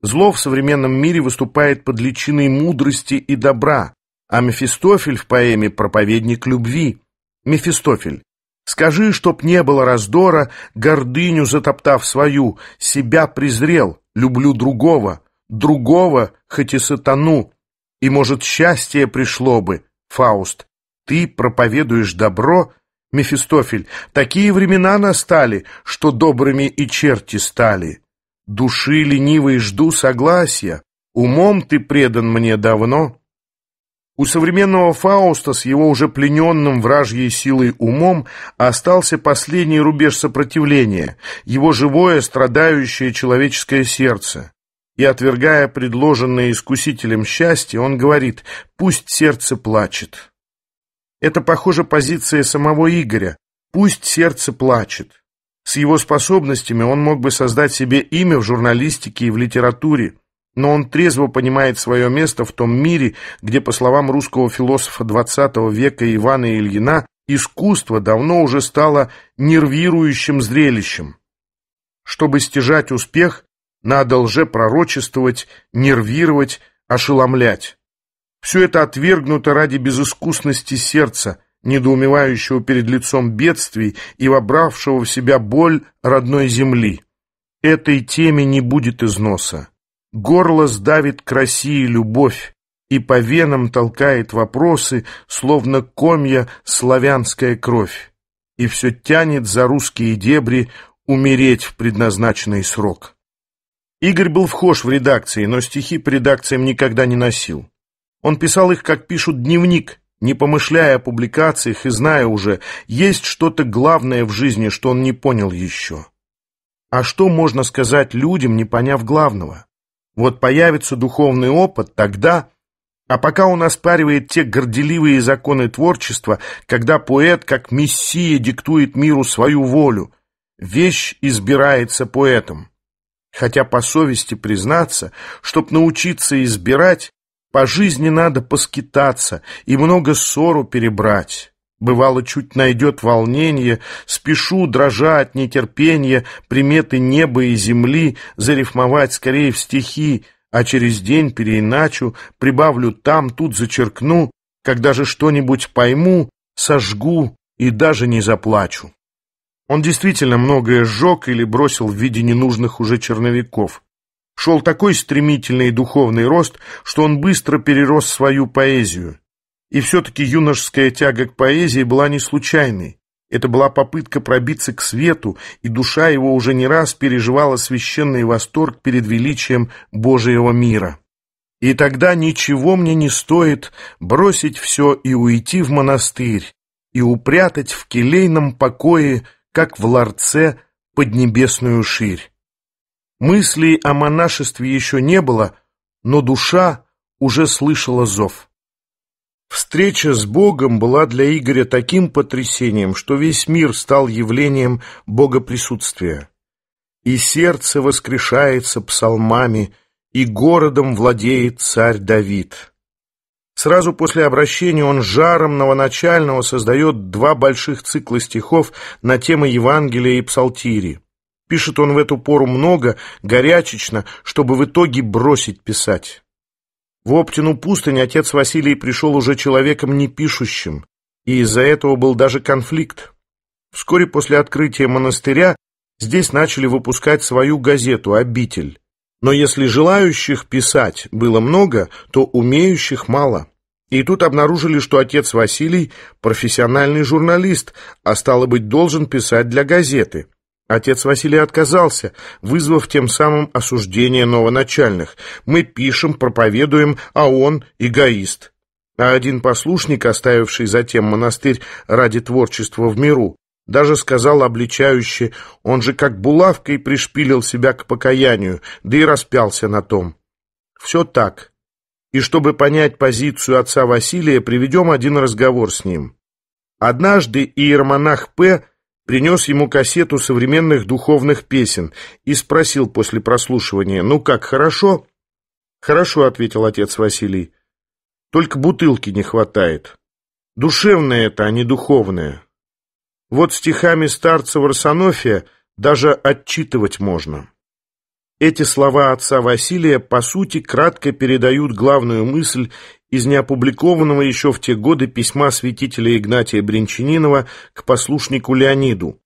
Зло в современном мире выступает под личиной мудрости и добра, а Мефистофель в поэме «Проповедник любви». Мефистофель. Скажи, чтоб не было раздора, гордыню затоптав свою, себя презрел, люблю другого, другого, хоть и сатану. И, может, счастье пришло бы, Фауст. Ты проповедуешь добро, Мефистофель. Такие времена настали, что добрыми и черти стали. Души ленивые жду согласия, умом ты предан мне давно. У современного Фауста с его уже плененным вражьей силой умом остался последний рубеж сопротивления, его живое страдающее человеческое сердце. И отвергая предложенное искусителем счастье, он говорит «пусть сердце плачет». Это, похоже, позиция самого Игоря «пусть сердце плачет». С его способностями он мог бы создать себе имя в журналистике и в литературе – но он трезво понимает свое место в том мире, где, по словам русского философа XX века Ивана Ильина, искусство давно уже стало нервирующим зрелищем. Чтобы стяжать успех, надо лжепророчествовать, нервировать, ошеломлять. Все это отвергнуто ради безыскусности сердца, недоумевающего перед лицом бедствий и вобравшего в себя боль родной земли. Этой теме не будет износа. Горло сдавит к России любовь, и по венам толкает вопросы, словно комья славянская кровь, и все тянет за русские дебри умереть в предназначенный срок. Игорь был вхож в редакции, но стихи по редакциям никогда не носил. Он писал их, как пишут дневник, не помышляя о публикациях и зная уже, есть что-то главное в жизни, что он не понял еще. А что можно сказать людям, не поняв главного? Вот появится духовный опыт тогда, а пока он оспаривает те горделивые законы творчества, когда поэт, как мессия, диктует миру свою волю, вещь избирается поэтом. Хотя по совести признаться, чтоб научиться избирать, по жизни надо поскитаться и много ссору перебрать. Бывало, чуть найдет волнение, спешу, дрожа от нетерпения, приметы неба и земли, зарифмовать скорее в стихи, а через день переиначу, прибавлю там, тут зачеркну, когда же что-нибудь пойму, сожгу и даже не заплачу. Он действительно многое сжег или бросил в виде ненужных уже черновиков. Шел такой стремительный духовный рост, что он быстро перерос свою поэзию. И все-таки юношеская тяга к поэзии была не случайной. Это была попытка пробиться к свету, и душа его уже не раз переживала священный восторг перед величием Божьего мира. И тогда ничего мне не стоит бросить все и уйти в монастырь, и упрятать в келейном покое, как в ларце, поднебесную ширь. Мыслей о монашестве еще не было, но душа уже слышала зов. Встреча с Богом была для Игоря таким потрясением, что весь мир стал явлением богоприсутствия. И сердце воскрешается псалмами, и городом владеет царь Давид. Сразу после обращения он жаром новоначального создает два больших цикла стихов на темы Евангелия и Псалтири. Пишет он в эту пору много, горячечно, чтобы в итоге бросить писать. В Оптину пустынь отец Василий пришел уже человеком не пишущим, и из-за этого был даже конфликт. Вскоре после открытия монастыря здесь начали выпускать свою газету «Обитель». Но если желающих писать было много, то умеющих мало. И тут обнаружили, что отец Василий – профессиональный журналист, а стало быть, должен писать для газеты – Отец Василий отказался, вызвав тем самым осуждение новоначальных. Мы пишем, проповедуем, а он эгоист. А один послушник, оставивший затем монастырь ради творчества в миру, даже сказал обличающе, он же как булавкой пришпилил себя к покаянию, да и распялся на том. Все так. И чтобы понять позицию отца Василия, приведем один разговор с ним. Однажды иеромонах П Принес ему кассету современных духовных песен и спросил после прослушивания, «Ну как, хорошо?» «Хорошо», — ответил отец Василий. «Только бутылки не хватает. Душевное это, а не духовное. Вот стихами старца Варсонофия даже отчитывать можно». Эти слова отца Василия, по сути, кратко передают главную мысль из неопубликованного еще в те годы письма святителя Игнатия Бринчанинова к послушнику Леониду.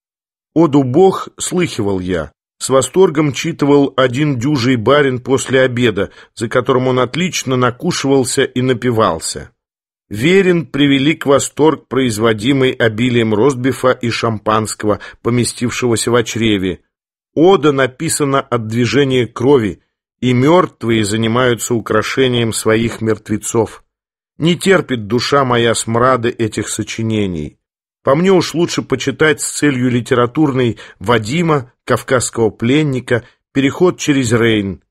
«Оду Бог слыхивал я. С восторгом читывал один дюжий барин после обеда, за которым он отлично накушивался и напивался. Верин привелик восторг, производимый обилием ростбифа и шампанского, поместившегося в очреве. Ода написана от движения крови, и мертвые занимаются украшением своих мертвецов. Не терпит душа моя смрады этих сочинений. По мне уж лучше почитать с целью литературной Вадима, кавказского пленника, переход через Рейн.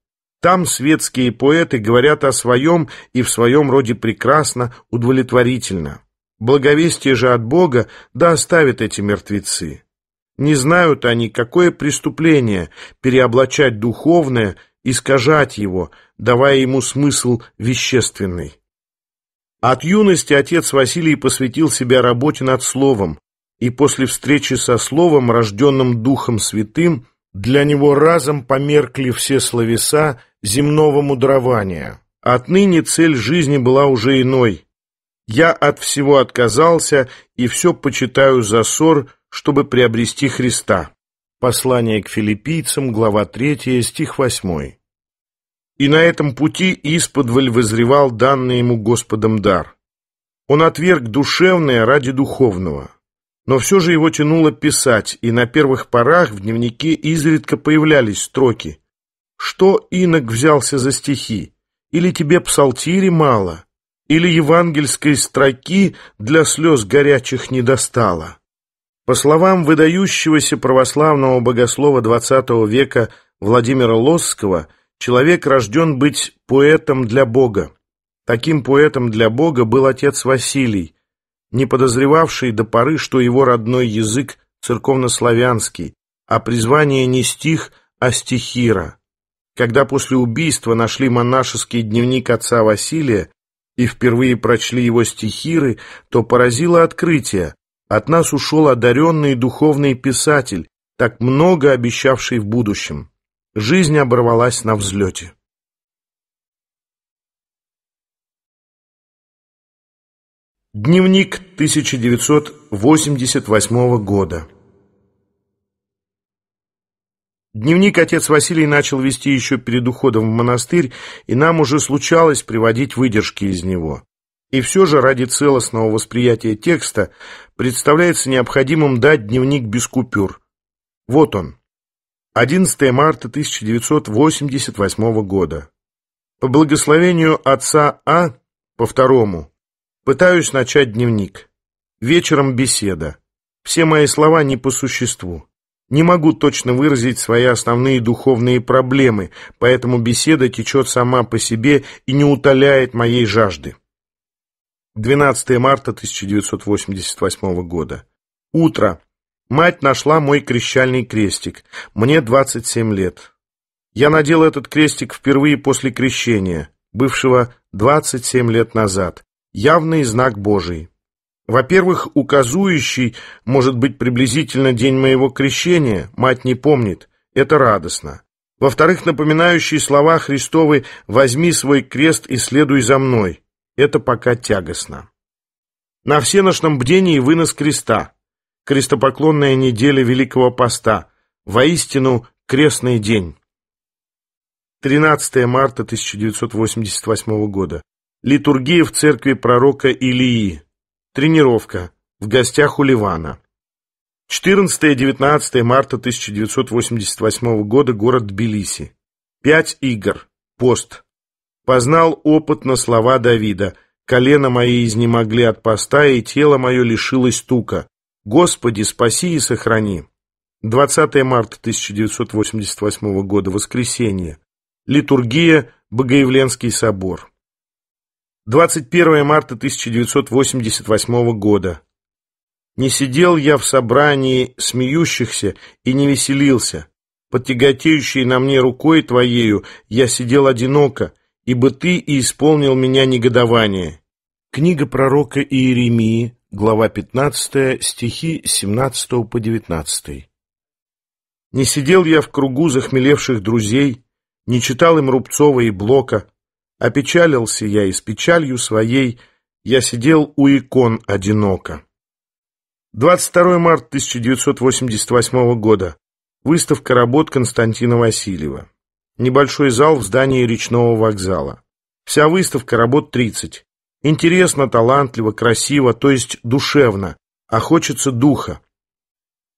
Там светские поэты говорят о своем и в своем роде прекрасно, удовлетворительно. Благовестие же от Бога да оставят эти мертвецы. Не знают они, какое преступление переоблачать духовное – искажать его, давая ему смысл вещественный. От юности отец Василий посвятил себя работе над словом, и после встречи со словом, рожденным Духом Святым, для него разом померкли все словеса земного мудрования. Отныне цель жизни была уже иной. Я от всего отказался и все почитаю за ссор, чтобы приобрести Христа. Послание к филиппийцам, глава 3, стих 8. И на этом пути исподволь возревал данный ему Господом дар. Он отверг душевное ради духовного. Но все же его тянуло писать, и на первых порах в дневнике изредка появлялись строки. «Что инок взялся за стихи? Или тебе псалтири мало? Или евангельской строки для слез горячих не достало?» По словам выдающегося православного богослова XX века Владимира Лосского, человек рожден быть поэтом для Бога. Таким поэтом для Бога был отец Василий, не подозревавший до поры, что его родной язык церковнославянский, а призвание не стих, а стихира. Когда после убийства нашли монашеский дневник отца Василия и впервые прочли его стихиры, то поразило открытие. От нас ушел одаренный духовный писатель, так много обещавший в будущем. Жизнь оборвалась на взлете. Дневник 1988 года. Дневник отец Василий начал вести еще перед уходом в монастырь, и нам уже случалось приводить выдержки из него. И все же ради целостного восприятия текста представляется необходимым дать дневник без купюр. Вот он. 11 марта 1988 года. По благословению отца А, по второму, пытаюсь начать дневник. Вечером беседа. Все мои слова не по существу. Не могу точно выразить свои основные духовные проблемы, поэтому беседа течет сама по себе и не утоляет моей жажды. 12 марта 1988 года. Утро. Мать нашла мой крещальный крестик. Мне 27 лет. Я надел этот крестик впервые после крещения, бывшего 27 лет назад. Явный знак Божий. Во-первых, указующий может быть приблизительно день моего крещения, мать не помнит, это радостно. Во-вторых, напоминающие слова Христовы «возьми свой крест и следуй за мной». Это пока тягостно. На всеношном бдении вынос креста, крестопоклонная неделя Великого Поста, воистину крестный день. 13 марта 1988 года. Литургия в церкви пророка Илии. Тренировка. В гостях у Ливана. 14-19 марта 1988 года. Город Тбилиси. Пять игр. Пост. Познал опытно слова Давида. «Колено мои изнемогли от поста, и тело мое лишилось тука. Господи, спаси и сохрани». 20 марта 1988 года, воскресенье. Литургия, Богоявленский собор. 21 марта 1988 года. Не сидел я в собрании смеющихся и не веселился. Под тяготеющей на мне рукой твоею я сидел одиноко, ибо ты и исполнил меня негодование». Книга пророка Иеремии, глава 15, стихи 17 по 19. «Не сидел я в кругу захмелевших друзей, не читал им Рубцова и Блока, опечалился я и с печалью своей я сидел у икон одиноко». 22 марта 1988 года. Выставка работ Константина Васильева. Небольшой зал в здании речного вокзала. Вся выставка работ 30. Интересно, талантливо, красиво, то есть душевно, а хочется духа.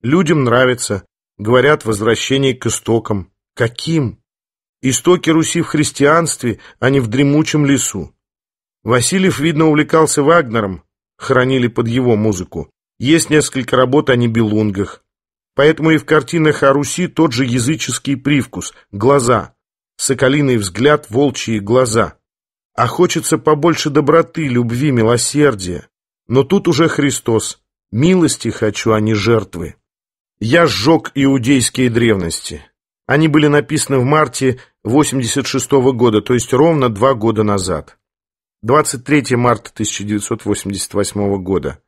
Людям нравится, говорят возвращение к истокам. Каким? Истоки Руси в христианстве, а не в дремучем лесу. Васильев, видно, увлекался Вагнером, хранили под его музыку. Есть несколько работ о небелунгах. Поэтому и в картинах о Руси тот же языческий привкус – глаза. Соколиный взгляд, волчьи глаза. А хочется побольше доброты, любви, милосердия. Но тут уже Христос. Милости хочу, а не жертвы. Я сжег иудейские древности. Они были написаны в марте 86 -го года, то есть ровно два года назад. 23 марта 1988 года.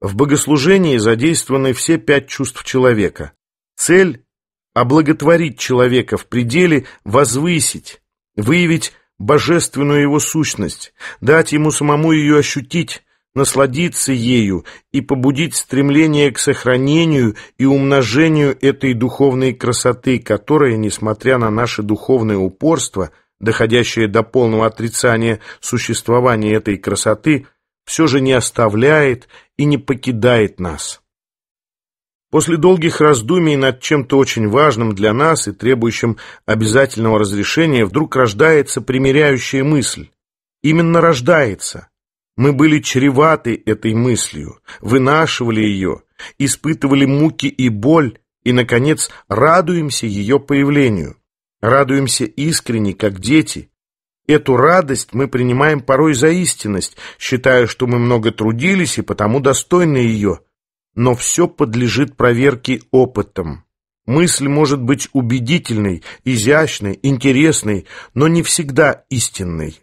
В богослужении задействованы все пять чувств человека. Цель – облаготворить человека в пределе, возвысить, выявить божественную его сущность, дать ему самому ее ощутить, насладиться ею и побудить стремление к сохранению и умножению этой духовной красоты, которая, несмотря на наше духовное упорство, доходящее до полного отрицания существования этой красоты, все же не оставляет и не покидает нас. После долгих раздумий над чем-то очень важным для нас и требующим обязательного разрешения вдруг рождается примиряющая мысль. Именно рождается. Мы были чреваты этой мыслью, вынашивали ее, испытывали муки и боль, и, наконец, радуемся ее появлению. Радуемся искренне, как дети, Эту радость мы принимаем порой за истинность, считая, что мы много трудились и потому достойны ее. Но все подлежит проверке опытом. Мысль может быть убедительной, изящной, интересной, но не всегда истинной.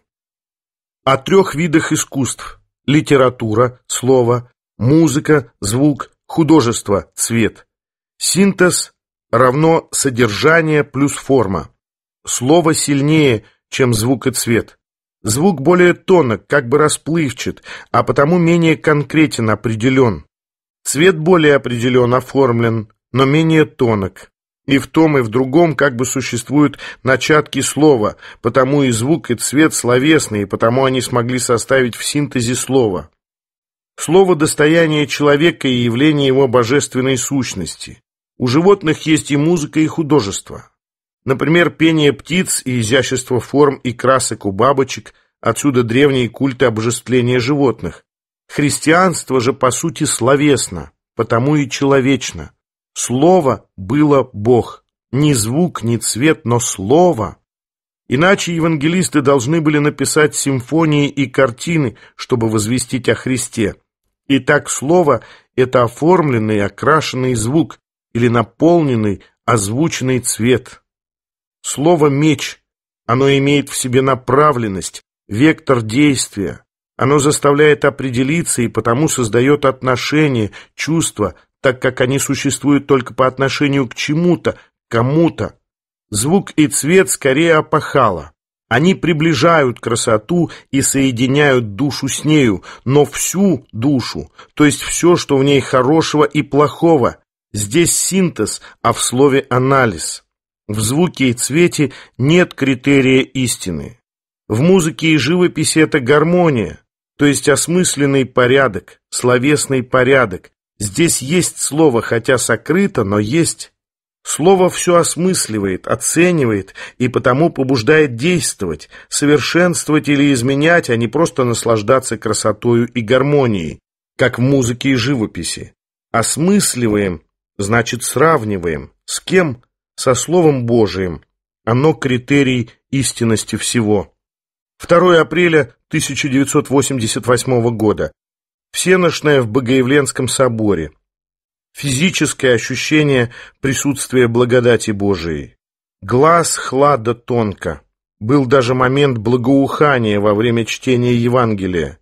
О трех видах искусств – литература, слово, музыка, звук, художество, цвет. Синтез равно содержание плюс форма. Слово сильнее – чем звук и цвет. Звук более тонок, как бы расплывчат, а потому менее конкретен определен. Цвет более определен, оформлен, но менее тонок. И в том, и в другом как бы существуют начатки слова, потому и звук, и цвет словесные, потому они смогли составить в синтезе слова. Слово – достояние человека и явление его божественной сущности. У животных есть и музыка, и художество. Например, пение птиц и изящество форм и красок у бабочек, отсюда древние культы обожествления животных. Христианство же, по сути, словесно, потому и человечно. Слово было Бог. Ни звук, ни цвет, но слово. Иначе евангелисты должны были написать симфонии и картины, чтобы возвестить о Христе. Итак, слово – это оформленный, окрашенный звук или наполненный, озвученный цвет. Слово «меч» Оно имеет в себе направленность, вектор действия. Оно заставляет определиться и потому создает отношения, чувства, так как они существуют только по отношению к чему-то, кому-то. Звук и цвет скорее опахало. Они приближают красоту и соединяют душу с нею, но всю душу, то есть все, что в ней хорошего и плохого. Здесь синтез, а в слове анализ. В звуке и цвете нет критерия истины. В музыке и живописи это гармония, то есть осмысленный порядок, словесный порядок. Здесь есть слово, хотя сокрыто, но есть. Слово все осмысливает, оценивает и потому побуждает действовать, совершенствовать или изменять, а не просто наслаждаться красотою и гармонией, как в музыке и живописи. Осмысливаем, значит сравниваем, с кем со Словом Божиим. Оно критерий истинности всего. 2 апреля 1988 года. Всеношная в Богоявленском соборе. Физическое ощущение присутствия благодати Божией. Глаз хлада тонко. Был даже момент благоухания во время чтения Евангелия.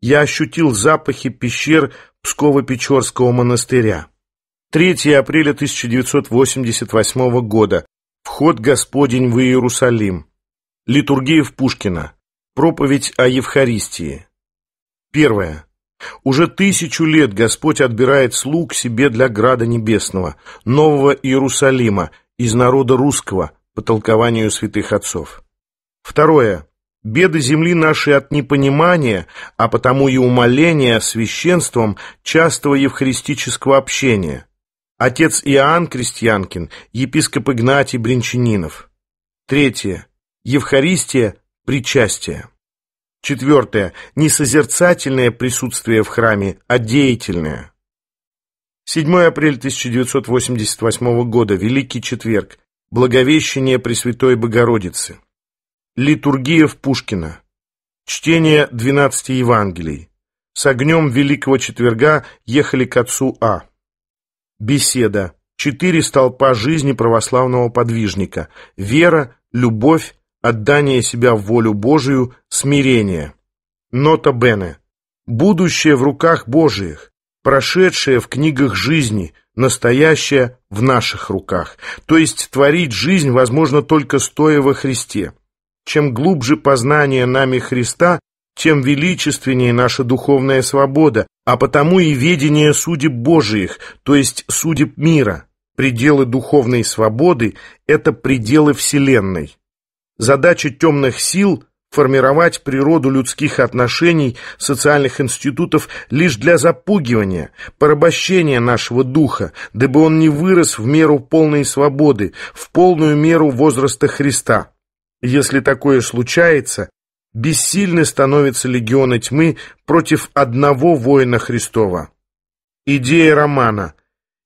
Я ощутил запахи пещер Псково-Печорского монастыря. 3 апреля 1988 года. Вход Господень в Иерусалим. Литургия в Пушкина. Проповедь о Евхаристии. Первое. Уже тысячу лет Господь отбирает слуг себе для Града Небесного, Нового Иерусалима, из народа русского, по толкованию святых отцов. Второе. Беды земли нашей от непонимания, а потому и умоления священством частого евхаристического общения – Отец Иоанн Крестьянкин, епископ Игнатий Бринчанинов. Третье. Евхаристия, причастие. Четвертое. Не созерцательное присутствие в храме, а деятельное. 7 апреля 1988 года. Великий четверг. Благовещение Пресвятой Богородицы. Литургия в Пушкина. Чтение 12 Евангелий. С огнем Великого Четверга ехали к отцу А беседа, четыре столпа жизни православного подвижника – вера, любовь, отдание себя в волю Божию, смирение. Нота Бене. Будущее в руках Божиих, прошедшее в книгах жизни, настоящее в наших руках. То есть творить жизнь возможно только стоя во Христе. Чем глубже познание нами Христа, тем величественнее наша духовная свобода, а потому и ведение судеб Божиих, то есть судеб мира. Пределы духовной свободы – это пределы Вселенной. Задача темных сил – формировать природу людских отношений, социальных институтов лишь для запугивания, порабощения нашего духа, дабы он не вырос в меру полной свободы, в полную меру возраста Христа. Если такое случается, бессильны становятся легионы тьмы против одного воина Христова. Идея романа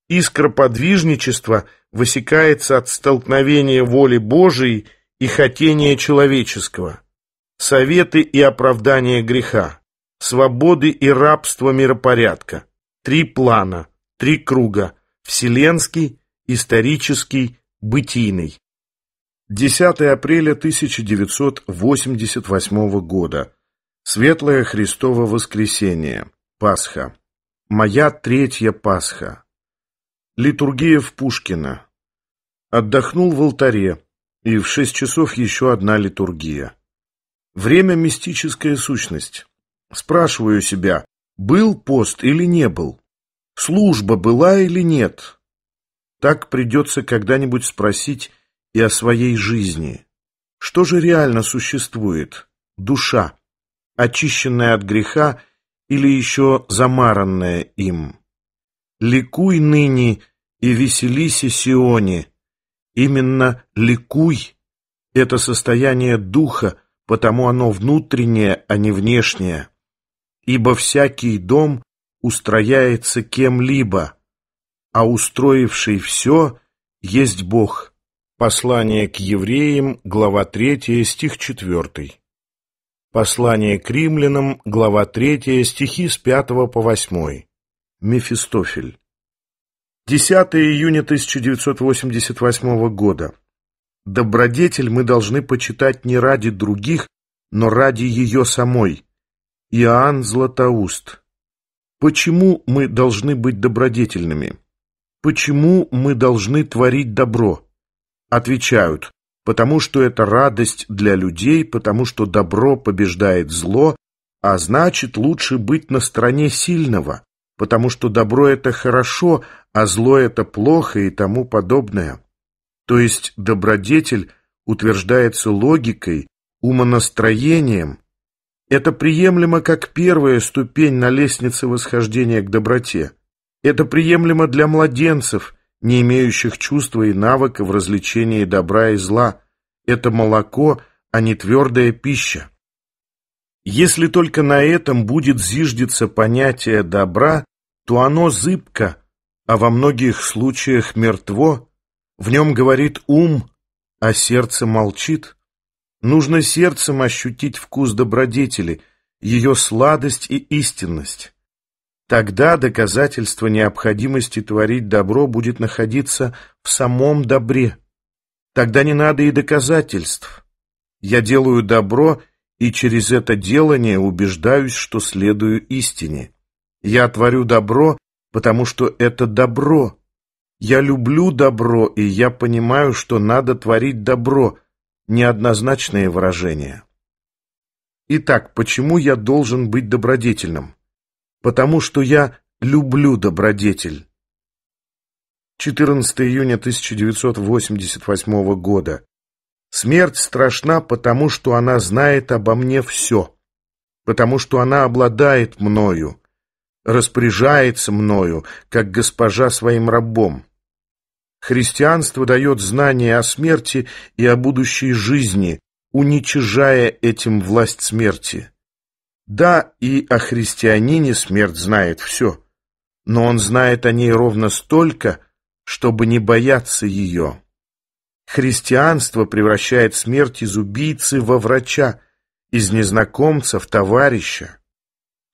«Искра подвижничества» высекается от столкновения воли Божией и хотения человеческого, советы и оправдания греха, свободы и рабства миропорядка, три плана, три круга – вселенский, исторический, бытийный. 10 апреля 1988 года. Светлое Христово воскресенье. Пасха. Моя третья Пасха. Литургия в Пушкина. Отдохнул в алтаре, и в шесть часов еще одна литургия. Время мистическая сущность. Спрашиваю себя, был пост или не был? Служба была или нет? Так придется когда-нибудь спросить, и о своей жизни. Что же реально существует? Душа, очищенная от греха или еще замаранная им. Ликуй ныне и веселись Сионе. Именно ликуй — это состояние духа, потому оно внутреннее, а не внешнее. Ибо всякий дом устрояется кем-либо, а устроивший все есть Бог. Послание к евреям, глава 3, стих 4. Послание к римлянам, глава 3, стихи с 5 по 8. Мефистофель. 10 июня 1988 года. Добродетель мы должны почитать не ради других, но ради ее самой. Иоанн Златоуст. Почему мы должны быть добродетельными? Почему мы должны творить добро? Отвечают, потому что это радость для людей, потому что добро побеждает зло, а значит, лучше быть на стороне сильного, потому что добро – это хорошо, а зло – это плохо и тому подобное. То есть добродетель утверждается логикой, умонастроением. Это приемлемо как первая ступень на лестнице восхождения к доброте. Это приемлемо для младенцев – не имеющих чувства и навыка в развлечении добра и зла. Это молоко, а не твердая пища. Если только на этом будет зиждется понятие добра, то оно зыбко, а во многих случаях мертво, в нем говорит ум, а сердце молчит. Нужно сердцем ощутить вкус добродетели, ее сладость и истинность. Тогда доказательство необходимости творить добро будет находиться в самом добре. Тогда не надо и доказательств. Я делаю добро и через это делание убеждаюсь, что следую истине. Я творю добро, потому что это добро. Я люблю добро, и я понимаю, что надо творить добро. Неоднозначное выражение. Итак, почему я должен быть добродетельным? потому что я люблю добродетель. 14 июня 1988 года. Смерть страшна, потому что она знает обо мне все, потому что она обладает мною, распоряжается мною, как госпожа своим рабом. Христианство дает знание о смерти и о будущей жизни, уничижая этим власть смерти. Да, и о христианине смерть знает все, но он знает о ней ровно столько, чтобы не бояться ее. Христианство превращает смерть из убийцы во врача, из незнакомца в товарища.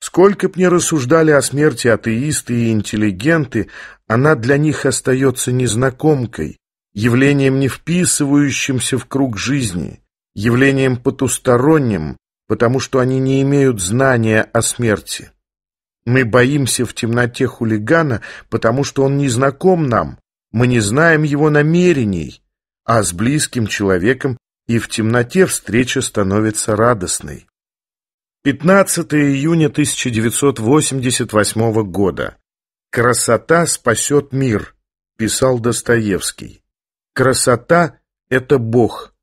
Сколько б ни рассуждали о смерти атеисты и интеллигенты, она для них остается незнакомкой, явлением, не вписывающимся в круг жизни, явлением потусторонним, потому что они не имеют знания о смерти. Мы боимся в темноте хулигана, потому что он не знаком нам, мы не знаем его намерений, а с близким человеком и в темноте встреча становится радостной. 15 июня 1988 года. «Красота спасет мир», — писал Достоевский. «Красота — это Бог.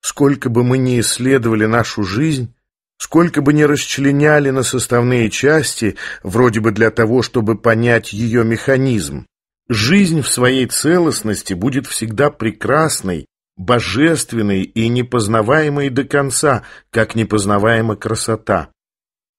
Сколько бы мы ни исследовали нашу жизнь, Сколько бы ни расчленяли на составные части, вроде бы для того, чтобы понять ее механизм, жизнь в своей целостности будет всегда прекрасной, божественной и непознаваемой до конца, как непознаваема красота.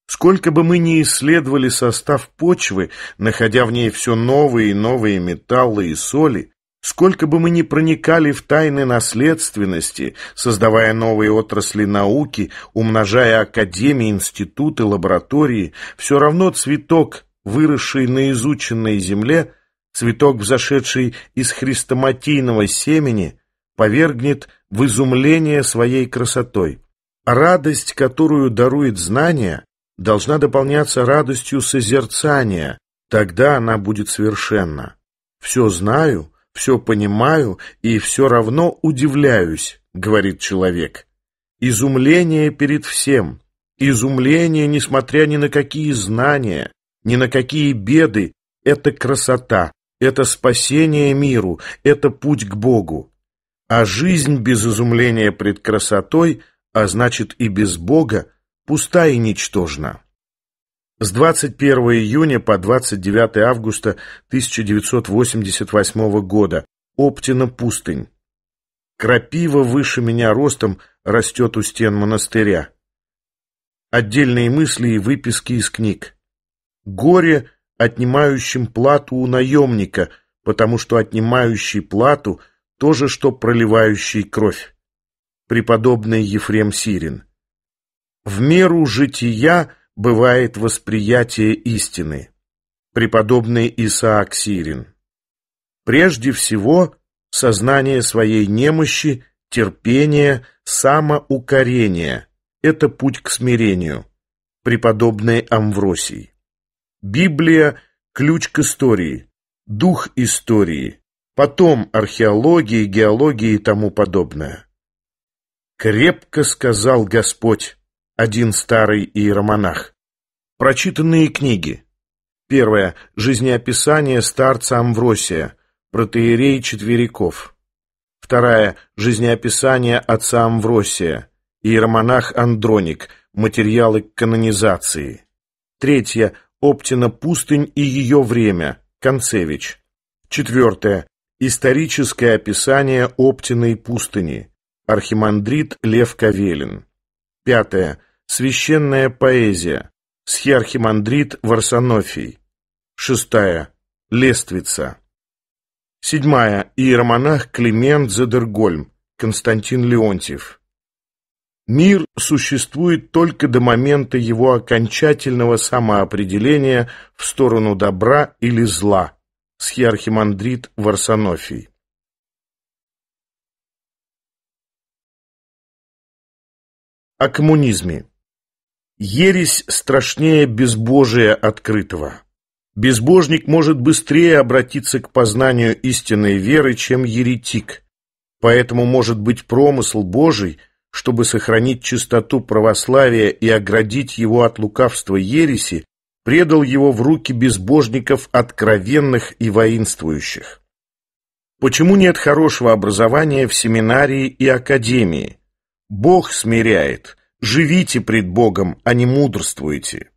Сколько бы мы ни исследовали состав почвы, находя в ней все новые и новые металлы и соли, Сколько бы мы ни проникали в тайны наследственности, создавая новые отрасли науки, умножая академии, институты, лаборатории, все равно цветок, выросший на изученной земле, цветок, взошедший из хрестоматийного семени, повергнет в изумление своей красотой. Радость, которую дарует знание, должна дополняться радостью созерцания, тогда она будет совершенна. Все знаю, все понимаю и все равно удивляюсь», — говорит человек. «Изумление перед всем. Изумление, несмотря ни на какие знания, ни на какие беды. Это красота, это спасение миру, это путь к Богу. А жизнь без изумления пред красотой, а значит и без Бога, пуста и ничтожна». С 21 июня по 29 августа 1988 года. Оптина пустынь. Крапива выше меня ростом растет у стен монастыря. Отдельные мысли и выписки из книг. Горе, отнимающим плату у наемника, потому что отнимающий плату – то же, что проливающий кровь. Преподобный Ефрем Сирин. В меру жития – бывает восприятие истины. Преподобный Исаак Сирин. Прежде всего, сознание своей немощи, терпение, самоукорение – это путь к смирению. Преподобный Амвросий. Библия – ключ к истории, дух истории, потом археологии, геологии и тому подобное. «Крепко сказал Господь, один старый иеромонах. Прочитанные книги. Первое. Жизнеописание старца Амвросия, протеерей Четвериков. Вторая. Жизнеописание отца Амвросия, иеромонах Андроник, материалы к канонизации. Третье. Оптина пустынь и ее время, Концевич. Четвертое. Историческое описание Оптиной пустыни, архимандрит Лев Кавелин. Пятое. Священная поэзия. Схиархимандрит Варсонофий. Шестая. Лествица. Седьмая. Иеромонах Климент Задергольм. Константин Леонтьев. Мир существует только до момента его окончательного самоопределения в сторону добра или зла. Схиархимандрит Варсонофий. О коммунизме. Ересь страшнее безбожия открытого. Безбожник может быстрее обратиться к познанию истинной веры, чем еретик. Поэтому может быть промысл Божий, чтобы сохранить чистоту православия и оградить его от лукавства ереси, предал его в руки безбожников откровенных и воинствующих. Почему нет хорошего образования в семинарии и академии? Бог смиряет. Живите пред Богом, а не мудрствуйте.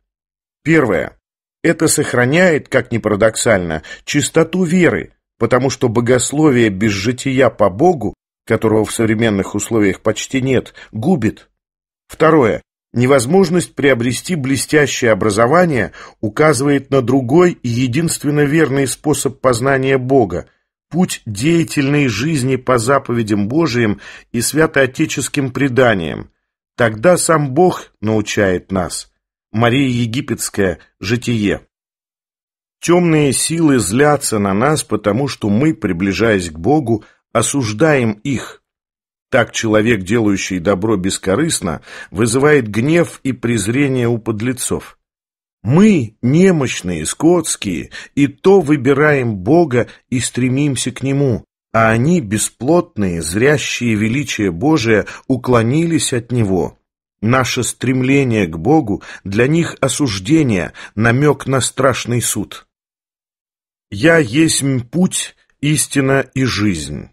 Первое. Это сохраняет, как ни парадоксально, чистоту веры, потому что богословие без жития по Богу, которого в современных условиях почти нет, губит. Второе. Невозможность приобрести блестящее образование указывает на другой и единственно верный способ познания Бога – Путь деятельной жизни по заповедям Божиим и святоотеческим преданиям. Тогда сам Бог научает нас. Мария Египетская. Житие. Темные силы злятся на нас, потому что мы, приближаясь к Богу, осуждаем их. Так человек, делающий добро бескорыстно, вызывает гнев и презрение у подлецов. Мы, немощные, скотские, и то выбираем Бога и стремимся к Нему, а они, бесплотные, зрящие величие Божие, уклонились от Него. Наше стремление к Богу для них осуждение, намек на страшный суд. «Я есть путь, истина и жизнь».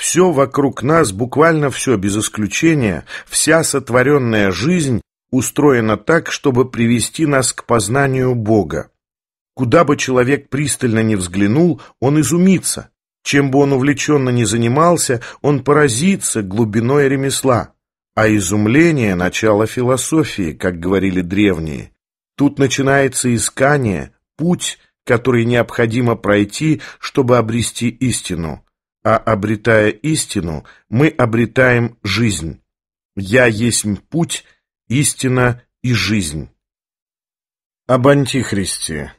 Все вокруг нас, буквально все без исключения, вся сотворенная жизнь устроена так, чтобы привести нас к познанию Бога. Куда бы человек пристально не взглянул, он изумится. Чем бы он увлеченно ни занимался, он поразится глубиной ремесла. А изумление – начало философии, как говорили древние. Тут начинается искание, путь, который необходимо пройти, чтобы обрести истину. А обретая истину, мы обретаем жизнь. «Я есть путь», истина и жизнь. Об Антихристе.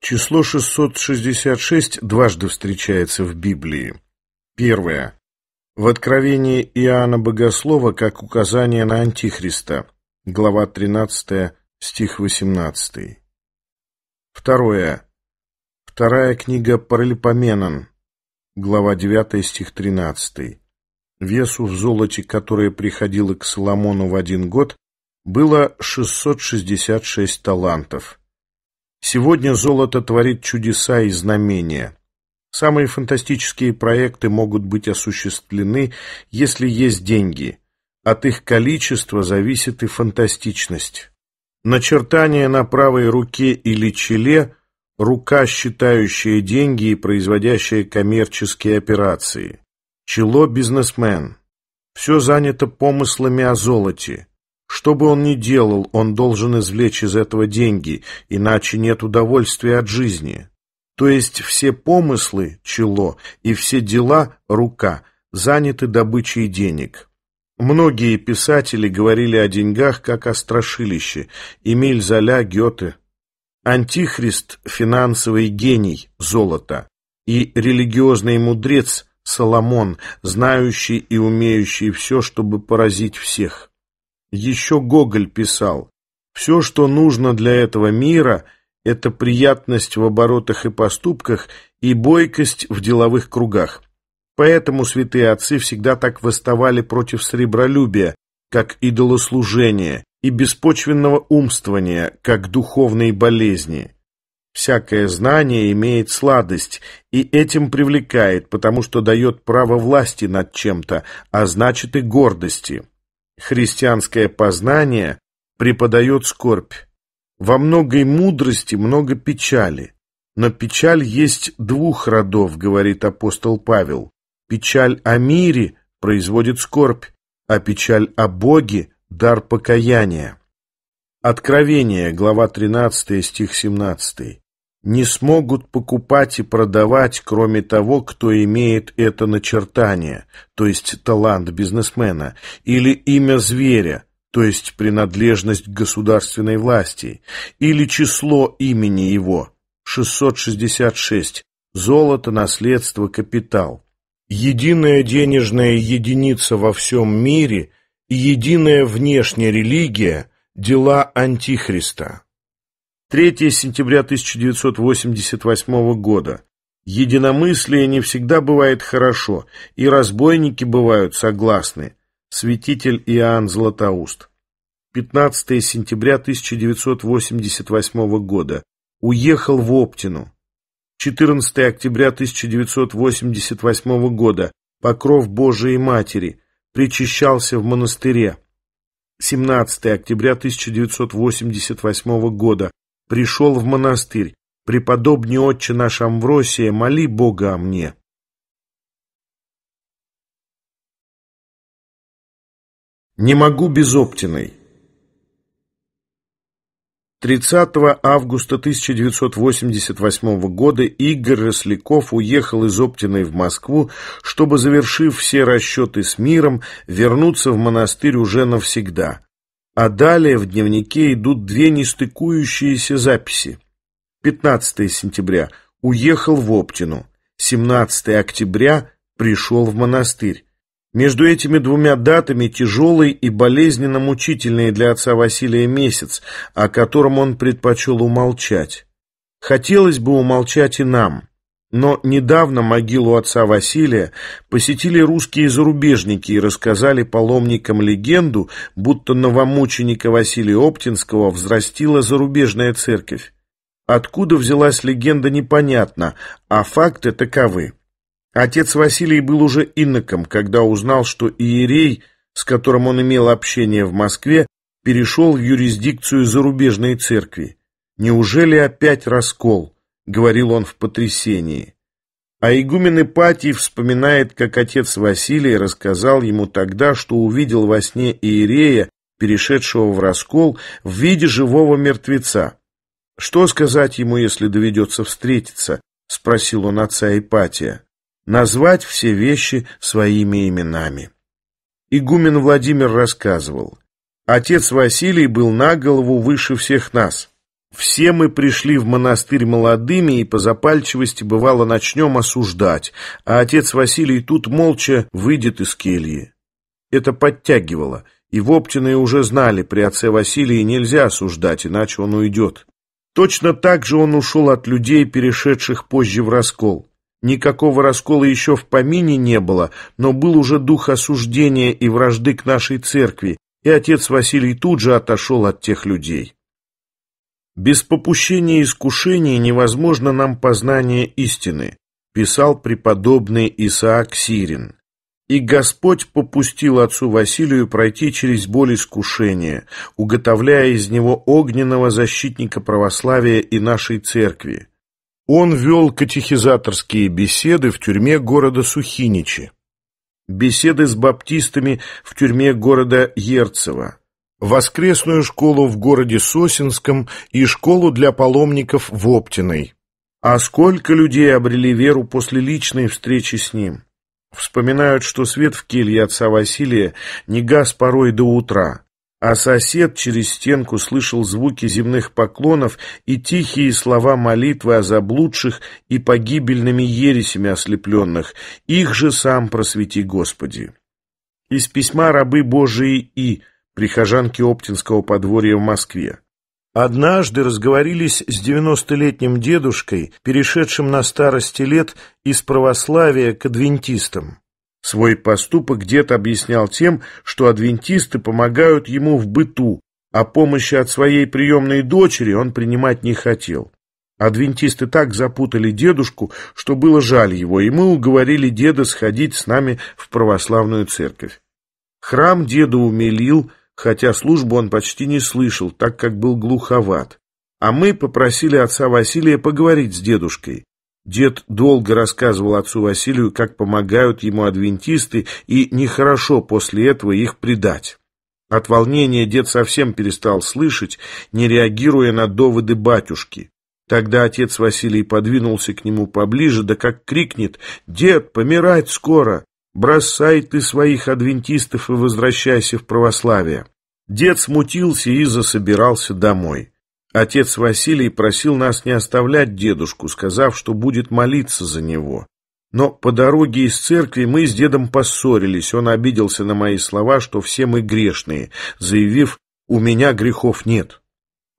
Число 666 дважды встречается в Библии. Первое. В Откровении Иоанна Богослова как указание на Антихриста. Глава 13, стих 18. Второе. Вторая книга Паралипоменон. Глава 9, стих 13 весу в золоте, которое приходило к Соломону в один год, было 666 талантов. Сегодня золото творит чудеса и знамения. Самые фантастические проекты могут быть осуществлены, если есть деньги. От их количества зависит и фантастичность. Начертание на правой руке или челе – рука, считающая деньги и производящая коммерческие операции. Чело бизнесмен. Все занято помыслами о золоте. Что бы он ни делал, он должен извлечь из этого деньги, иначе нет удовольствия от жизни. То есть все помыслы – чело, и все дела – рука, заняты добычей денег. Многие писатели говорили о деньгах как о страшилище. Эмиль Золя, Гёте. Антихрист – финансовый гений золота и религиозный мудрец – Соломон, знающий и умеющий все, чтобы поразить всех. Еще Гоголь писал, «Все, что нужно для этого мира, это приятность в оборотах и поступках и бойкость в деловых кругах». Поэтому святые отцы всегда так восставали против сребролюбия, как идолослужения, и беспочвенного умствования, как духовной болезни. Всякое знание имеет сладость и этим привлекает, потому что дает право власти над чем-то, а значит и гордости. Христианское познание преподает скорбь. Во многой мудрости много печали. Но печаль есть двух родов, говорит апостол Павел. Печаль о мире производит скорбь, а печаль о Боге – дар покаяния. Откровение, глава 13, стих 17. «Не смогут покупать и продавать, кроме того, кто имеет это начертание, то есть талант бизнесмена, или имя зверя, то есть принадлежность к государственной власти, или число имени его, 666, золото, наследство, капитал. Единая денежная единица во всем мире и единая внешняя религия – Дела Антихриста. 3 сентября 1988 года. Единомыслие не всегда бывает хорошо, и разбойники бывают согласны. Святитель Иоанн Златоуст. 15 сентября 1988 года. Уехал в Оптину. 14 октября 1988 года. Покров Божией Матери. Причащался в монастыре. 17 октября 1988 года. Пришел в монастырь. Преподобный отче наш Амвросия, моли Бога о мне. Не могу без Оптиной. 30 августа 1988 года Игорь Росляков уехал из Оптиной в Москву, чтобы, завершив все расчеты с миром, вернуться в монастырь уже навсегда. А далее в дневнике идут две нестыкующиеся записи. 15 сентября. Уехал в Оптину. 17 октября. Пришел в монастырь. Между этими двумя датами тяжелый и болезненно мучительный для отца Василия месяц, о котором он предпочел умолчать. Хотелось бы умолчать и нам. Но недавно могилу отца Василия посетили русские зарубежники и рассказали паломникам легенду, будто новомученика Василия Оптинского взрастила зарубежная церковь. Откуда взялась легенда, непонятно, а факты таковы. Отец Василий был уже иноком, когда узнал, что иерей, с которым он имел общение в Москве, перешел в юрисдикцию зарубежной церкви. «Неужели опять раскол?» — говорил он в потрясении. А игумен Ипатий вспоминает, как отец Василий рассказал ему тогда, что увидел во сне Иерея, перешедшего в раскол, в виде живого мертвеца. «Что сказать ему, если доведется встретиться?» — спросил он отца Ипатия назвать все вещи своими именами. Игумен Владимир рассказывал, «Отец Василий был на голову выше всех нас. Все мы пришли в монастырь молодыми и по запальчивости бывало начнем осуждать, а отец Василий тут молча выйдет из кельи». Это подтягивало, и в Воптины уже знали, при отце Василии нельзя осуждать, иначе он уйдет. Точно так же он ушел от людей, перешедших позже в раскол. Никакого раскола еще в помине не было, но был уже дух осуждения и вражды к нашей церкви, и отец Василий тут же отошел от тех людей. «Без попущения искушений невозможно нам познание истины», писал преподобный Исаак Сирин. «И Господь попустил отцу Василию пройти через боль искушения, уготовляя из него огненного защитника православия и нашей церкви. Он вел катехизаторские беседы в тюрьме города Сухиничи, беседы с баптистами в тюрьме города Ерцево, воскресную школу в городе Сосинском и школу для паломников в Оптиной. А сколько людей обрели веру после личной встречи с ним? Вспоминают, что свет в келье отца Василия не гас порой до утра а сосед через стенку слышал звуки земных поклонов и тихие слова молитвы о заблудших и погибельными ересями ослепленных, их же сам просвети Господи. Из письма рабы Божии И, прихожанки Оптинского подворья в Москве. Однажды разговорились с девяностолетним дедушкой, перешедшим на старости лет из православия к адвентистам. Свой поступок дед объяснял тем, что адвентисты помогают ему в быту, а помощи от своей приемной дочери он принимать не хотел. Адвентисты так запутали дедушку, что было жаль его, и мы уговорили деда сходить с нами в православную церковь. Храм деда умилил, хотя службу он почти не слышал, так как был глуховат. А мы попросили отца Василия поговорить с дедушкой. Дед долго рассказывал отцу Василию, как помогают ему адвентисты, и нехорошо после этого их предать. От волнения дед совсем перестал слышать, не реагируя на доводы батюшки. Тогда отец Василий подвинулся к нему поближе, да как крикнет «Дед, помирать скоро! Бросай ты своих адвентистов и возвращайся в православие!» Дед смутился и засобирался домой. Отец Василий просил нас не оставлять дедушку, сказав, что будет молиться за него. Но по дороге из церкви мы с дедом поссорились. Он обиделся на мои слова, что все мы грешные, заявив «У меня грехов нет».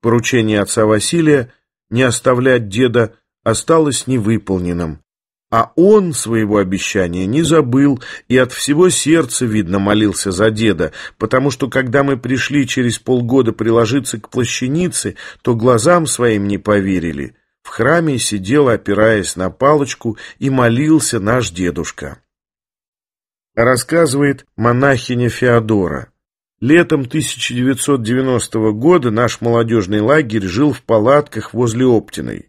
Поручение отца Василия не оставлять деда осталось невыполненным. А он своего обещания не забыл и от всего сердца, видно, молился за деда, потому что, когда мы пришли через полгода приложиться к плащанице, то глазам своим не поверили. В храме сидел, опираясь на палочку, и молился наш дедушка. Рассказывает монахиня Феодора. Летом 1990 года наш молодежный лагерь жил в палатках возле Оптиной.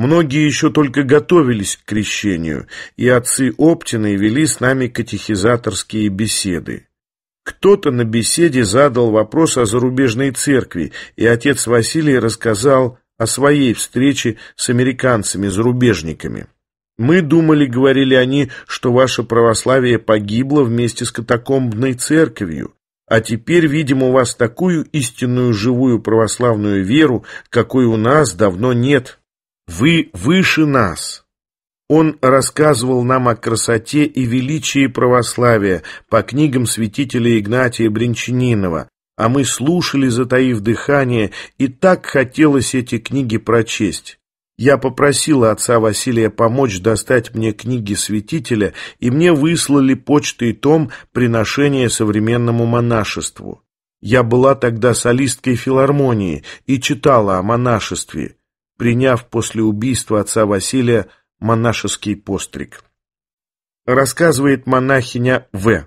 Многие еще только готовились к крещению, и отцы Оптины вели с нами катехизаторские беседы. Кто-то на беседе задал вопрос о зарубежной церкви, и отец Василий рассказал о своей встрече с американцами-зарубежниками. «Мы думали, — говорили они, — что ваше православие погибло вместе с катакомбной церковью, а теперь видим у вас такую истинную живую православную веру, какой у нас давно нет». Вы выше нас. Он рассказывал нам о красоте и величии православия по книгам святителя Игнатия Бринчанинова, а мы слушали, затаив дыхание, и так хотелось эти книги прочесть. Я попросила отца Василия помочь достать мне книги святителя, и мне выслали почтой том «Приношение современному монашеству». Я была тогда солисткой филармонии и читала о монашестве приняв после убийства отца Василия монашеский постриг. Рассказывает монахиня В.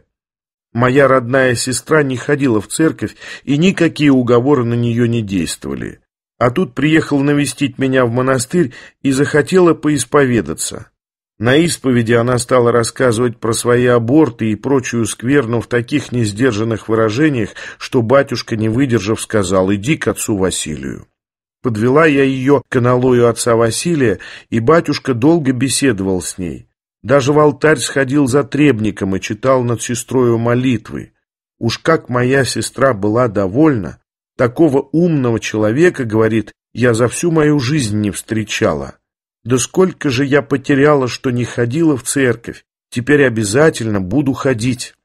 Моя родная сестра не ходила в церковь, и никакие уговоры на нее не действовали. А тут приехал навестить меня в монастырь и захотела поисповедаться. На исповеди она стала рассказывать про свои аборты и прочую скверну в таких несдержанных выражениях, что батюшка, не выдержав, сказал «иди к отцу Василию». Подвела я ее к аналою отца Василия, и батюшка долго беседовал с ней. Даже в алтарь сходил за требником и читал над сестрою молитвы. Уж как моя сестра была довольна, такого умного человека, говорит, я за всю мою жизнь не встречала. Да сколько же я потеряла, что не ходила в церковь, теперь обязательно буду ходить.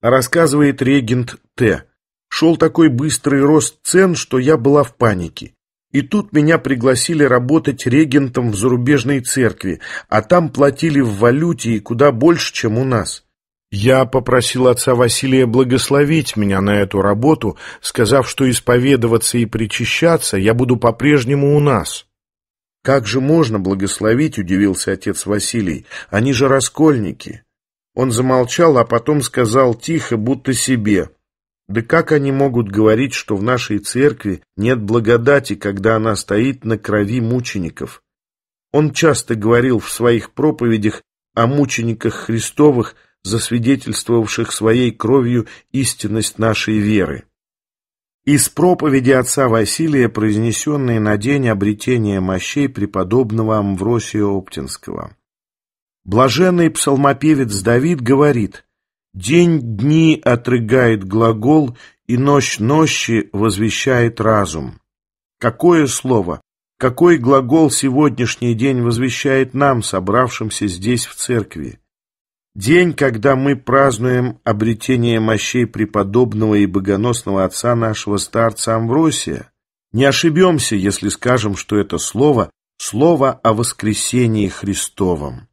Рассказывает регент Т. Шел такой быстрый рост цен, что я была в панике. И тут меня пригласили работать регентом в зарубежной церкви, а там платили в валюте и куда больше, чем у нас. Я попросил отца Василия благословить меня на эту работу, сказав, что исповедоваться и причащаться я буду по-прежнему у нас. «Как же можно благословить?» — удивился отец Василий. «Они же раскольники». Он замолчал, а потом сказал тихо, будто себе. Да как они могут говорить, что в нашей церкви нет благодати, когда она стоит на крови мучеников? Он часто говорил в своих проповедях о мучениках Христовых, засвидетельствовавших своей кровью истинность нашей веры. Из проповеди отца Василия, произнесенной на день обретения мощей преподобного Амвросия Оптинского. Блаженный псалмопевец Давид говорит – День дни отрыгает глагол, и ночь нощи возвещает разум. Какое слово, какой глагол сегодняшний день возвещает нам, собравшимся здесь в церкви? День, когда мы празднуем обретение мощей преподобного и богоносного отца нашего старца Амвросия. Не ошибемся, если скажем, что это слово – слово о воскресении Христовом.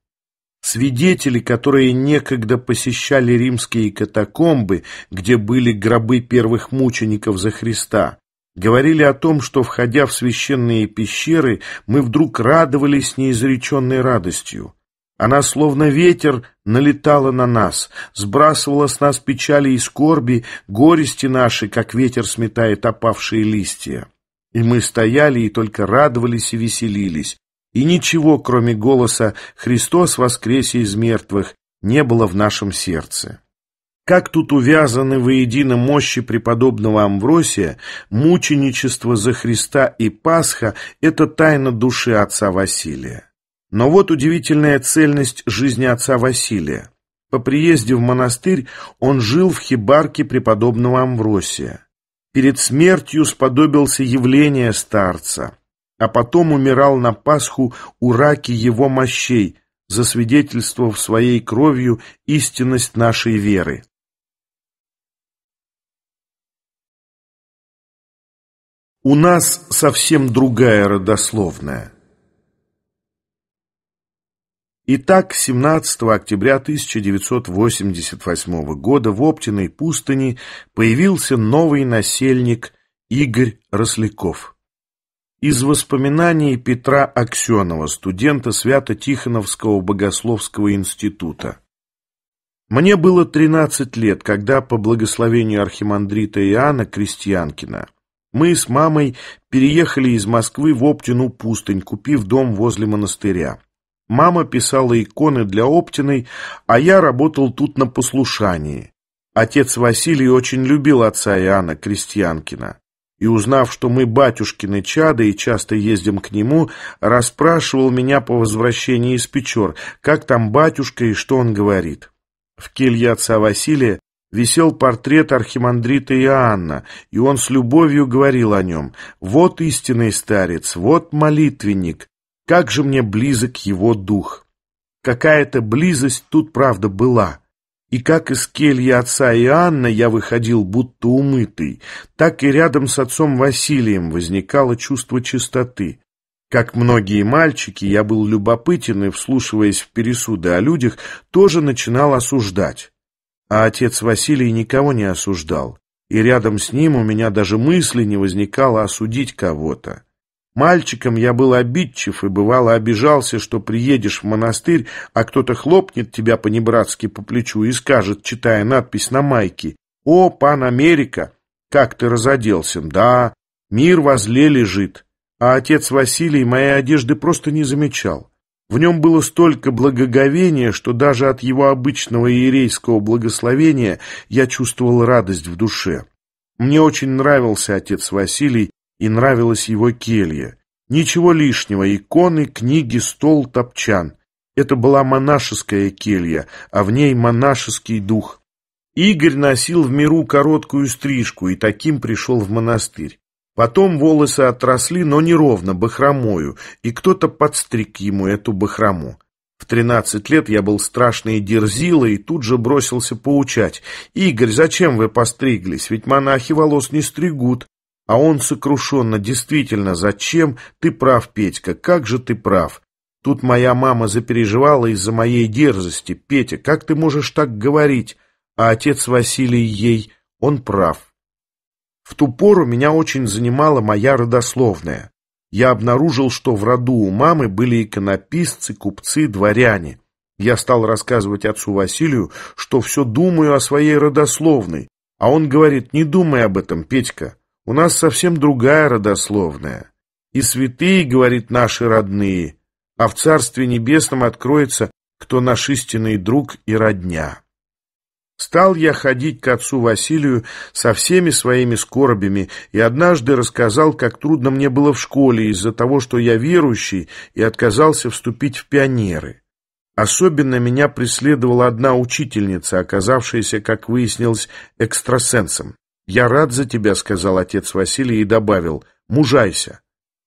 Свидетели, которые некогда посещали римские катакомбы, где были гробы первых мучеников за Христа, говорили о том, что, входя в священные пещеры, мы вдруг радовались неизреченной радостью. Она, словно ветер, налетала на нас, сбрасывала с нас печали и скорби, горести наши, как ветер сметает опавшие листья. И мы стояли и только радовались и веселились, и ничего, кроме голоса «Христос воскресе из мертвых», не было в нашем сердце. Как тут увязаны воедино мощи преподобного Амвросия, мученичество за Христа и Пасха – это тайна души отца Василия. Но вот удивительная цельность жизни отца Василия. По приезде в монастырь он жил в хибарке преподобного Амвросия. Перед смертью сподобился явление старца а потом умирал на Пасху у раки его мощей, засвидетельствовав своей кровью истинность нашей веры. У нас совсем другая родословная. Итак, 17 октября 1988 года в Оптиной пустыне появился новый насельник Игорь Росляков. Из воспоминаний Петра Аксенова, студента Свято-Тихоновского богословского института. Мне было 13 лет, когда по благословению архимандрита Иоанна Крестьянкина мы с мамой переехали из Москвы в Оптину пустынь, купив дом возле монастыря. Мама писала иконы для Оптиной, а я работал тут на послушании. Отец Василий очень любил отца Иоанна Крестьянкина и, узнав, что мы батюшкины чады и часто ездим к нему, расспрашивал меня по возвращении из Печор, как там батюшка и что он говорит. В келье отца Василия висел портрет архимандрита Иоанна, и он с любовью говорил о нем «Вот истинный старец, вот молитвенник, как же мне близок его дух». Какая-то близость тут, правда, была. И как из кельи отца Иоанна я выходил будто умытый, так и рядом с отцом Василием возникало чувство чистоты. Как многие мальчики, я был любопытен и, вслушиваясь в пересуды о людях, тоже начинал осуждать. А отец Василий никого не осуждал, и рядом с ним у меня даже мысли не возникало осудить кого-то. Мальчиком я был обидчив и бывало обижался, что приедешь в монастырь, а кто-то хлопнет тебя по-небратски по плечу и скажет, читая надпись на майке, «О, пан Америка, как ты разоделся!» «Да, мир возле лежит!» А отец Василий моей одежды просто не замечал. В нем было столько благоговения, что даже от его обычного иерейского благословения я чувствовал радость в душе. Мне очень нравился отец Василий, и нравилась его келья. Ничего лишнего, иконы, книги, стол, топчан. Это была монашеская келья, а в ней монашеский дух. Игорь носил в миру короткую стрижку и таким пришел в монастырь. Потом волосы отросли, но неровно, бахромою, и кто-то подстриг ему эту бахрому. В тринадцать лет я был страшный дерзила и тут же бросился поучать. «Игорь, зачем вы постриглись? Ведь монахи волос не стригут. А он сокрушенно, действительно, зачем? Ты прав, Петька, как же ты прав? Тут моя мама запереживала из-за моей дерзости. Петя, как ты можешь так говорить? А отец Василий ей, он прав. В ту пору меня очень занимала моя родословная. Я обнаружил, что в роду у мамы были иконописцы, купцы, дворяне. Я стал рассказывать отцу Василию, что все думаю о своей родословной. А он говорит, не думай об этом, Петька. У нас совсем другая родословная. И святые, говорит, наши родные, а в Царстве Небесном откроется, кто наш истинный друг и родня. Стал я ходить к отцу Василию со всеми своими скорбями и однажды рассказал, как трудно мне было в школе из-за того, что я верующий и отказался вступить в пионеры. Особенно меня преследовала одна учительница, оказавшаяся, как выяснилось, экстрасенсом. «Я рад за тебя», — сказал отец Василий и добавил, «мужайся».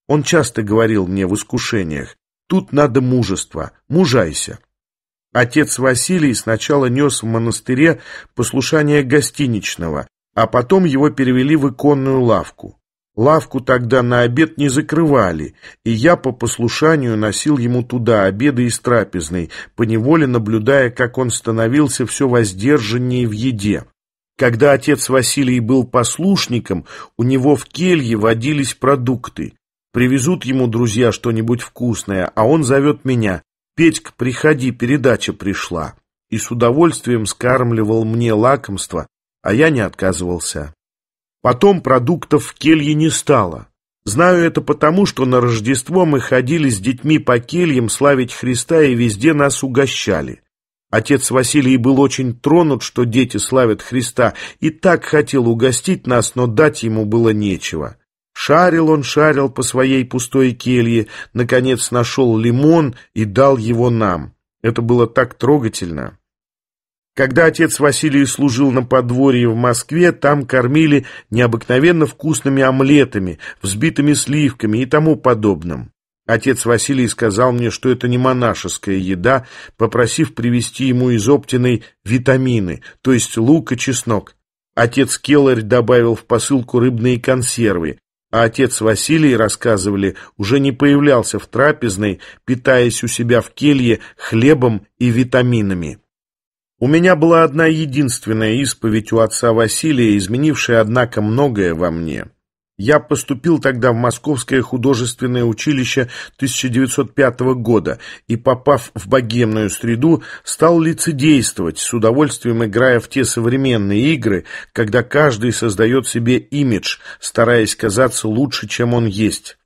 Он часто говорил мне в искушениях, «Тут надо мужество, мужайся». Отец Василий сначала нес в монастыре послушание гостиничного, а потом его перевели в иконную лавку. Лавку тогда на обед не закрывали, и я по послушанию носил ему туда обеды из трапезной, поневоле наблюдая, как он становился все воздержаннее в еде. Когда отец Василий был послушником, у него в келье водились продукты. Привезут ему друзья что-нибудь вкусное, а он зовет меня. «Петька, приходи, передача пришла». И с удовольствием скармливал мне лакомство, а я не отказывался. Потом продуктов в келье не стало. Знаю это потому, что на Рождество мы ходили с детьми по кельям славить Христа и везде нас угощали. Отец Василий был очень тронут, что дети славят Христа, и так хотел угостить нас, но дать ему было нечего. Шарил он, шарил по своей пустой келье, наконец нашел лимон и дал его нам. Это было так трогательно. Когда отец Василий служил на подворье в Москве, там кормили необыкновенно вкусными омлетами, взбитыми сливками и тому подобным. Отец Василий сказал мне, что это не монашеская еда, попросив привезти ему из Оптиной витамины, то есть лук и чеснок. Отец Келларь добавил в посылку рыбные консервы, а отец Василий, рассказывали, уже не появлялся в трапезной, питаясь у себя в келье хлебом и витаминами. У меня была одна единственная исповедь у отца Василия, изменившая, однако, многое во мне. Я поступил тогда в Московское художественное училище 1905 года и, попав в богемную среду, стал лицедействовать, с удовольствием играя в те современные игры, когда каждый создает себе имидж, стараясь казаться лучше, чем он есть.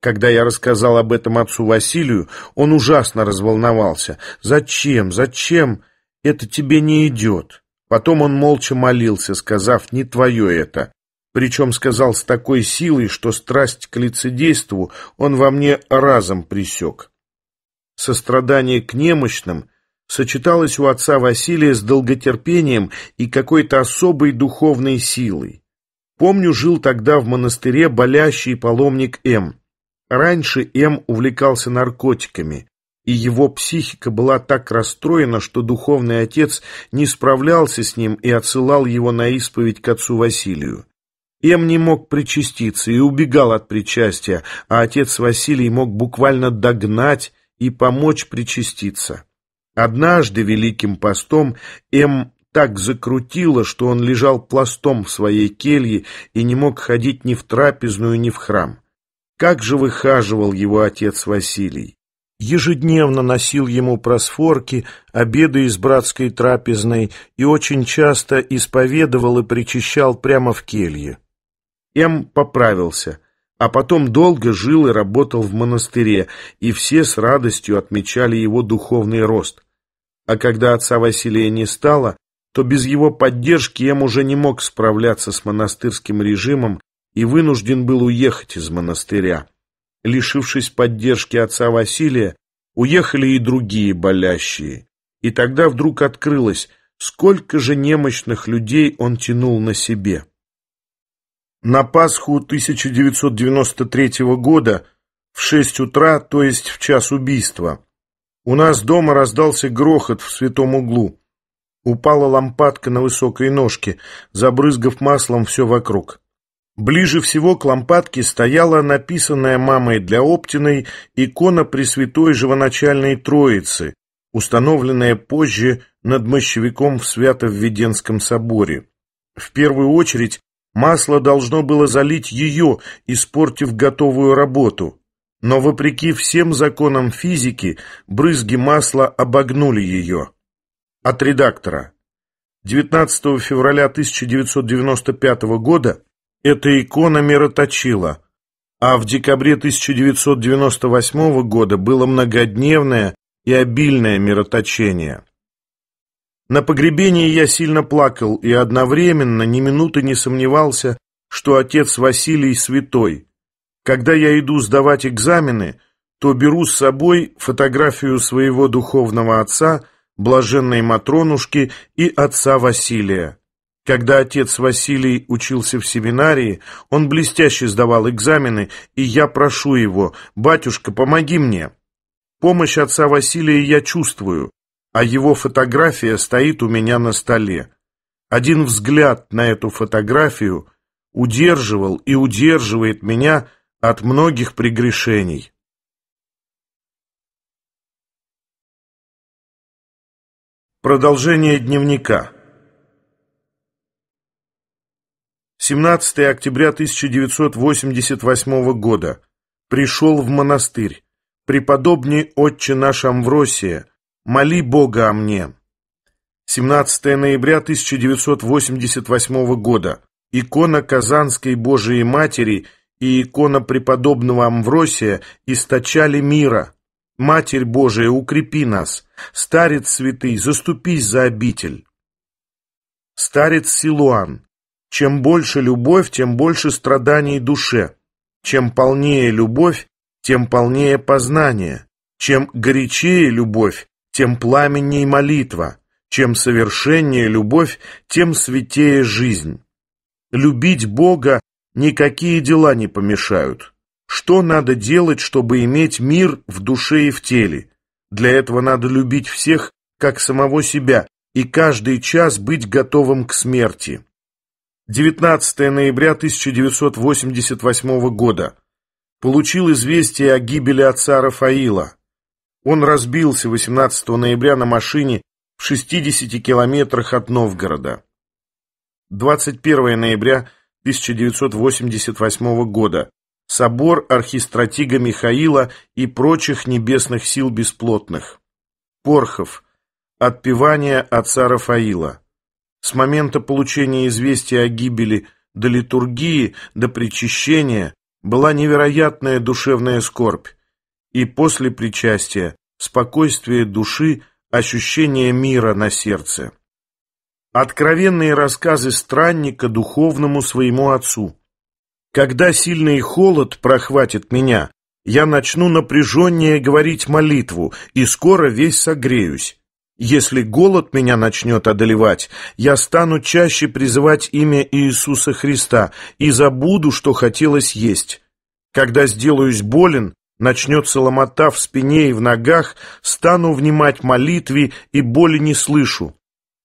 Когда я рассказал об этом отцу Василию, он ужасно разволновался. «Зачем? Зачем? Это тебе не идет?» Потом он молча молился, сказав «не твое это» причем сказал с такой силой, что страсть к лицедейству он во мне разом присек. Сострадание к немощным сочеталось у отца Василия с долготерпением и какой-то особой духовной силой. Помню, жил тогда в монастыре болящий паломник М. Раньше М увлекался наркотиками, и его психика была так расстроена, что духовный отец не справлялся с ним и отсылал его на исповедь к отцу Василию. Эм не мог причаститься и убегал от причастия, а отец Василий мог буквально догнать и помочь причаститься. Однажды Великим постом Эм так закрутило, что он лежал пластом в своей келье и не мог ходить ни в трапезную, ни в храм. Как же выхаживал его отец Василий! Ежедневно носил ему просфорки, обеды из братской трапезной и очень часто исповедовал и причащал прямо в келье. М поправился, а потом долго жил и работал в монастыре, и все с радостью отмечали его духовный рост. А когда отца Василия не стало, то без его поддержки М уже не мог справляться с монастырским режимом и вынужден был уехать из монастыря. Лишившись поддержки отца Василия, уехали и другие болящие. И тогда вдруг открылось, сколько же немощных людей он тянул на себе. На Пасху 1993 года в 6 утра, то есть в час убийства, у нас дома раздался грохот в святом углу. Упала лампадка на высокой ножке, забрызгав маслом все вокруг. Ближе всего к лампадке стояла написанная мамой для Оптиной икона Пресвятой Живоначальной Троицы, установленная позже над мощевиком в Свято-Введенском соборе. В первую очередь Масло должно было залить ее, испортив готовую работу. Но вопреки всем законам физики, брызги масла обогнули ее. От редактора. 19 февраля 1995 года эта икона мироточила, а в декабре 1998 года было многодневное и обильное мироточение. На погребении я сильно плакал и одновременно ни минуты не сомневался, что отец Василий святой. Когда я иду сдавать экзамены, то беру с собой фотографию своего духовного отца, блаженной Матронушки и отца Василия. Когда отец Василий учился в семинарии, он блестяще сдавал экзамены, и я прошу его, «Батюшка, помоги мне!» Помощь отца Василия я чувствую, а его фотография стоит у меня на столе. Один взгляд на эту фотографию удерживал и удерживает меня от многих прегрешений. Продолжение дневника 17 октября 1988 года. Пришел в монастырь. Преподобный отче наш Амвросия, «Моли Бога о мне». 17 ноября 1988 года. Икона Казанской Божией Матери и икона преподобного Амвросия источали мира. Матерь Божия, укрепи нас. Старец святый, заступись за обитель. Старец Силуан. Чем больше любовь, тем больше страданий душе. Чем полнее любовь, тем полнее познание. Чем горячее любовь, тем пламенней молитва, чем совершеннее любовь, тем святее жизнь. Любить Бога никакие дела не помешают. Что надо делать, чтобы иметь мир в душе и в теле? Для этого надо любить всех, как самого себя, и каждый час быть готовым к смерти. 19 ноября 1988 года. Получил известие о гибели отца Рафаила. Он разбился 18 ноября на машине в 60 километрах от Новгорода. 21 ноября 1988 года. Собор архистратига Михаила и прочих небесных сил бесплотных. Порхов. Отпевание отца Рафаила. С момента получения известия о гибели до литургии, до причащения была невероятная душевная скорбь и после причастия, спокойствие души, ощущение мира на сердце. Откровенные рассказы странника духовному своему отцу. «Когда сильный холод прохватит меня, я начну напряженнее говорить молитву, и скоро весь согреюсь. Если голод меня начнет одолевать, я стану чаще призывать имя Иисуса Христа и забуду, что хотелось есть. Когда сделаюсь болен, Начнется ломота в спине и в ногах, стану внимать молитве и боли не слышу.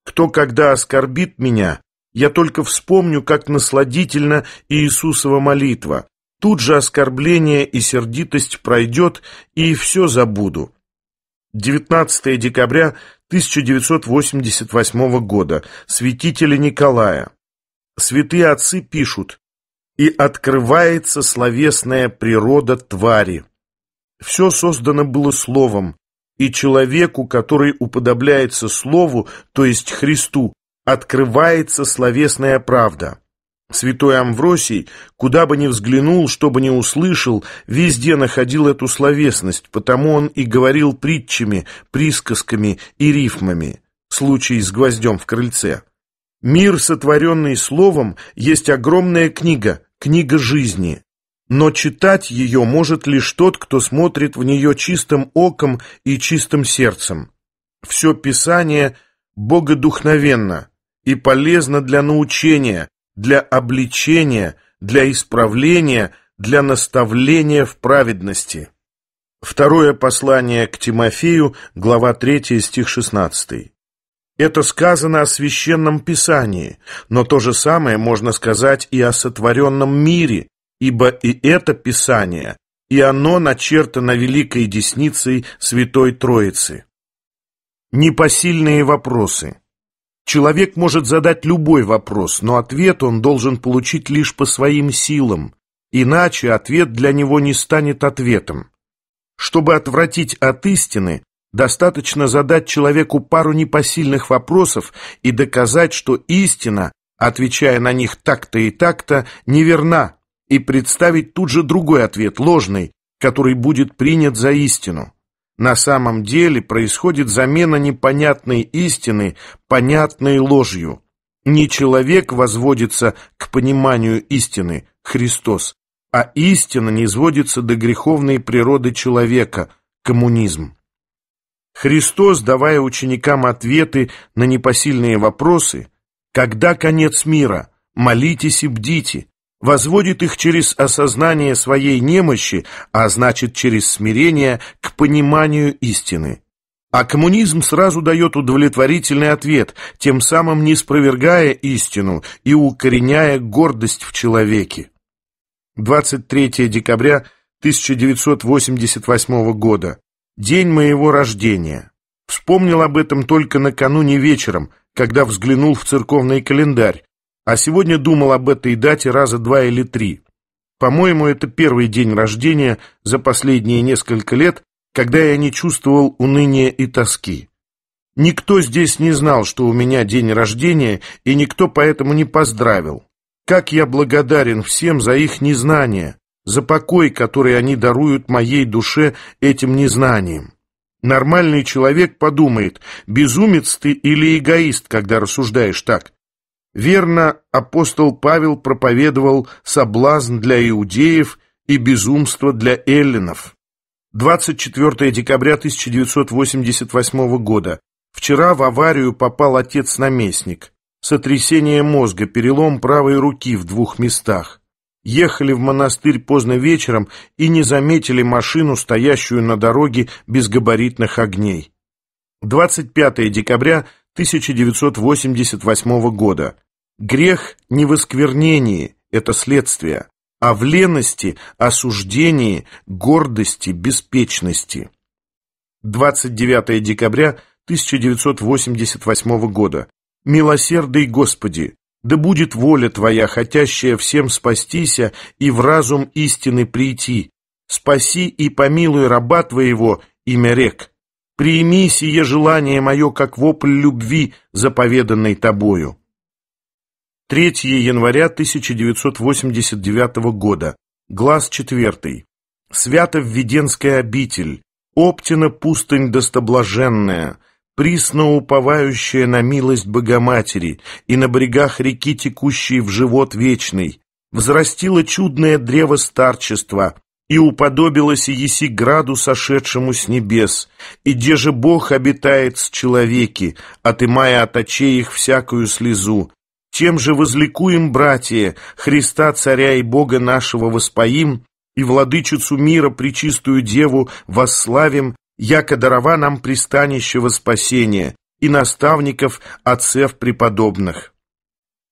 Кто когда оскорбит меня, я только вспомню, как насладительно Иисусова молитва. Тут же оскорбление и сердитость пройдет, и все забуду. 19 декабря 1988 года. Святителя Николая. Святые отцы пишут, «И открывается словесная природа твари». Все создано было словом, и человеку, который уподобляется слову, то есть Христу, открывается словесная правда. Святой Амвросий, куда бы ни взглянул, что бы ни услышал, везде находил эту словесность, потому он и говорил притчами, присказками и рифмами. Случай с гвоздем в крыльце. Мир, сотворенный словом, есть огромная книга, книга жизни но читать ее может лишь тот, кто смотрит в нее чистым оком и чистым сердцем. Все Писание богодухновенно и полезно для научения, для обличения, для исправления, для наставления в праведности. Второе послание к Тимофею, глава 3, стих 16. Это сказано о священном писании, но то же самое можно сказать и о сотворенном мире, ибо и это Писание, и оно начертано великой десницей Святой Троицы. Непосильные вопросы. Человек может задать любой вопрос, но ответ он должен получить лишь по своим силам, иначе ответ для него не станет ответом. Чтобы отвратить от истины, достаточно задать человеку пару непосильных вопросов и доказать, что истина, отвечая на них так-то и так-то, неверна, и представить тут же другой ответ, ложный, который будет принят за истину. На самом деле происходит замена непонятной истины понятной ложью. Не человек возводится к пониманию истины, Христос, а истина не до греховной природы человека, коммунизм. Христос, давая ученикам ответы на непосильные вопросы, когда конец мира, молитесь и бдите, возводит их через осознание своей немощи, а значит через смирение к пониманию истины. А коммунизм сразу дает удовлетворительный ответ, тем самым не спровергая истину и укореняя гордость в человеке. 23 декабря 1988 года. День моего рождения. Вспомнил об этом только накануне вечером, когда взглянул в церковный календарь. А сегодня думал об этой дате раза два или три. По-моему, это первый день рождения за последние несколько лет, когда я не чувствовал уныния и тоски. Никто здесь не знал, что у меня день рождения, и никто поэтому не поздравил. Как я благодарен всем за их незнание, за покой, который они даруют моей душе этим незнанием. Нормальный человек подумает, безумец ты или эгоист, когда рассуждаешь так. Верно, апостол Павел проповедовал соблазн для иудеев и безумство для эллинов. 24 декабря 1988 года. Вчера в аварию попал отец-наместник. Сотрясение мозга, перелом правой руки в двух местах. Ехали в монастырь поздно вечером и не заметили машину, стоящую на дороге без габаритных огней. 25 декабря 1988 года. Грех не в осквернении, это следствие, а в лености, осуждении, гордости, беспечности. 29 декабря 1988 года. «Милосердый Господи, да будет воля Твоя, хотящая всем спастися и в разум истины прийти. Спаси и помилуй раба Твоего, имя рек». Прими сие желание мое, как вопль любви, заповеданной тобою. 3 января 1989 года. Глаз 4. Свято-Введенская обитель. Оптина пустынь достоблаженная, присно уповающая на милость Богоматери и на брегах реки, текущей в живот вечный, взрастила чудное древо старчества, и уподобилась еси граду, сошедшему с небес, и где же Бог обитает с человеки, отымая от очей их всякую слезу. Тем же возликуем, братья, Христа, Царя и Бога нашего воспоим, и владычицу мира, причистую Деву, восславим, яко дарова нам пристанищего спасения и наставников отцев преподобных.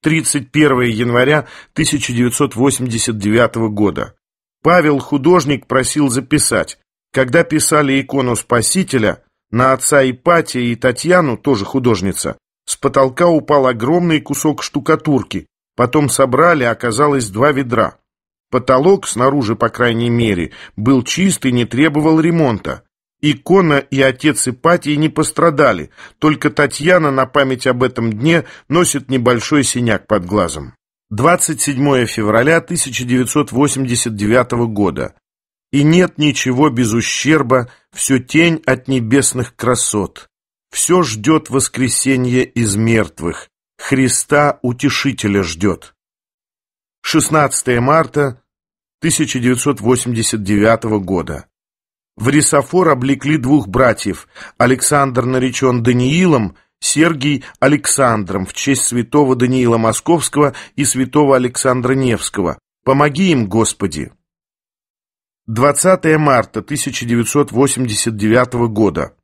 31 января 1989 года. Павел, художник, просил записать. Когда писали икону Спасителя, на отца Ипатия и Татьяну, тоже художница, с потолка упал огромный кусок штукатурки. Потом собрали, оказалось два ведра. Потолок, снаружи, по крайней мере, был чист и не требовал ремонта. Икона и отец Ипатий не пострадали, только Татьяна на память об этом дне носит небольшой синяк под глазом. 27 февраля 1989 года. И нет ничего без ущерба, все тень от небесных красот. Все ждет воскресенье из мертвых. Христа Утешителя ждет. 16 марта 1989 года. В Рисофор облекли двух братьев. Александр наречен Даниилом – Сергий Александром в честь святого Даниила Московского и святого Александра Невского. Помоги им, Господи! 20 марта 1989 года.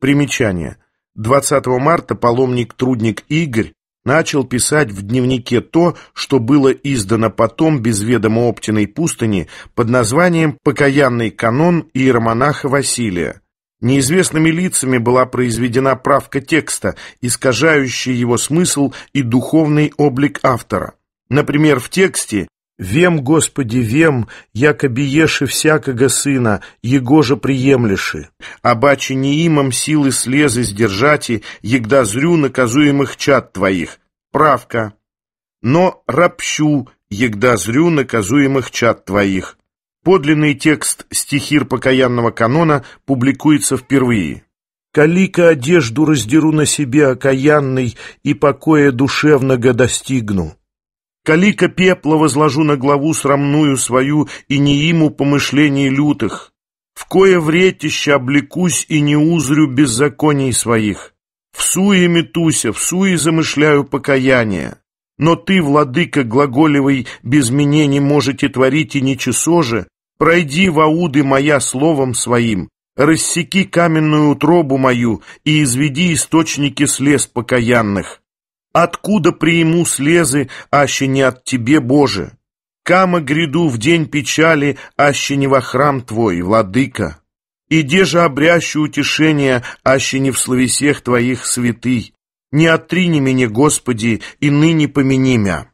Примечание. 20 марта паломник-трудник Игорь начал писать в дневнике то, что было издано потом без ведома Оптиной пустыни под названием «Покаянный канон иеромонаха Василия». Неизвестными лицами была произведена правка текста, искажающая его смысл и духовный облик автора. Например, в тексте «Вем, Господи, вем, якоби еши всякого сына, его же приемлеши, бачи неимом силы слезы сдержати, егда зрю наказуемых чад твоих». Правка. «Но рабщу, егда зрю наказуемых чад твоих». Подлинный текст стихир покаянного канона публикуется впервые. «Калика одежду раздеру на себе окаянный и покоя душевного достигну». «Калика пепла возложу на главу срамную свою и не ему помышлений лютых. В кое вретище облекусь и не узрю беззаконий своих. В суе метуся, в суе замышляю покаяние. Но ты, владыка глаголевой, без меня не можете творить и ничего же. Пройди в ауды моя словом своим, рассеки каменную утробу мою и изведи источники слез покаянных. Откуда приму слезы, аще не от тебе, Боже? Кама гряду в день печали, аще не во храм твой, владыка. И где же обрящу утешение, аще не в словесех твоих святый? не отрини меня, Господи, и ныне помяни мя.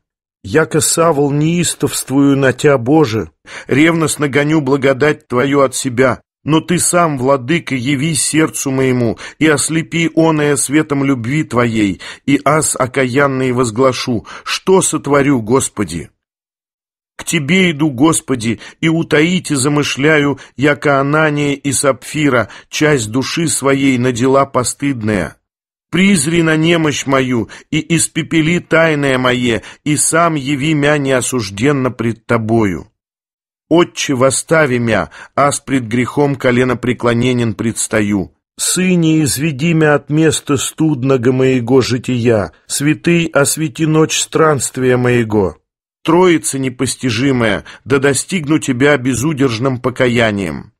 Яко савол неистовствую на Тя, Боже, ревностно гоню благодать Твою от себя, но Ты сам, Владыка, яви сердцу моему, и ослепи оное светом любви Твоей, и аз окаянный возглашу, что сотворю, Господи». К Тебе иду, Господи, и утаите замышляю, яко Анания и Сапфира, часть души своей на дела постыдная призри на немощь мою, и испепели тайное мое, и сам яви мя неосужденно пред тобою. Отче, восстави мя, аз пред грехом колено преклоненен предстаю. Сыне, изведи мя от места студного моего жития, святый, освети ночь странствия моего. Троица непостижимая, да достигну тебя безудержным покаянием.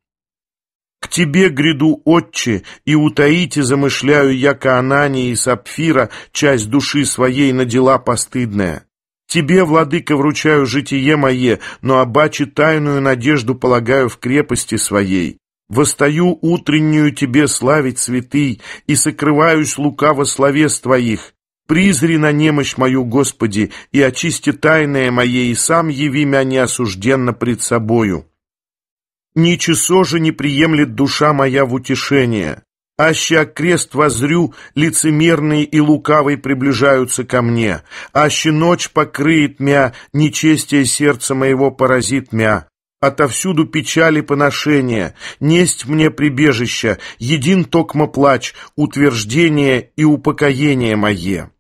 К тебе гряду, отче, и утаите, замышляю я Каанани и Сапфира, часть души своей на дела постыдная. Тебе, владыка, вручаю житие мое, но обаче тайную надежду полагаю в крепости своей. Востаю утреннюю тебе славить святый, и сокрываюсь лукаво словес твоих. Призри на немощь мою, Господи, и очисти тайное мое, и сам яви меня неосужденно пред собою». Ни часо же не приемлет душа моя в утешение. Аще крест возрю, лицемерные и лукавые приближаются ко мне. Аще ночь покрыет мя, нечестие сердца моего поразит мя. Отовсюду печали поношения, несть мне прибежище, един токмо плач, утверждение и упокоение мое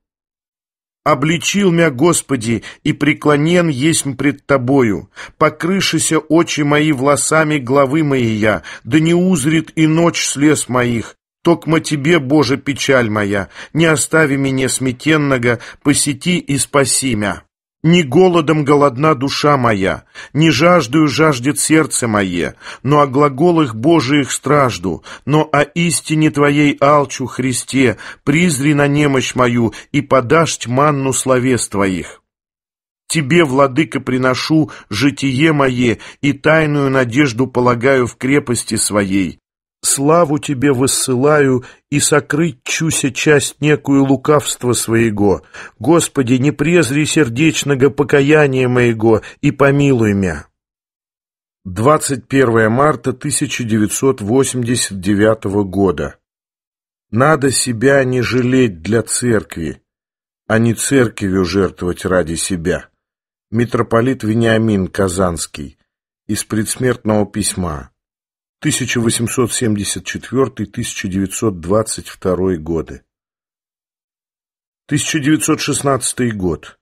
обличил мя Господи, и преклонен есмь пред Тобою. Покрышися очи мои волосами, главы моей я, да не узрит и ночь слез моих. Токмо Тебе, Боже, печаль моя, не остави меня сметенного, посети и спаси мя». Не голодом голодна душа моя, не жаждую жаждет сердце мое, но о глаголах Божиих стражду, но о истине Твоей алчу, Христе, призри на немощь мою и подашь манну словес Твоих». Тебе, владыка, приношу житие мое и тайную надежду полагаю в крепости своей славу тебе высылаю и сокрыть чуся часть некую лукавства своего. Господи, не презри сердечного покаяния моего и помилуй меня». 21 марта 1989 года. Надо себя не жалеть для церкви, а не церковью жертвовать ради себя. Митрополит Вениамин Казанский. Из предсмертного письма. 1874-1922 годы. 1916 год.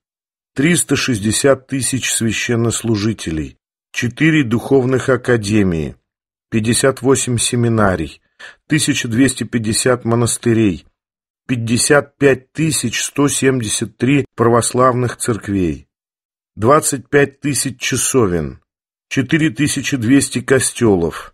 360 тысяч священнослужителей, 4 духовных академии, 58 семинарий, 1250 монастырей, 55 173 православных церквей, 25 тысяч часовен, 4200 костелов,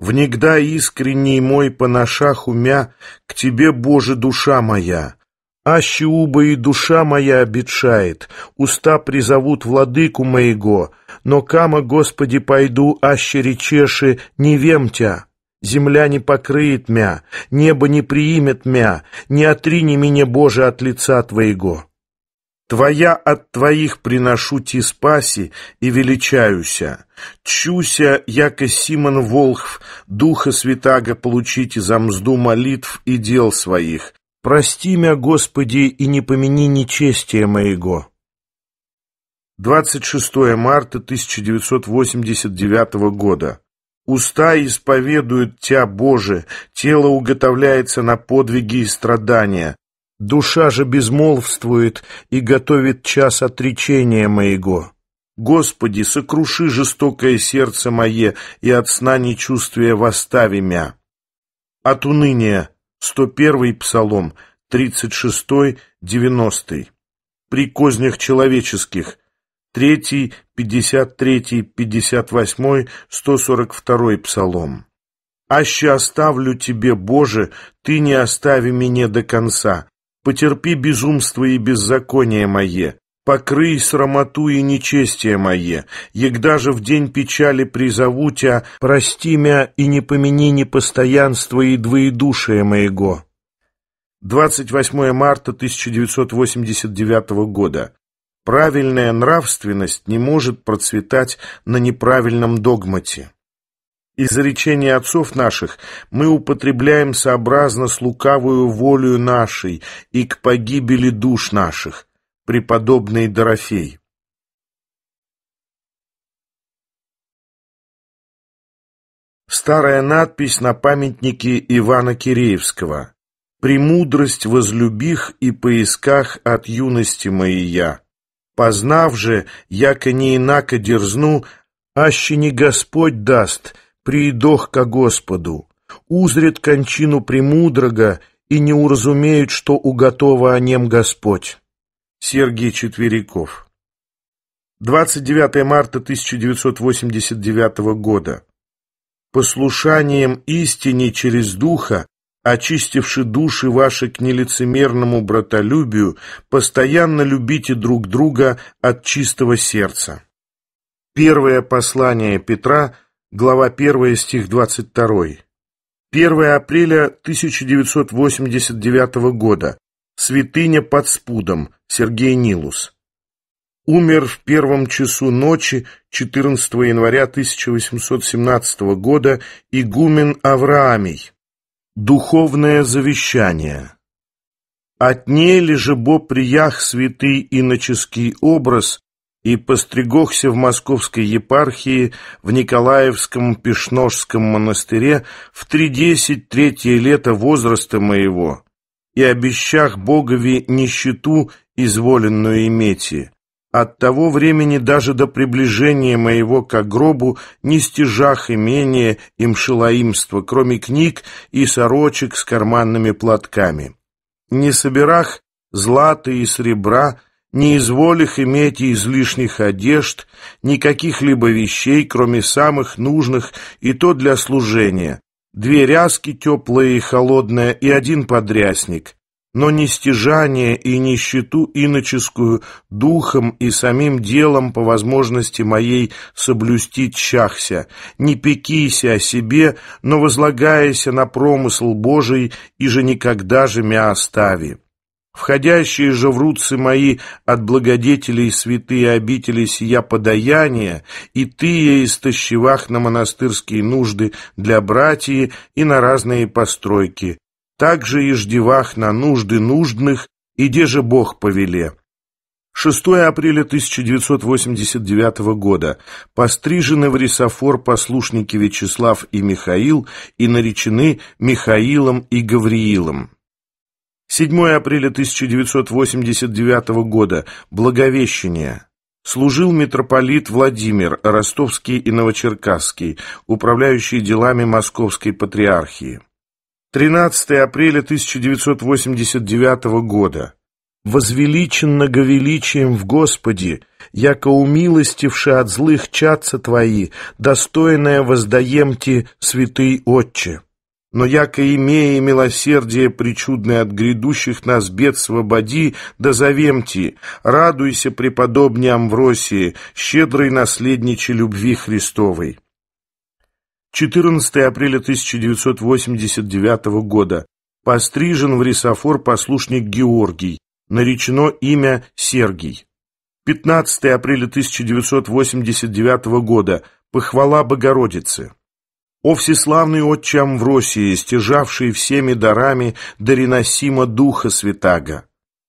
Внегда искренний мой поношах умя, К тебе, Боже, душа моя. Аще уба и душа моя обетшает, Уста призовут владыку моего, Но кама, Господи, пойду, аще речеши, не вем тя. Земля не покрыет мя, небо не приимет мя, Не отрини меня, Боже, от лица Твоего. Твоя от твоих приношу ти спаси и величаюся. Чуся, яко Симон Волхв, Духа Святаго получите за мзду молитв и дел своих. Прости мя, Господи, и не помяни нечестие моего». 26 марта 1989 года. Уста исповедуют Тя, Боже, тело уготовляется на подвиги и страдания. Душа же безмолвствует и готовит час отречения моего. Господи, сокруши жестокое сердце мое, и от сна нечувствия восстави мя. От уныния. 101 Псалом, 36, 90. При кознях человеческих. 3, 53, 58, 142 Псалом. «Аще оставлю Тебе, Боже, Ты не остави меня до конца. Потерпи безумство и беззаконие мое, покрый срамоту и нечестие мое, егда же в день печали призову тебя, прости мя и не помяни непостоянство и двоедушие моего». 28 марта 1989 года. Правильная нравственность не может процветать на неправильном догмате. Изречения отцов наших мы употребляем сообразно с лукавую волею нашей и к погибели душ наших, преподобный Дорофей. Старая надпись на памятнике Ивана Киреевского «Премудрость возлюбих и поисках от юности моей я». Познав же, яко не инако дерзну, аще не Господь даст — Придох ко Господу, узрят кончину премудрого и не уразумеют, что уготово о нем Господь. Сергей Четверяков 29 марта 1989 года. «Послушанием истине через Духа, очистивши души ваши к нелицемерному братолюбию, постоянно любите друг друга от чистого сердца». Первое послание Петра – глава 1, стих 22. 1 апреля 1989 года. Святыня под спудом. Сергей Нилус. Умер в первом часу ночи 14 января 1817 года игумен Авраамий. Духовное завещание. От ней ли же бо приях святый иноческий образ, и постригохся в московской епархии в Николаевском Пешножском монастыре в тридесять третье лето возраста моего, и обещах Богови нищету, изволенную иметь. От того времени даже до приближения моего к гробу не стяжах имения и мшелоимства, кроме книг и сорочек с карманными платками. Не собирах златы и сребра, не изволих иметь излишних одежд, никаких либо вещей, кроме самых нужных, и то для служения. Две ряски теплые и холодные и один подрясник. Но не стяжание и нищету иноческую духом и самим делом по возможности моей соблюсти чахся, не пекися о себе, но возлагаяся на промысл Божий, и же никогда же мя остави. Входящие же в руцы мои от благодетелей святые обители сия подаяния, и ты я истощевах на монастырские нужды для братьи и на разные постройки, также и ждевах на нужды нуждных, и где же Бог повеле». 6 апреля 1989 года. Пострижены в Рисофор послушники Вячеслав и Михаил и наречены Михаилом и Гавриилом. 7 апреля 1989 года. Благовещение. Служил митрополит Владимир, Ростовский и Новочеркасский, управляющий делами Московской Патриархии. 13 апреля 1989 года. «Возвеличен многовеличием в Господе, яко умилостивши от злых чатца Твои, достойное воздаемте, святый Отче». Но яко имея милосердие причудное от грядущих нас бед свободи, да завемти, радуйся, преподобне Амвросии, щедрой наследниче любви Христовой. 14 апреля 1989 года. Пострижен в Рисофор послушник Георгий. Наречено имя Сергий. 15 апреля 1989 года. Похвала Богородицы. О всеславный отчам в России, стяжавший всеми дарами дареносимо Духа Святаго!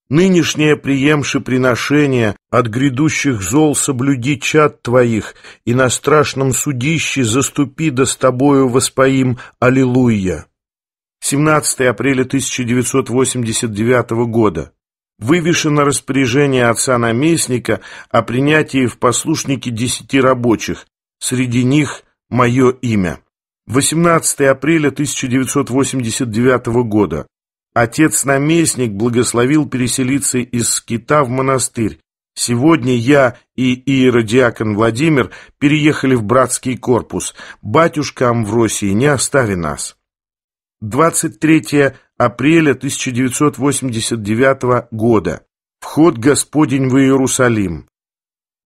Нынешнее приемши приношение от грядущих зол соблюди чад твоих, и на страшном судище заступи да с тобою воспоим Аллилуйя. 17 апреля 1989 года. Вывешено распоряжение отца-наместника о принятии в послушники десяти рабочих, среди них мое имя. 18 апреля 1989 года. Отец-наместник благословил переселиться из скита в монастырь. Сегодня я и иеродиакон Владимир переехали в братский корпус. Батюшка Амвросий, не остави нас. 23 апреля 1989 года. Вход Господень в Иерусалим.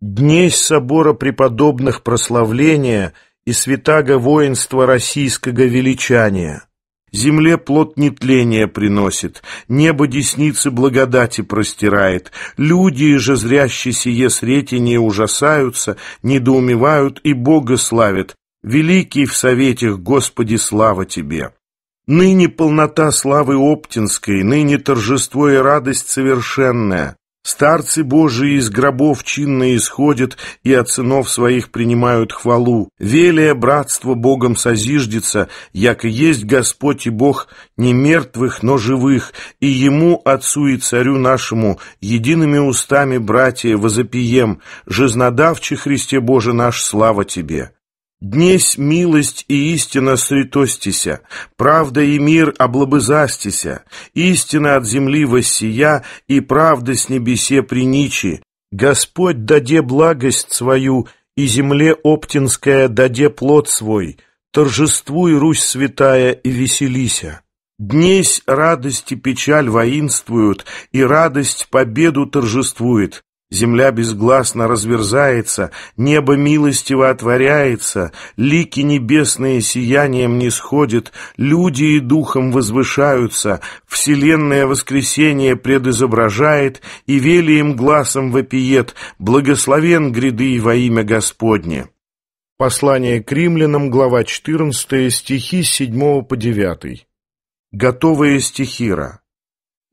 Дней собора преподобных прославления – и святаго воинства российского величания. Земле плод нетления приносит, небо десницы благодати простирает. Люди же, зрящие сие сретение, ужасаются, недоумевают и Бога славят. Великий в советях, Господи, слава Тебе! Ныне полнота славы Оптинской, ныне торжество и радость совершенная. Старцы Божии из гробов чинно исходят и от сынов своих принимают хвалу. Велие братство Богом созиждется, яко есть Господь и Бог не мертвых, но живых, и Ему, Отцу и Царю нашему, едиными устами, братья, возопием, жизнодавче Христе Боже наш, слава Тебе». Днесь милость и истина сретостися, правда и мир облобызастися, истина от земли воссия и правда с небесе приничи. Господь даде благость свою, и земле оптинская даде плод свой. Торжествуй, Русь святая, и веселися. Днесь радость и печаль воинствуют, и радость победу торжествует. Земля безгласно разверзается, небо милостиво отворяется, лики небесные сиянием не сходят, люди и духом возвышаются, вселенное воскресение предизображает и велием глазом вопиет «Благословен гряды во имя Господне». Послание к римлянам, глава 14, стихи с 7 по 9. Готовые стихира.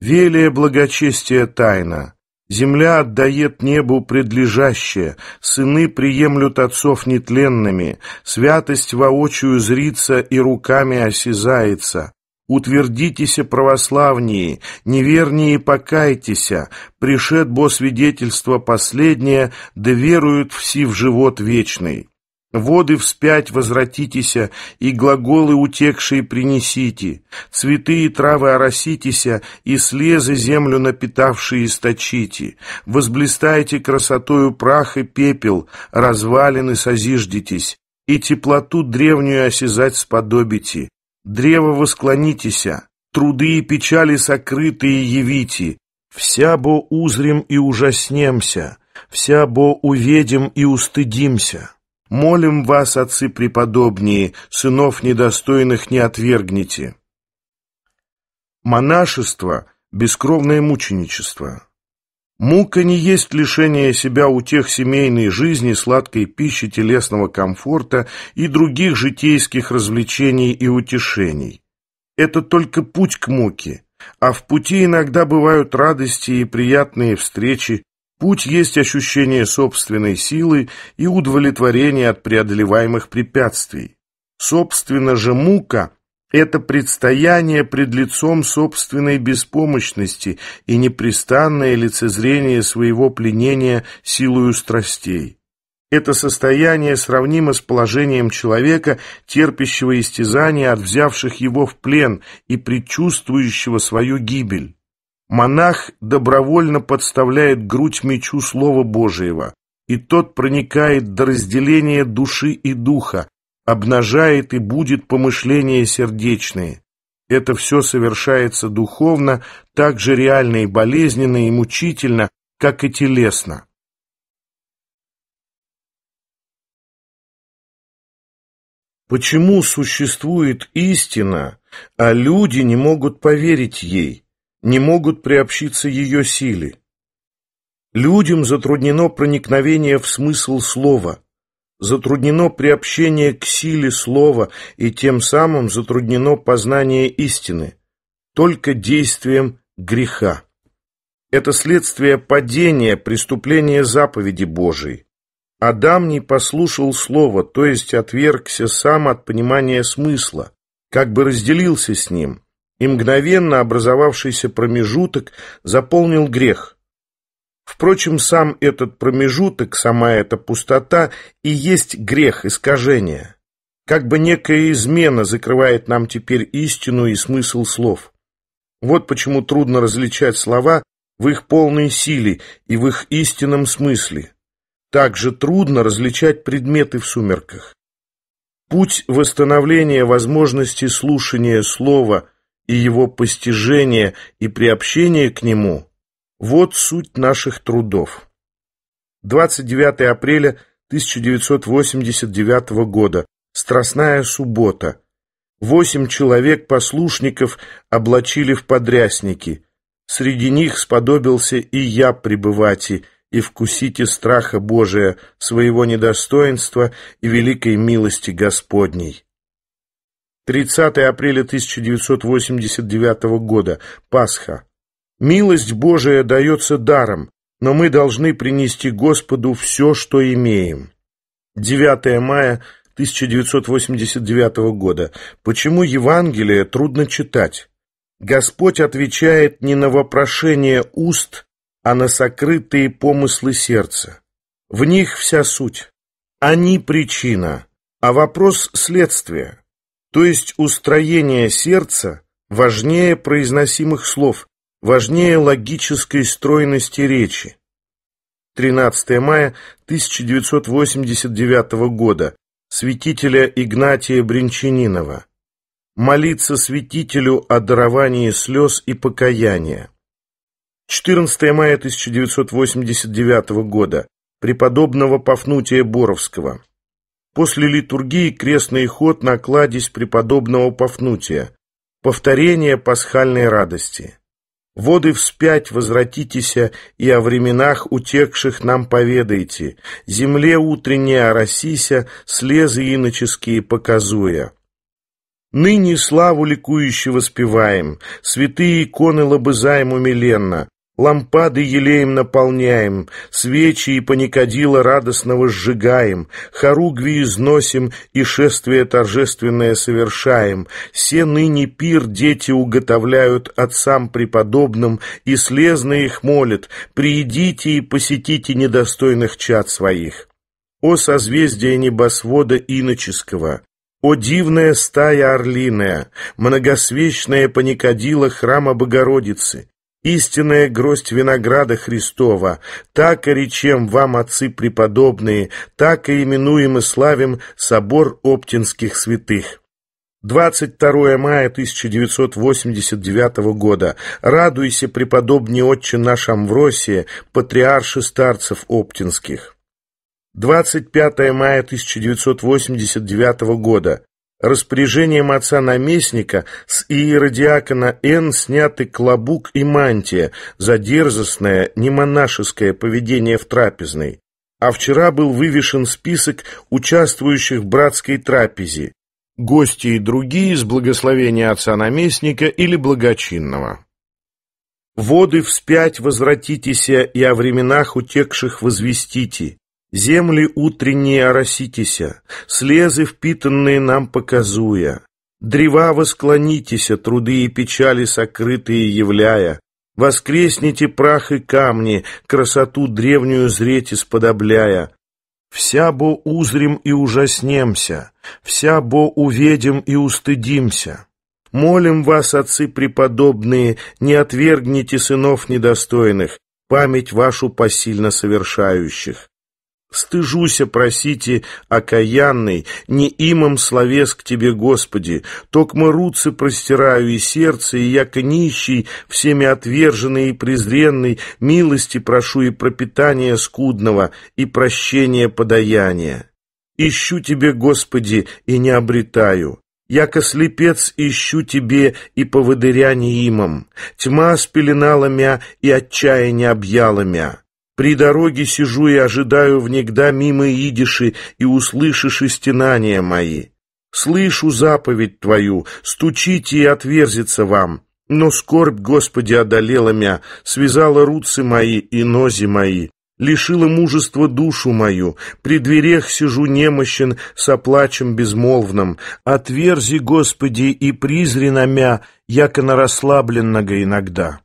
«Велие благочестия тайна». Земля отдает небу предлежащее, сыны приемлют отцов нетленными, святость воочию зрится и руками осязается. Утвердитеся православнее, невернее покайтеся, пришед бо свидетельство последнее, да веруют все в живот вечный. Воды вспять возвратитеся, и глаголы утекшие принесите, цветы и травы ороситеся, и слезы землю напитавшие источите, возблистайте красотою прах и пепел, развалины созиждитесь, и теплоту древнюю осязать сподобите, древо восклонитеся, труды и печали сокрытые явите, вся бо узрим и ужаснемся, вся бо увидим и устыдимся». Молим вас, отцы преподобные, сынов недостойных не отвергните. Монашество – бескровное мученичество. Мука не есть лишение себя у тех семейной жизни, сладкой пищи, телесного комфорта и других житейских развлечений и утешений. Это только путь к муке, а в пути иногда бывают радости и приятные встречи, Путь есть ощущение собственной силы и удовлетворение от преодолеваемых препятствий. Собственно же мука – это предстояние пред лицом собственной беспомощности и непрестанное лицезрение своего пленения силою страстей. Это состояние сравнимо с положением человека, терпящего истязания от взявших его в плен и предчувствующего свою гибель. Монах добровольно подставляет грудь мечу Слова Божьего, и тот проникает до разделения души и духа, обнажает и будет помышления сердечные. Это все совершается духовно, так же реально и болезненно и мучительно, как и телесно. Почему существует истина, а люди не могут поверить ей? не могут приобщиться ее силе. Людям затруднено проникновение в смысл слова, затруднено приобщение к силе слова и тем самым затруднено познание истины, только действием греха. Это следствие падения, преступления заповеди Божией. Адам не послушал слова, то есть отвергся сам от понимания смысла, как бы разделился с ним, и мгновенно образовавшийся промежуток заполнил грех. Впрочем, сам этот промежуток, сама эта пустота и есть грех искажение. Как бы некая измена закрывает нам теперь истину и смысл слов. Вот почему трудно различать слова в их полной силе и в их истинном смысле. Также трудно различать предметы в сумерках. Путь восстановления возможности слушания слова и его постижение и приобщение к нему – вот суть наших трудов. 29 апреля 1989 года. Страстная суббота. Восемь человек-послушников облачили в подрясники. Среди них сподобился и я пребывати, и вкусите страха Божия, своего недостоинства и великой милости Господней. 30 апреля 1989 года. Пасха. Милость Божия дается даром, но мы должны принести Господу все, что имеем. 9 мая 1989 года. Почему Евангелие трудно читать? Господь отвечает не на вопрошение уст, а на сокрытые помыслы сердца. В них вся суть. Они причина, а вопрос следствия. То есть устроение сердца важнее произносимых слов, важнее логической стройности речи. 13 мая 1989 года. Святителя Игнатия Бринчининова. Молиться святителю о даровании слез и покаяния. 14 мая 1989 года. Преподобного Пафнутия Боровского. После литургии крестный ход на кладезь преподобного Пафнутия. Повторение пасхальной радости. Воды вспять возвратитеся, и о временах утекших нам поведайте. Земле утренняя оросися, слезы иноческие показуя. Ныне славу ликующего воспеваем, святые иконы лобызаем умиленно, Лампады елеем наполняем, свечи и паникадила радостного сжигаем, хоругви износим и шествие торжественное совершаем. Все ныне пир дети уготовляют отцам преподобным, и слезно их молят, приидите и посетите недостойных чад своих. О созвездие небосвода иноческого! О дивная стая орлиная, многосвечная паникадила храма Богородицы! истинная гроздь винограда Христова, так и речем вам, отцы преподобные, так и именуем и славим собор оптинских святых. 22 мая 1989 года. Радуйся, преподобный отче наш Амвросия, патриарши старцев оптинских. 25 мая 1989 года. Распоряжением отца-наместника с иеродиакона Н. сняты клобук и мантия за дерзостное, немонашеское поведение в трапезной. А вчера был вывешен список участвующих в братской трапезе. Гости и другие с благословения отца-наместника или благочинного. «Воды вспять возвратитеся, и о временах утекших возвестите. Земли утренние ороситеся, слезы впитанные нам показуя. Древа восклонитеся, труды и печали сокрытые являя. Воскресните прах и камни, красоту древнюю зреть исподобляя. Вся бо узрим и ужаснемся, вся бо уведем и устыдимся. Молим вас, отцы преподобные, не отвергните сынов недостойных, память вашу посильно совершающих. Стыжуся, просите, окаянный, не имом словес к тебе, Господи, токмо руцы простираю и сердце, и яко нищий, всеми отверженный и презренный, милости прошу и пропитания скудного, и прощения подаяния. Ищу тебе, Господи, и не обретаю». Яко слепец ищу тебе и поводыря неимом. Тьма спеленала мя, и отчаяние объяла мя. При дороге сижу и ожидаю внегда мимо идиши, и услышишь и мои. Слышу заповедь твою, стучите и отверзится вам. Но скорбь, Господи, одолела меня, связала руцы мои и нози мои, лишила мужества душу мою, при дверях сижу немощен, с соплачем безмолвным. Отверзи, Господи, и призри на мя, яко на расслабленного иногда».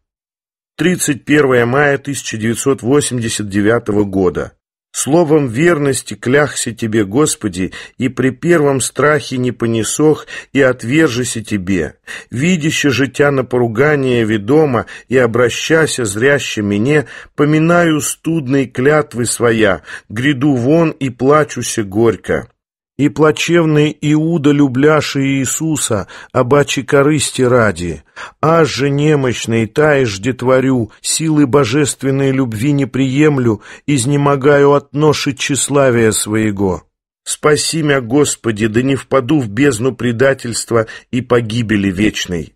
31 мая 1989 года. Словом верности кляхся тебе, Господи, и при первом страхе не понесох, и отвержися тебе. Видяще життя на поругание ведома, и обращася зряще мне, поминаю студные клятвы своя, гряду вон и плачуся горько и плачевный Иуда, любляши Иисуса, обачи корысти ради, аж же немощный таешь детворю, силы божественной любви не приемлю, изнемогаю от ноши тщеславия своего. Спаси мя, Господи, да не впаду в бездну предательства и погибели вечной.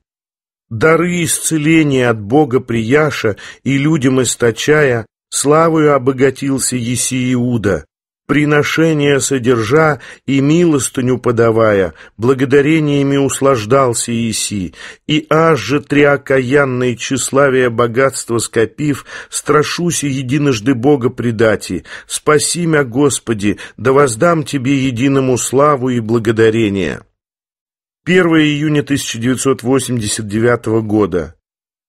Дары исцеления от Бога прияша и людям источая, славою обогатился Еси Иуда, Приношение содержа и милостыню подавая, благодарениями услаждался Иси, и аж же триокаянное тщеславие богатства скопив, страшуся единожды Бога предати, спаси мя, Господи, да воздам Тебе единому славу и благодарение. 1 июня 1989 года.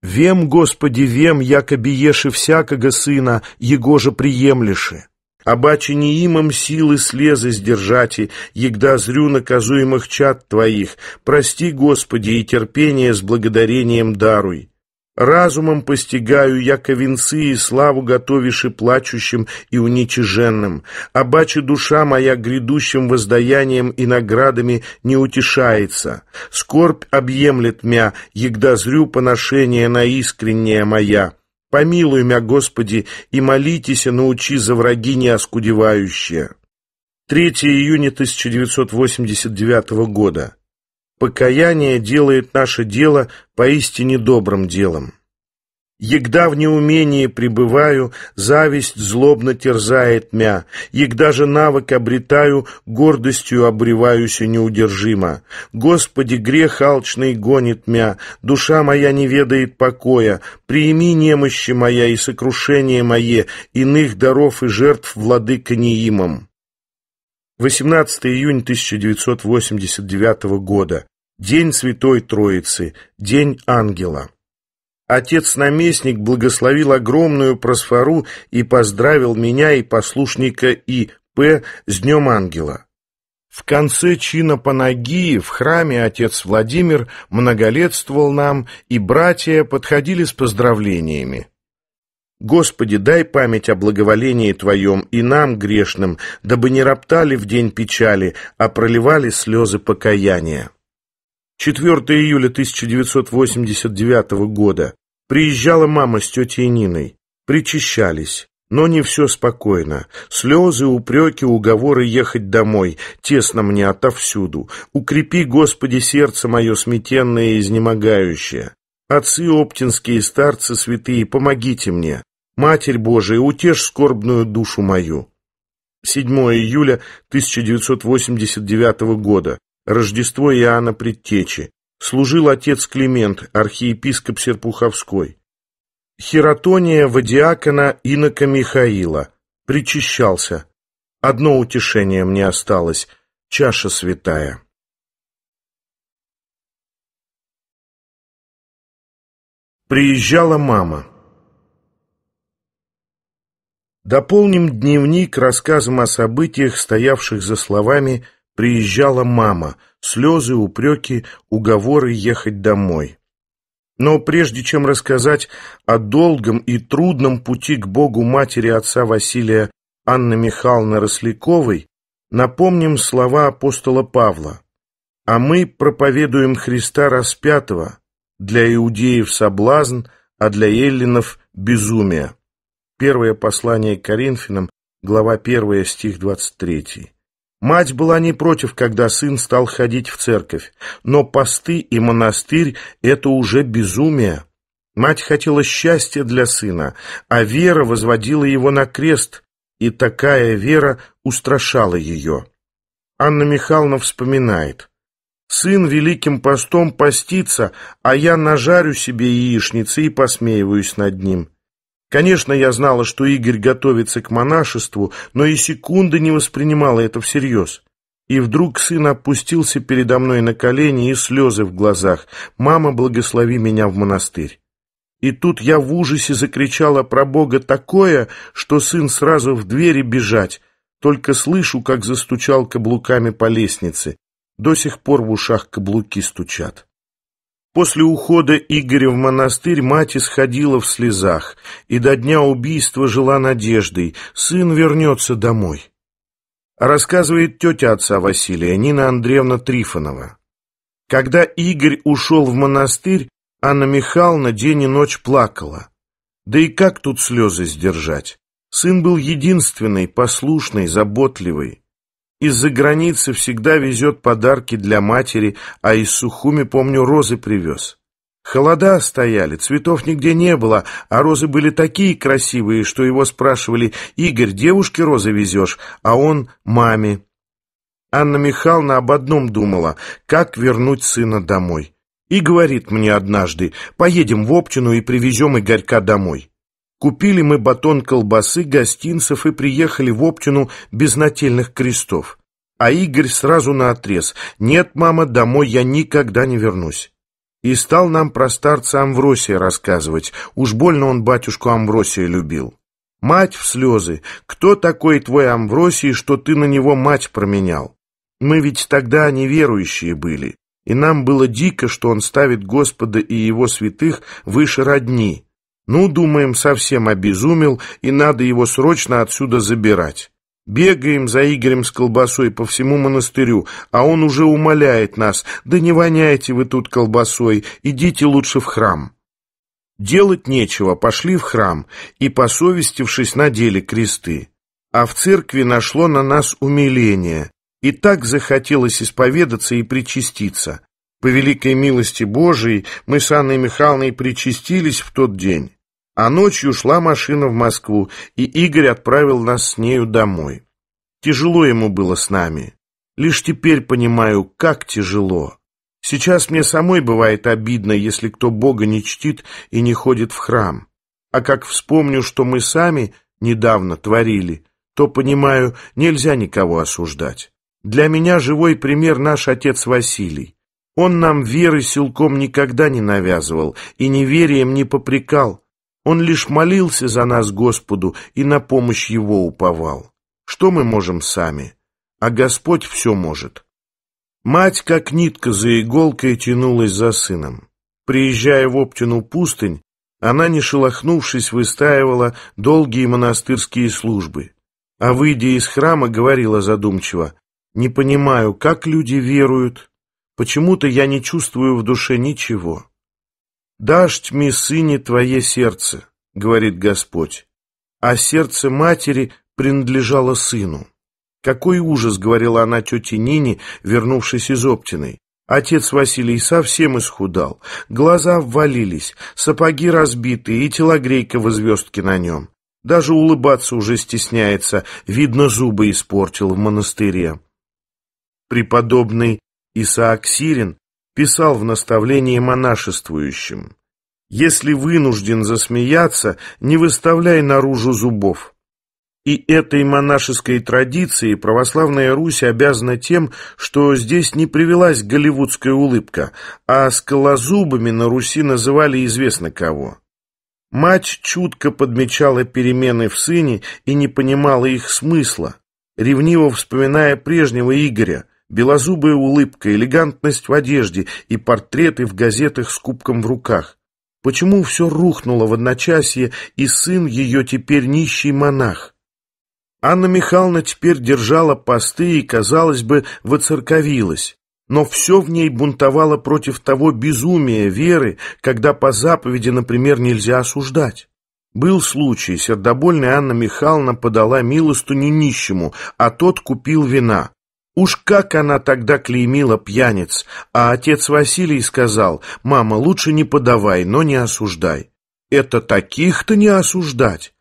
«Вем, Господи, вем, яко биеши всякого сына, его же приемлеши». Обаче неимом силы слезы сдержати, егда зрю наказуемых чад твоих, прости, Господи, и терпение с благодарением даруй. Разумом постигаю, я венцы и славу готовишь и плачущим, и уничиженным. Обаче душа моя грядущим воздаянием и наградами не утешается. Скорбь объемлет мя, егда зрю поношение на искреннее моя». Помилуй мя, Господи, и молитесь, и научи за враги неоскудевающие. 3 июня 1989 года. Покаяние делает наше дело поистине добрым делом. Егда в неумении пребываю, зависть злобно терзает мя. Егда же навык обретаю, гордостью обреваюся неудержимо. Господи, грех алчный гонит мя, душа моя не ведает покоя. Приими немощи моя и сокрушение мое, иных даров и жертв владыка неимом. 18 июня 1989 года. День Святой Троицы, День Ангела. Отец-наместник благословил огромную просфору и поздравил меня и послушника и П с Днем Ангела. В конце чина Панагии в храме отец Владимир многолетствовал нам, и братья подходили с поздравлениями. Господи, дай память о благоволении Твоем и нам, грешным, дабы не роптали в день печали, а проливали слезы покаяния. 4 июля 1989 года. Приезжала мама с тетей Ниной. Причащались. Но не все спокойно. Слезы, упреки, уговоры ехать домой. Тесно мне отовсюду. Укрепи, Господи, сердце мое сметенное и изнемогающее. Отцы оптинские, старцы святые, помогите мне. Матерь Божия, утешь скорбную душу мою. 7 июля 1989 года. Рождество Иоанна Предтечи служил отец Климент, архиепископ Серпуховской. Хератония Вадиакона инока Михаила. Причащался. Одно утешение мне осталось — чаша святая. Приезжала мама. Дополним дневник рассказом о событиях, стоявших за словами «приезжала мама», Слезы, упреки, уговоры ехать домой. Но прежде чем рассказать о долгом и трудном пути к Богу матери отца Василия Анны Михайловны Росляковой, напомним слова апостола Павла. «А мы проповедуем Христа распятого, для иудеев соблазн, а для эллинов безумие». Первое послание к Коринфянам, глава 1, стих 23. Мать была не против, когда сын стал ходить в церковь, но посты и монастырь — это уже безумие. Мать хотела счастья для сына, а вера возводила его на крест, и такая вера устрашала ее. Анна Михайловна вспоминает. «Сын великим постом постится, а я нажарю себе яичницы и посмеиваюсь над ним. Конечно, я знала, что Игорь готовится к монашеству, но и секунды не воспринимала это всерьез. И вдруг сын опустился передо мной на колени и слезы в глазах. «Мама, благослови меня в монастырь». И тут я в ужасе закричала про Бога такое, что сын сразу в двери бежать. Только слышу, как застучал каблуками по лестнице. До сих пор в ушах каблуки стучат. После ухода Игоря в монастырь мать исходила в слезах и до дня убийства жила надеждой «сын вернется домой». Рассказывает тетя отца Василия, Нина Андреевна Трифонова. Когда Игорь ушел в монастырь, Анна Михайловна день и ночь плакала. Да и как тут слезы сдержать? Сын был единственный, послушный, заботливый. Из-за границы всегда везет подарки для матери, а из Сухуми, помню, розы привез. Холода стояли, цветов нигде не было, а розы были такие красивые, что его спрашивали, «Игорь, девушке розы везешь?» А он «Маме». Анна Михайловна об одном думала, как вернуть сына домой. И говорит мне однажды, «Поедем в Оптину и привезем Игорька домой». Купили мы батон колбасы, гостинцев и приехали в Оптину без нательных крестов. А Игорь сразу наотрез. «Нет, мама, домой я никогда не вернусь». И стал нам про старца Амвросия рассказывать. Уж больно он батюшку Амвросия любил. Мать в слезы. Кто такой твой Амвросий, что ты на него мать променял? Мы ведь тогда неверующие были. И нам было дико, что он ставит Господа и его святых выше родни. Ну, думаем, совсем обезумел, и надо его срочно отсюда забирать. Бегаем за Игорем с колбасой по всему монастырю, а он уже умоляет нас, да не воняйте вы тут колбасой, идите лучше в храм. Делать нечего, пошли в храм и, посовестившись, надели кресты. А в церкви нашло на нас умиление, и так захотелось исповедаться и причаститься. По великой милости Божией мы с Анной Михайловной причастились в тот день, а ночью шла машина в Москву, и Игорь отправил нас с нею домой. Тяжело ему было с нами. Лишь теперь понимаю, как тяжело. Сейчас мне самой бывает обидно, если кто Бога не чтит и не ходит в храм. А как вспомню, что мы сами недавно творили, то понимаю, нельзя никого осуждать. Для меня живой пример наш отец Василий. Он нам веры силком никогда не навязывал и неверием не попрекал. Он лишь молился за нас Господу и на помощь Его уповал. Что мы можем сами? А Господь все может. Мать, как нитка за иголкой, тянулась за сыном. Приезжая в Оптину пустынь, она, не шелохнувшись, выстаивала долгие монастырские службы. А выйдя из храма, говорила задумчиво, «Не понимаю, как люди веруют?» Почему-то я не чувствую в душе ничего. «Дашь мне, сыне, твое сердце», — говорит Господь, а сердце матери принадлежало сыну. «Какой ужас», — говорила она тете Нине, вернувшись из Оптиной. Отец Василий совсем исхудал, глаза ввалились, сапоги разбиты и телогрейка в звездке на нем. Даже улыбаться уже стесняется, видно, зубы испортил в монастыре. Преподобный Исаак Сирин писал в наставлении монашествующим, «Если вынужден засмеяться, не выставляй наружу зубов». И этой монашеской традиции православная Русь обязана тем, что здесь не привелась голливудская улыбка, а скалозубами на Руси называли известно кого. Мать чутко подмечала перемены в сыне и не понимала их смысла, ревниво вспоминая прежнего Игоря, белозубая улыбка, элегантность в одежде и портреты в газетах с кубком в руках. Почему все рухнуло в одночасье, и сын ее теперь нищий монах? Анна Михайловна теперь держала посты и, казалось бы, воцерковилась. Но все в ней бунтовало против того безумия веры, когда по заповеди, например, нельзя осуждать. Был случай, сердобольная Анна Михайловна подала милостыню нищему, а тот купил вина. Уж как она тогда клеймила пьяниц, а отец Василий сказал, «Мама, лучше не подавай, но не осуждай». Это таких-то не осуждать.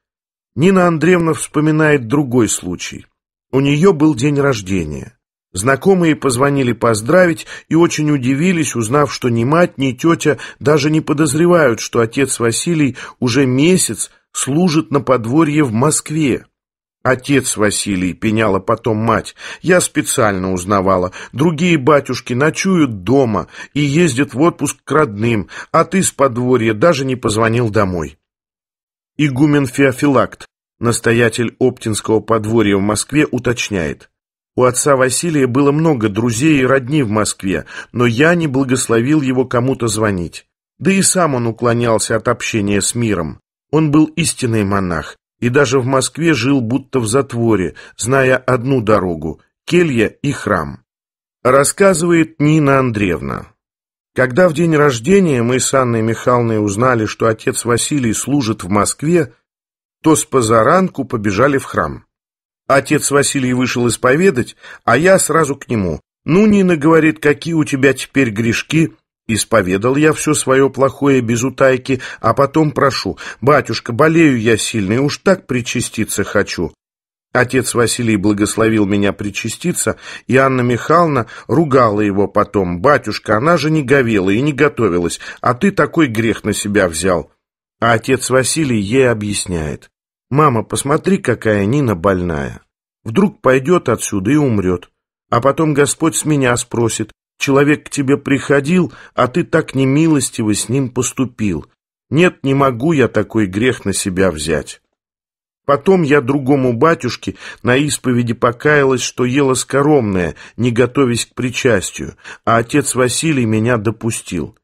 Нина Андреевна вспоминает другой случай. У нее был день рождения. Знакомые позвонили поздравить и очень удивились, узнав, что ни мать, ни тетя даже не подозревают, что отец Василий уже месяц служит на подворье в Москве. Отец Василий, пеняла потом мать, я специально узнавала. Другие батюшки ночуют дома и ездят в отпуск к родным, а ты с подворья даже не позвонил домой. Игумен Феофилакт, настоятель Оптинского подворья в Москве, уточняет. У отца Василия было много друзей и родни в Москве, но я не благословил его кому-то звонить. Да и сам он уклонялся от общения с миром. Он был истинный монах, и даже в Москве жил будто в затворе, зная одну дорогу – келья и храм. Рассказывает Нина Андреевна. Когда в день рождения мы с Анной Михайловной узнали, что отец Василий служит в Москве, то с позаранку побежали в храм. Отец Василий вышел исповедать, а я сразу к нему. «Ну, Нина, — говорит, — какие у тебя теперь грешки? Исповедал я все свое плохое без утайки, а потом прошу, «Батюшка, болею я сильно и уж так причаститься хочу». Отец Василий благословил меня причаститься, и Анна Михайловна ругала его потом. «Батюшка, она же не говела и не готовилась, а ты такой грех на себя взял». А отец Василий ей объясняет. «Мама, посмотри, какая Нина больная. Вдруг пойдет отсюда и умрет. А потом Господь с меня спросит, Человек к тебе приходил, а ты так немилостиво с ним поступил. Нет, не могу я такой грех на себя взять. Потом я другому батюшке на исповеди покаялась, что ела скоромное, не готовясь к причастию, а отец Василий меня допустил.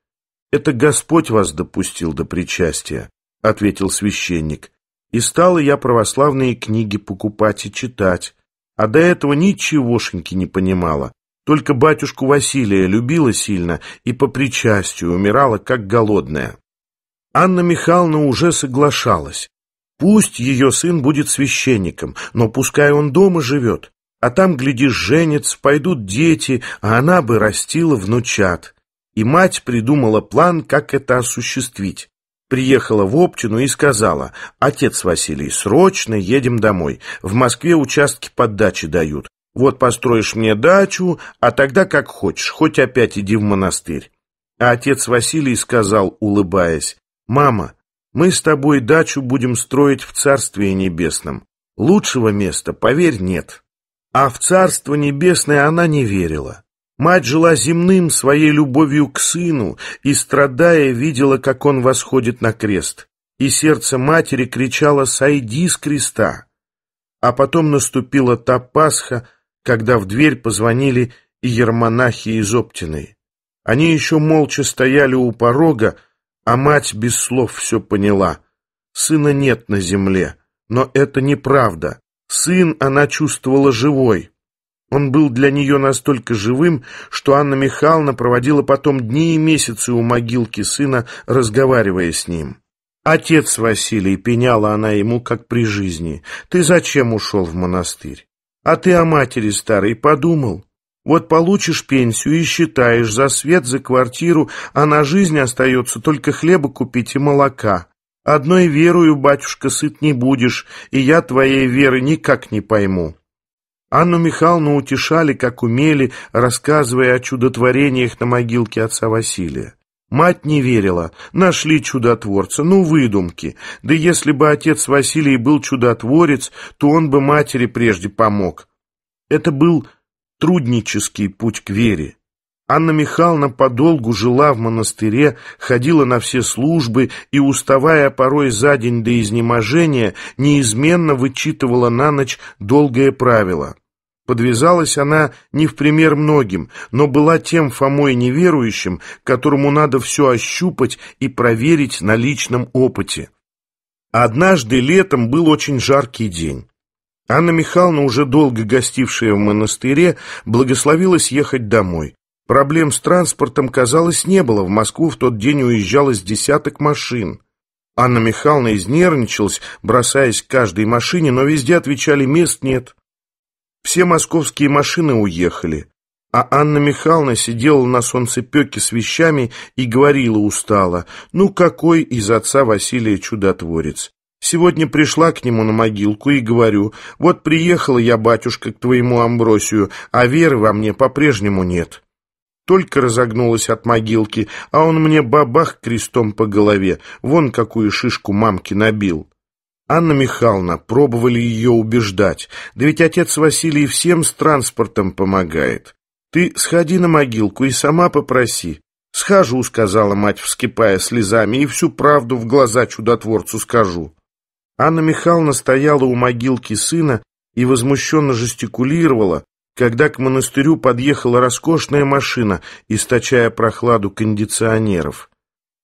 «Это Господь вас допустил до причастия», — ответил священник. «И стала я православные книги покупать и читать, а до этого ничегошеньки не понимала, только батюшку Василия любила сильно и по причастию умирала, как голодная. Анна Михайловна уже соглашалась. Пусть ее сын будет священником, но пускай он дома живет. А там, глядишь, женец, пойдут дети, а она бы растила внучат. И мать придумала план, как это осуществить. Приехала в Оптину и сказала, «Отец Василий, срочно едем домой. В Москве участки под дачи дают. Вот построишь мне дачу, а тогда как хочешь, хоть опять иди в монастырь. А отец Василий сказал, улыбаясь, «Мама, мы с тобой дачу будем строить в Царстве Небесном. Лучшего места, поверь, нет». А в Царство Небесное она не верила. Мать жила земным своей любовью к сыну и, страдая, видела, как он восходит на крест. И сердце матери кричало «Сойди с креста!». А потом наступила та Пасха, когда в дверь позвонили иермонахи из Оптиной. Они еще молча стояли у порога, а мать без слов все поняла. Сына нет на земле, но это неправда. Сын она чувствовала живой. Он был для нее настолько живым, что Анна Михайловна проводила потом дни и месяцы у могилки сына, разговаривая с ним. «Отец Василий», — пеняла она ему, как при жизни, — «ты зачем ушел в монастырь? А ты о матери старой подумал? Вот получишь пенсию и считаешь за свет, за квартиру, а на жизнь остается только хлеба купить и молока. Одной верою, батюшка, сыт не будешь, и я твоей веры никак не пойму». Анну Михайловну утешали, как умели, рассказывая о чудотворениях на могилке отца Василия. Мать не верила. Нашли чудотворца. Ну, выдумки. Да если бы отец Василий был чудотворец, то он бы матери прежде помог. Это был труднический путь к вере. Анна Михайловна подолгу жила в монастыре, ходила на все службы и, уставая порой за день до изнеможения, неизменно вычитывала на ночь долгое правило — Подвязалась она не в пример многим, но была тем Фомой неверующим, которому надо все ощупать и проверить на личном опыте. Однажды летом был очень жаркий день. Анна Михайловна, уже долго гостившая в монастыре, благословилась ехать домой. Проблем с транспортом, казалось, не было. В Москву в тот день уезжало с десяток машин. Анна Михайловна изнервничалась, бросаясь к каждой машине, но везде отвечали «мест нет». Все московские машины уехали, а Анна Михайловна сидела на солнцепеке с вещами и говорила устало, ну какой из отца Василия чудотворец. Сегодня пришла к нему на могилку и говорю, вот приехала я, батюшка, к твоему Амбросию, а веры во мне по-прежнему нет. Только разогнулась от могилки, а он мне бабах крестом по голове, вон какую шишку мамки набил. Анна Михайловна, пробовали ее убеждать. Да ведь отец Василий всем с транспортом помогает. Ты сходи на могилку и сама попроси. «Схожу», — сказала мать, вскипая слезами, — «и всю правду в глаза чудотворцу скажу». Анна Михайловна стояла у могилки сына и возмущенно жестикулировала, когда к монастырю подъехала роскошная машина, источая прохладу кондиционеров.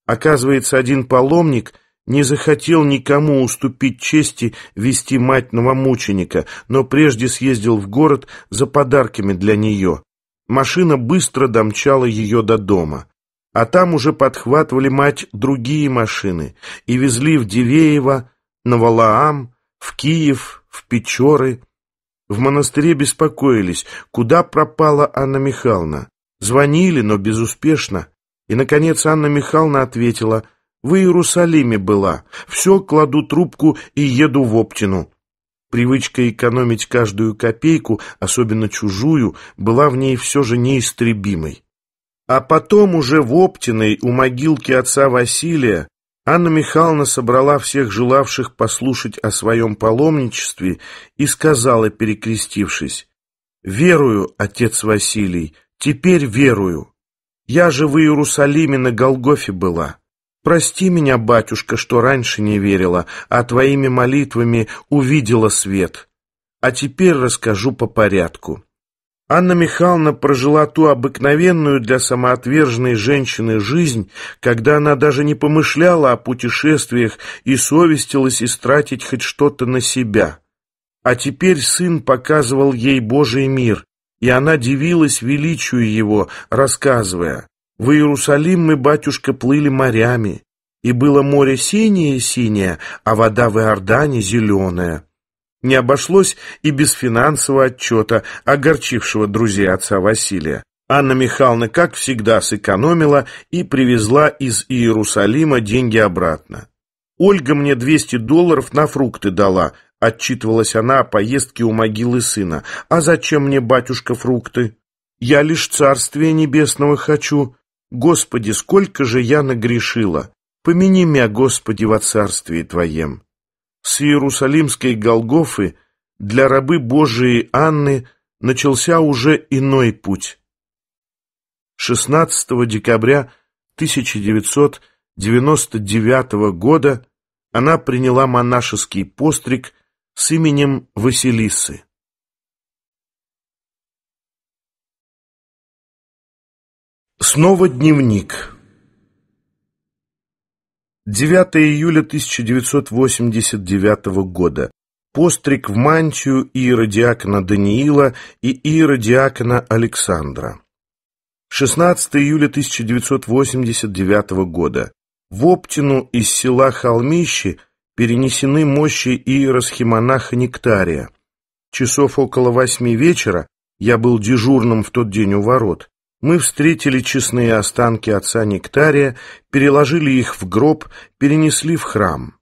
Оказывается, один паломник не захотел никому уступить чести вести мать новомученика, но прежде съездил в город за подарками для нее. Машина быстро домчала ее до дома. А там уже подхватывали мать другие машины и везли в Дивеево, на Валаам, в Киев, в Печоры. В монастыре беспокоились, куда пропала Анна Михайловна. Звонили, но безуспешно. И, наконец, Анна Михайловна ответила – в Иерусалиме была. Все, кладу трубку и еду в Оптину. Привычка экономить каждую копейку, особенно чужую, была в ней все же неистребимой. А потом уже в Оптиной, у могилки отца Василия, Анна Михайловна собрала всех желавших послушать о своем паломничестве и сказала, перекрестившись, «Верую, отец Василий, теперь верую. Я же в Иерусалиме на Голгофе была». Прости меня, батюшка, что раньше не верила, а твоими молитвами увидела свет. А теперь расскажу по порядку. Анна Михайловна прожила ту обыкновенную для самоотверженной женщины жизнь, когда она даже не помышляла о путешествиях и совестилась истратить хоть что-то на себя. А теперь сын показывал ей Божий мир, и она дивилась величию его, рассказывая. В Иерусалим мы, батюшка, плыли морями, и было море синее-синее, а вода в Иордане зеленая. Не обошлось и без финансового отчета, огорчившего друзей отца Василия. Анна Михайловна, как всегда, сэкономила и привезла из Иерусалима деньги обратно. «Ольга мне 200 долларов на фрукты дала», — отчитывалась она о поездке у могилы сына. «А зачем мне, батюшка, фрукты? Я лишь царствие небесного хочу. Господи, сколько же я нагрешила! Помяни меня, Господи, во царствии Твоем!» С Иерусалимской Голгофы для рабы Божией Анны начался уже иной путь. 16 декабря 1999 года она приняла монашеский постриг с именем Василисы. Снова дневник. 9 июля 1989 года. Постриг в мантию иеродиакона Даниила и иеродиакона Александра. 16 июля 1989 года. В Оптину из села Холмищи перенесены мощи иеросхимонаха Нектария. Часов около восьми вечера, я был дежурным в тот день у ворот, мы встретили честные останки отца Нектария, переложили их в гроб, перенесли в храм.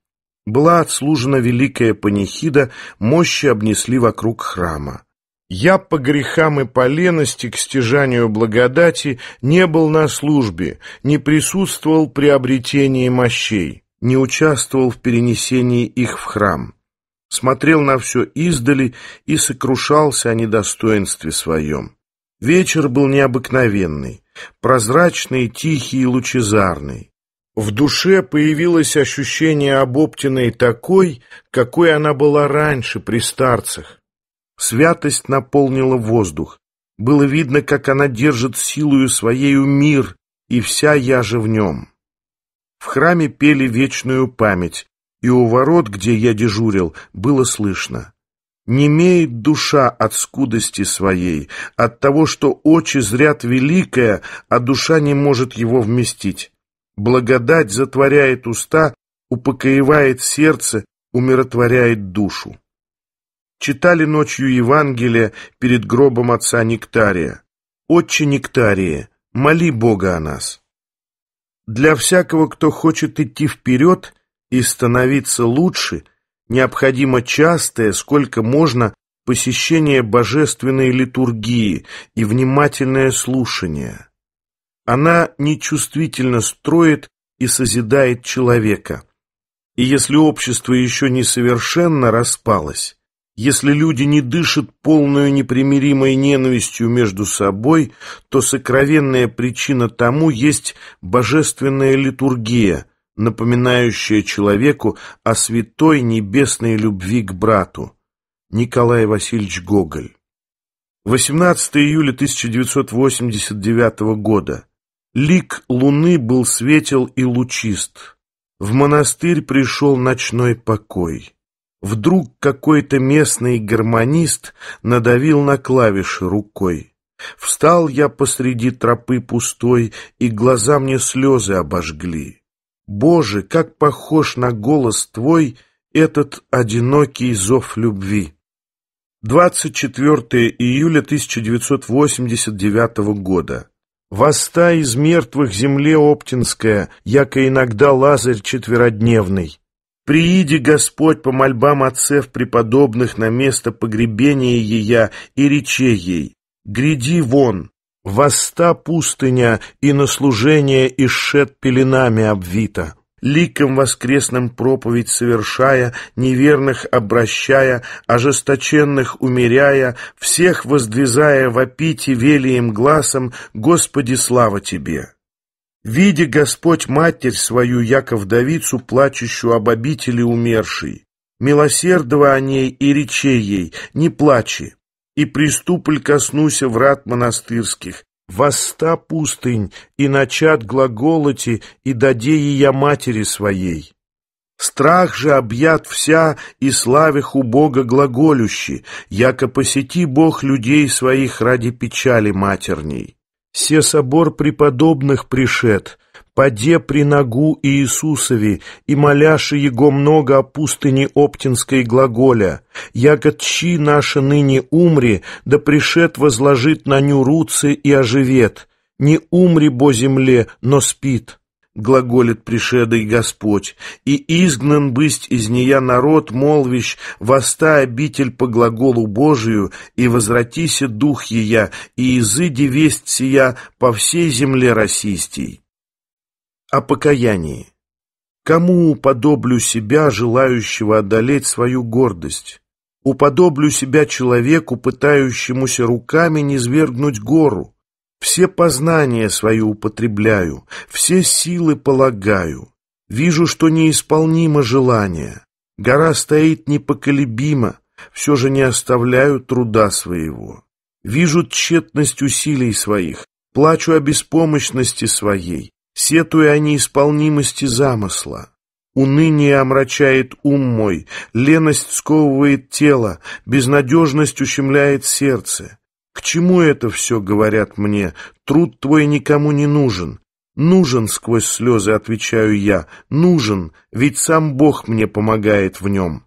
Была отслужена великая панихида, мощи обнесли вокруг храма. Я по грехам и по лености к стяжанию благодати не был на службе, не присутствовал при обретении мощей, не участвовал в перенесении их в храм. Смотрел на все издали и сокрушался о недостоинстве своем. Вечер был необыкновенный, прозрачный, тихий и лучезарный. В душе появилось ощущение об Оптиной такой, какой она была раньше при старцах. Святость наполнила воздух. Было видно, как она держит силою своею мир, и вся я же в нем. В храме пели вечную память, и у ворот, где я дежурил, было слышно. Немеет душа от скудости своей, от того, что очи зрят великое, а душа не может его вместить. Благодать затворяет уста, упокоевает сердце, умиротворяет душу. Читали ночью Евангелие перед гробом отца Нектария. «Отче Нектария, моли Бога о нас». Для всякого, кто хочет идти вперед и становиться лучше – необходимо частое, сколько можно, посещение божественной литургии и внимательное слушание. Она нечувствительно строит и созидает человека. И если общество еще не совершенно распалось, если люди не дышат полную непримиримой ненавистью между собой, то сокровенная причина тому есть божественная литургия, напоминающее человеку о святой небесной любви к брату. Николай Васильевич Гоголь. 18 июля 1989 года. Лик луны был светел и лучист. В монастырь пришел ночной покой. Вдруг какой-то местный гармонист надавил на клавиши рукой. Встал я посреди тропы пустой, и глаза мне слезы обожгли. Боже, как похож на голос Твой этот одинокий зов любви. 24 июля 1989 года. Воста из мертвых земле Оптинская, яко иногда Лазарь четверодневный. Прииди, Господь, по мольбам отцев преподобных на место погребения ея и речей ей. Гряди вон, Воста пустыня, и на служение ишет пеленами обвита. Ликом воскресным проповедь совершая, неверных обращая, ожесточенных умеряя, всех воздвизая вопите велием глазом, Господи, слава Тебе! Видя Господь Матерь свою, Яков Давицу, плачущую об обители умершей, милосердова о ней и речей ей, не плачи, и приступль коснуся врат монастырских. Воста пустынь, и начат глаголоти, и даде я матери своей. Страх же объят вся, и славих у Бога глаголющи, яко посети Бог людей своих ради печали матерней. Се собор преподобных пришед, поде при ногу Иисусове, и моляши Его много о пустыне Оптинской глаголя, яко тщи наши ныне умри, да пришет возложит на ню руцы и оживет, не умри, бо земле, но спит». — глаголит пришедый Господь, «и изгнан бысть из нея народ, молвищ, воста обитель по глаголу Божию, и возвратися дух ея, и изыди весть сия по всей земле российстей» о покаянии. Кому уподоблю себя, желающего одолеть свою гордость? Уподоблю себя человеку, пытающемуся руками низвергнуть гору. Все познания свои употребляю, все силы полагаю. Вижу, что неисполнимо желание. Гора стоит непоколебимо, все же не оставляю труда своего. Вижу тщетность усилий своих, плачу о беспомощности своей, Сетуя о неисполнимости замысла, уныние омрачает ум мой, леность сковывает тело, безнадежность ущемляет сердце. К чему это все, говорят мне, труд твой никому не нужен. Нужен, сквозь слезы отвечаю я, нужен, ведь сам Бог мне помогает в нем.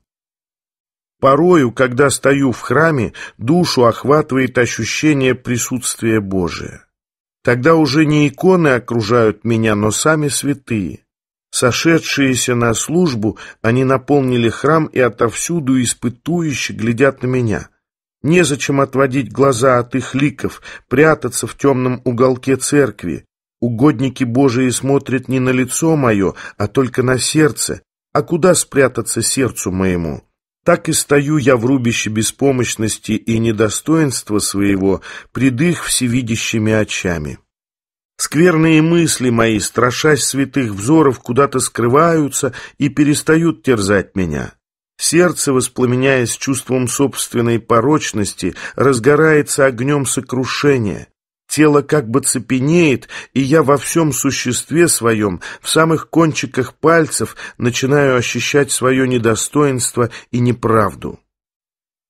Порою, когда стою в храме, душу охватывает ощущение присутствия Божия. Тогда уже не иконы окружают меня, но сами святые. Сошедшиеся на службу, они наполнили храм и отовсюду испытующе глядят на меня. Незачем отводить глаза от их ликов, прятаться в темном уголке церкви. Угодники Божии смотрят не на лицо мое, а только на сердце. А куда спрятаться сердцу моему? Так и стою я в рубище беспомощности и недостоинства своего пред их всевидящими очами. Скверные мысли мои, страшась святых взоров, куда-то скрываются и перестают терзать меня. Сердце, воспламеняясь чувством собственной порочности, разгорается огнем сокрушения тело как бы цепенеет, и я во всем существе своем, в самых кончиках пальцев, начинаю ощущать свое недостоинство и неправду.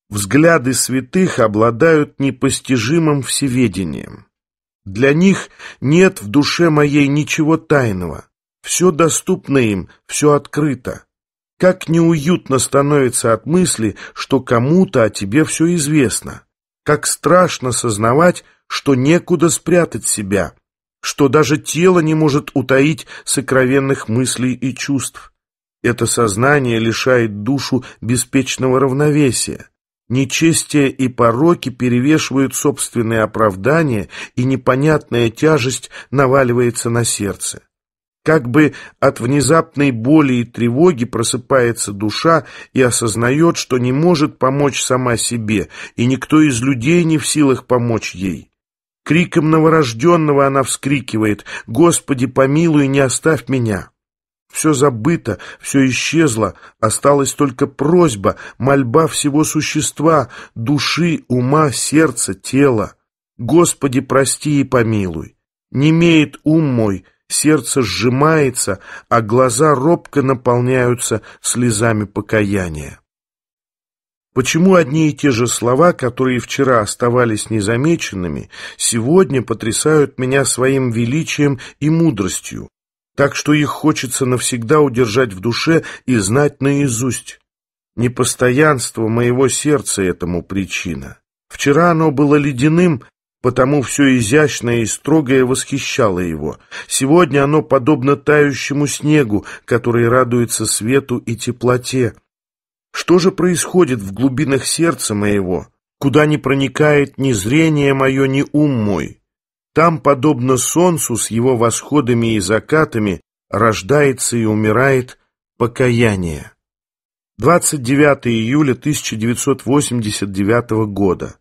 Взгляды святых обладают непостижимым всеведением. Для них нет в душе моей ничего тайного. Все доступно им, все открыто. Как неуютно становится от мысли, что кому-то о тебе все известно. Как страшно сознавать, что некуда спрятать себя, что даже тело не может утаить сокровенных мыслей и чувств. Это сознание лишает душу беспечного равновесия. Нечестие и пороки перевешивают собственные оправдания, и непонятная тяжесть наваливается на сердце. Как бы от внезапной боли и тревоги просыпается душа и осознает, что не может помочь сама себе, и никто из людей не в силах помочь ей. Криком новорожденного она вскрикивает «Господи, помилуй, не оставь меня!» Все забыто, все исчезло, осталась только просьба, мольба всего существа, души, ума, сердца, тела. «Господи, прости и помилуй! Не имеет ум мой!» сердце сжимается, а глаза робко наполняются слезами покаяния. Почему одни и те же слова, которые вчера оставались незамеченными, сегодня потрясают меня своим величием и мудростью, так что их хочется навсегда удержать в душе и знать наизусть? Непостоянство моего сердца этому причина. Вчера оно было ледяным, Потому все изящное и строгое восхищало его. Сегодня оно подобно тающему снегу, который радуется свету и теплоте. Что же происходит в глубинах сердца моего, куда не проникает ни зрение мое, ни ум мой? Там, подобно солнцу с его восходами и закатами, рождается и умирает покаяние. 29 июля 1989 года.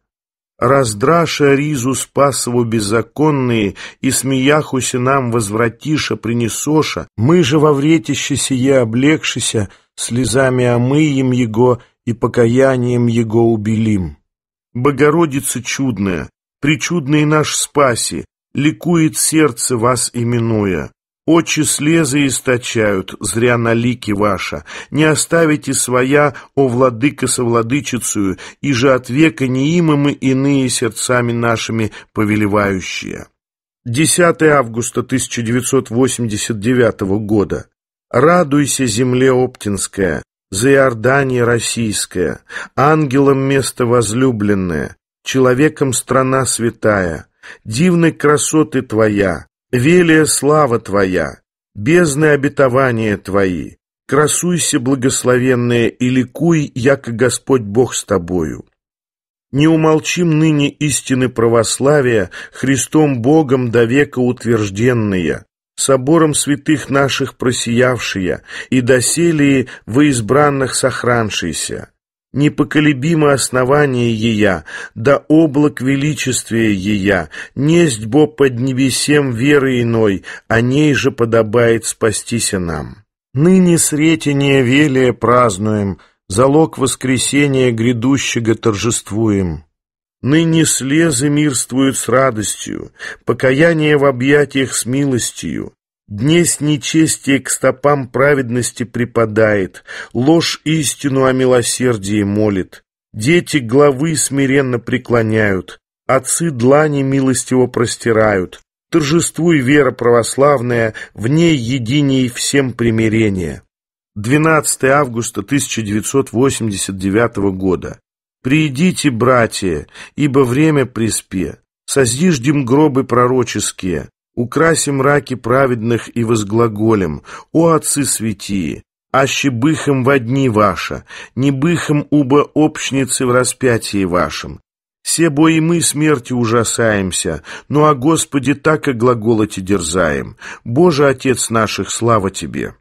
Раздраша ризу спасову беззаконные, и смеяхуся нам возвратиша, принесоша, мы же во вретище сие облегшися, слезами омыем его и покаянием его убелим. Богородица чудная, причудный наш спаси, ликует сердце вас именуя. Очи слезы источают, зря лики ваша. Не оставите своя, о владыка совладычицую, и же от века неимомы иные сердцами нашими повелевающие. 10 августа 1989 года. Радуйся, земле Оптинская, за Иордания российская, ангелом место возлюбленное, человеком страна святая, дивной красоты твоя, Велия слава Твоя, бездны обетования Твои, красуйся, благословенная, и ликуй, яко Господь Бог с Тобою. Не умолчим ныне истины православия, Христом Богом до века утвержденные, собором святых наших просиявшие, и доселии во избранных сохраншиеся. Непоколебимо основание ея, да облак величествия ея, несть бо под небесем веры иной, о ней же подобает спастися нам. Ныне сретение велия празднуем, залог воскресения грядущего торжествуем. Ныне слезы мирствуют с радостью, покаяние в объятиях с милостью, Днесь нечестие к стопам праведности припадает, Ложь истину о милосердии молит, Дети главы смиренно преклоняют, Отцы длани милостиво простирают, Торжествуй вера православная, В ней единей всем примирение. 12 августа 1989 года. «Приидите, братья, ибо время приспе, создиждем гробы пророческие, Украсим раки праведных и возглаголем, о отцы святии, аще быхом в дни ваша, не быхом убо общницы в распятии вашем. Се бо и мы смерти ужасаемся, но о Господе так и глаголоте дерзаем. Боже, Отец наших, слава Тебе!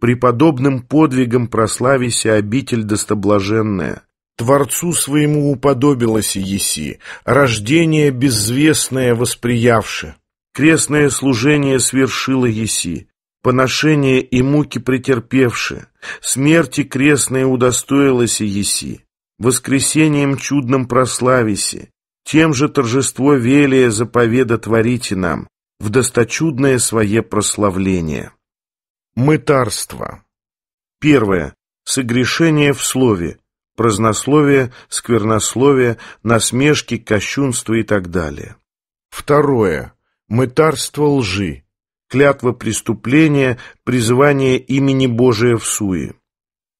Преподобным подвигом прославися обитель достоблаженная. Творцу своему уподобилась еси, рождение безвестное восприявши. Крестное служение свершило еси, поношение и муки претерпевши, смерти крестное удостоилось еси, воскресением чудным прослависи, тем же торжество велия заповеда творите нам, в досточудное свое прославление. Мытарство. Первое. Согрешение в слове, празднословие, сквернословие, насмешки, кощунство и так далее. Второе мытарство лжи, клятва преступления, призывание имени Божия в суе.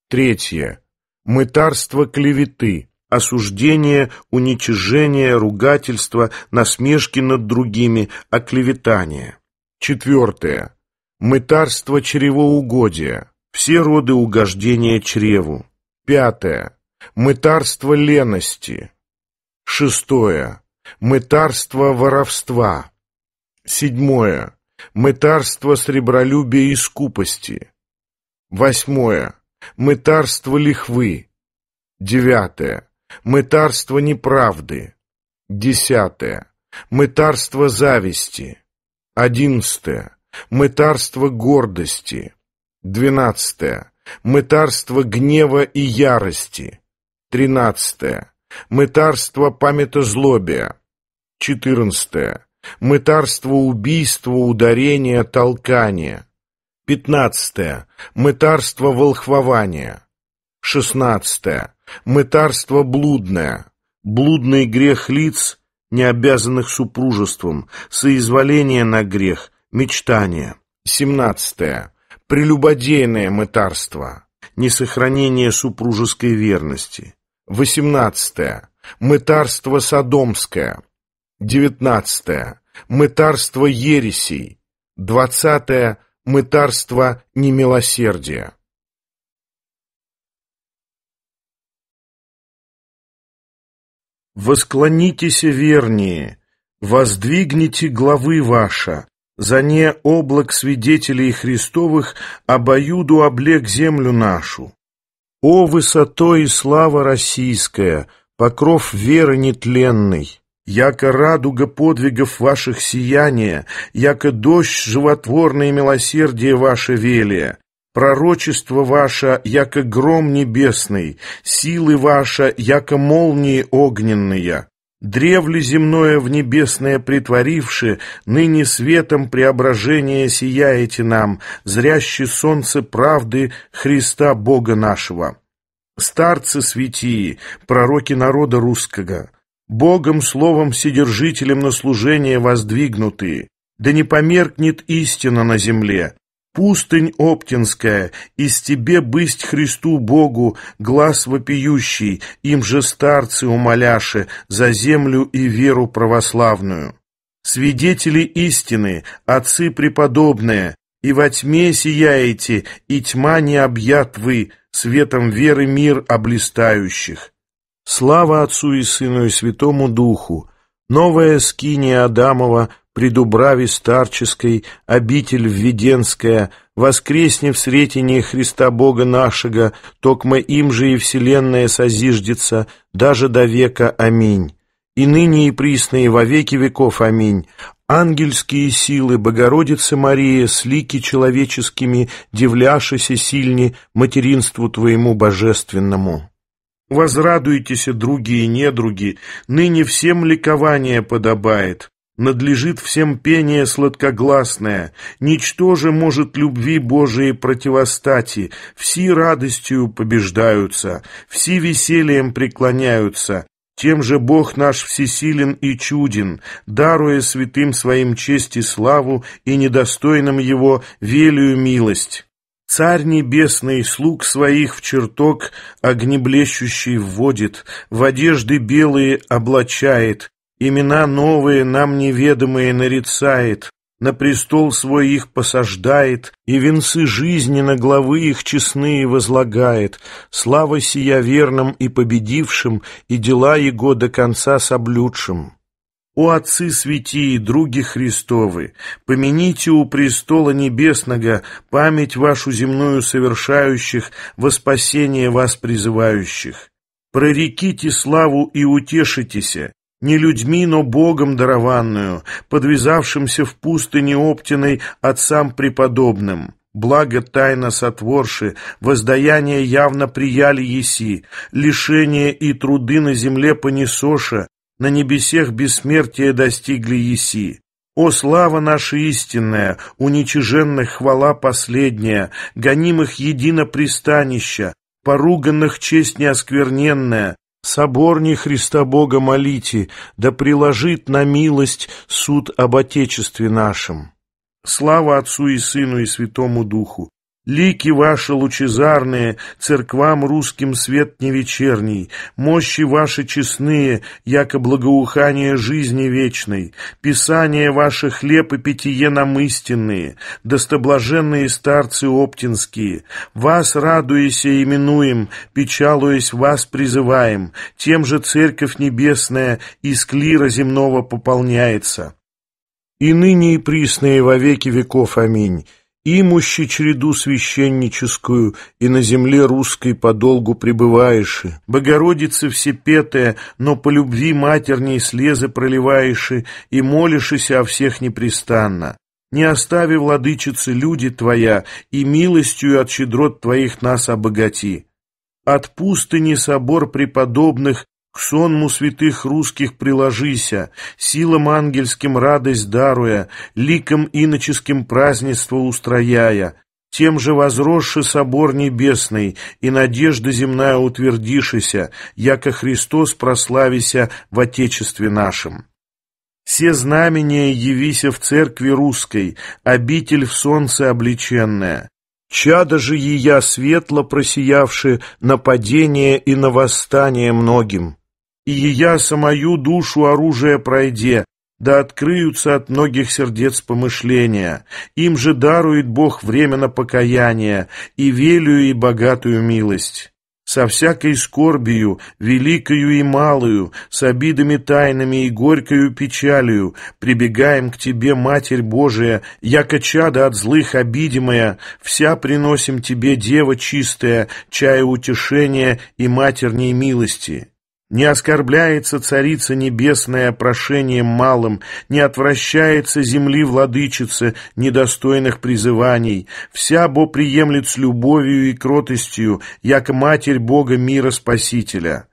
Третье. Мытарство клеветы, осуждение, уничижение, ругательство, насмешки над другими, оклеветание. Четвертое. Мытарство чревоугодия, все роды угождения чреву. Пятое. Мытарство лености. Шестое. Мытарство воровства. Седьмое. Мытарство сребролюбия и скупости. Восьмое. Мытарство лихвы. Девятое. Мытарство неправды. Десятое. Мытарство зависти. Одиннадцатое. Мытарство гордости. Двенадцатое. Мытарство гнева и ярости. Тринадцатое. Мытарство памятозлобия. Четырнадцатое. Мытарство, убийства, ударения, толкания. Пятнадцатое. Мытарство, волхвования. Шестнадцатое. Мытарство блудное. Блудный грех лиц, не обязанных супружеством, соизволение на грех, мечтание. Семнадцатое. Прелюбодейное мытарство. Несохранение супружеской верности. Восемнадцатое. Мытарство садомское девятнадцатое Мытарство ересей. двадцатое Мытарство немилосердия. Восклонитесь вернее, воздвигните главы ваша, за не облак свидетелей Христовых обоюду а облег землю нашу. О, высотой и слава российская, покров веры нетленной! яко радуга подвигов ваших сияния, яко дождь животворное милосердие ваше велие, пророчество ваше, яко гром небесный, силы ваша, яко молнии огненные». Древле земное в небесное притворивши, ныне светом преображения сияете нам, зряще солнце правды Христа Бога нашего. Старцы святии, пророки народа русского, Богом, Словом, Вседержителем на служение воздвигнутые, да не померкнет истина на земле. Пустынь Оптинская, из тебе бысть Христу Богу, глаз вопиющий, им же старцы умоляши за землю и веру православную. Свидетели истины, отцы преподобные, и во тьме сияете, и тьма не объят вы, светом веры мир облистающих. Слава Отцу и Сыну и Святому Духу! Новая скиния Адамова при Дубраве Старческой, обитель Введенская, воскресне в сретении Христа Бога нашего, токмо им же и вселенная созиждется, даже до века. Аминь. И ныне и присно, и во веки веков. Аминь. Ангельские силы, Богородица Мария, слики человеческими, дивляшися сильни материнству Твоему божественному. Возрадуйтесь, другие и недруги, ныне всем ликование подобает, надлежит всем пение сладкогласное, ничто же может любви Божией противостати, все радостью побеждаются, все весельем преклоняются, тем же Бог наш всесилен и чуден, даруя святым своим честь и славу и недостойным его велию милость». Царь небесный слуг своих в чертог огнеблещущий вводит, в одежды белые облачает, имена новые нам неведомые нарицает, на престол свой их посаждает, и венцы жизни на главы их честные возлагает, слава сия верным и победившим, и дела его до конца соблюдшим. «О отцы святи, други Христовы, помяните у престола небесного память вашу земную совершающих, во спасение вас призывающих. Прореките славу и утешитеся, не людьми, но Богом дарованную, подвязавшимся в пустыне Оптиной отцам преподобным. Благо тайно сотворши, воздаяние явно прияли еси, лишение и труды на земле понесоша, на небесех бессмертия достигли еси. О, слава наша истинная, уничиженных хвала последняя, гонимых едино пристанища, поруганных честь неоскверненная, соборни Христа Бога молите, да приложит на милость суд об Отечестве нашем. Слава Отцу и Сыну и Святому Духу, Лики ваши лучезарные, церквам русским свет не вечерний, мощи ваши честные, яко благоухание жизни вечной, писания ваши хлеб и питье нам истинные, достоблаженные старцы оптинские, вас радуясь именуем, печалуясь вас призываем, тем же церковь небесная из клира земного пополняется. И ныне и присные во веки веков. Аминь имущи череду священническую, и на земле русской подолгу пребываеши. Богородице всепетая, но по любви матерней слезы проливаеши, и молишися о всех непрестанно. Не остави, владычицы, люди твоя, и милостью от щедрот твоих нас обогати. От пустыни собор преподобных к сонму святых русских приложися, силам ангельским радость даруя, ликом иноческим празднество устрояя, тем же возросши собор небесный, и надежда земная утвердишися, яко Христос прославися в Отечестве нашем. Все знамения явися в церкви русской, обитель в солнце обличенная. Чада же ея светло просиявши нападение и на восстание многим и я самую душу оружие пройде, да открыются от многих сердец помышления. Им же дарует Бог время на покаяние, и велю и богатую милость. Со всякой скорбию, великою и малую, с обидами тайными и горькою печалью, прибегаем к Тебе, Матерь Божия, яко чада от злых обидимая, вся приносим Тебе, Дева чистая, чая утешения и матерней милости». Не оскорбляется царица небесная прошением малым, не отвращается земли владычица недостойных призываний. Вся бо приемлет с любовью и кротостью, як матерь Бога мира Спасителя.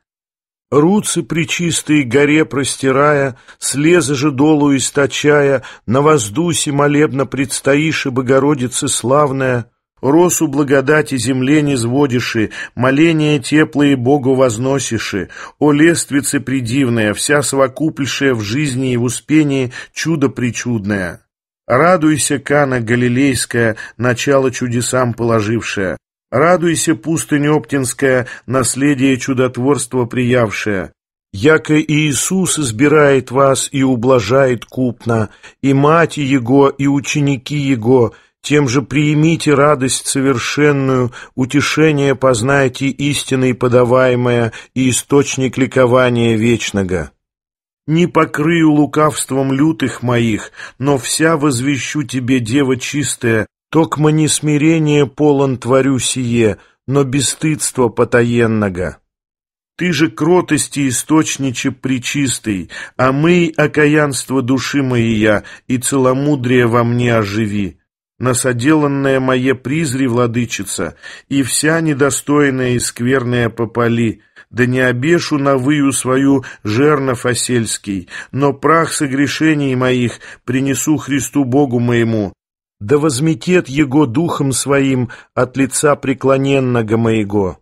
Руцы причистые горе простирая, слезы же долу источая, на воздусе молебно предстоишь и Богородице славная — Росу благодати земле не зводиши, моления теплые Богу возносиши. О лествице придивная, вся совокупльшая в жизни и в успении чудо причудное. Радуйся, Кана Галилейская, начало чудесам положившая. Радуйся, пустынь Оптинская, наследие чудотворства приявшая. Яко Иисус избирает вас и ублажает купно, и мать Его, и ученики Его, тем же приимите радость совершенную, утешение познайте истиной подаваемое и источник ликования вечного. Не покрыю лукавством лютых моих, но вся возвещу тебе, дева чистая, токмо не смирение полон творю сие, но бесстыдство потаенного. Ты же кротости источниче причистый, а мы окаянство души я и целомудрие во мне оживи. Насаделанная мое призри, владычица, и вся недостойная и скверная попали, да не обешу на выю свою жернов осельский, но прах согрешений моих принесу Христу Богу моему, да возметет Его духом своим от лица преклоненного моего».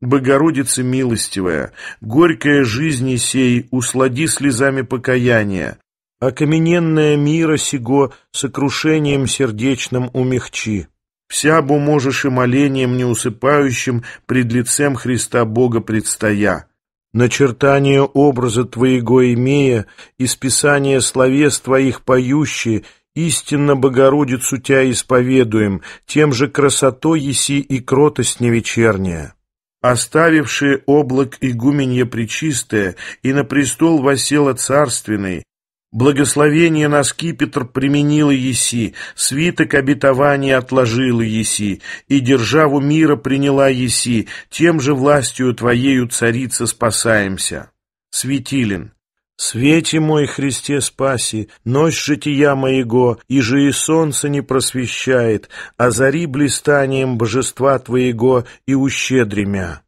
Богородица милостивая, горькая жизни сей, услади слезами покаяния, окамененная мира сего сокрушением сердечным умягчи. Вся бы можешь и молением неусыпающим пред лицем Христа Бога предстоя. Начертание образа Твоего имея, исписание словес Твоих поющие, истинно Богородицу Тя исповедуем, тем же красотой еси и кротость невечерняя оставившие облак игуменья причистое, и на престол восела царственный, Благословение на скипетр применила Еси, свиток обетования отложила Еси, и державу мира приняла Еси, тем же властью Твоею, Царица, спасаемся. Светилин. Свете мой, Христе, спаси, ночь жития моего, и же и солнце не просвещает, а зари блистанием божества Твоего и ущедремя.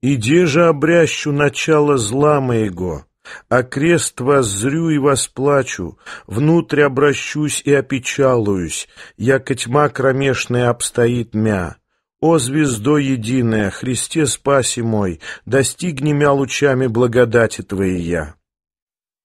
Иди же обрящу начало зла моего». Окрест зрю и восплачу, внутрь обращусь и опечалуюсь, яко тьма кромешная обстоит мя. О, звездо единая, Христе спаси мой, достигни мя лучами благодати Твоей я.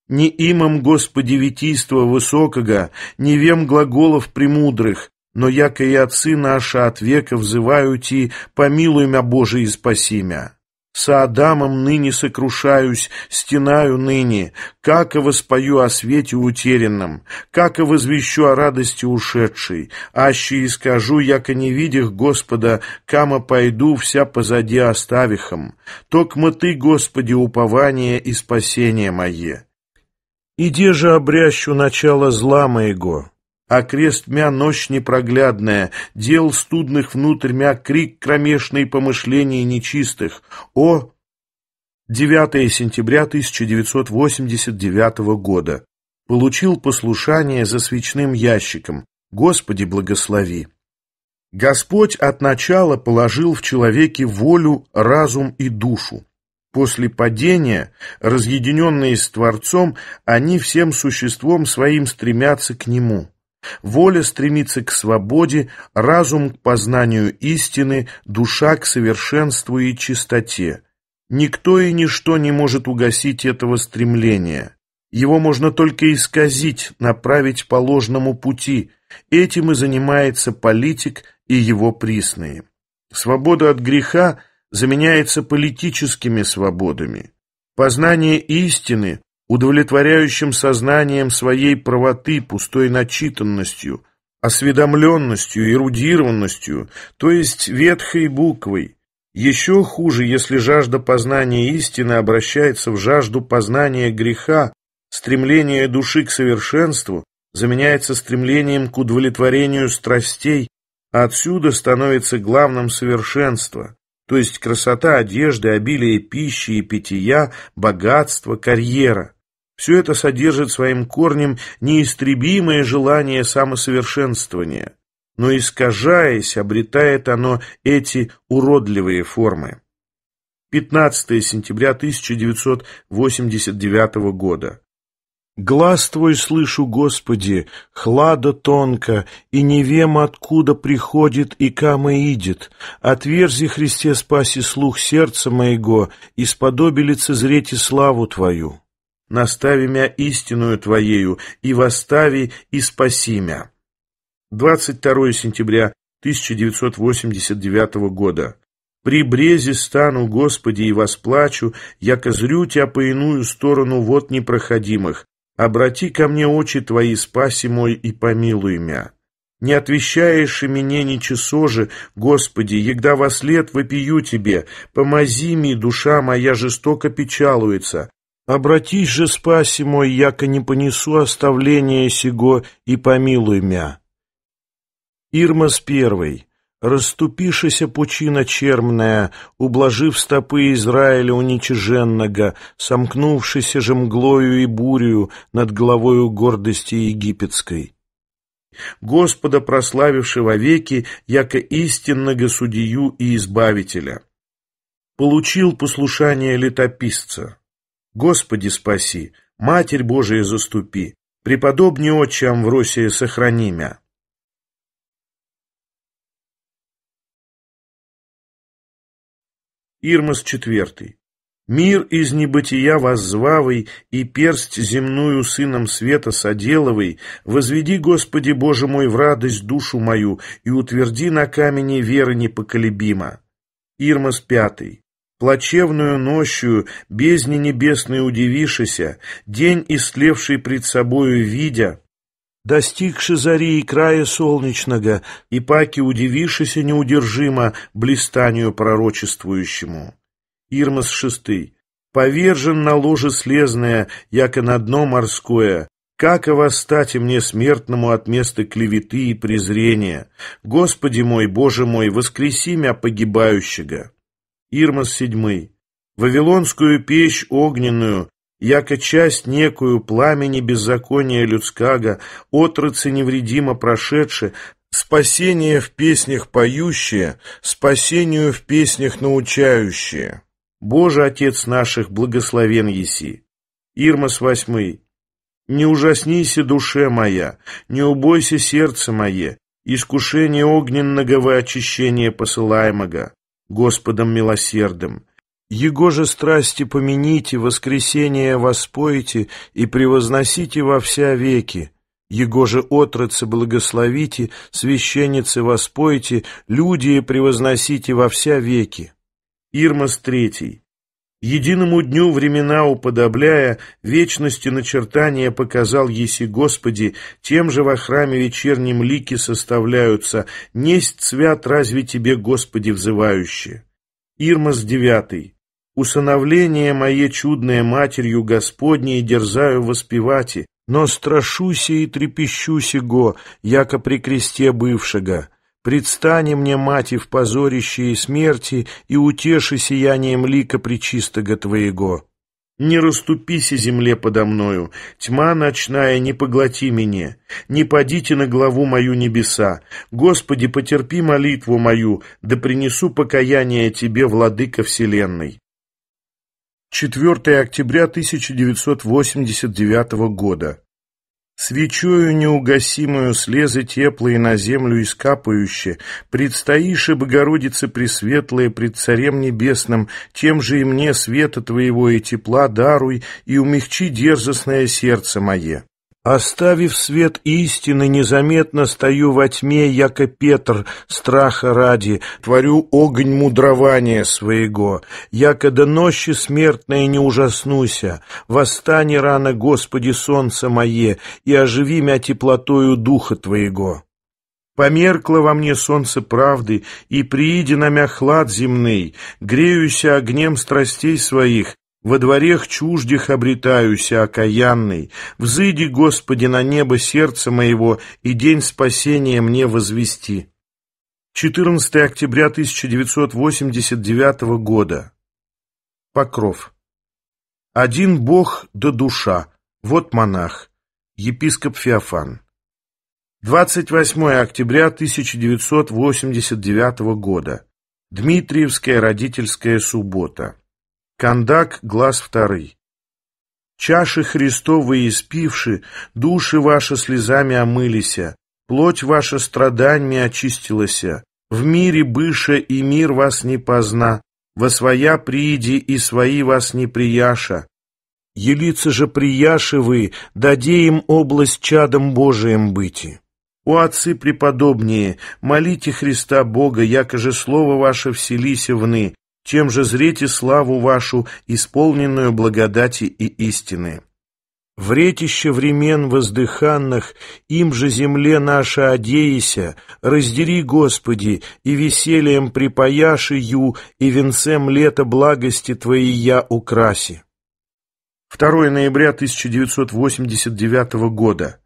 Не имам, Господи, витийства высокого, не вем глаголов премудрых, но яко и отцы наши от века взываю Ти, помилуй мя, Боже, и спаси мя. Со адамом ныне сокрушаюсь, стенаю ныне, как и воспою о свете утерянном, как и возвещу о радости ушедшей, аще и скажу, яко не видях Господа, кама пойду, вся позади оставихом, токмо Ты, Господи, упование и спасение мое. Иде же обрящу начало зла моего, а крест мя ночь непроглядная, дел студных внутрь мя крик кромешный помышлений нечистых. О! 9 сентября 1989 года. Получил послушание за свечным ящиком. Господи, благослови! Господь от начала положил в человеке волю, разум и душу. После падения, разъединенные с Творцом, они всем существом своим стремятся к Нему. Воля стремится к свободе, разум к познанию истины, душа к совершенству и чистоте. Никто и ничто не может угасить этого стремления. Его можно только исказить, направить по ложному пути. Этим и занимается политик и его присные. Свобода от греха заменяется политическими свободами. Познание истины удовлетворяющим сознанием своей правоты, пустой начитанностью, осведомленностью, эрудированностью, то есть ветхой буквой. Еще хуже, если жажда познания истины обращается в жажду познания греха, стремление души к совершенству заменяется стремлением к удовлетворению страстей, а отсюда становится главным совершенство, то есть красота одежды, обилие пищи и питья, богатство, карьера. Все это содержит своим корнем неистребимое желание самосовершенствования, но, искажаясь, обретает оно эти уродливые формы. 15 сентября 1989 года. «Глаз твой слышу, Господи, хлада тонко, и не вем, откуда приходит и кама идет. Отверзи, Христе, спаси слух сердца моего, и сподоби зреть и славу Твою» настави мя истинную Твоею, и восстави, и спаси мя». 22 сентября 1989 года. «При брезе стану, Господи, и восплачу, яко зрю Тебя по иную сторону вот непроходимых. Обрати ко мне очи Твои, спаси мой, и помилуй мя». Не отвещаешь и мне ни часо же, Господи, егда во след вопию Тебе, помози ми, душа моя жестоко печалуется, Обратись же, спаси мой, яко не понесу оставления сего, и помилуй мя. Ирмас первый. Раступишися пучина чермная, ублажив стопы Израиля уничиженного, сомкнувшися же мглою и бурю над головою гордости египетской. Господа прославившего веки, яко истинного судью и избавителя. Получил послушание летописца. Господи спаси, Матерь Божия заступи, преподобни отче Амвросия сохрани мя. Ирмас IV. Мир из небытия воззвавый, и персть земную сыном света соделовый, возведи, Господи Боже мой, в радость душу мою, и утверди на камени веры непоколебима. Ирмас пятый. Плачевную нощью, бездне небесной удивишися, День, истлевший пред собою, видя, Достигши зари и края солнечного, И паки удивишися неудержимо Блистанию пророчествующему. Ирмас шестый. Повержен на ложе слезное, яко на дно морское, как и восстать мне смертному от места клеветы и презрения? Господи мой, Боже мой, воскреси мя погибающего!» Ирмас VII, Вавилонскую печь огненную, яко часть некую пламени беззакония людскаго, отрацы невредимо прошедше, спасение в песнях поющие, спасению в песнях научающие. Боже, Отец наших, благословен еси. Ирмас VIII, не ужаснися, душе моя, не убойся, сердце мое, искушение огненного и очищение посылаемого. Господом милосердым. Его же страсти помяните, воскресение воспойте и превозносите во вся веки. Его же отрацы благословите, священницы воспойте, люди превозносите во вся веки. Ирмас III единому дню времена уподобляя, вечности начертания показал еси Господи, тем же во храме вечерним лики составляются, несть свят разве тебе, Господи, взывающе. Ирмас девятый. Усыновление мое чудное матерью Господней дерзаю воспевати, но страшуся и трепещуся го, яко при кресте бывшего. Предстани мне, мать, и в позорище и смерти, и утеши сиянием лика причистого Твоего. Не расступися земле подо мною, тьма ночная, не поглоти меня, не подите на главу мою небеса. Господи, потерпи молитву мою, да принесу покаяние Тебе, Владыка Вселенной. 4 октября 1989 года. Свечою неугасимую слезы теплые на землю искапающе, предстоишь, Богородице Пресветлая, пред Царем Небесным, тем же и мне света Твоего и тепла даруй, и умягчи дерзостное сердце мое. Оставив свет истины, незаметно стою во тьме, яко Петр, страха ради, творю огонь мудрования своего, яко до ночи смертное не ужаснуся, восстань рано, Господи, солнце мое, и оживи мя теплотою духа твоего». Померкло во мне солнце правды, и прииди на мя хлад земный, греюся огнем страстей своих, во дворех чуждих обретаюся, а окаянный, Взыди, Господи, на небо сердце моего, И день спасения мне возвести. 14 октября 1989 года. Покров. Один Бог да душа, вот монах, епископ Феофан. 28 октября 1989 года. Дмитриевская родительская суббота. Кандак глаз второй. Чаши Христовы испивши, души ваши слезами омылися, плоть ваша страданьми очистилася, в мире быше и мир вас не позна, во своя прииди и свои вас не прияша. Елицы же прияши вы, им область чадом Божиим быти. О отцы преподобнее, молите Христа Бога, якоже слово ваше вселися вны, тем же зрите славу вашу, исполненную благодати и истины. Вретище времен воздыханных, им же земле наша одеися, раздери, Господи, и весельем припаяши ю, и венцем лета благости Твоей я украси. 2 ноября 1989 года.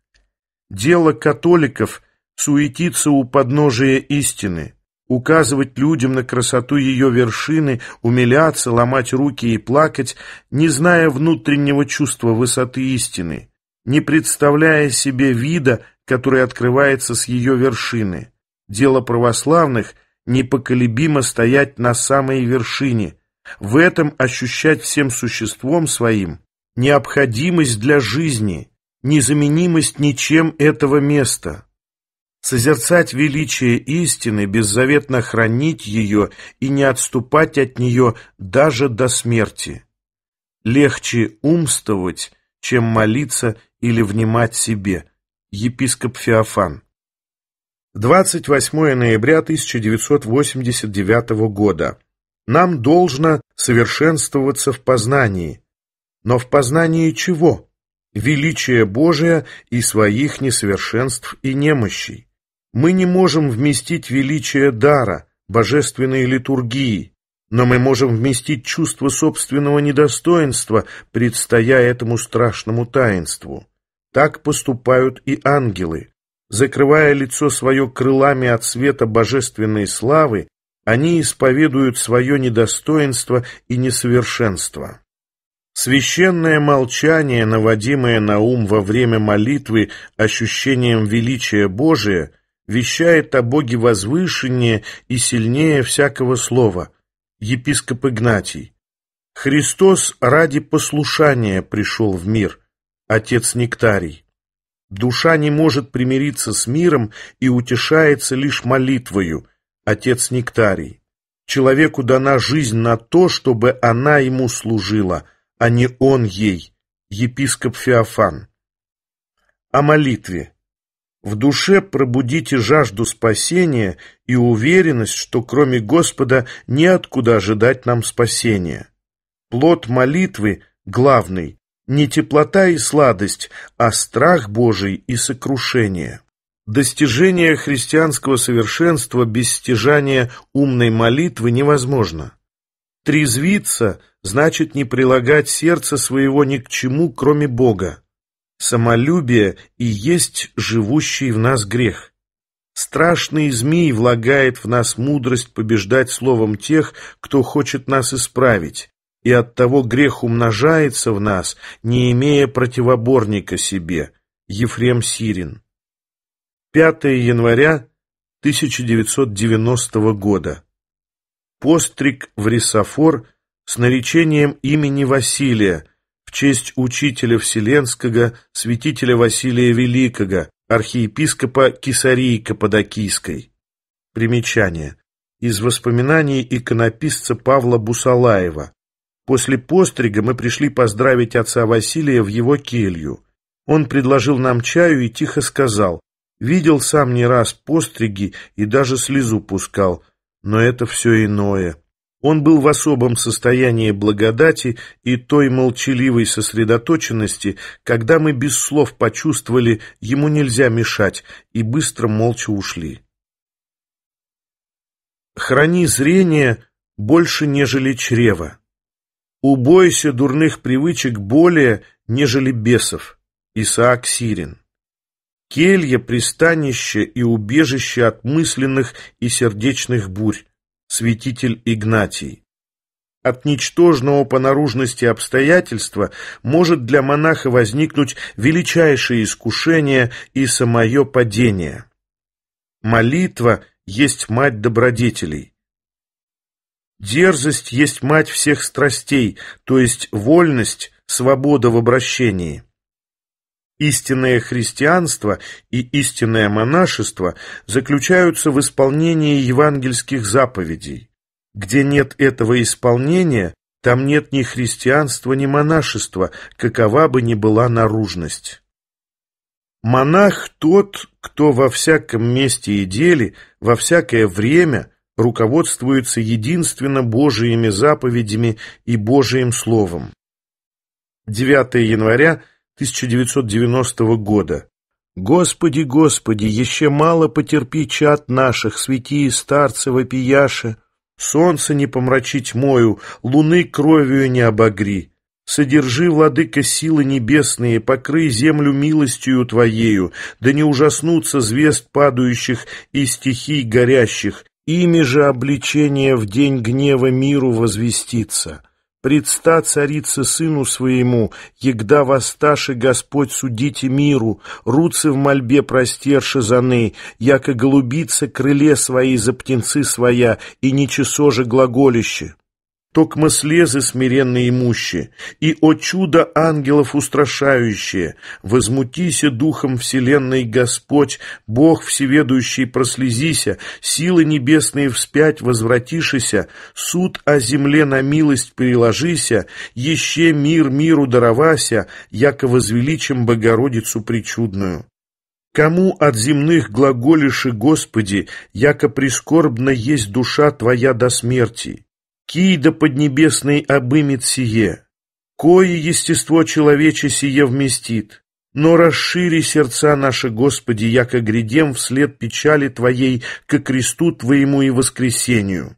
Дело католиков суетиться у подножия истины. Указывать людям на красоту ее вершины, умиляться, ломать руки и плакать, не зная внутреннего чувства высоты истины, не представляя себе вида, который открывается с ее вершины. Дело православных – непоколебимо стоять на самой вершине, в этом ощущать всем существом своим необходимость для жизни, незаменимость ничем этого места созерцать величие истины, беззаветно хранить ее и не отступать от нее даже до смерти. Легче умствовать, чем молиться или внимать себе. Епископ Феофан. 28 ноября 1989 года. Нам должно совершенствоваться в познании. Но в познании чего? Величия Божия и своих несовершенств и немощей. Мы не можем вместить величие дара, божественной литургии, но мы можем вместить чувство собственного недостоинства, предстоя этому страшному таинству. Так поступают и ангелы. Закрывая лицо свое крылами от света божественной славы, они исповедуют свое недостоинство и несовершенство. Священное молчание, наводимое на ум во время молитвы ощущением величия Божия, вещает о Боге возвышеннее и сильнее всякого слова. Епископ Игнатий. Христос ради послушания пришел в мир. Отец Нектарий. Душа не может примириться с миром и утешается лишь молитвою. Отец Нектарий. Человеку дана жизнь на то, чтобы она ему служила, а не он ей. Епископ Феофан. О молитве. В душе пробудите жажду спасения и уверенность, что кроме Господа неоткуда ожидать нам спасения. Плод молитвы главный – не теплота и сладость, а страх Божий и сокрушение. Достижение христианского совершенства без стяжания умной молитвы невозможно. Трезвиться значит не прилагать сердце своего ни к чему, кроме Бога. Самолюбие и есть живущий в нас грех. Страшный змей влагает в нас мудрость побеждать словом тех, кто хочет нас исправить, и оттого грех умножается в нас, не имея противоборника себе. Ефрем Сирин. 5 января 1990 года. Постриг в Рисофор с наречением имени Василия – в честь учителя Вселенского, святителя Василия Великого, архиепископа Кисарии Каппадокийской. Примечание. Из воспоминаний иконописца Павла Бусалаева. После пострига мы пришли поздравить отца Василия в его келью. Он предложил нам чаю и тихо сказал, «Видел сам не раз постриги и даже слезу пускал, но это все иное». Он был в особом состоянии благодати и той молчаливой сосредоточенности, когда мы без слов почувствовали, ему нельзя мешать, и быстро молча ушли. Храни зрение больше, нежели чрево. Убойся дурных привычек более, нежели бесов. Исаак Сирин. Келья, пристанище и убежище от мысленных и сердечных бурь святитель Игнатий. От ничтожного по наружности обстоятельства может для монаха возникнуть величайшее искушение и самое падение. Молитва есть мать добродетелей. Дерзость есть мать всех страстей, то есть вольность, свобода в обращении. Истинное христианство и истинное монашество заключаются в исполнении евангельских заповедей. Где нет этого исполнения, там нет ни христианства, ни монашества, какова бы ни была наружность. Монах тот, кто во всяком месте и деле, во всякое время руководствуется единственно Божиими заповедями и Божиим Словом. 9 января 1990 года. «Господи, Господи, еще мало потерпи чад наших, святи старцы вопияши, солнце не помрачить мою, луны кровью не обогри». Содержи, Владыка, силы небесные, покрый землю милостью Твоею, да не ужаснутся звезд падающих и стихий горящих, ими же обличение в день гнева миру возвестится. Предста царица сыну своему, егда восташи Господь судите миру, руцы в мольбе простерши заны, яко голубица крыле свои за птенцы своя, и не же глаголище. Токмо слезы смиренные имущие, и, о чудо, ангелов устрашающие, возмутися духом вселенной Господь, Бог всеведущий прослезися, силы небесные вспять возвратишися, суд о земле на милость переложися, еще мир миру даровася, яко возвеличим Богородицу причудную. Кому от земных глаголиши, Господи, яко прискорбно есть душа Твоя до смерти? Кида поднебесный обымет сие, кое естество человече сие вместит, но расшири сердца наши, Господи, яко грядем вслед печали Твоей ко кресту Твоему и воскресению.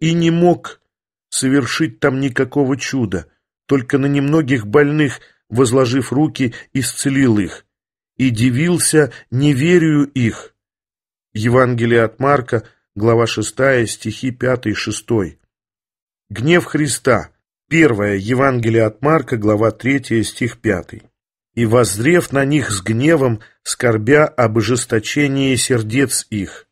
И не мог совершить там никакого чуда, только на немногих больных, возложив руки, исцелил их, и дивился неверию их. Евангелие от Марка, глава 6, стихи 5 и 6. Гнев Христа. Первое. Евангелие от Марка, глава 3, стих 5. «И воззрев на них с гневом, скорбя об ожесточении сердец их».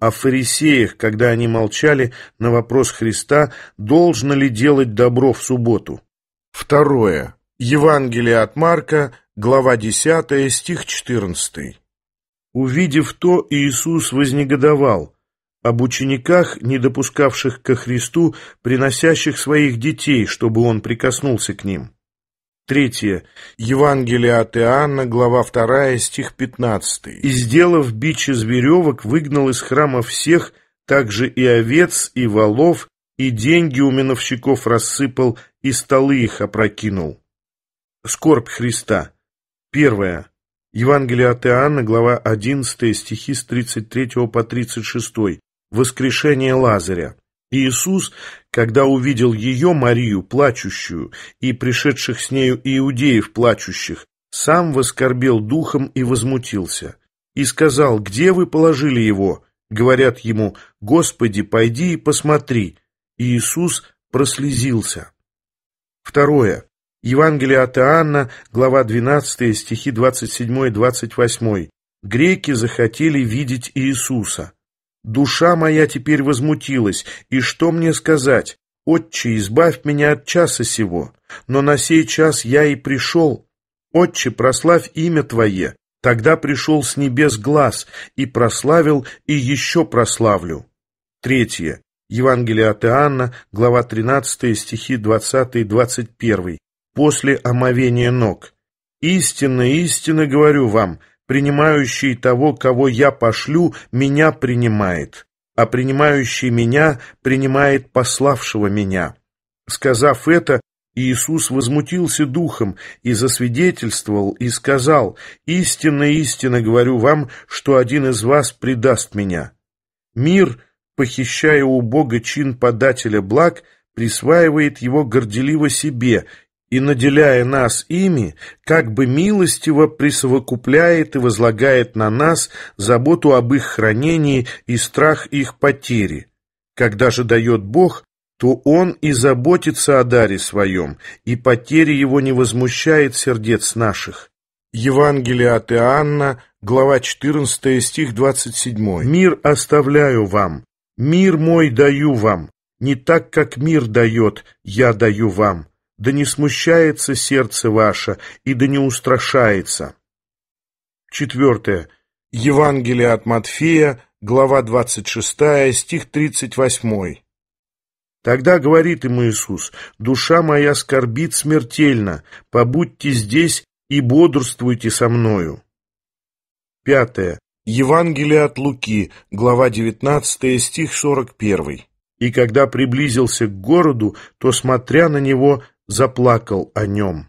О фарисеях, когда они молчали на вопрос Христа, должно ли делать добро в субботу. Второе. Евангелие от Марка, глава 10, стих 14. Увидев то, Иисус вознегодовал об учениках, не допускавших ко Христу, приносящих своих детей, чтобы он прикоснулся к ним. Третье. Евангелие от Иоанна, глава 2, стих 15. «И, сделав бич из веревок, выгнал из храма всех, также и овец, и волов, и деньги у миновщиков рассыпал, и столы их опрокинул». Скорбь Христа. Первое. Евангелие от Иоанна, глава 11, стихи с 33 по 36. Воскрешение Лазаря. Иисус, когда увидел ее, Марию, плачущую, и пришедших с нею иудеев, плачущих, сам воскорбел духом и возмутился. И сказал, где вы положили его? Говорят ему, Господи, пойди и посмотри. И Иисус прослезился. Второе. Евангелие от Иоанна, глава 12, стихи 27 и 28. «Греки захотели видеть Иисуса. Душа моя теперь возмутилась, и что мне сказать? Отче, избавь меня от часа сего, но на сей час я и пришел. Отче, прославь имя Твое». Тогда пришел с небес глаз, и прославил, и еще прославлю. Третье. Евангелие от Иоанна, глава 13, стихи 20 и 21 после омовения ног. «Истинно, истинно говорю вам, принимающий того, кого я пошлю, меня принимает, а принимающий меня принимает пославшего меня». Сказав это, Иисус возмутился духом и засвидетельствовал и сказал, «Истинно, истинно говорю вам, что один из вас предаст меня». Мир, похищая у Бога чин подателя благ, присваивает его горделиво себе и, наделяя нас ими, как бы милостиво присовокупляет и возлагает на нас заботу об их хранении и страх их потери. Когда же дает Бог, то Он и заботится о даре своем, и потери его не возмущает сердец наших. Евангелие от Иоанна, глава 14, стих 27. «Мир оставляю вам, мир мой даю вам, не так, как мир дает, я даю вам» да не смущается сердце ваше и да не устрашается. Четвертое. Евангелие от Матфея, глава 26, стих 38. Тогда говорит ему Иисус, «Душа моя скорбит смертельно, побудьте здесь и бодрствуйте со мною». Пятое. Евангелие от Луки, глава 19, стих 41. «И когда приблизился к городу, то, смотря на него, заплакал о нем.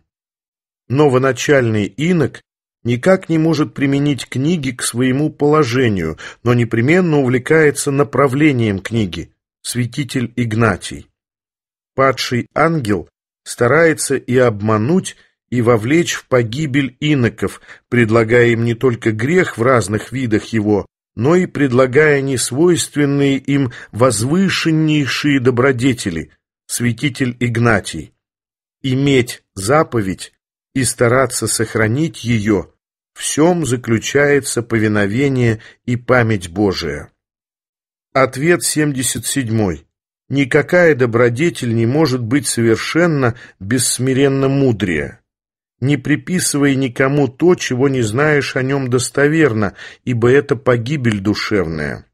Новоначальный инок никак не может применить книги к своему положению, но непременно увлекается направлением книги, святитель Игнатий. Падший ангел старается и обмануть, и вовлечь в погибель иноков, предлагая им не только грех в разных видах его, но и предлагая несвойственные им возвышеннейшие добродетели, святитель Игнатий иметь заповедь и стараться сохранить ее, в сем заключается повиновение и память Божия. Ответ 77. Никакая добродетель не может быть совершенно бессмиренно мудрее. Не приписывай никому то, чего не знаешь о нем достоверно, ибо это погибель душевная.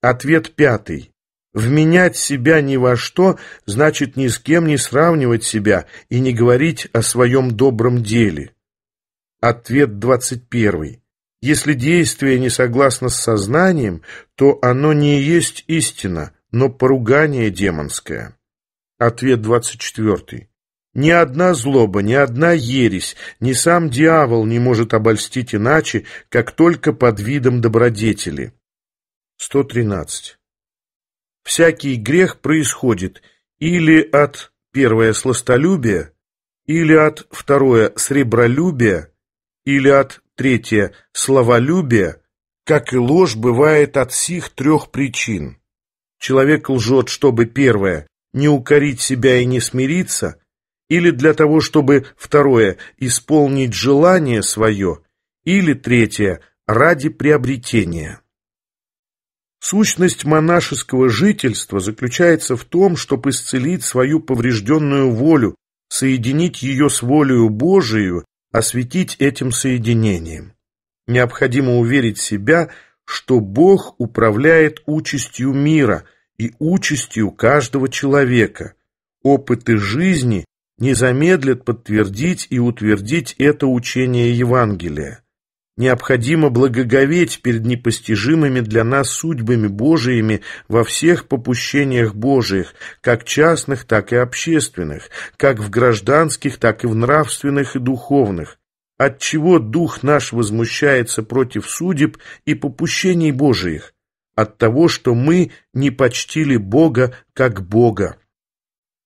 Ответ пятый. Вменять себя ни во что значит ни с кем не сравнивать себя и не говорить о своем добром деле. Ответ 21. Если действие не согласно с сознанием, то оно не есть истина, но поругание демонское. Ответ 24. Ни одна злоба, ни одна ересь, ни сам дьявол не может обольстить иначе, как только под видом добродетели. 113. Всякий грех происходит или от первое сластолюбия, или от второе сребролюбия, или от третье словолюбия, как и ложь бывает от сих трех причин. Человек лжет, чтобы первое не укорить себя и не смириться, или для того, чтобы второе исполнить желание свое, или третье ради приобретения. Сущность монашеского жительства заключается в том, чтобы исцелить свою поврежденную волю, соединить ее с волею Божию, осветить этим соединением. Необходимо уверить себя, что Бог управляет участью мира и участью каждого человека. Опыты жизни не замедлят подтвердить и утвердить это учение Евангелия. Необходимо благоговеть перед непостижимыми для нас судьбами Божиими во всех попущениях Божиих, как частных, так и общественных, как в гражданских, так и в нравственных и духовных, отчего дух наш возмущается против судеб и попущений Божиих, от того, что мы не почтили Бога как Бога.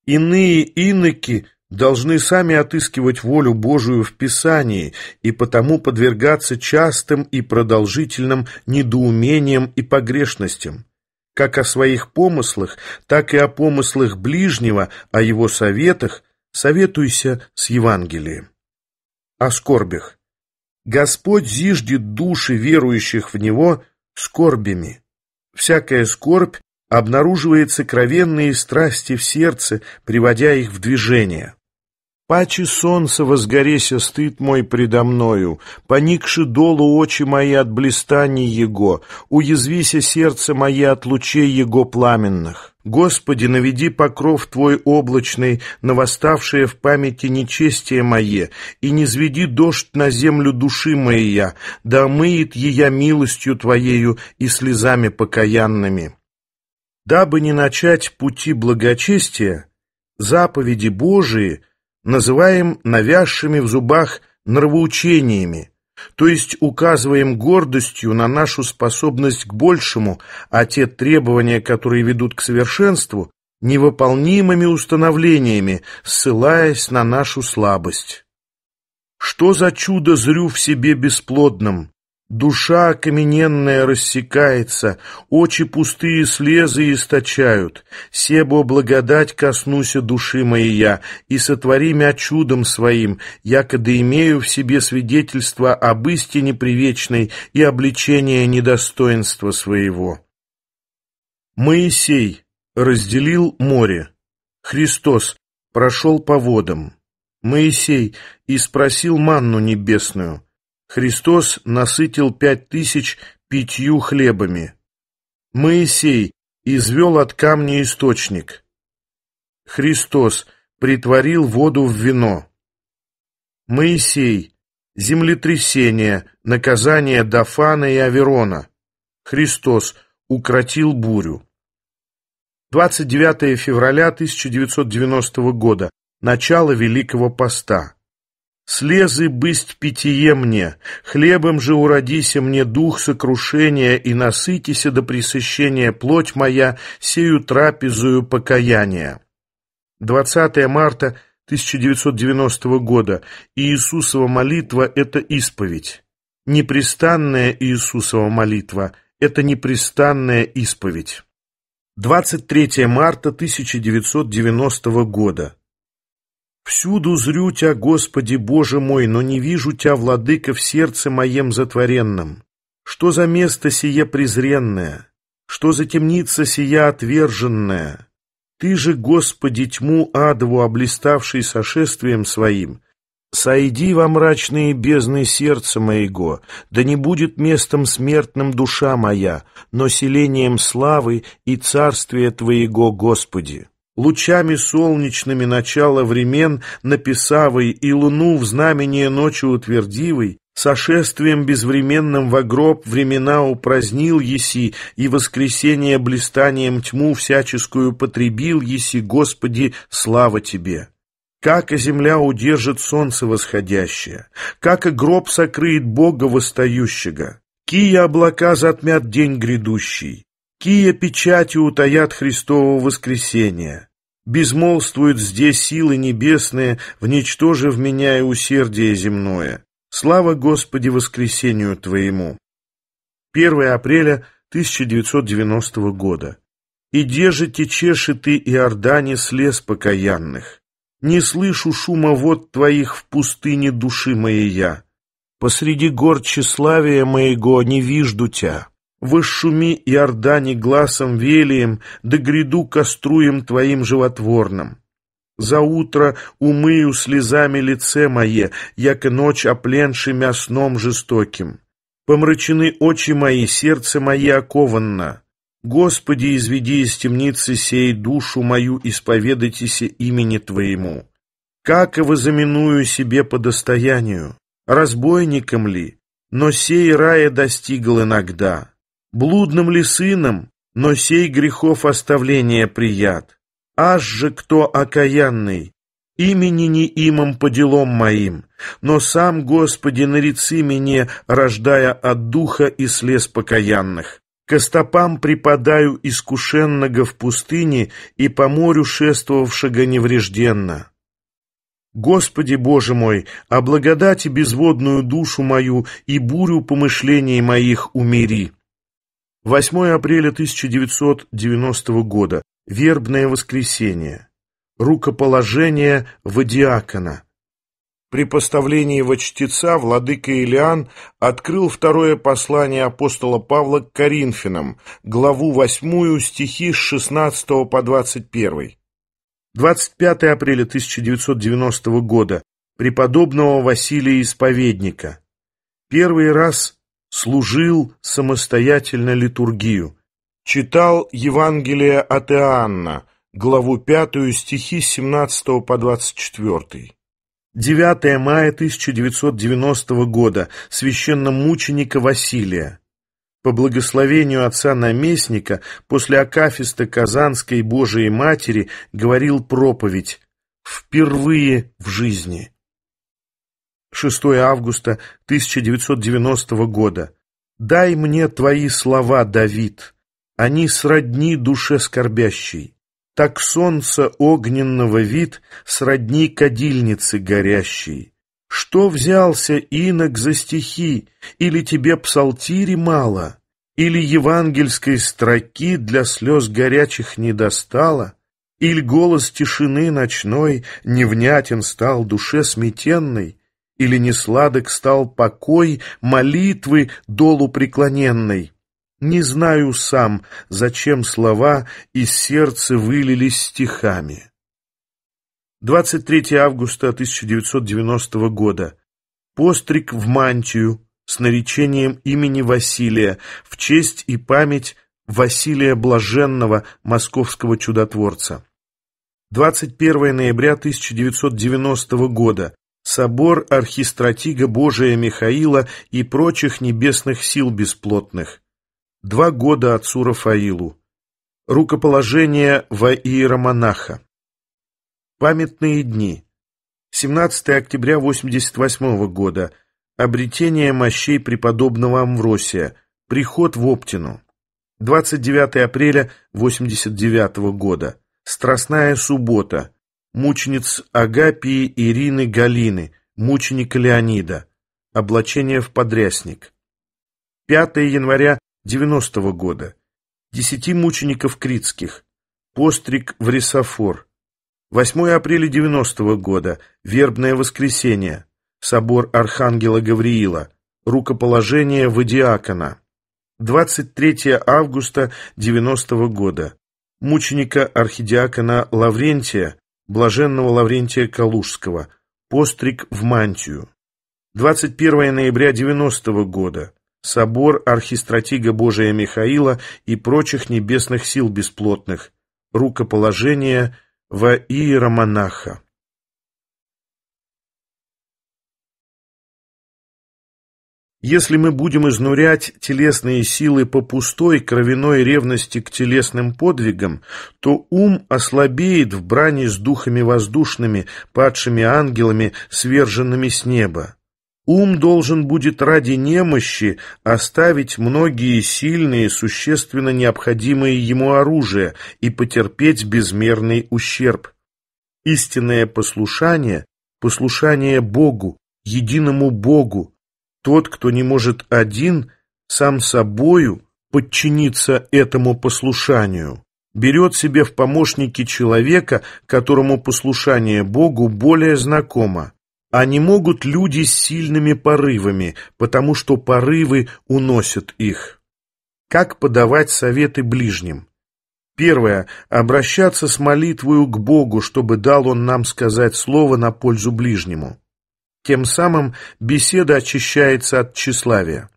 Иные иноки должны сами отыскивать волю Божию в Писании и потому подвергаться частым и продолжительным недоумениям и погрешностям, как о своих помыслах, так и о помыслах ближнего, о его советах, советуйся с Евангелием. О скорбях. Господь зиждет души верующих в Него скорбями. Всякая скорбь обнаруживается кровенные страсти в сердце, приводя их в движение. Паче солнца возгореся стыд мой предо мною, поникши долу очи мои от блистания Его, уязвися сердце мое от лучей Его пламенных. Господи, наведи покров Твой облачный, на восставшее в памяти нечестие мое, и не зведи дождь на землю души моей, да мыет ея милостью Твоею и слезами покаянными». Дабы не начать пути благочестия, заповеди Божии называем навязшими в зубах нравоучениями, то есть указываем гордостью на нашу способность к большему, а те требования, которые ведут к совершенству, невыполнимыми установлениями, ссылаясь на нашу слабость. Что за чудо зрю в себе бесплодном? Душа окамененная рассекается, очи пустые слезы источают. Себо благодать коснуся души моей я, и сотвори мя чудом своим, якода имею в себе свидетельство об истине привечной и обличение недостоинства своего. Моисей разделил море. Христос прошел по водам. Моисей и спросил манну небесную. Христос насытил пять тысяч пятью хлебами. Моисей извел от камня источник. Христос притворил воду в вино. Моисей – землетрясение, наказание Дафана и Аверона. Христос укротил бурю. 29 февраля 1990 года. Начало Великого Поста. Слезы бысть питие мне, хлебом же уродися мне дух сокрушения, и насытися до пресыщения плоть моя, сею трапезую покаяния». 20 марта 1990 года. Иисусова молитва – это исповедь. Непрестанная Иисусова молитва – это непрестанная исповедь. 23 марта 1990 года. Всюду зрю тебя, Господи, Боже мой, но не вижу тебя, Владыка, в сердце моем затворенном. Что за место сие презренное? Что за темница сия отверженная? Ты же, Господи, тьму адву облиставший сошествием своим, сойди во мрачные бездны сердца моего, да не будет местом смертным душа моя, но селением славы и царствия Твоего, Господи лучами солнечными начала времен написавой и луну в знамение ночи утвердивой, сошествием безвременным в гроб времена упразднил еси, и воскресение блистанием тьму всяческую потребил еси, Господи, слава Тебе! Как и земля удержит солнце восходящее, как и гроб сокрыет Бога восстающего, кия облака затмят день грядущий, Кия печати утаят Христово воскресение. Безмолвствуют здесь силы небесные, в вничтоже вменяя усердие земное. Слава Господи воскресению Твоему! 1 апреля 1990 года. «И деже течеши ты, Иордане, с лес покаянных? Не слышу шума вод твоих в пустыне души моей я. Посреди гор тщеславия моего не вижду тебя. Вышуми, Иордане, гласом велием, да гряду коструем твоим животворным. За утро умыю слезами лице мое, як и ночь опленшимя сном жестоким. Помрачены очи мои, сердце мое окованно. Господи, изведи из темницы сей душу мою, исповедайтеся имени Твоему. Как и возаменую себе по достоянию? Разбойником ли? Но сей рая достигл иногда блудным ли сыном, но сей грехов оставления прият. Аж же кто окаянный, имени не имам по делам моим, но сам, Господи, нареци мне, рождая от духа и слез покаянных. К преподаю припадаю искушенного в пустыне и по морю шествовавшего неврежденно. Господи Боже мой, облагодати безводную душу мою и бурю помышлений моих умери. 8 апреля 1990 года. Вербное воскресенье. Рукоположение Вадиакона. При поставлении во чтеца владыка Илиан открыл второе послание апостола Павла к Коринфянам, главу 8, стихи с 16 по 21. 25 апреля 1990 года. Преподобного Василия Исповедника. Первый раз служил самостоятельно литургию, читал Евангелие от Иоанна, главу 5, стихи 17 по 24. 9 мая 1990 года, священномученика Василия. По благословению отца-наместника, после Акафиста Казанской Божией Матери говорил проповедь «Впервые в жизни». 6 августа 1990 года. «Дай мне твои слова, Давид, они сродни душе скорбящей. Так солнце огненного вид сродни кадильницы горящей. Что взялся инок за стихи, или тебе псалтири мало, или евангельской строки для слез горячих не достало?» Иль голос тишины ночной невнятен стал душе сметенной, или не сладок стал покой молитвы долу преклоненной. Не знаю сам, зачем слова из сердца вылились стихами. 23 августа 1990 года. Постриг в мантию с наречением имени Василия в честь и память Василия Блаженного, московского чудотворца. 21 ноября 1990 года собор архистратига Божия Михаила и прочих небесных сил бесплотных. Два года отцу Рафаилу. Рукоположение во иеромонаха. Памятные дни. 17 октября 88 года. Обретение мощей преподобного Амвросия. Приход в Оптину. 29 апреля 89 года. Страстная суббота мучениц Агапии Ирины Галины, мученика Леонида, облачение в подрясник. 5 января 90 -го года. Десяти мучеников критских. Постриг в рисофор. 8 апреля 90 -го года. Вербное воскресенье. Собор Архангела Гавриила. Рукоположение Вадиакона. 23 августа 90 -го года. Мученика архидиакона Лаврентия блаженного Лаврентия Калужского, постриг в мантию. 21 ноября 90 -го года. Собор архистратига Божия Михаила и прочих небесных сил бесплотных. Рукоположение во иеромонаха. Если мы будем изнурять телесные силы по пустой кровяной ревности к телесным подвигам, то ум ослабеет в брани с духами воздушными, падшими ангелами, сверженными с неба. Ум должен будет ради немощи оставить многие сильные, существенно необходимые ему оружия и потерпеть безмерный ущерб. Истинное послушание – послушание Богу, единому Богу, тот, кто не может один, сам собою подчиниться этому послушанию, берет себе в помощники человека, которому послушание Богу более знакомо. А не могут люди с сильными порывами, потому что порывы уносят их. Как подавать советы ближним? Первое. Обращаться с молитвою к Богу, чтобы дал Он нам сказать слово на пользу ближнему. Тем самым беседа очищается от тщеславия.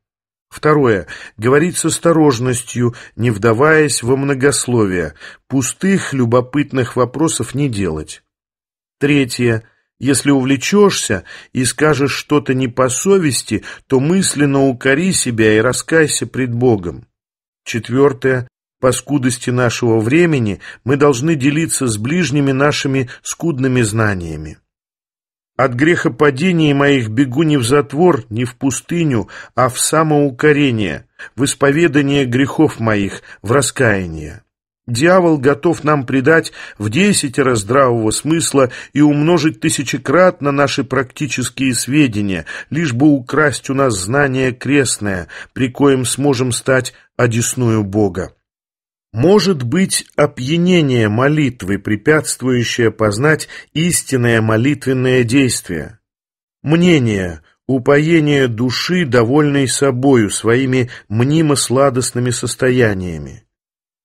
Второе. Говорить с осторожностью, не вдаваясь во многословие. Пустых, любопытных вопросов не делать. Третье. Если увлечешься и скажешь что-то не по совести, то мысленно укори себя и раскайся пред Богом. Четвертое. По скудости нашего времени мы должны делиться с ближними нашими скудными знаниями. От грехопадений моих бегу не в затвор, не в пустыню, а в самоукорение, в исповедание грехов моих, в раскаяние. Дьявол готов нам придать в десять раз здравого смысла и умножить тысячекратно наши практические сведения, лишь бы украсть у нас знание крестное, при коем сможем стать одесную Бога. Может быть опьянение молитвы, препятствующее познать истинное молитвенное действие. Мнение, упоение души, довольной собою, своими мнимо-сладостными состояниями.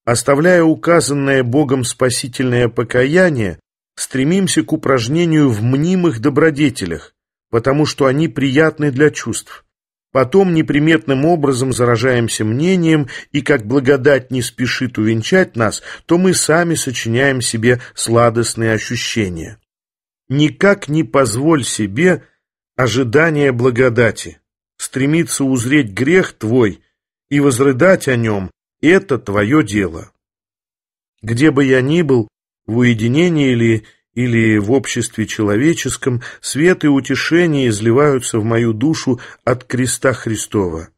Оставляя указанное Богом спасительное покаяние, стремимся к упражнению в мнимых добродетелях, потому что они приятны для чувств. Потом неприметным образом заражаемся мнением, и как благодать не спешит увенчать нас, то мы сами сочиняем себе сладостные ощущения. Никак не позволь себе ожидания благодати, стремиться узреть грех твой и возрыдать о нем – это твое дело. Где бы я ни был, в уединении или или в обществе человеческом свет и утешение изливаются в мою душу от креста Христова.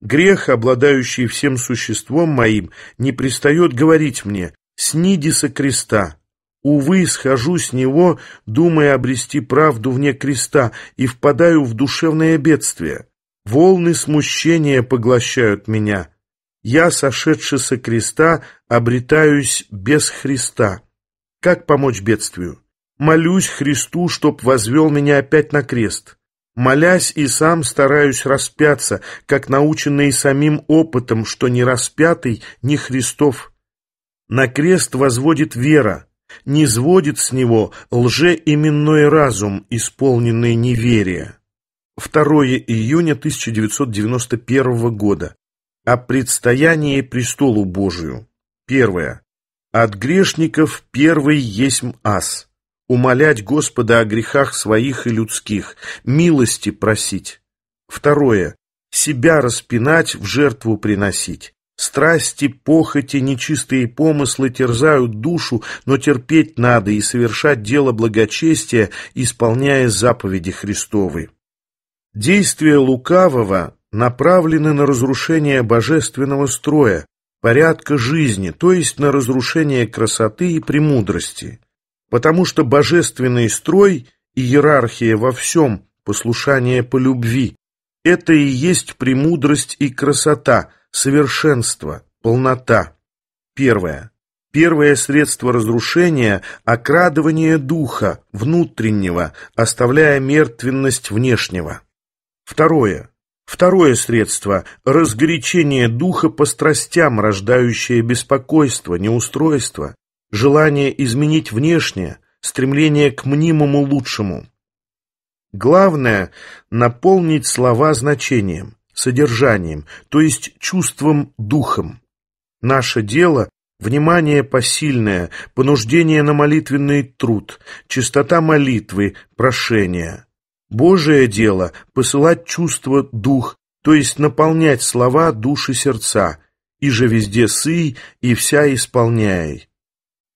Грех, обладающий всем существом моим, не пристает говорить мне «снидиса креста». Увы, схожу с него, думая обрести правду вне креста, и впадаю в душевное бедствие. Волны смущения поглощают меня. Я, сошедший со креста, обретаюсь без Христа. Как помочь бедствию? Молюсь Христу, чтоб возвел меня опять на крест. Молясь и сам стараюсь распяться, как наученный самим опытом, что не распятый, не Христов. На крест возводит вера, не сводит с него лжеименной разум, исполненный неверия. 2 июня 1991 года. О предстоянии престолу Божию. Первое. От грешников первый есть ас, умолять Господа о грехах своих и людских, милости просить. Второе. Себя распинать, в жертву приносить. Страсти, похоти, нечистые помыслы терзают душу, но терпеть надо и совершать дело благочестия, исполняя заповеди Христовы. Действия лукавого направлены на разрушение божественного строя, порядка жизни, то есть на разрушение красоты и премудрости, потому что божественный строй и иерархия во всем, послушание по любви, это и есть премудрость и красота, совершенство, полнота. Первое. Первое средство разрушения – окрадывание духа, внутреннего, оставляя мертвенность внешнего. Второе. Второе средство – разгорячение духа по страстям, рождающее беспокойство, неустройство, желание изменить внешнее, стремление к мнимому лучшему. Главное – наполнить слова значением, содержанием, то есть чувством духом. Наше дело – внимание посильное, понуждение на молитвенный труд, чистота молитвы, прошения. Божие дело — посылать чувство дух, то есть наполнять слова души сердца, и же везде сый, и вся исполняй.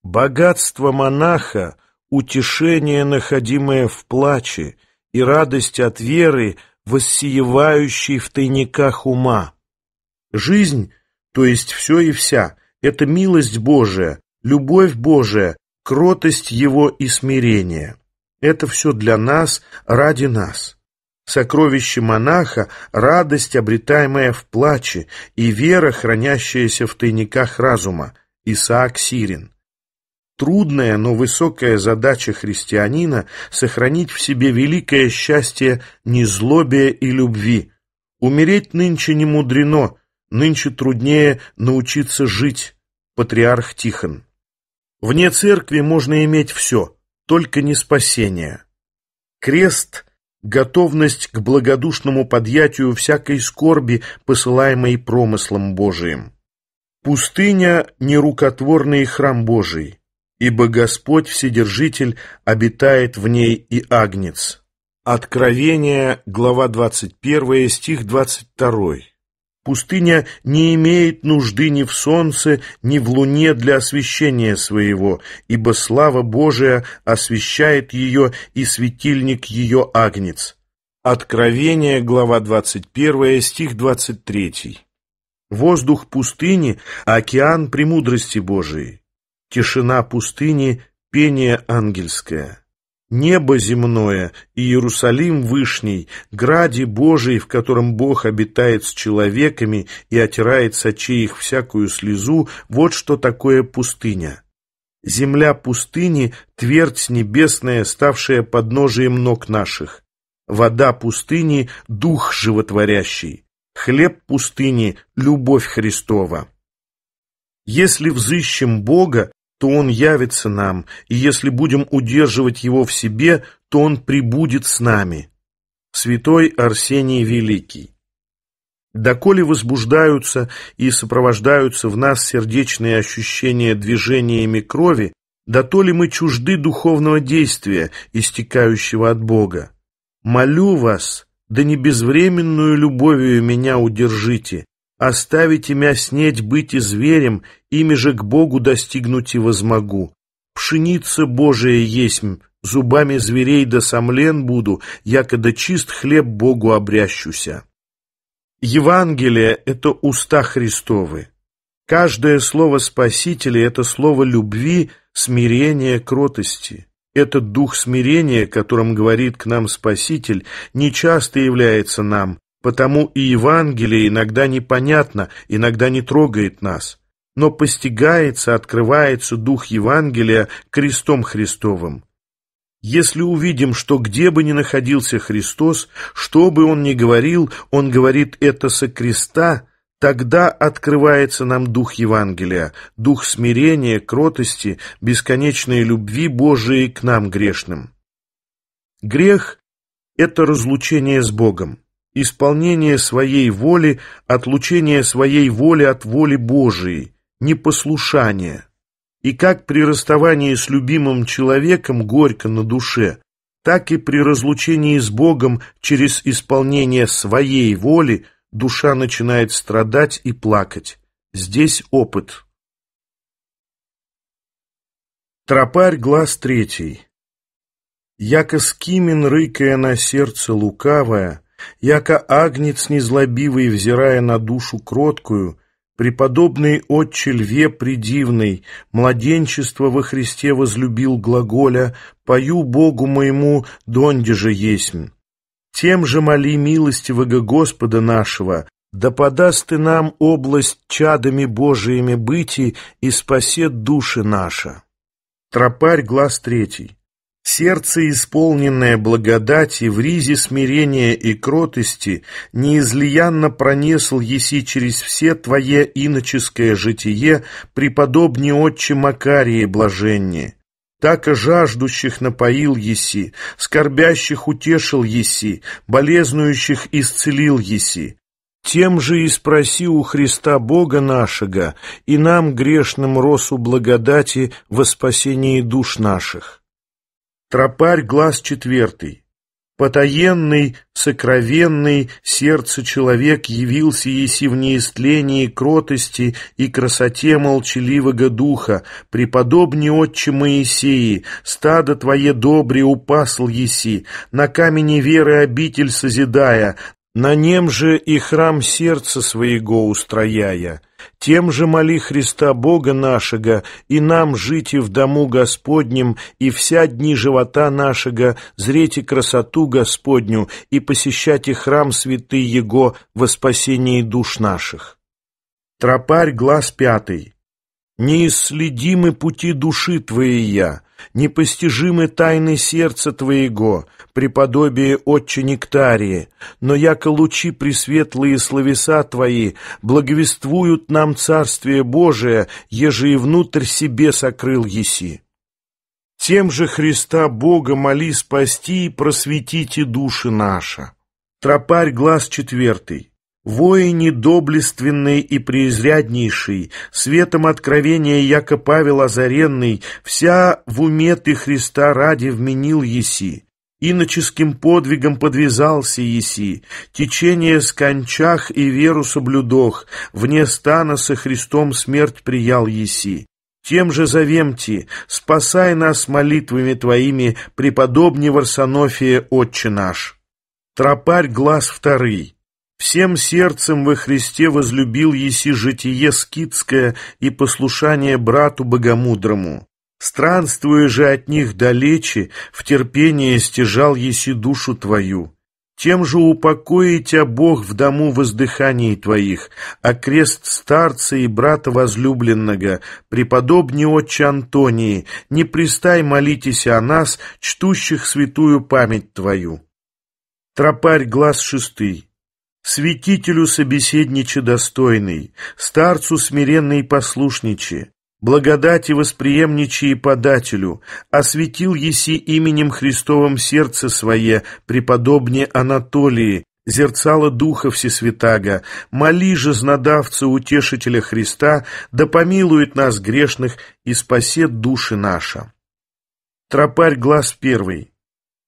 Богатство монаха — утешение, находимое в плаче, и радость от веры, воссиевающей в тайниках ума. Жизнь, то есть все и вся, — это милость Божия, любовь Божия, кротость Его и смирение. Это все для нас, ради нас. Сокровище монаха – радость, обретаемая в плаче, и вера, хранящаяся в тайниках разума. Исаак Сирин. Трудная, но высокая задача христианина – сохранить в себе великое счастье незлобия и любви. Умереть нынче не мудрено, нынче труднее научиться жить. Патриарх Тихон. Вне церкви можно иметь все – только не спасение. Крест — готовность к благодушному подъятию всякой скорби, посылаемой промыслом Божиим. Пустыня — нерукотворный храм Божий, ибо Господь Вседержитель обитает в ней и агнец. Откровение, глава 21, стих 22. Пустыня не имеет нужды ни в солнце, ни в луне для освещения своего, ибо слава Божия освещает ее и светильник ее агнец. Откровение, глава 21, стих 23. Воздух пустыни, а океан премудрости Божией. Тишина пустыни, пение ангельское. Небо земное и Иерусалим вышний, гради Божий, в котором Бог обитает с человеками и отирает с очей их всякую слезу, вот что такое пустыня. Земля пустыни – твердь небесная, ставшая подножием ног наших. Вода пустыни – дух животворящий. Хлеб пустыни – любовь Христова. Если взыщем Бога, то он явится нам, и если будем удерживать его в себе, то он прибудет с нами. Святой Арсений Великий. Доколе возбуждаются и сопровождаются в нас сердечные ощущения движениями крови, да мы чужды духовного действия, истекающего от Бога. Молю вас, да не безвременную любовью меня удержите, Оставите мя снеть быть и зверем, ими же к Богу достигнуть и возмогу. Пшеница Божия есть, зубами зверей да сомлен буду, якода чист хлеб Богу обрящуся. Евангелие — это уста Христовы. Каждое слово Спасителя — это слово любви, смирения, кротости. Этот дух смирения, которым говорит к нам Спаситель, нечасто является нам, Потому и Евангелие иногда непонятно, иногда не трогает нас, но постигается, открывается дух Евангелия крестом Христовым. Если увидим, что где бы ни находился Христос, что бы Он ни говорил, Он говорит это со креста, тогда открывается нам дух Евангелия, дух смирения, кротости, бесконечной любви Божией к нам грешным. Грех – это разлучение с Богом исполнение своей воли, отлучение своей воли от воли Божией, непослушание. И как при расставании с любимым человеком горько на душе, так и при разлучении с Богом через исполнение своей воли душа начинает страдать и плакать. Здесь опыт. Тропарь, глаз третий. Яко скимин, рыкая на сердце лукавое, яко агнец незлобивый, взирая на душу кроткую, преподобный отче льве придивный, младенчество во Христе возлюбил глаголя, пою Богу моему, донде же есмь. Тем же моли милостивого Господа нашего, да подаст ты нам область чадами Божиими быти и спасет души наша. Тропарь, глаз третий. Сердце, исполненное благодати, в ризе смирения и кротости, неизлиянно пронесл еси через все твое иноческое житие, преподобни отче Макарии блаженне. Так и жаждущих напоил еси, скорбящих утешил еси, болезнующих исцелил еси. Тем же и спроси у Христа Бога нашего и нам, грешным, росу благодати во спасении душ наших. Тропарь глаз четвертый. Потаенный, сокровенный сердце человек явился еси в неистлении кротости и красоте молчаливого духа, преподобни отче Моисеи, стадо твое добре упасл еси, на камени веры обитель созидая, на нем же и храм сердца своего устрояя». Тем же моли Христа Бога нашего, и нам жите в дому Господнем, и вся дни живота нашего зрите красоту Господню, и посещайте храм святый Его во спасении душ наших». Тропарь, глаз пятый. «Неисследимы пути души твоей я, непостижимы тайны сердца Твоего, преподобие Отче Нектарии, но яко лучи пресветлые словеса Твои благовествуют нам Царствие Божие, еже и внутрь себе сокрыл еси. Тем же Христа Бога моли спасти и просветите души наша. Тропарь, глаз четвертый. Воине доблественный и преизряднейший, светом откровения яко Павел озаренный, вся в уме ты Христа ради вменил еси, иноческим подвигом подвязался еси, течение скончах и веру соблюдох, вне стана со Христом смерть приял еси. Тем же завемти, спасай нас молитвами твоими, преподобни Варсонофия, Отче наш. Тропарь глаз вторый. Всем сердцем во Христе возлюбил еси житие скитское и послушание брату богомудрому. Странствуя же от них далече, в терпение стяжал еси душу твою. Тем же упокои тебя Бог в дому воздыханий твоих, а крест старца и брата возлюбленного, преподобни отче Антонии, не пристай молитесь о нас, чтущих святую память твою. Тропарь, глаз шестый святителю собеседниче достойный, старцу смиренный послушниче, благодати восприемниче и подателю, осветил еси именем Христовым сердце свое, преподобне Анатолии, зерцало Духа Всесвятаго, моли же знадавца Утешителя Христа, да помилует нас грешных и спасет души наша. Тропарь глаз первый.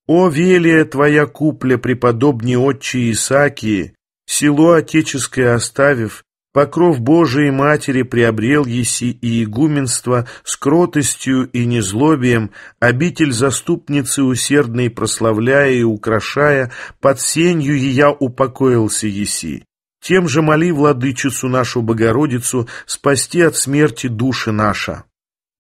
«О, велия твоя купля, преподобни отчи Исаакии, село отеческое оставив, покров Божией Матери приобрел еси и игуменство с кротостью и незлобием, обитель заступницы усердной прославляя и украшая, под сенью ея упокоился еси. Тем же моли, владычицу нашу Богородицу, спасти от смерти души наша.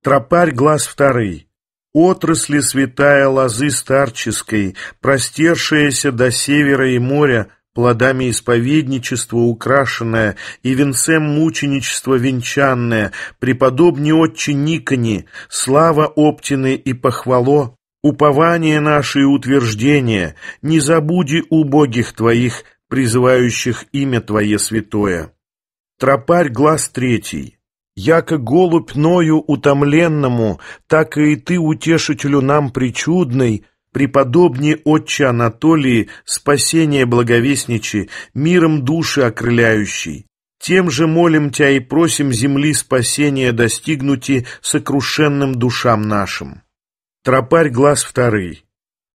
Тропарь глаз второй. Отрасли святая лозы старческой, простершаяся до севера и моря, плодами исповедничества украшенное и венцем мученичества венчанное, преподобни отче Никони, слава Оптины и похвало, упование наше и утверждение, не забуди убогих твоих, призывающих имя твое святое. Тропарь глаз третий. Яко голубь ною утомленному, так и ты, утешителю нам причудный, Преподобни отче Анатолии, спасение благовестничи, миром души окрыляющий. Тем же молим Тебя и просим земли спасения достигнути сокрушенным душам нашим. Тропарь глаз второй.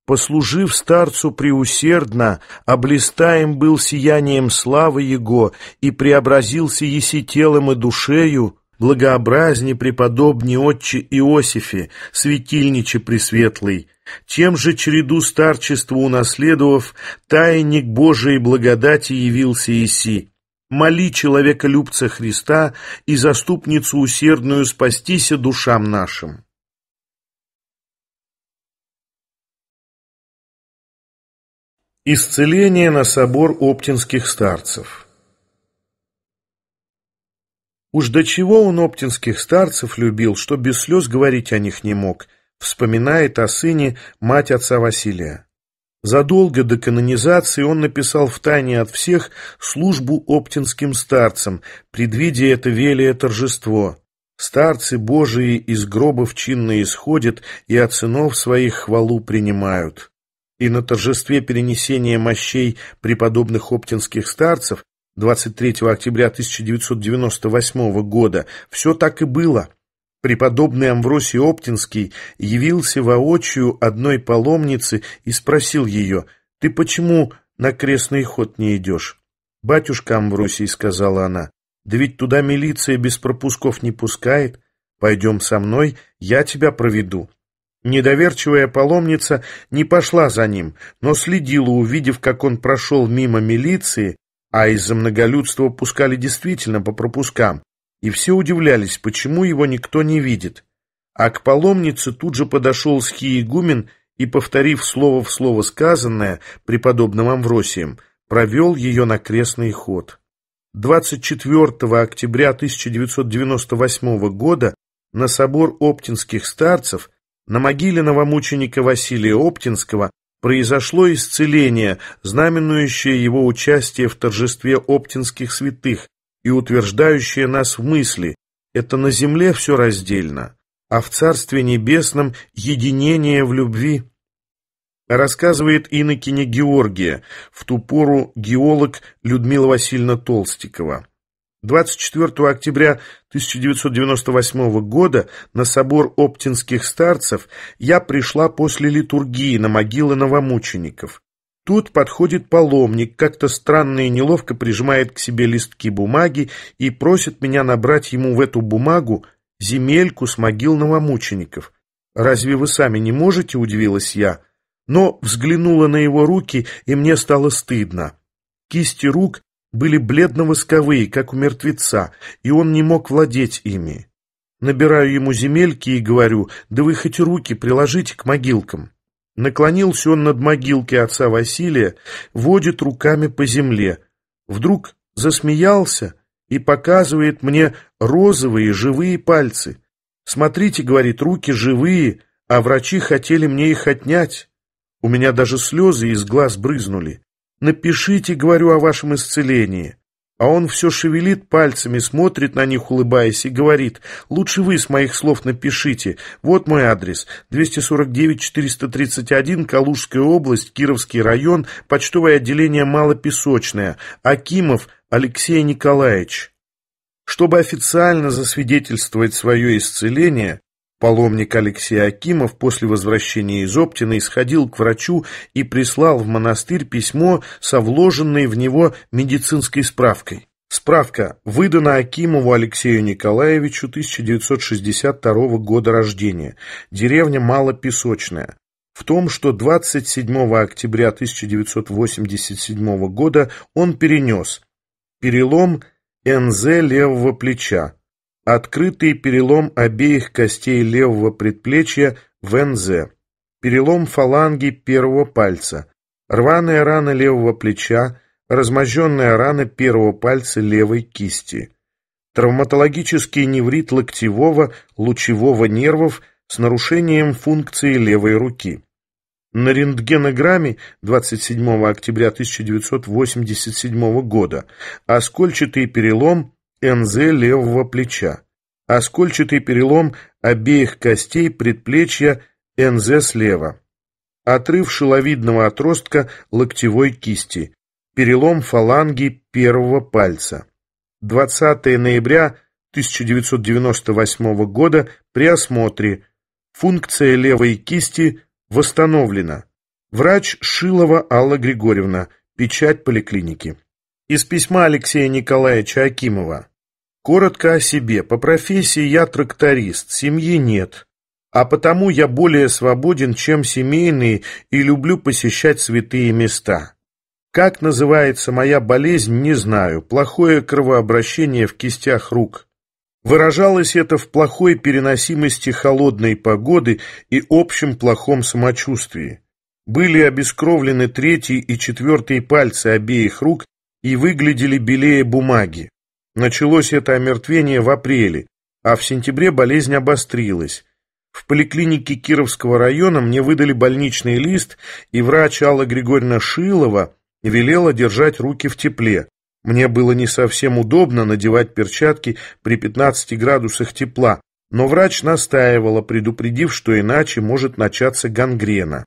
Послужив старцу преусердно, облистаем был сиянием славы его и преобразился еси телом и душею, благообразни преподобни отче Иосифе, светильниче пресветлый, тем же череду старчества унаследовав, тайник Божией благодати явился Иси. Моли человеколюбца Христа и заступницу усердную спастися душам нашим. Исцеление на собор оптинских старцев Уж до чего он оптинских старцев любил, что без слез говорить о них не мог, вспоминает о сыне мать отца Василия. Задолго до канонизации он написал в втайне от всех службу оптинским старцам, предвидя это велие торжество. Старцы Божии из гробов чинно исходят и от сынов своих хвалу принимают. И на торжестве перенесения мощей преподобных оптинских старцев 23 октября 1998 года. Все так и было. Преподобный Амвросий Оптинский явился воочию одной паломницы и спросил ее, «Ты почему на крестный ход не идешь?» «Батюшка Амвросий», — сказала она, «да ведь туда милиция без пропусков не пускает. Пойдем со мной, я тебя проведу». Недоверчивая паломница не пошла за ним, но следила, увидев, как он прошел мимо милиции, а из-за многолюдства пускали действительно по пропускам, и все удивлялись, почему его никто не видит. А к паломнице тут же подошел схиегумен и, повторив слово в слово сказанное преподобным Амвросием, провел ее на крестный ход. 24 октября 1998 года на собор оптинских старцев на могиле новомученика Василия Оптинского произошло исцеление, знаменующее его участие в торжестве оптинских святых и утверждающее нас в мысли «это на земле все раздельно, а в Царстве Небесном единение в любви». Рассказывает инокиня Георгия, в ту пору геолог Людмила Васильевна Толстикова. 24 октября 1998 года на собор оптинских старцев я пришла после литургии на могилы новомучеников. Тут подходит паломник, как-то странно и неловко прижимает к себе листки бумаги и просит меня набрать ему в эту бумагу земельку с могил новомучеников. «Разве вы сами не можете?» – удивилась я. Но взглянула на его руки, и мне стало стыдно. Кисти рук были бледно-восковые, как у мертвеца, и он не мог владеть ими. Набираю ему земельки и говорю, да вы хоть руки приложите к могилкам. Наклонился он над могилкой отца Василия, водит руками по земле. Вдруг засмеялся и показывает мне розовые живые пальцы. «Смотрите, — говорит, — руки живые, а врачи хотели мне их отнять. У меня даже слезы из глаз брызнули. Напишите, говорю, о вашем исцелении. А он все шевелит пальцами, смотрит на них, улыбаясь, и говорит, «Лучше вы с моих слов напишите. Вот мой адрес. 249-431, Калужская область, Кировский район, почтовое отделение Малопесочное, Акимов Алексей Николаевич». Чтобы официально засвидетельствовать свое исцеление, Паломник Алексей Акимов после возвращения из Оптина исходил к врачу и прислал в монастырь письмо со вложенной в него медицинской справкой. Справка выдана Акимову Алексею Николаевичу 1962 года рождения, деревня Малопесочная. В том, что 27 октября 1987 года он перенес перелом НЗ левого плеча, Открытый перелом обеих костей левого предплечья в НЗ. Перелом фаланги первого пальца. Рваная рана левого плеча. Разможженная рана первого пальца левой кисти. Травматологический неврит локтевого, лучевого нервов с нарушением функции левой руки. На рентгенограмме 27 октября 1987 года оскольчатый перелом НЗ левого плеча, оскольчатый перелом обеих костей предплечья НЗ слева, отрыв шиловидного отростка локтевой кисти, перелом фаланги первого пальца. 20 ноября 1998 года при осмотре. Функция левой кисти восстановлена. Врач Шилова Алла Григорьевна. Печать поликлиники. Из письма Алексея Николаевича Акимова. Коротко о себе. По профессии я тракторист, семьи нет. А потому я более свободен, чем семейные, и люблю посещать святые места. Как называется моя болезнь, не знаю. Плохое кровообращение в кистях рук. Выражалось это в плохой переносимости холодной погоды и общем плохом самочувствии. Были обескровлены третий и четвертый пальцы обеих рук и выглядели белее бумаги. Началось это омертвение в апреле, а в сентябре болезнь обострилась. В поликлинике Кировского района мне выдали больничный лист, и врач Алла Григорьевна Шилова велела держать руки в тепле. Мне было не совсем удобно надевать перчатки при 15 градусах тепла, но врач настаивала, предупредив, что иначе может начаться гангрена.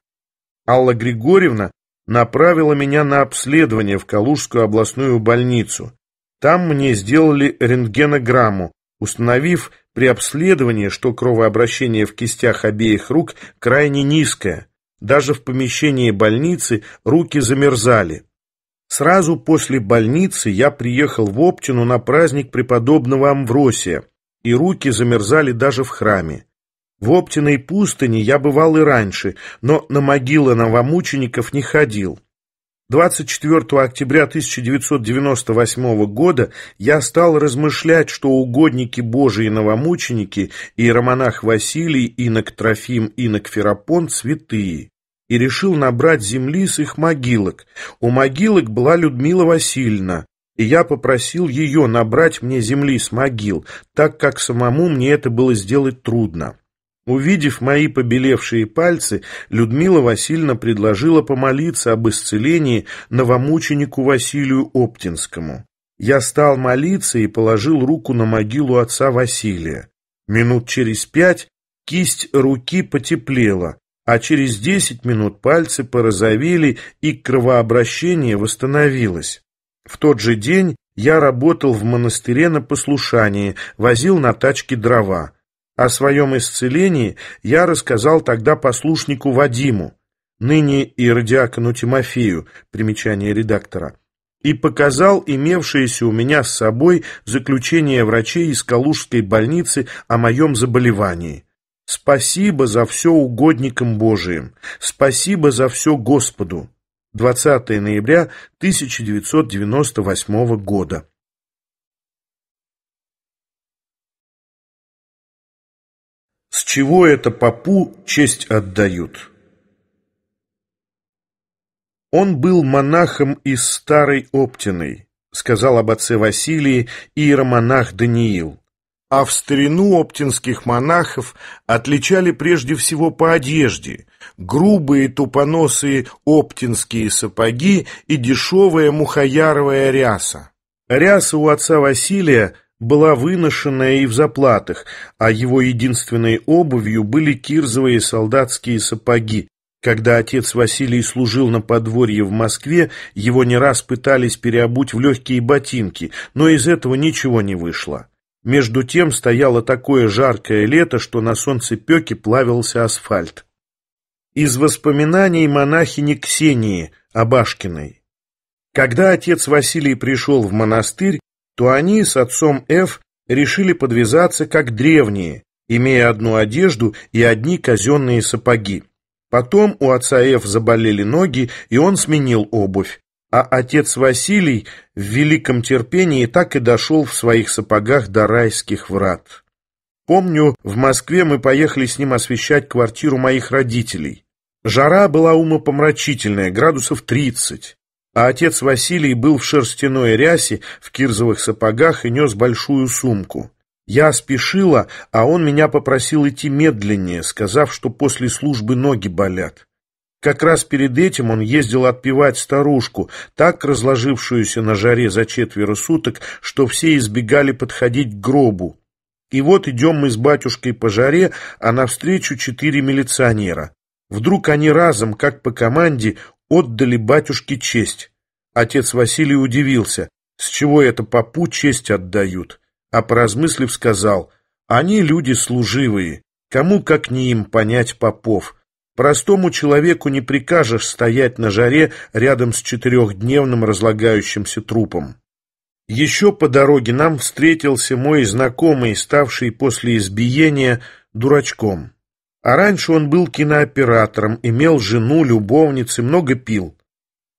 Алла Григорьевна направила меня на обследование в Калужскую областную больницу. Там мне сделали рентгенограмму, установив при обследовании, что кровообращение в кистях обеих рук крайне низкое. Даже в помещении больницы руки замерзали. Сразу после больницы я приехал в Оптину на праздник преподобного Амвросия, и руки замерзали даже в храме. В Оптиной пустыне я бывал и раньше, но на могилы новомучеников не ходил. 24 октября 1998 года я стал размышлять, что угодники Божии новомученики, иеромонах Василий, инок Трофим, инок Ферапон – святые, и решил набрать земли с их могилок. У могилок была Людмила Васильевна, и я попросил ее набрать мне земли с могил, так как самому мне это было сделать трудно. Увидев мои побелевшие пальцы, Людмила Васильевна предложила помолиться об исцелении новомученику Василию Оптинскому. Я стал молиться и положил руку на могилу отца Василия. Минут через пять кисть руки потеплела, а через десять минут пальцы порозовели и кровообращение восстановилось. В тот же день я работал в монастыре на послушании, возил на тачке дрова. О своем исцелении я рассказал тогда послушнику Вадиму, ныне иродиакону Тимофею, примечание редактора, и показал имевшееся у меня с собой заключение врачей из Калужской больницы о моем заболевании. «Спасибо за все угодникам Божиим! Спасибо за все Господу!» 20 ноября 1998 года. С чего это попу честь отдают? Он был монахом из Старой Оптиной, сказал об отце Василии иеромонах Даниил. А в старину оптинских монахов отличали прежде всего по одежде. Грубые тупоносые оптинские сапоги и дешевая мухаяровая ряса. Ряса у отца Василия – была выношенная и в заплатах, а его единственной обувью были кирзовые солдатские сапоги. Когда отец Василий служил на подворье в Москве, его не раз пытались переобуть в легкие ботинки, но из этого ничего не вышло. Между тем стояло такое жаркое лето, что на солнце солнцепеке плавился асфальт. Из воспоминаний монахини Ксении Абашкиной. Когда отец Василий пришел в монастырь, то они с отцом Ф решили подвязаться как древние, имея одну одежду и одни казенные сапоги. Потом у отца Ф заболели ноги, и он сменил обувь. А отец Василий в великом терпении так и дошел в своих сапогах до райских врат. Помню, в Москве мы поехали с ним освещать квартиру моих родителей. Жара была умопомрачительная, градусов тридцать а отец Василий был в шерстяной рясе, в кирзовых сапогах и нес большую сумку. Я спешила, а он меня попросил идти медленнее, сказав, что после службы ноги болят. Как раз перед этим он ездил отпевать старушку, так разложившуюся на жаре за четверо суток, что все избегали подходить к гробу. И вот идем мы с батюшкой по жаре, а навстречу четыре милиционера. Вдруг они разом, как по команде, отдали батюшке честь. Отец Василий удивился, с чего это попу честь отдают, а поразмыслив сказал, они люди служивые, кому как не им понять попов. Простому человеку не прикажешь стоять на жаре рядом с четырехдневным разлагающимся трупом. Еще по дороге нам встретился мой знакомый, ставший после избиения дурачком. А раньше он был кинооператором, имел жену, любовницы, много пил.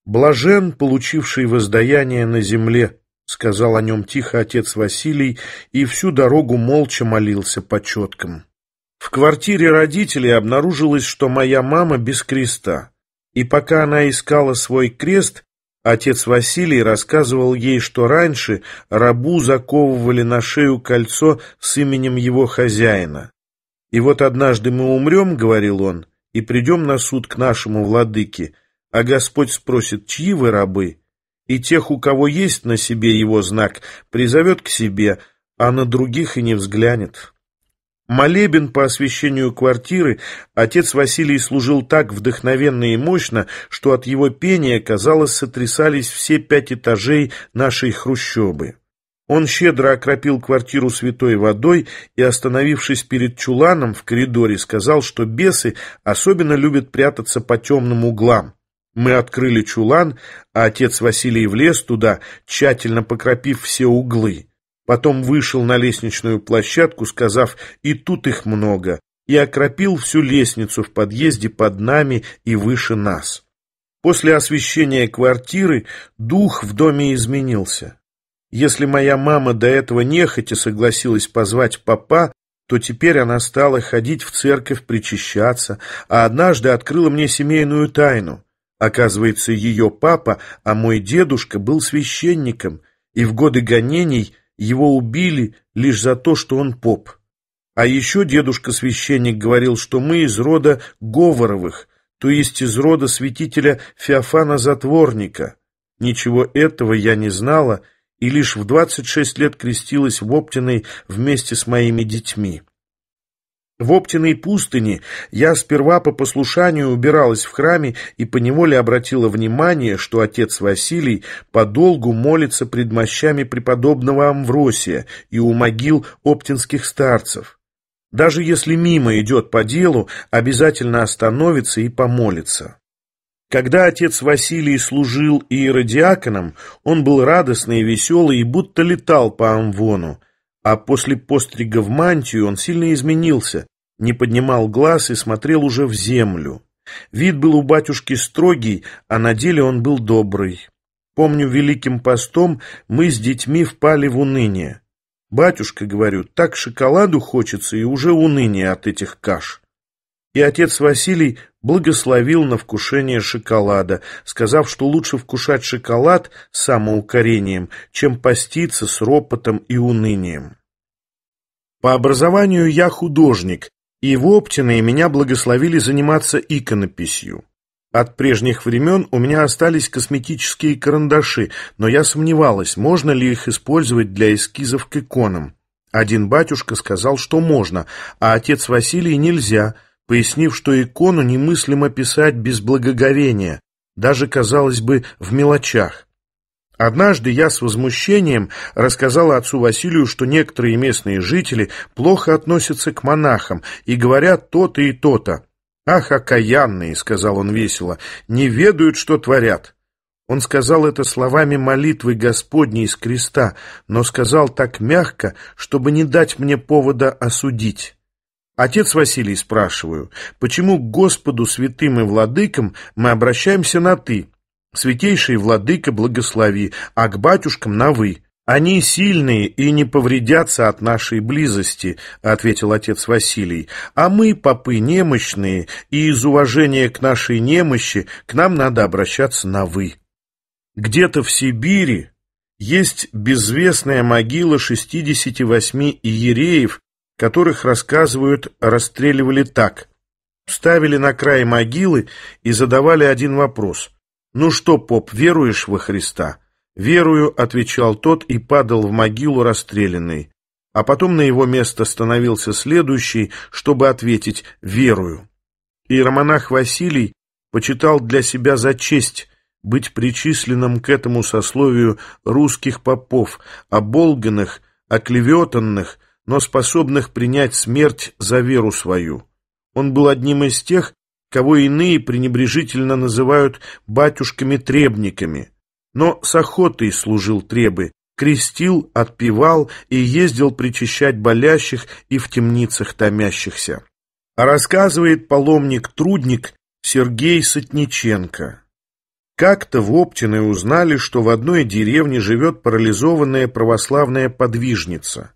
«Блажен, получивший воздаяние на земле», — сказал о нем тихо отец Василий, и всю дорогу молча молился по четкам. В квартире родителей обнаружилось, что моя мама без креста. И пока она искала свой крест, отец Василий рассказывал ей, что раньше рабу заковывали на шею кольцо с именем его хозяина. «И вот однажды мы умрем, — говорил он, — и придем на суд к нашему владыке, а Господь спросит, чьи вы рабы? И тех, у кого есть на себе его знак, призовет к себе, а на других и не взглянет». Молебен по освещению квартиры отец Василий служил так вдохновенно и мощно, что от его пения, казалось, сотрясались все пять этажей нашей хрущобы. Он щедро окропил квартиру святой водой и, остановившись перед чуланом в коридоре, сказал, что бесы особенно любят прятаться по темным углам. Мы открыли чулан, а отец Василий влез туда, тщательно покропив все углы. Потом вышел на лестничную площадку, сказав «и тут их много», и окропил всю лестницу в подъезде под нами и выше нас. После освещения квартиры дух в доме изменился. Если моя мама до этого нехотя согласилась позвать папа, то теперь она стала ходить в церковь причащаться, а однажды открыла мне семейную тайну. Оказывается, ее папа, а мой дедушка был священником, и в годы гонений его убили лишь за то, что он поп. А еще дедушка-священник говорил, что мы из рода Говоровых, то есть из рода святителя Феофана Затворника. Ничего этого я не знала и лишь в 26 лет крестилась в Оптиной вместе с моими детьми. В Оптиной пустыне я сперва по послушанию убиралась в храме и поневоле обратила внимание, что отец Василий подолгу молится пред мощами преподобного Амвросия и у могил оптинских старцев. Даже если мимо идет по делу, обязательно остановится и помолится. Когда отец Василий служил иеродиаконом, он был радостный и веселый и будто летал по Амвону, а после пострига в мантию он сильно изменился, не поднимал глаз и смотрел уже в землю. Вид был у батюшки строгий, а на деле он был добрый. Помню, великим постом мы с детьми впали в уныние. «Батюшка, — говорю, — так шоколаду хочется и уже уныние от этих каш» и отец Василий благословил на вкушение шоколада, сказав, что лучше вкушать шоколад с самоукорением, чем поститься с ропотом и унынием. По образованию я художник, и в Оптиной меня благословили заниматься иконописью. От прежних времен у меня остались косметические карандаши, но я сомневалась, можно ли их использовать для эскизов к иконам. Один батюшка сказал, что можно, а отец Василий нельзя – пояснив, что икону немыслимо писать без благоговения, даже, казалось бы, в мелочах. Однажды я с возмущением рассказала отцу Василию, что некоторые местные жители плохо относятся к монахам и говорят то-то и то-то. «Ах, окаянные!» — сказал он весело. «Не ведают, что творят!» Он сказал это словами молитвы Господней с креста, но сказал так мягко, чтобы не дать мне повода осудить. Отец Василий, спрашиваю, почему к Господу святым и владыкам мы обращаемся на «ты»? Святейший владыка благослови, а к батюшкам на «вы». «Они сильные и не повредятся от нашей близости», — ответил отец Василий. «А мы, попы, немощные, и из уважения к нашей немощи к нам надо обращаться на «вы». Где-то в Сибири есть безвестная могила 68 иереев, которых, рассказывают, расстреливали так. Ставили на край могилы и задавали один вопрос. «Ну что, поп, веруешь во Христа?» «Верую», — отвечал тот и падал в могилу расстрелянный. А потом на его место становился следующий, чтобы ответить «верую». Иеромонах Василий почитал для себя за честь быть причисленным к этому сословию русских попов, оболганных, оклеветанных, но способных принять смерть за веру свою. Он был одним из тех, кого иные пренебрежительно называют «батюшками-требниками». Но с охотой служил требы, крестил, отпевал и ездил причащать болящих и в темницах томящихся. А рассказывает паломник-трудник Сергей Сотниченко. Как-то в Оптиной узнали, что в одной деревне живет парализованная православная подвижница –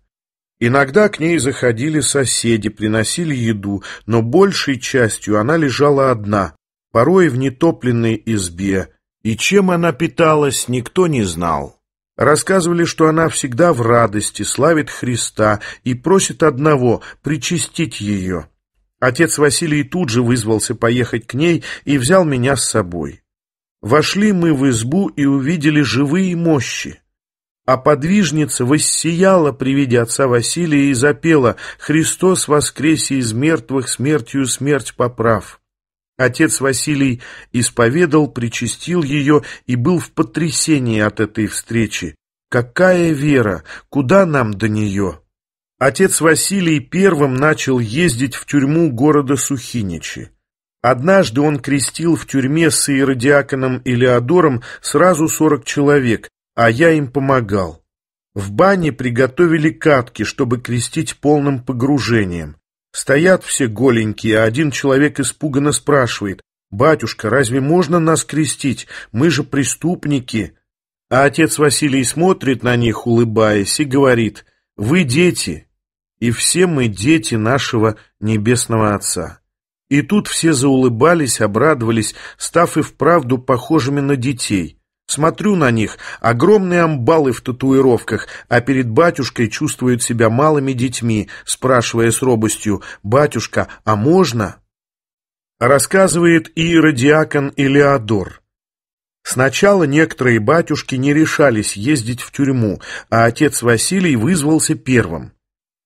Иногда к ней заходили соседи, приносили еду, но большей частью она лежала одна, порой в нетопленной избе, и чем она питалась, никто не знал. Рассказывали, что она всегда в радости, славит Христа и просит одного — причастить ее. Отец Василий тут же вызвался поехать к ней и взял меня с собой. Вошли мы в избу и увидели живые мощи. А подвижница воссияла при виде отца Василия и запела «Христос воскресе из мертвых, смертью смерть поправ». Отец Василий исповедал, причастил ее и был в потрясении от этой встречи. Какая вера! Куда нам до нее? Отец Василий первым начал ездить в тюрьму города Сухиничи. Однажды он крестил в тюрьме с иеродиаконом Илеодором сразу сорок человек, а я им помогал. В бане приготовили катки, чтобы крестить полным погружением. Стоят все голенькие, а один человек испуганно спрашивает, «Батюшка, разве можно нас крестить? Мы же преступники!» А отец Василий смотрит на них, улыбаясь, и говорит, «Вы дети, и все мы дети нашего Небесного Отца». И тут все заулыбались, обрадовались, став и вправду похожими на детей. Смотрю на них, огромные амбалы в татуировках, а перед батюшкой чувствуют себя малыми детьми, спрашивая с робостью «Батюшка, а можно?» Рассказывает и радиакон Илеодор. Сначала некоторые батюшки не решались ездить в тюрьму, а отец Василий вызвался первым.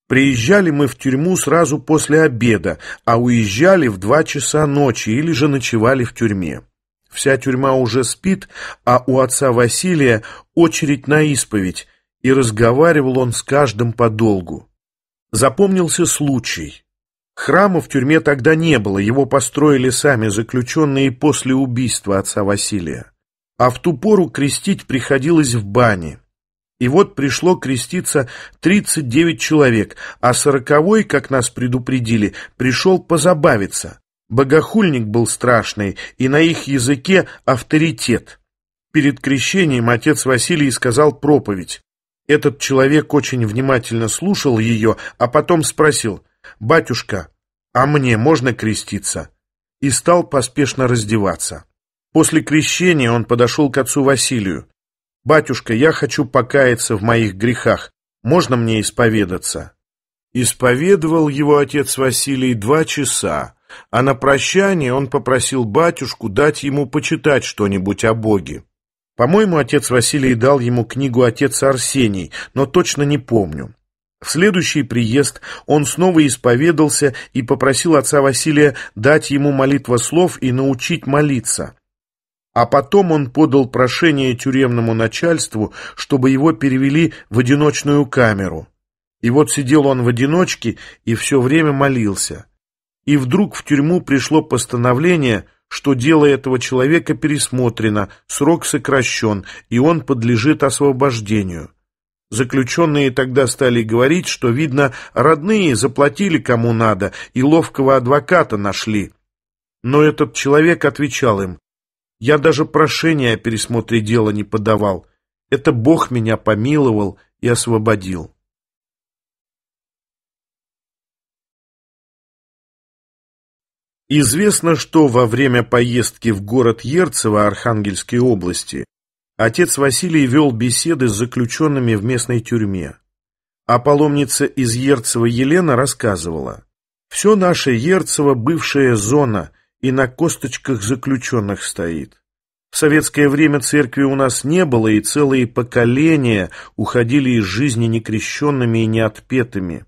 Приезжали мы в тюрьму сразу после обеда, а уезжали в два часа ночи или же ночевали в тюрьме. Вся тюрьма уже спит, а у отца Василия очередь на исповедь, и разговаривал он с каждым подолгу. Запомнился случай. Храма в тюрьме тогда не было, его построили сами заключенные после убийства отца Василия. А в ту пору крестить приходилось в бане. И вот пришло креститься 39 человек, а сороковой, как нас предупредили, пришел позабавиться. Богохульник был страшный, и на их языке авторитет. Перед крещением отец Василий сказал проповедь. Этот человек очень внимательно слушал ее, а потом спросил, «Батюшка, а мне можно креститься?» И стал поспешно раздеваться. После крещения он подошел к отцу Василию. «Батюшка, я хочу покаяться в моих грехах. Можно мне исповедаться?» Исповедовал его отец Василий два часа а на прощание он попросил батюшку дать ему почитать что-нибудь о Боге. По-моему, отец Василий дал ему книгу «Отец Арсений», но точно не помню. В следующий приезд он снова исповедался и попросил отца Василия дать ему молитва слов и научить молиться. А потом он подал прошение тюремному начальству, чтобы его перевели в одиночную камеру. И вот сидел он в одиночке и все время молился и вдруг в тюрьму пришло постановление, что дело этого человека пересмотрено, срок сокращен, и он подлежит освобождению. Заключенные тогда стали говорить, что, видно, родные заплатили кому надо и ловкого адвоката нашли. Но этот человек отвечал им, «Я даже прошения о пересмотре дела не подавал. Это Бог меня помиловал и освободил». Известно, что во время поездки в город Ерцево Архангельской области отец Василий вел беседы с заключенными в местной тюрьме. А паломница из Ерцева Елена рассказывала, «Все наше Ерцево – бывшая зона, и на косточках заключенных стоит. В советское время церкви у нас не было, и целые поколения уходили из жизни некрещенными и неотпетыми».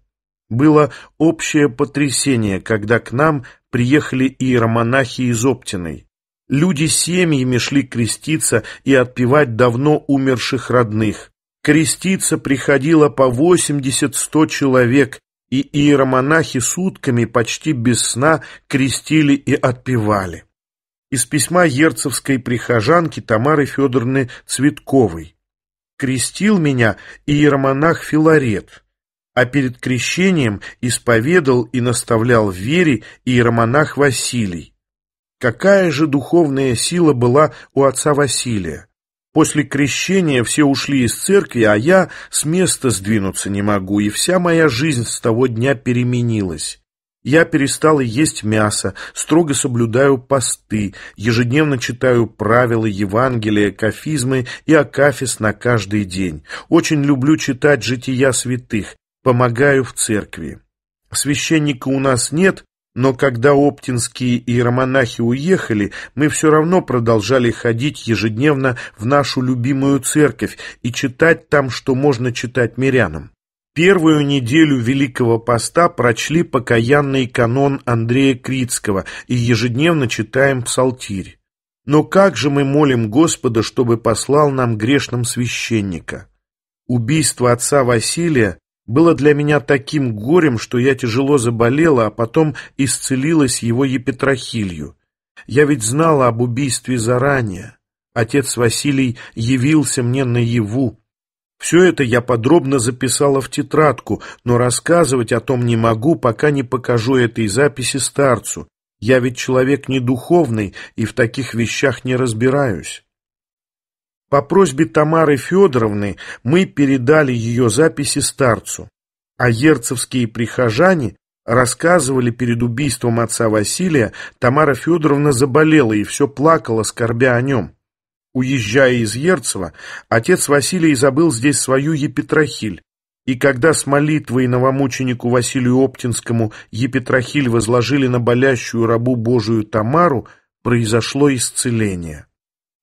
Было общее потрясение, когда к нам приехали иеромонахи из Оптиной. Люди семьями шли креститься и отпевать давно умерших родных. Креститься приходило по 80-100 человек, и иеромонахи сутками почти без сна крестили и отпевали. Из письма ерцевской прихожанки Тамары Федорны Цветковой. «Крестил меня иеромонах Филарет» а перед крещением исповедал и наставлял в вере иеромонах Василий. Какая же духовная сила была у отца Василия? После крещения все ушли из церкви, а я с места сдвинуться не могу, и вся моя жизнь с того дня переменилась. Я перестал есть мясо, строго соблюдаю посты, ежедневно читаю правила Евангелия, кафизмы и акафис на каждый день. Очень люблю читать жития святых, Помогаю в церкви. Священника у нас нет, но когда оптинские иеромонахи уехали, мы все равно продолжали ходить ежедневно в нашу любимую церковь и читать там, что можно читать мирянам. Первую неделю Великого Поста прочли покаянный канон Андрея Критского и ежедневно читаем псалтирь. Но как же мы молим Господа, чтобы послал нам грешным священника? Убийство отца Василия было для меня таким горем, что я тяжело заболела, а потом исцелилась его епитрахилью. Я ведь знала об убийстве заранее. Отец Василий явился мне наяву. Все это я подробно записала в тетрадку, но рассказывать о том не могу, пока не покажу этой записи старцу. Я ведь человек не духовный и в таких вещах не разбираюсь. По просьбе Тамары Федоровны мы передали ее записи старцу, а ерцевские прихожане рассказывали перед убийством отца Василия, Тамара Федоровна заболела и все плакала, скорбя о нем. Уезжая из Ерцева, отец Василий забыл здесь свою епитрахиль, и когда с молитвой новомученику Василию Оптинскому епитрахиль возложили на болящую рабу Божию Тамару, произошло исцеление.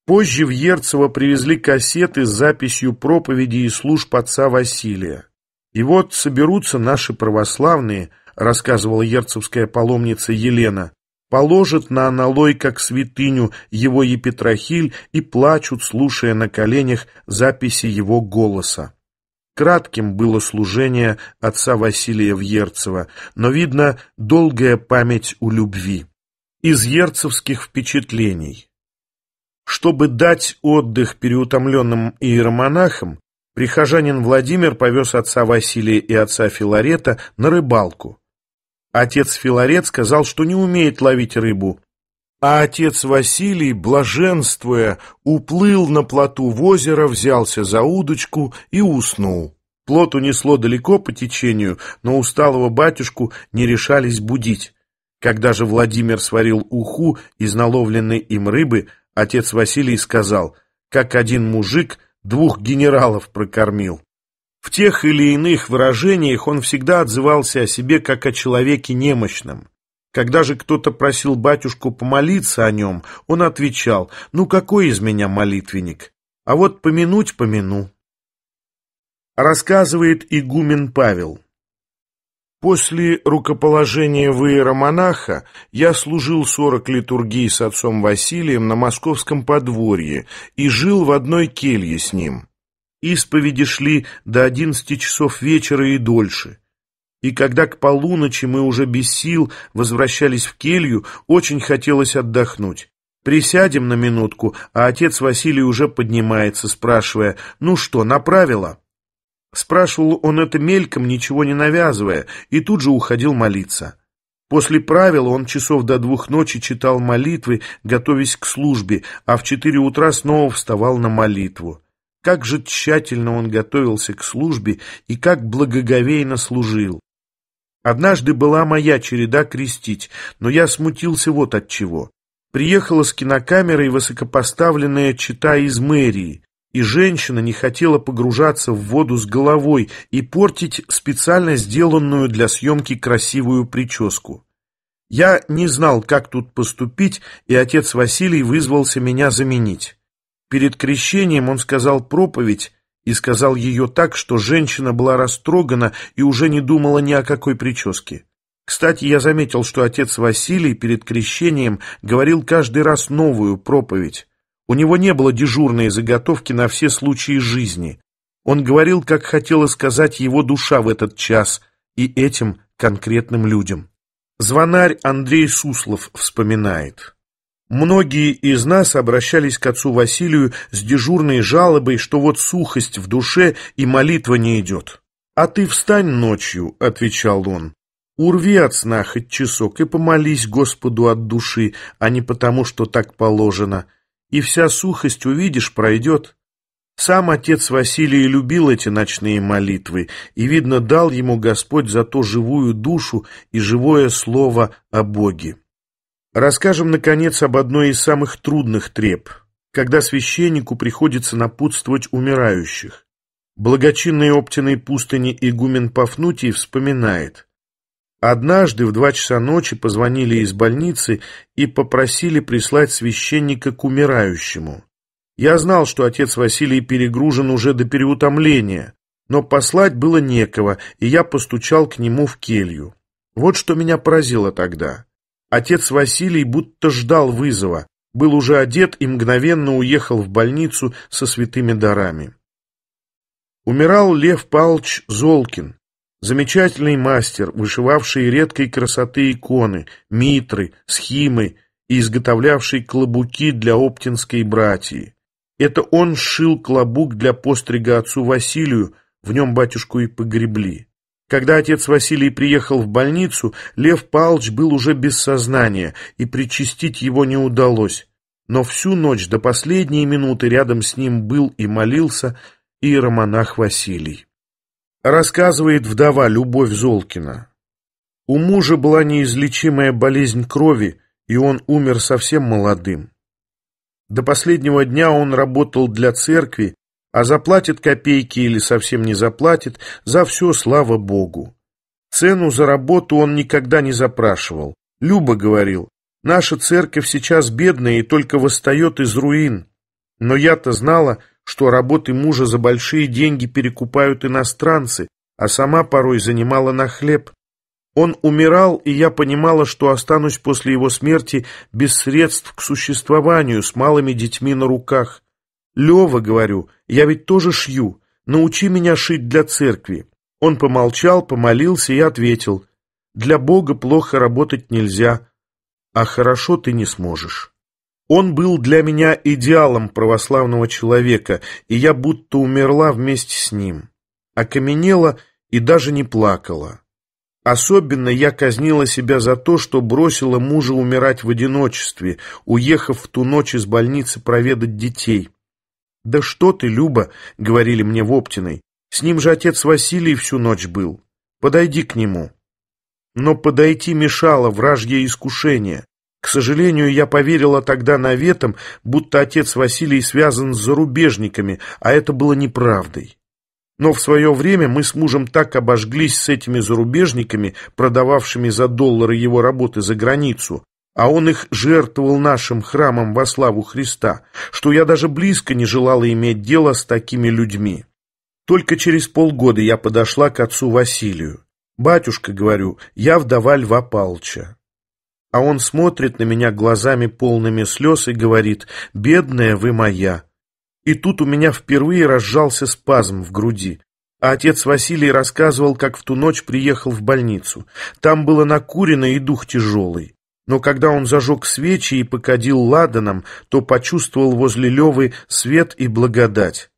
Позже в Ерцево привезли кассеты с записью проповеди и служб отца Василия. «И вот соберутся наши православные», — рассказывала ерцевская паломница Елена, «положат на аналой, как святыню, его епитрахиль и плачут, слушая на коленях записи его голоса». Кратким было служение отца Василия в Ерцево, но, видно, долгая память у любви. Из ерцевских впечатлений. Чтобы дать отдых переутомленным иеромонахам, прихожанин Владимир повез отца Василия и отца Филарета на рыбалку. Отец Филарет сказал, что не умеет ловить рыбу, а отец Василий, блаженствуя, уплыл на плоту в озеро, взялся за удочку и уснул. Плот унесло далеко по течению, но усталого батюшку не решались будить. Когда же Владимир сварил уху из наловленной им рыбы, Отец Василий сказал, как один мужик двух генералов прокормил. В тех или иных выражениях он всегда отзывался о себе как о человеке немощном. Когда же кто-то просил батюшку помолиться о нем, он отвечал, «Ну какой из меня молитвенник? А вот помянуть помяну». Рассказывает игумен Павел. После рукоположения в иеромонаха я служил 40 литургий с отцом Василием на московском подворье и жил в одной келье с ним. Исповеди шли до 11 часов вечера и дольше. И когда к полуночи мы уже без сил возвращались в келью, очень хотелось отдохнуть. Присядем на минутку, а отец Василий уже поднимается, спрашивая, «Ну что, направила?» Спрашивал он это мельком, ничего не навязывая, и тут же уходил молиться. После правил он часов до двух ночи читал молитвы, готовясь к службе, а в четыре утра снова вставал на молитву. Как же тщательно он готовился к службе и как благоговейно служил. Однажды была моя череда крестить, но я смутился вот от чего. Приехала с кинокамерой высокопоставленная чита из мэрии и женщина не хотела погружаться в воду с головой и портить специально сделанную для съемки красивую прическу. Я не знал, как тут поступить, и отец Василий вызвался меня заменить. Перед крещением он сказал проповедь и сказал ее так, что женщина была растрогана и уже не думала ни о какой прическе. Кстати, я заметил, что отец Василий перед крещением говорил каждый раз новую проповедь. У него не было дежурной заготовки на все случаи жизни. Он говорил, как хотела сказать его душа в этот час и этим конкретным людям. Звонарь Андрей Суслов вспоминает. Многие из нас обращались к отцу Василию с дежурной жалобой, что вот сухость в душе и молитва не идет. «А ты встань ночью», — отвечал он. «Урви от сна хоть часок и помолись Господу от души, а не потому, что так положено и вся сухость, увидишь, пройдет. Сам отец Василий любил эти ночные молитвы, и, видно, дал ему Господь за то живую душу и живое слово о Боге. Расскажем, наконец, об одной из самых трудных треп, когда священнику приходится напутствовать умирающих. Благочинный Оптиной пустыни игумен Пафнутий вспоминает – Однажды в два часа ночи позвонили из больницы и попросили прислать священника к умирающему. Я знал, что отец Василий перегружен уже до переутомления, но послать было некого, и я постучал к нему в келью. Вот что меня поразило тогда. Отец Василий будто ждал вызова, был уже одет и мгновенно уехал в больницу со святыми дарами. Умирал Лев Палч Золкин, Замечательный мастер, вышивавший редкой красоты иконы, митры, схимы и изготовлявший клобуки для оптинской братьи. Это он шил клобук для пострига отцу Василию, в нем батюшку и погребли. Когда отец Василий приехал в больницу, Лев Палч был уже без сознания, и причастить его не удалось. Но всю ночь до последней минуты рядом с ним был и молился иеромонах Василий. Рассказывает вдова Любовь Золкина. У мужа была неизлечимая болезнь крови, и он умер совсем молодым. До последнего дня он работал для церкви, а заплатит копейки или совсем не заплатит, за все слава Богу. Цену за работу он никогда не запрашивал. Люба говорил, наша церковь сейчас бедная и только восстает из руин. Но я-то знала, что работы мужа за большие деньги перекупают иностранцы, а сама порой занимала на хлеб. Он умирал, и я понимала, что останусь после его смерти без средств к существованию, с малыми детьми на руках. «Лёва, — говорю, — я ведь тоже шью. Научи меня шить для церкви». Он помолчал, помолился и ответил, «Для Бога плохо работать нельзя, а хорошо ты не сможешь». Он был для меня идеалом православного человека, и я будто умерла вместе с ним. Окаменела и даже не плакала. Особенно я казнила себя за то, что бросила мужа умирать в одиночестве, уехав в ту ночь из больницы проведать детей. «Да что ты, Люба!» — говорили мне в Оптиной. «С ним же отец Василий всю ночь был. Подойди к нему». Но подойти мешало вражье искушение. К сожалению, я поверила тогда наветам, будто отец Василий связан с зарубежниками, а это было неправдой. Но в свое время мы с мужем так обожглись с этими зарубежниками, продававшими за доллары его работы за границу, а он их жертвовал нашим храмом во славу Христа, что я даже близко не желала иметь дело с такими людьми. Только через полгода я подошла к отцу Василию. «Батюшка, — говорю, — я вдова Льва Палча а он смотрит на меня глазами полными слез и говорит «Бедная вы моя». И тут у меня впервые разжался спазм в груди. А отец Василий рассказывал, как в ту ночь приехал в больницу. Там было накурено и дух тяжелый. Но когда он зажег свечи и покадил ладаном, то почувствовал возле Левы свет и благодать.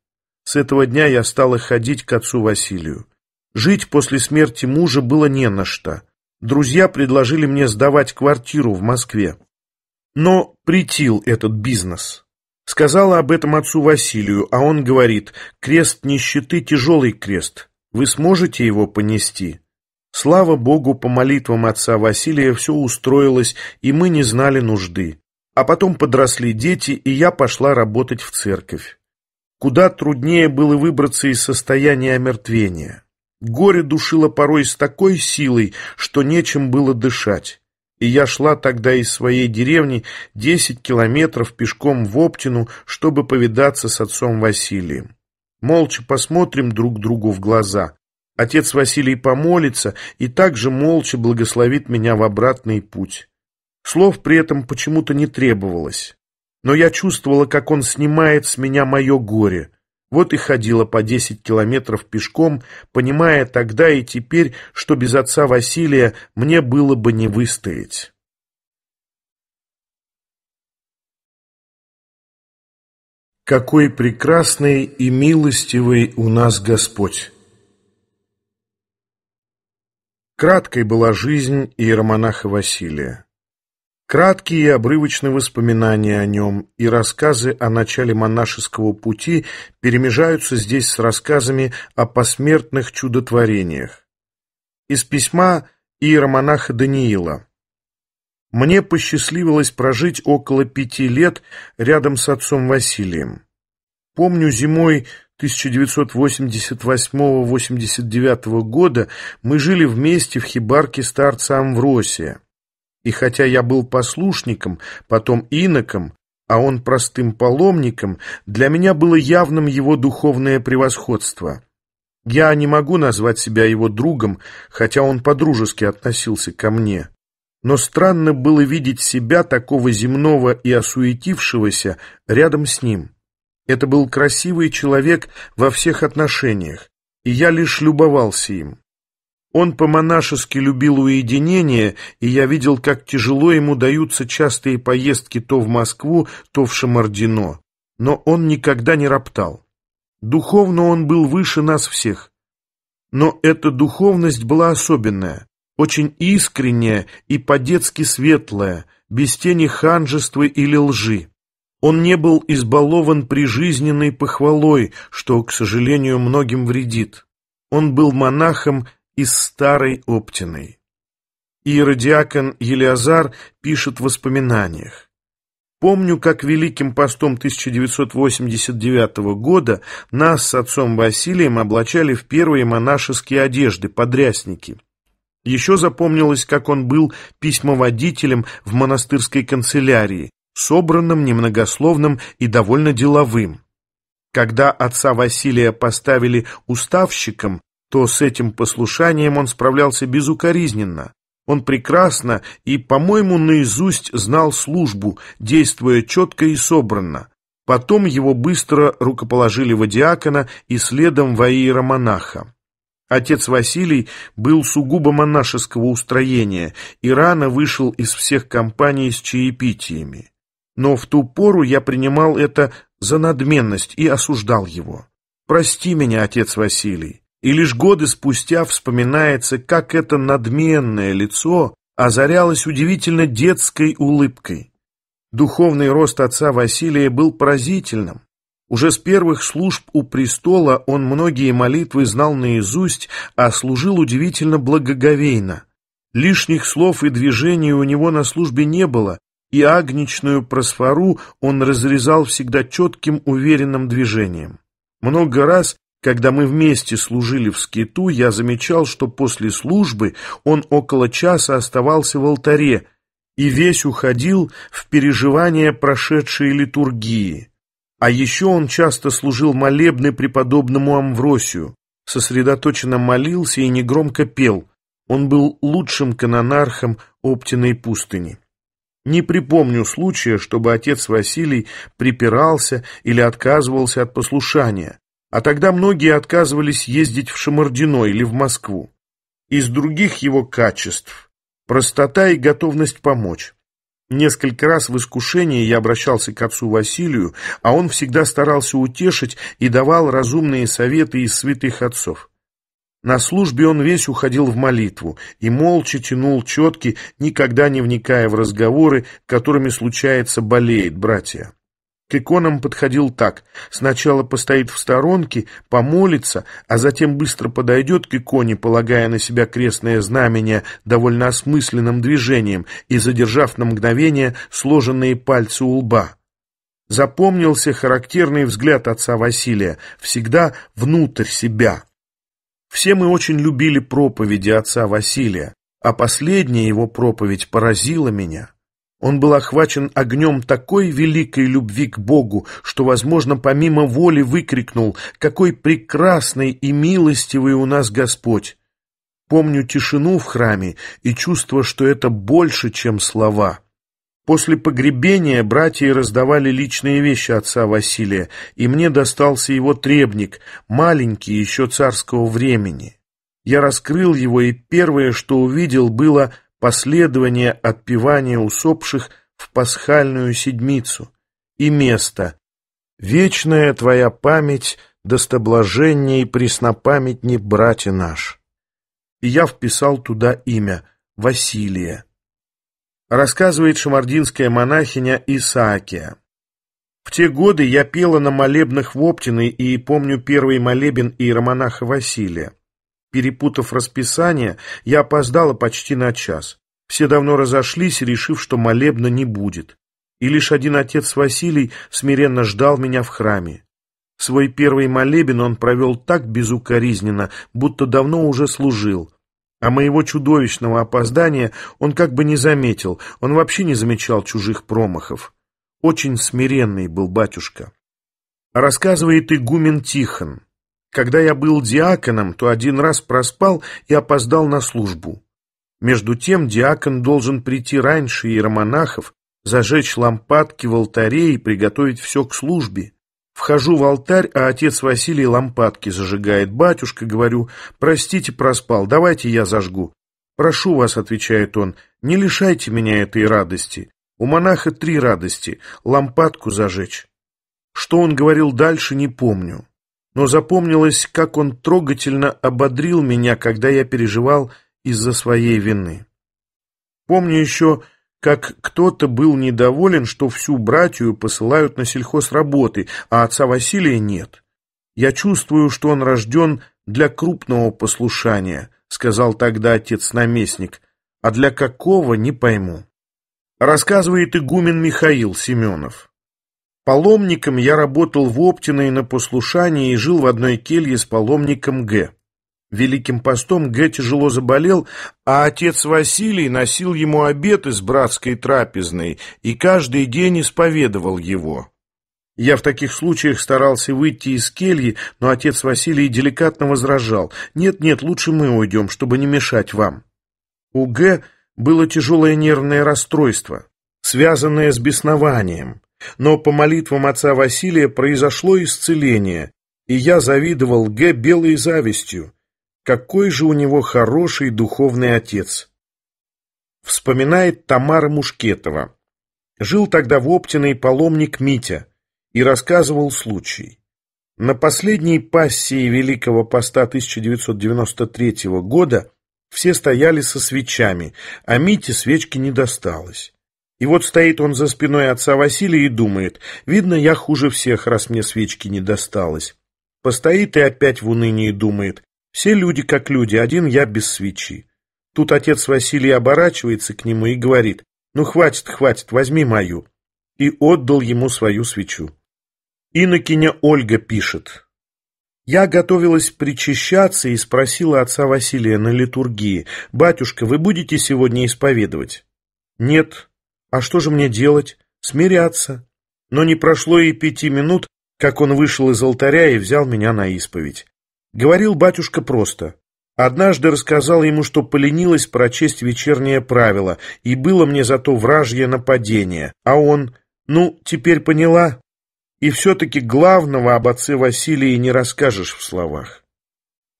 С этого дня я стала ходить к отцу Василию. Жить после смерти мужа было не на что друзья предложили мне сдавать квартиру в Москве. Но притил этот бизнес. Сказала об этом отцу Василию, а он говорит, крест нищеты – тяжелый крест, вы сможете его понести? Слава Богу, по молитвам отца Василия все устроилось, и мы не знали нужды. А потом подросли дети, и я пошла работать в церковь. Куда труднее было выбраться из состояния омертвения. Горе душило порой с такой силой, что нечем было дышать. И я шла тогда из своей деревни десять километров пешком в Оптину, чтобы повидаться с отцом Василием. Молча посмотрим друг другу в глаза. Отец Василий помолится и также молча благословит меня в обратный путь. Слов при этом почему-то не требовалось. Но я чувствовала, как он снимает с меня мое горе. Вот и ходила по 10 километров пешком, понимая тогда и теперь, что без отца Василия мне было бы не выстоять. Какой прекрасный и милостивый у нас Господь! Краткой была жизнь иеромонаха Василия. Краткие и обрывочные воспоминания о нем и рассказы о начале монашеского пути перемежаются здесь с рассказами о посмертных чудотворениях. Из письма иеромонаха Даниила. «Мне посчастливилось прожить около пяти лет рядом с отцом Василием. Помню, зимой 1988-89 года мы жили вместе в хибарке старца Амвросия». И хотя я был послушником, потом иноком, а он простым паломником, для меня было явным его духовное превосходство. Я не могу назвать себя его другом, хотя он по-дружески относился ко мне. Но странно было видеть себя, такого земного и осуетившегося, рядом с ним. Это был красивый человек во всех отношениях, и я лишь любовался им. Он по-монашески любил уединение, и я видел, как тяжело ему даются частые поездки то в Москву, то в Шамардино. Но он никогда не роптал. Духовно он был выше нас всех. Но эта духовность была особенная, очень искренняя и по-детски светлая, без тени ханжества или лжи. Он не был избалован прижизненной похвалой, что, к сожалению, многим вредит. Он был монахом из старой Оптиной. Иеродиакон Елиазар пишет в воспоминаниях. «Помню, как Великим постом 1989 года нас с отцом Василием облачали в первые монашеские одежды, подрясники. Еще запомнилось, как он был письмоводителем в монастырской канцелярии, собранным, немногословным и довольно деловым. Когда отца Василия поставили уставщиком, то с этим послушанием он справлялся безукоризненно. Он прекрасно и, по-моему, наизусть знал службу, действуя четко и собранно. Потом его быстро рукоположили в диакона и следом в аэромонаха. Отец Василий был сугубо монашеского устроения и рано вышел из всех компаний с чаепитиями. Но в ту пору я принимал это за надменность и осуждал его. «Прости меня, отец Василий, и лишь годы спустя вспоминается, как это надменное лицо озарялось удивительно детской улыбкой. Духовный рост отца Василия был поразительным. Уже с первых служб у престола он многие молитвы знал наизусть, а служил удивительно благоговейно. Лишних слов и движений у него на службе не было, и агничную просфору он разрезал всегда четким уверенным движением. Много раз когда мы вместе служили в скиту, я замечал, что после службы он около часа оставался в алтаре и весь уходил в переживания прошедшей литургии. А еще он часто служил молебны преподобному Амвросию, сосредоточенно молился и негромко пел. Он был лучшим канонархом Оптиной пустыни. Не припомню случая, чтобы отец Василий припирался или отказывался от послушания. А тогда многие отказывались ездить в Шамардино или в Москву. Из других его качеств – простота и готовность помочь. Несколько раз в искушении я обращался к отцу Василию, а он всегда старался утешить и давал разумные советы из святых отцов. На службе он весь уходил в молитву и молча тянул четки, никогда не вникая в разговоры, которыми случается болеет братья. К иконам подходил так. Сначала постоит в сторонке, помолится, а затем быстро подойдет к иконе, полагая на себя крестное знамение довольно осмысленным движением и задержав на мгновение сложенные пальцы у лба. Запомнился характерный взгляд отца Василия, всегда внутрь себя. Все мы очень любили проповеди отца Василия, а последняя его проповедь поразила меня. Он был охвачен огнем такой великой любви к Богу, что, возможно, помимо воли выкрикнул «Какой прекрасный и милостивый у нас Господь!» Помню тишину в храме и чувство, что это больше, чем слова. После погребения братья раздавали личные вещи отца Василия, и мне достался его требник, маленький еще царского времени. Я раскрыл его, и первое, что увидел, было – последование отпевания усопших в пасхальную седмицу и место «Вечная твоя память, достоблажение и преснопамятни, братья наш». И я вписал туда имя Василия. Рассказывает шамардинская монахиня Исаакия. В те годы я пела на молебнах в Оптиной и помню первый молебен иеромонаха Василия. Перепутав расписание, я опоздала почти на час. Все давно разошлись, решив, что молебна не будет. И лишь один отец Василий смиренно ждал меня в храме. Свой первый молебен он провел так безукоризненно, будто давно уже служил. А моего чудовищного опоздания он как бы не заметил, он вообще не замечал чужих промахов. Очень смиренный был батюшка. Рассказывает игумен Тихон. Когда я был диаконом, то один раз проспал и опоздал на службу. Между тем диакон должен прийти раньше иеромонахов, зажечь лампадки в алтаре и приготовить все к службе. Вхожу в алтарь, а отец Василий лампадки зажигает. Батюшка, говорю, простите, проспал, давайте я зажгу. «Прошу вас», — отвечает он, — «не лишайте меня этой радости. У монаха три радости — лампадку зажечь». Что он говорил дальше, не помню но запомнилось, как он трогательно ободрил меня, когда я переживал из-за своей вины. Помню еще, как кто-то был недоволен, что всю братью посылают на сельхозработы, а отца Василия нет. Я чувствую, что он рожден для крупного послушания, сказал тогда отец-наместник, а для какого не пойму. Рассказывает игумен Михаил Семенов. Паломником я работал в Оптиной на послушании и жил в одной келье с паломником Г. Великим постом Г тяжело заболел, а отец Василий носил ему обед из братской трапезной и каждый день исповедовал его. Я в таких случаях старался выйти из кельи, но отец Василий деликатно возражал. «Нет-нет, лучше мы уйдем, чтобы не мешать вам». У Г было тяжелое нервное расстройство, связанное с беснованием. Но по молитвам отца Василия произошло исцеление, и я завидовал Г. белой завистью. Какой же у него хороший духовный отец! Вспоминает Тамара Мушкетова. Жил тогда в Оптиной паломник Митя и рассказывал случай. На последней пассии Великого поста 1993 года все стояли со свечами, а Мите свечки не досталось. И вот стоит он за спиной отца Василия и думает, видно, я хуже всех, раз мне свечки не досталось. Постоит и опять в унынии думает, все люди как люди, один я без свечи. Тут отец Василий оборачивается к нему и говорит, ну хватит, хватит, возьми мою. И отдал ему свою свечу. Инокиня Ольга пишет. Я готовилась причащаться и спросила отца Василия на литургии, «Батюшка, вы будете сегодня исповедовать?» «Нет», а что же мне делать? Смиряться. Но не прошло и пяти минут, как он вышел из алтаря и взял меня на исповедь. Говорил батюшка просто. Однажды рассказал ему, что поленилась прочесть вечернее правило, и было мне зато вражье нападение. А он, ну, теперь поняла. И все-таки главного об отце Василии не расскажешь в словах.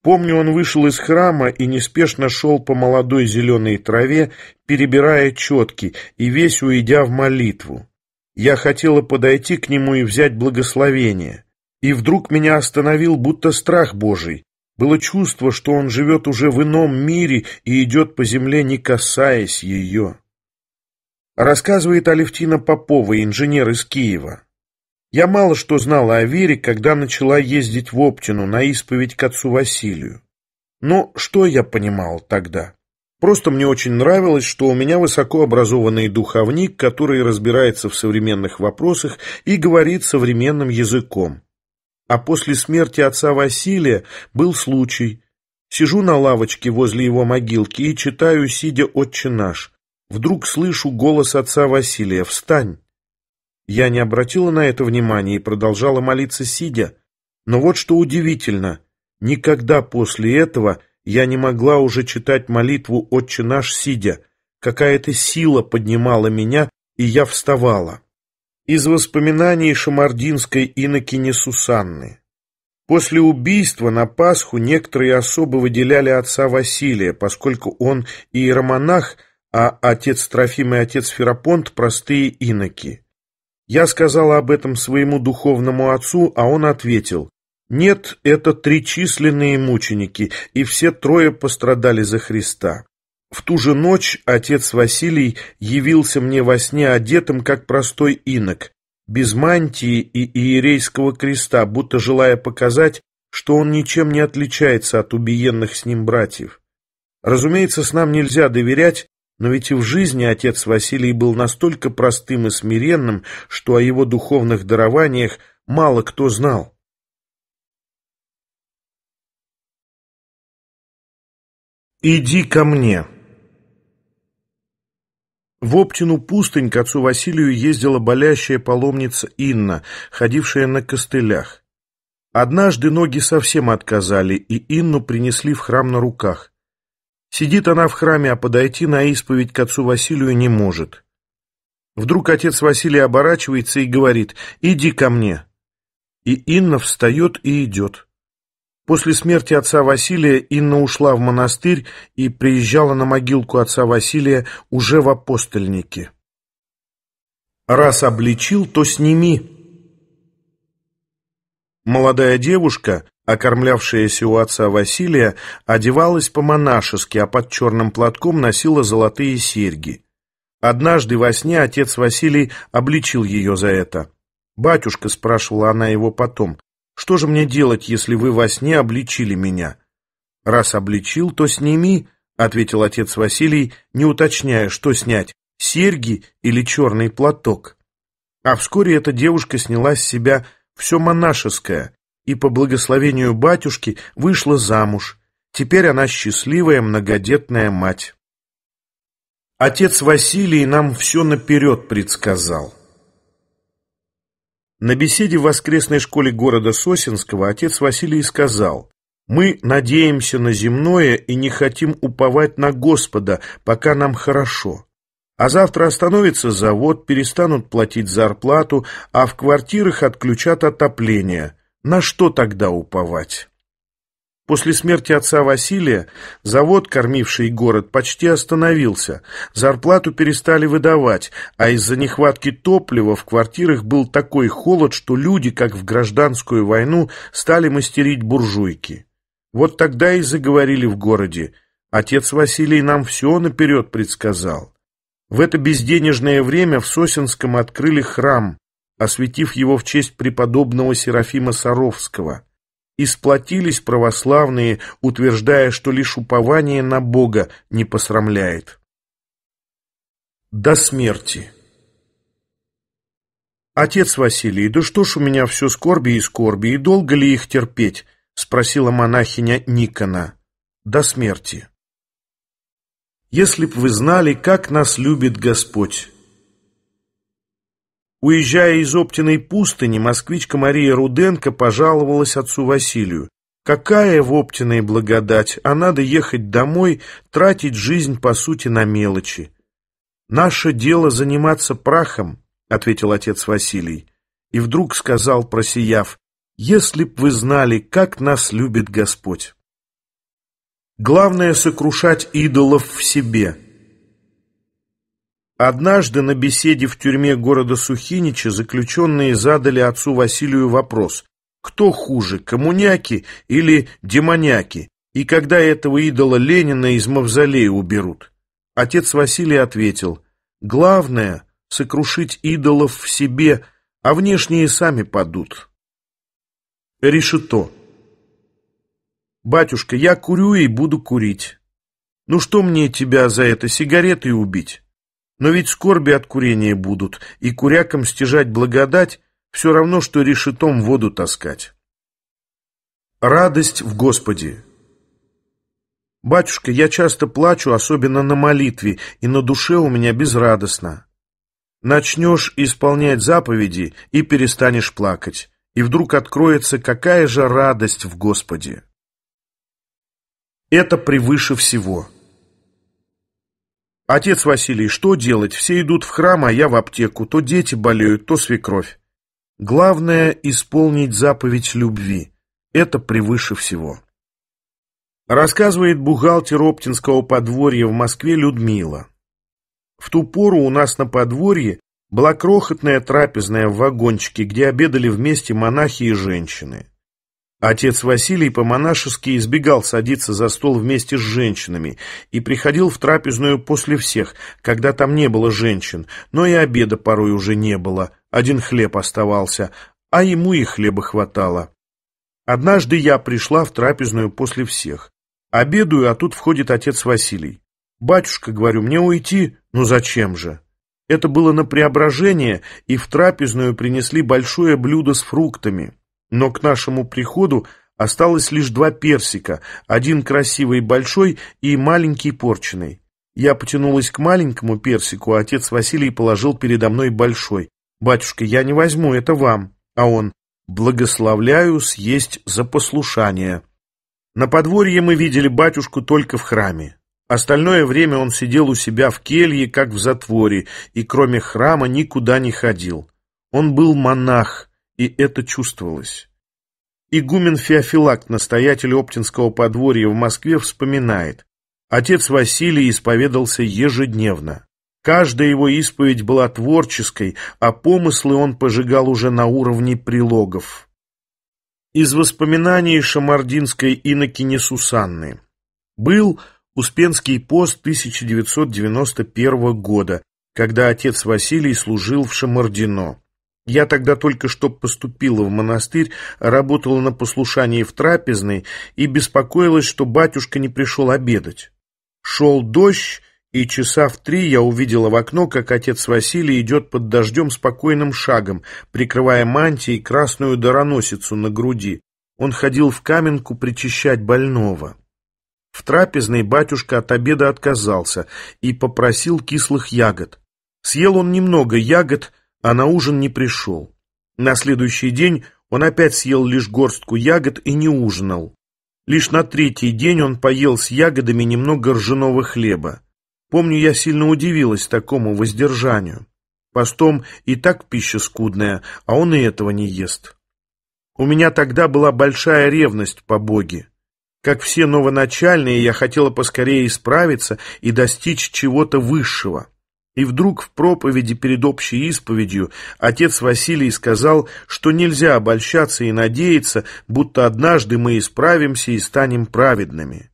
Помню, он вышел из храма и неспешно шел по молодой зеленой траве, перебирая четки и весь уйдя в молитву. Я хотела подойти к нему и взять благословение. И вдруг меня остановил будто страх Божий. Было чувство, что он живет уже в ином мире и идет по земле, не касаясь ее. Рассказывает Алевтина Попова, инженер из Киева. Я мало что знала о вере, когда начала ездить в Оптину на исповедь к отцу Василию. Но что я понимал тогда? Просто мне очень нравилось, что у меня высокообразованный духовник, который разбирается в современных вопросах и говорит современным языком. А после смерти отца Василия был случай. Сижу на лавочке возле его могилки и читаю, сидя «Отче наш». Вдруг слышу голос отца Василия «Встань!» Я не обратила на это внимания и продолжала молиться сидя. Но вот что удивительно, никогда после этого я не могла уже читать молитву «Отче наш» сидя. Какая-то сила поднимала меня, и я вставала. Из воспоминаний шамардинской инокини Сусанны. После убийства на Пасху некоторые особо выделяли отца Василия, поскольку он иеромонах, а отец Трофим и отец Ферапонт – простые иноки. Я сказала об этом своему духовному отцу, а он ответил, «Нет, это тричисленные мученики, и все трое пострадали за Христа». В ту же ночь отец Василий явился мне во сне одетым, как простой инок, без мантии и иерейского креста, будто желая показать, что он ничем не отличается от убиенных с ним братьев. Разумеется, с нам нельзя доверять, но ведь и в жизни отец Василий был настолько простым и смиренным, что о его духовных дарованиях мало кто знал. «Иди ко мне!» В Оптину пустынь к отцу Василию ездила болящая паломница Инна, ходившая на костылях. Однажды ноги совсем отказали, и Инну принесли в храм на руках. Сидит она в храме, а подойти на исповедь к отцу Василию не может. Вдруг отец Василий оборачивается и говорит «Иди ко мне». И Инна встает и идет. После смерти отца Василия Инна ушла в монастырь и приезжала на могилку отца Василия уже в апостольнике. «Раз обличил, то сними». Молодая девушка, окормлявшаяся у отца Василия, одевалась по-монашески, а под черным платком носила золотые серьги. Однажды во сне отец Василий обличил ее за это. «Батюшка», — спрашивала она его потом, — «что же мне делать, если вы во сне обличили меня?» «Раз обличил, то сними», — ответил отец Василий, не уточняя, что снять, серьги или черный платок. А вскоре эта девушка сняла с себя все монашеское, и по благословению батюшки вышла замуж. Теперь она счастливая многодетная мать. Отец Василий нам все наперед предсказал. На беседе в воскресной школе города Сосинского отец Василий сказал, «Мы надеемся на земное и не хотим уповать на Господа, пока нам хорошо». А завтра остановится завод, перестанут платить зарплату, а в квартирах отключат отопление. На что тогда уповать? После смерти отца Василия завод, кормивший город, почти остановился. Зарплату перестали выдавать, а из-за нехватки топлива в квартирах был такой холод, что люди, как в гражданскую войну, стали мастерить буржуйки. Вот тогда и заговорили в городе. Отец Василий нам все наперед предсказал. В это безденежное время в Сосенском открыли храм, осветив его в честь преподобного Серафима Саровского. И сплотились православные, утверждая, что лишь упование на Бога не посрамляет. До смерти. «Отец Василий, да что ж у меня все скорби и скорби, и долго ли их терпеть?» — спросила монахиня Никона. «До смерти». «Если б вы знали, как нас любит Господь!» Уезжая из Оптиной пустыни, москвичка Мария Руденко пожаловалась отцу Василию. Какая в Оптиной благодать, а надо ехать домой, тратить жизнь, по сути, на мелочи. «Наше дело заниматься прахом», — ответил отец Василий. И вдруг сказал, просияв, «Если б вы знали, как нас любит Господь». Главное — сокрушать идолов в себе — Однажды на беседе в тюрьме города Сухинича заключенные задали отцу Василию вопрос, кто хуже, коммуняки или демоняки, и когда этого идола Ленина из мавзолея уберут? Отец Василий ответил, главное — сокрушить идолов в себе, а внешние сами падут. Решето. «Батюшка, я курю и буду курить. Ну что мне тебя за это, сигареты убить?» Но ведь скорби от курения будут, и курякам стяжать благодать все равно, что решетом воду таскать. Радость в Господе «Батюшка, я часто плачу, особенно на молитве, и на душе у меня безрадостно. Начнешь исполнять заповеди и перестанешь плакать, и вдруг откроется, какая же радость в Господе!» Это превыше всего. «Отец Василий, что делать? Все идут в храм, а я в аптеку. То дети болеют, то свекровь. Главное — исполнить заповедь любви. Это превыше всего». Рассказывает бухгалтер Оптинского подворья в Москве Людмила. В ту пору у нас на подворье была крохотная трапезная в вагончике, где обедали вместе монахи и женщины. Отец Василий по-монашески избегал садиться за стол вместе с женщинами и приходил в трапезную после всех, когда там не было женщин, но и обеда порой уже не было, один хлеб оставался, а ему и хлеба хватало. Однажды я пришла в трапезную после всех. Обедаю, а тут входит отец Василий. «Батюшка, — говорю, — мне уйти? Ну зачем же?» Это было на преображение, и в трапезную принесли большое блюдо с фруктами. Но к нашему приходу осталось лишь два персика, один красивый большой и маленький порченый. Я потянулась к маленькому персику, а отец Василий положил передо мной большой. «Батюшка, я не возьму, это вам». А он «Благословляю съесть за послушание». На подворье мы видели батюшку только в храме. Остальное время он сидел у себя в келье, как в затворе, и кроме храма никуда не ходил. Он был монах, и это чувствовалось. Игумен Феофилакт, настоятель Оптинского подворья в Москве, вспоминает. Отец Василий исповедался ежедневно. Каждая его исповедь была творческой, а помыслы он пожигал уже на уровне прилогов. Из воспоминаний шамардинской инокини Сусанны. Был Успенский пост 1991 года, когда отец Василий служил в Шамардино. Я тогда только что поступила в монастырь, работала на послушании в трапезной и беспокоилась, что батюшка не пришел обедать. Шел дождь, и часа в три я увидела в окно, как отец Василий идет под дождем спокойным шагом, прикрывая мантией красную дороносицу на груди. Он ходил в каменку причищать больного. В трапезной батюшка от обеда отказался и попросил кислых ягод. Съел он немного ягод, а на ужин не пришел. На следующий день он опять съел лишь горстку ягод и не ужинал. Лишь на третий день он поел с ягодами немного ржаного хлеба. Помню, я сильно удивилась такому воздержанию. Постом и так пища скудная, а он и этого не ест. У меня тогда была большая ревность по Боге. Как все новоначальные, я хотела поскорее исправиться и достичь чего-то высшего. И вдруг в проповеди перед общей исповедью отец Василий сказал, что нельзя обольщаться и надеяться, будто однажды мы исправимся и станем праведными.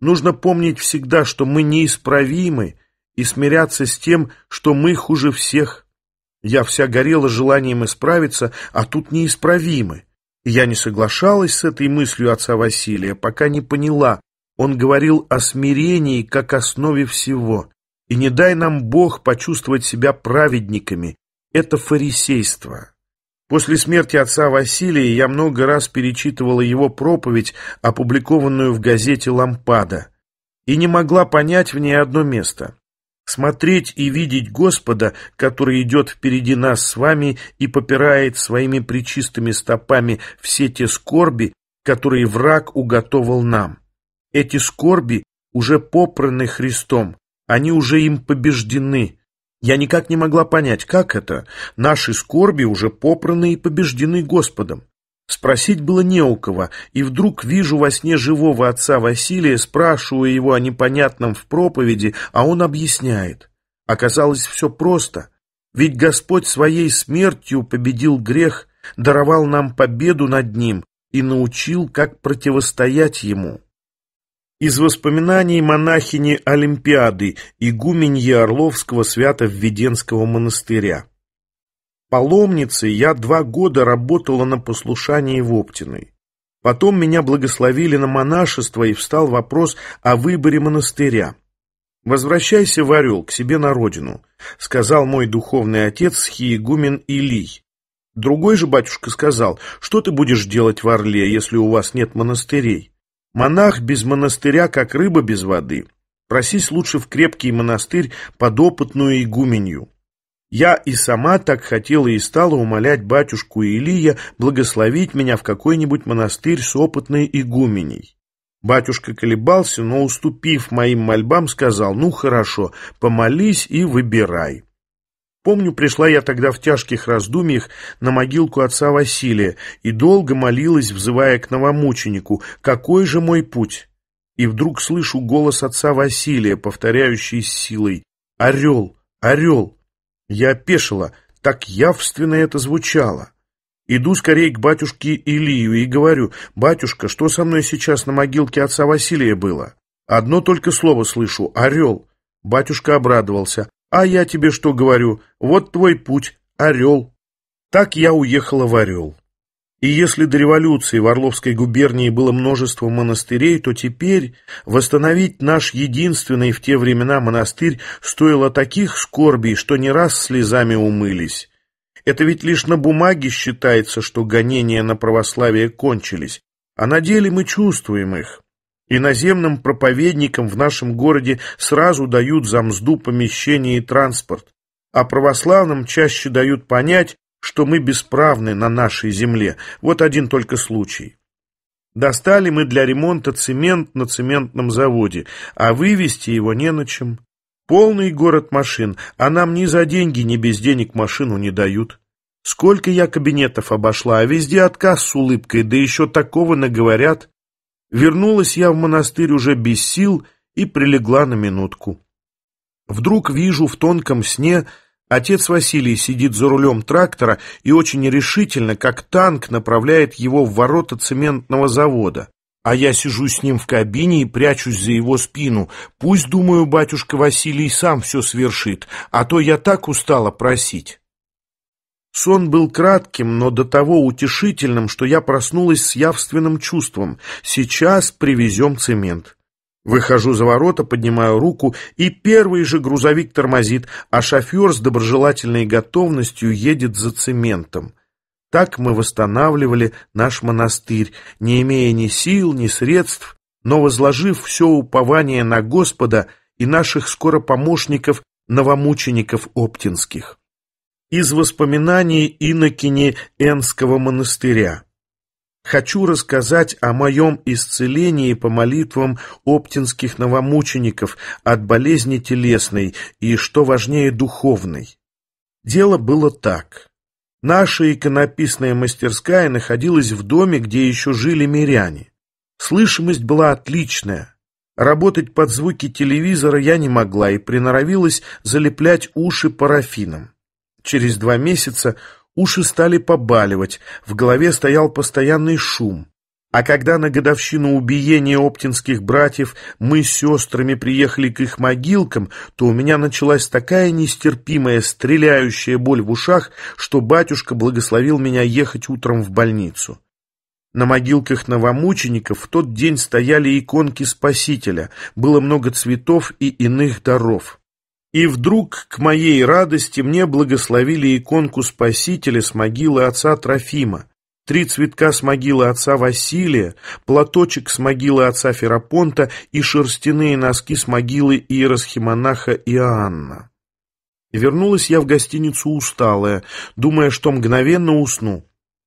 Нужно помнить всегда, что мы неисправимы, и смиряться с тем, что мы хуже всех. Я вся горела желанием исправиться, а тут неисправимы. я не соглашалась с этой мыслью отца Василия, пока не поняла. Он говорил о смирении как основе всего – и не дай нам Бог почувствовать себя праведниками. Это фарисейство. После смерти отца Василия я много раз перечитывала его проповедь, опубликованную в газете «Лампада», и не могла понять в ней одно место. Смотреть и видеть Господа, который идет впереди нас с вами и попирает своими причистыми стопами все те скорби, которые враг уготовал нам. Эти скорби уже попраны Христом, они уже им побеждены. Я никак не могла понять, как это. Наши скорби уже попраны и побеждены Господом. Спросить было не у кого, и вдруг вижу во сне живого отца Василия, спрашиваю его о непонятном в проповеди, а он объясняет. Оказалось, все просто. Ведь Господь своей смертью победил грех, даровал нам победу над ним и научил, как противостоять ему. Из воспоминаний монахини Олимпиады, игуменьи Орловского свято-введенского монастыря. Паломницей я два года работала на послушании в Оптиной. Потом меня благословили на монашество, и встал вопрос о выборе монастыря. «Возвращайся, Орел, к себе на родину», — сказал мой духовный отец Хиегумен Илий. Другой же батюшка сказал, что ты будешь делать в Орле, если у вас нет монастырей? Монах без монастыря, как рыба без воды. Просись лучше в крепкий монастырь под опытную игуменью. Я и сама так хотела и стала умолять батюшку Илия благословить меня в какой-нибудь монастырь с опытной игуменей. Батюшка колебался, но, уступив моим мольбам, сказал, «Ну, хорошо, помолись и выбирай». Помню, пришла я тогда в тяжких раздумьях на могилку отца Василия и долго молилась, взывая к новомученику «Какой же мой путь?» И вдруг слышу голос отца Василия, повторяющий с силой «Орел! Орел!» Я опешила, так явственно это звучало. Иду скорее к батюшке Илию и говорю «Батюшка, что со мной сейчас на могилке отца Василия было?» Одно только слово слышу «Орел». Батюшка обрадовался. А я тебе что говорю? Вот твой путь, Орел. Так я уехала в Орел. И если до революции в Орловской губернии было множество монастырей, то теперь восстановить наш единственный в те времена монастырь стоило таких скорбей, что не раз слезами умылись. Это ведь лишь на бумаге считается, что гонения на православие кончились, а на деле мы чувствуем их. Иноземным проповедникам в нашем городе сразу дают за мзду помещение и транспорт, а православным чаще дают понять, что мы бесправны на нашей земле. Вот один только случай. Достали мы для ремонта цемент на цементном заводе, а вывести его не на чем. Полный город машин, а нам ни за деньги, ни без денег машину не дают. Сколько я кабинетов обошла, а везде отказ с улыбкой, да еще такого наговорят. Вернулась я в монастырь уже без сил и прилегла на минутку. Вдруг вижу в тонком сне отец Василий сидит за рулем трактора и очень решительно, как танк, направляет его в ворота цементного завода. А я сижу с ним в кабине и прячусь за его спину. Пусть, думаю, батюшка Василий сам все свершит, а то я так устала просить. Сон был кратким, но до того утешительным, что я проснулась с явственным чувством. Сейчас привезем цемент. Выхожу за ворота, поднимаю руку, и первый же грузовик тормозит, а шофер с доброжелательной готовностью едет за цементом. Так мы восстанавливали наш монастырь, не имея ни сил, ни средств, но возложив все упование на Господа и наших скоро помощников новомучеников оптинских из воспоминаний инокини Энского монастыря. Хочу рассказать о моем исцелении по молитвам оптинских новомучеников от болезни телесной и, что важнее, духовной. Дело было так. Наша иконописная мастерская находилась в доме, где еще жили миряне. Слышимость была отличная. Работать под звуки телевизора я не могла и приноровилась залеплять уши парафином. Через два месяца уши стали побаливать, в голове стоял постоянный шум. А когда на годовщину убиения оптинских братьев мы с сестрами приехали к их могилкам, то у меня началась такая нестерпимая стреляющая боль в ушах, что батюшка благословил меня ехать утром в больницу. На могилках новомучеников в тот день стояли иконки Спасителя, было много цветов и иных даров. И вдруг, к моей радости, мне благословили иконку Спасителя с могилы отца Трофима, три цветка с могилы отца Василия, платочек с могилы отца Ферапонта и шерстяные носки с могилы иеросхимонаха Иоанна. Вернулась я в гостиницу усталая, думая, что мгновенно усну.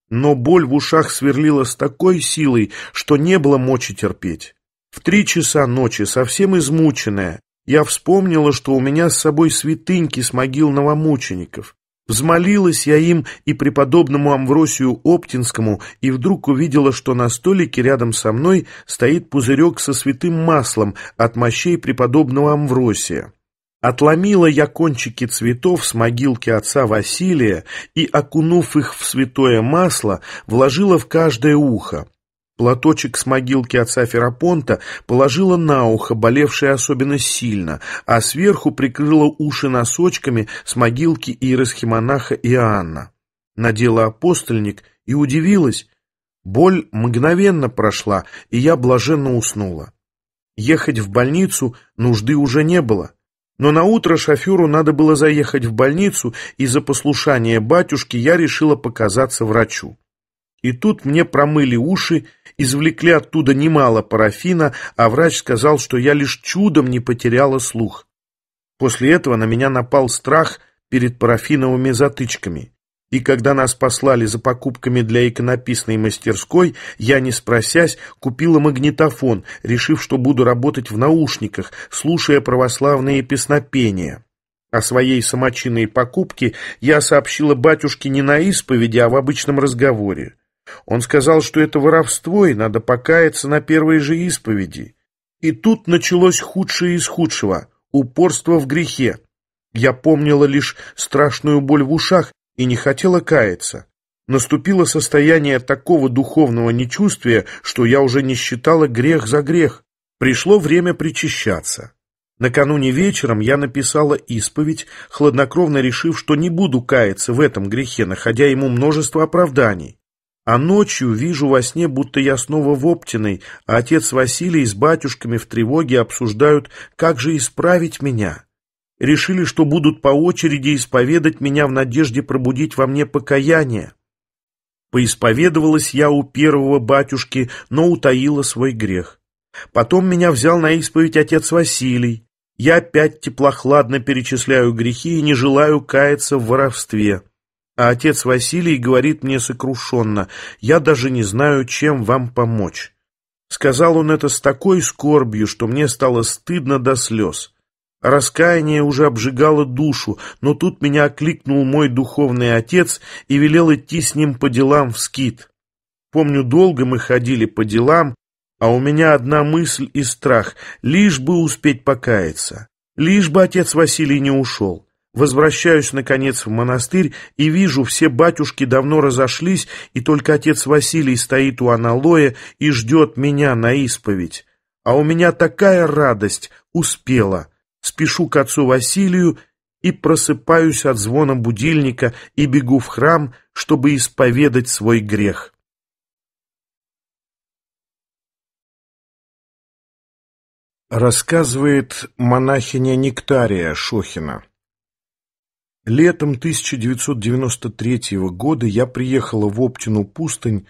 Но боль в ушах сверлила с такой силой, что не было мочи терпеть. В три часа ночи, совсем измученная, я вспомнила, что у меня с собой святыньки с могил новомучеников. Взмолилась я им и преподобному Амвросию Оптинскому, и вдруг увидела, что на столике рядом со мной стоит пузырек со святым маслом от мощей преподобного Амвросия. Отломила я кончики цветов с могилки отца Василия и, окунув их в святое масло, вложила в каждое ухо. Платочек с могилки отца Ферапонта положила на ухо, болевшее особенно сильно, а сверху прикрыла уши носочками с могилки иеросхимонаха Иоанна. Надела апостольник и удивилась. Боль мгновенно прошла, и я блаженно уснула. Ехать в больницу нужды уже не было. Но на утро шоферу надо было заехать в больницу, и за послушание батюшки я решила показаться врачу. И тут мне промыли уши, извлекли оттуда немало парафина, а врач сказал, что я лишь чудом не потеряла слух. После этого на меня напал страх перед парафиновыми затычками. И когда нас послали за покупками для иконописной мастерской, я, не спросясь, купила магнитофон, решив, что буду работать в наушниках, слушая православные песнопения. О своей самочинной покупке я сообщила батюшке не на исповеди, а в обычном разговоре. Он сказал, что это воровство, и надо покаяться на первой же исповеди. И тут началось худшее из худшего — упорство в грехе. Я помнила лишь страшную боль в ушах и не хотела каяться. Наступило состояние такого духовного нечувствия, что я уже не считала грех за грех. Пришло время причащаться. Накануне вечером я написала исповедь, хладнокровно решив, что не буду каяться в этом грехе, находя ему множество оправданий. А ночью вижу во сне, будто я снова в Оптиной, а отец Василий с батюшками в тревоге обсуждают, как же исправить меня. Решили, что будут по очереди исповедать меня в надежде пробудить во мне покаяние. Поисповедовалась я у первого батюшки, но утаила свой грех. Потом меня взял на исповедь отец Василий. Я опять теплохладно перечисляю грехи и не желаю каяться в воровстве. А отец Василий говорит мне сокрушенно, «Я даже не знаю, чем вам помочь». Сказал он это с такой скорбью, что мне стало стыдно до слез. Раскаяние уже обжигало душу, но тут меня окликнул мой духовный отец и велел идти с ним по делам в скит. Помню, долго мы ходили по делам, а у меня одна мысль и страх — лишь бы успеть покаяться, лишь бы отец Василий не ушел. Возвращаюсь, наконец, в монастырь и вижу, все батюшки давно разошлись, и только отец Василий стоит у аналоя и ждет меня на исповедь. А у меня такая радость, успела. Спешу к отцу Василию и просыпаюсь от звона будильника и бегу в храм, чтобы исповедать свой грех. Рассказывает монахиня Нектария Шохина. Летом 1993 года я приехала в Оптину пустынь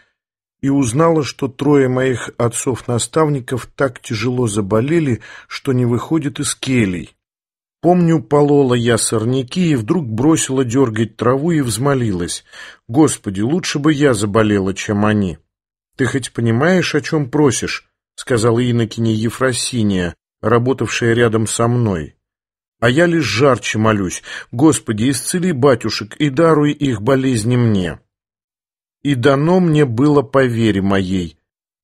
и узнала, что трое моих отцов-наставников так тяжело заболели, что не выходят из келей. Помню, полола я сорняки и вдруг бросила дергать траву и взмолилась. «Господи, лучше бы я заболела, чем они!» «Ты хоть понимаешь, о чем просишь?» — сказала инокиня Ефросиния, работавшая рядом со мной. А я лишь жарче молюсь. Господи, исцели батюшек и даруй их болезни мне. И дано мне было по вере моей.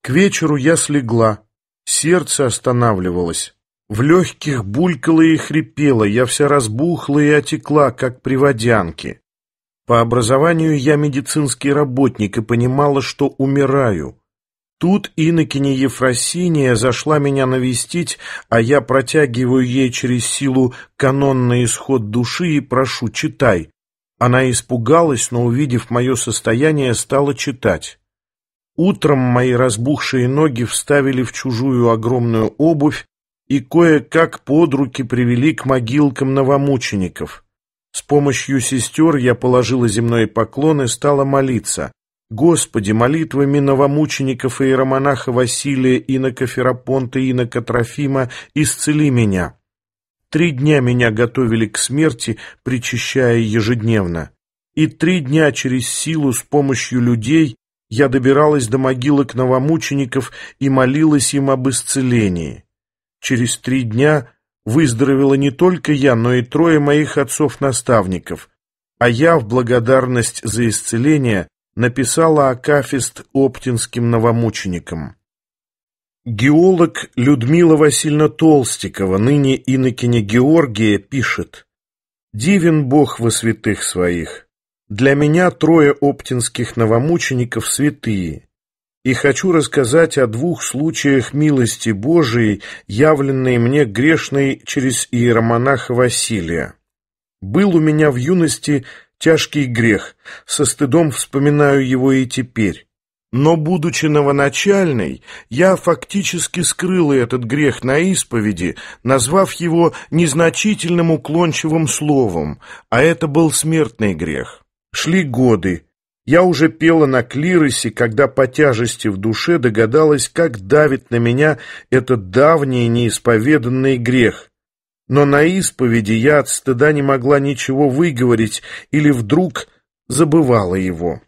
К вечеру я слегла. Сердце останавливалось. В легких булькало и хрипело, я вся разбухла и отекла, как при водянке. По образованию я медицинский работник и понимала, что умираю. Тут Иннокене Ефросиния зашла меня навестить, а я протягиваю ей через силу канонный исход души и прошу «читай». Она испугалась, но, увидев мое состояние, стала читать. Утром мои разбухшие ноги вставили в чужую огромную обувь и кое-как под руки привели к могилкам новомучеников. С помощью сестер я положила земной поклон и стала молиться. Господи, молитвами новомучеников и иеромонаха Василия, инока Ферапонта, инока Трофима, исцели меня. Три дня меня готовили к смерти, причащая ежедневно. И три дня через силу с помощью людей я добиралась до могилок новомучеников и молилась им об исцелении. Через три дня выздоровела не только я, но и трое моих отцов-наставников, а я в благодарность за исцеление написала Акафист оптинским новомученикам. Геолог Людмила Васильевна Толстикова, ныне инокиня Георгия, пишет «Дивен Бог во святых своих. Для меня трое оптинских новомучеников святые, и хочу рассказать о двух случаях милости Божией, явленной мне грешной через иеромонаха Василия. Был у меня в юности Тяжкий грех, со стыдом вспоминаю его и теперь. Но, будучи новоначальной, я фактически скрыла этот грех на исповеди, назвав его незначительным уклончивым словом, а это был смертный грех. Шли годы. Я уже пела на клиросе, когда по тяжести в душе догадалась, как давит на меня этот давний неисповеданный грех но на исповеди я от стыда не могла ничего выговорить или вдруг забывала его.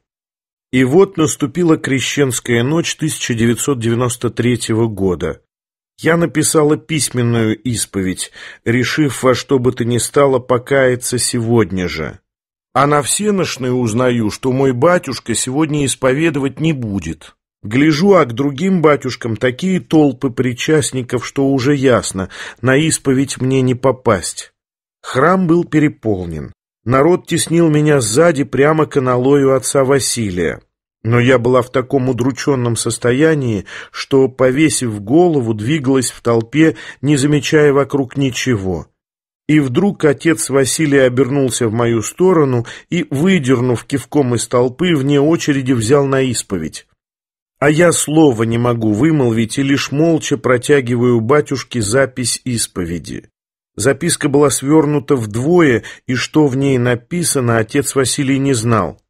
И вот наступила крещенская ночь 1993 года. Я написала письменную исповедь, решив во что бы то ни стало покаяться сегодня же. А на всеношной узнаю, что мой батюшка сегодня исповедовать не будет. Гляжу, а к другим батюшкам такие толпы причастников, что уже ясно, на исповедь мне не попасть. Храм был переполнен. Народ теснил меня сзади прямо к аналою отца Василия. Но я была в таком удрученном состоянии, что, повесив голову, двигалась в толпе, не замечая вокруг ничего. И вдруг отец Василий обернулся в мою сторону и, выдернув кивком из толпы, вне очереди взял на исповедь. А я слова не могу вымолвить и лишь молча протягиваю батюшке запись исповеди. Записка была свернута вдвое, и что в ней написано, отец Василий не знал.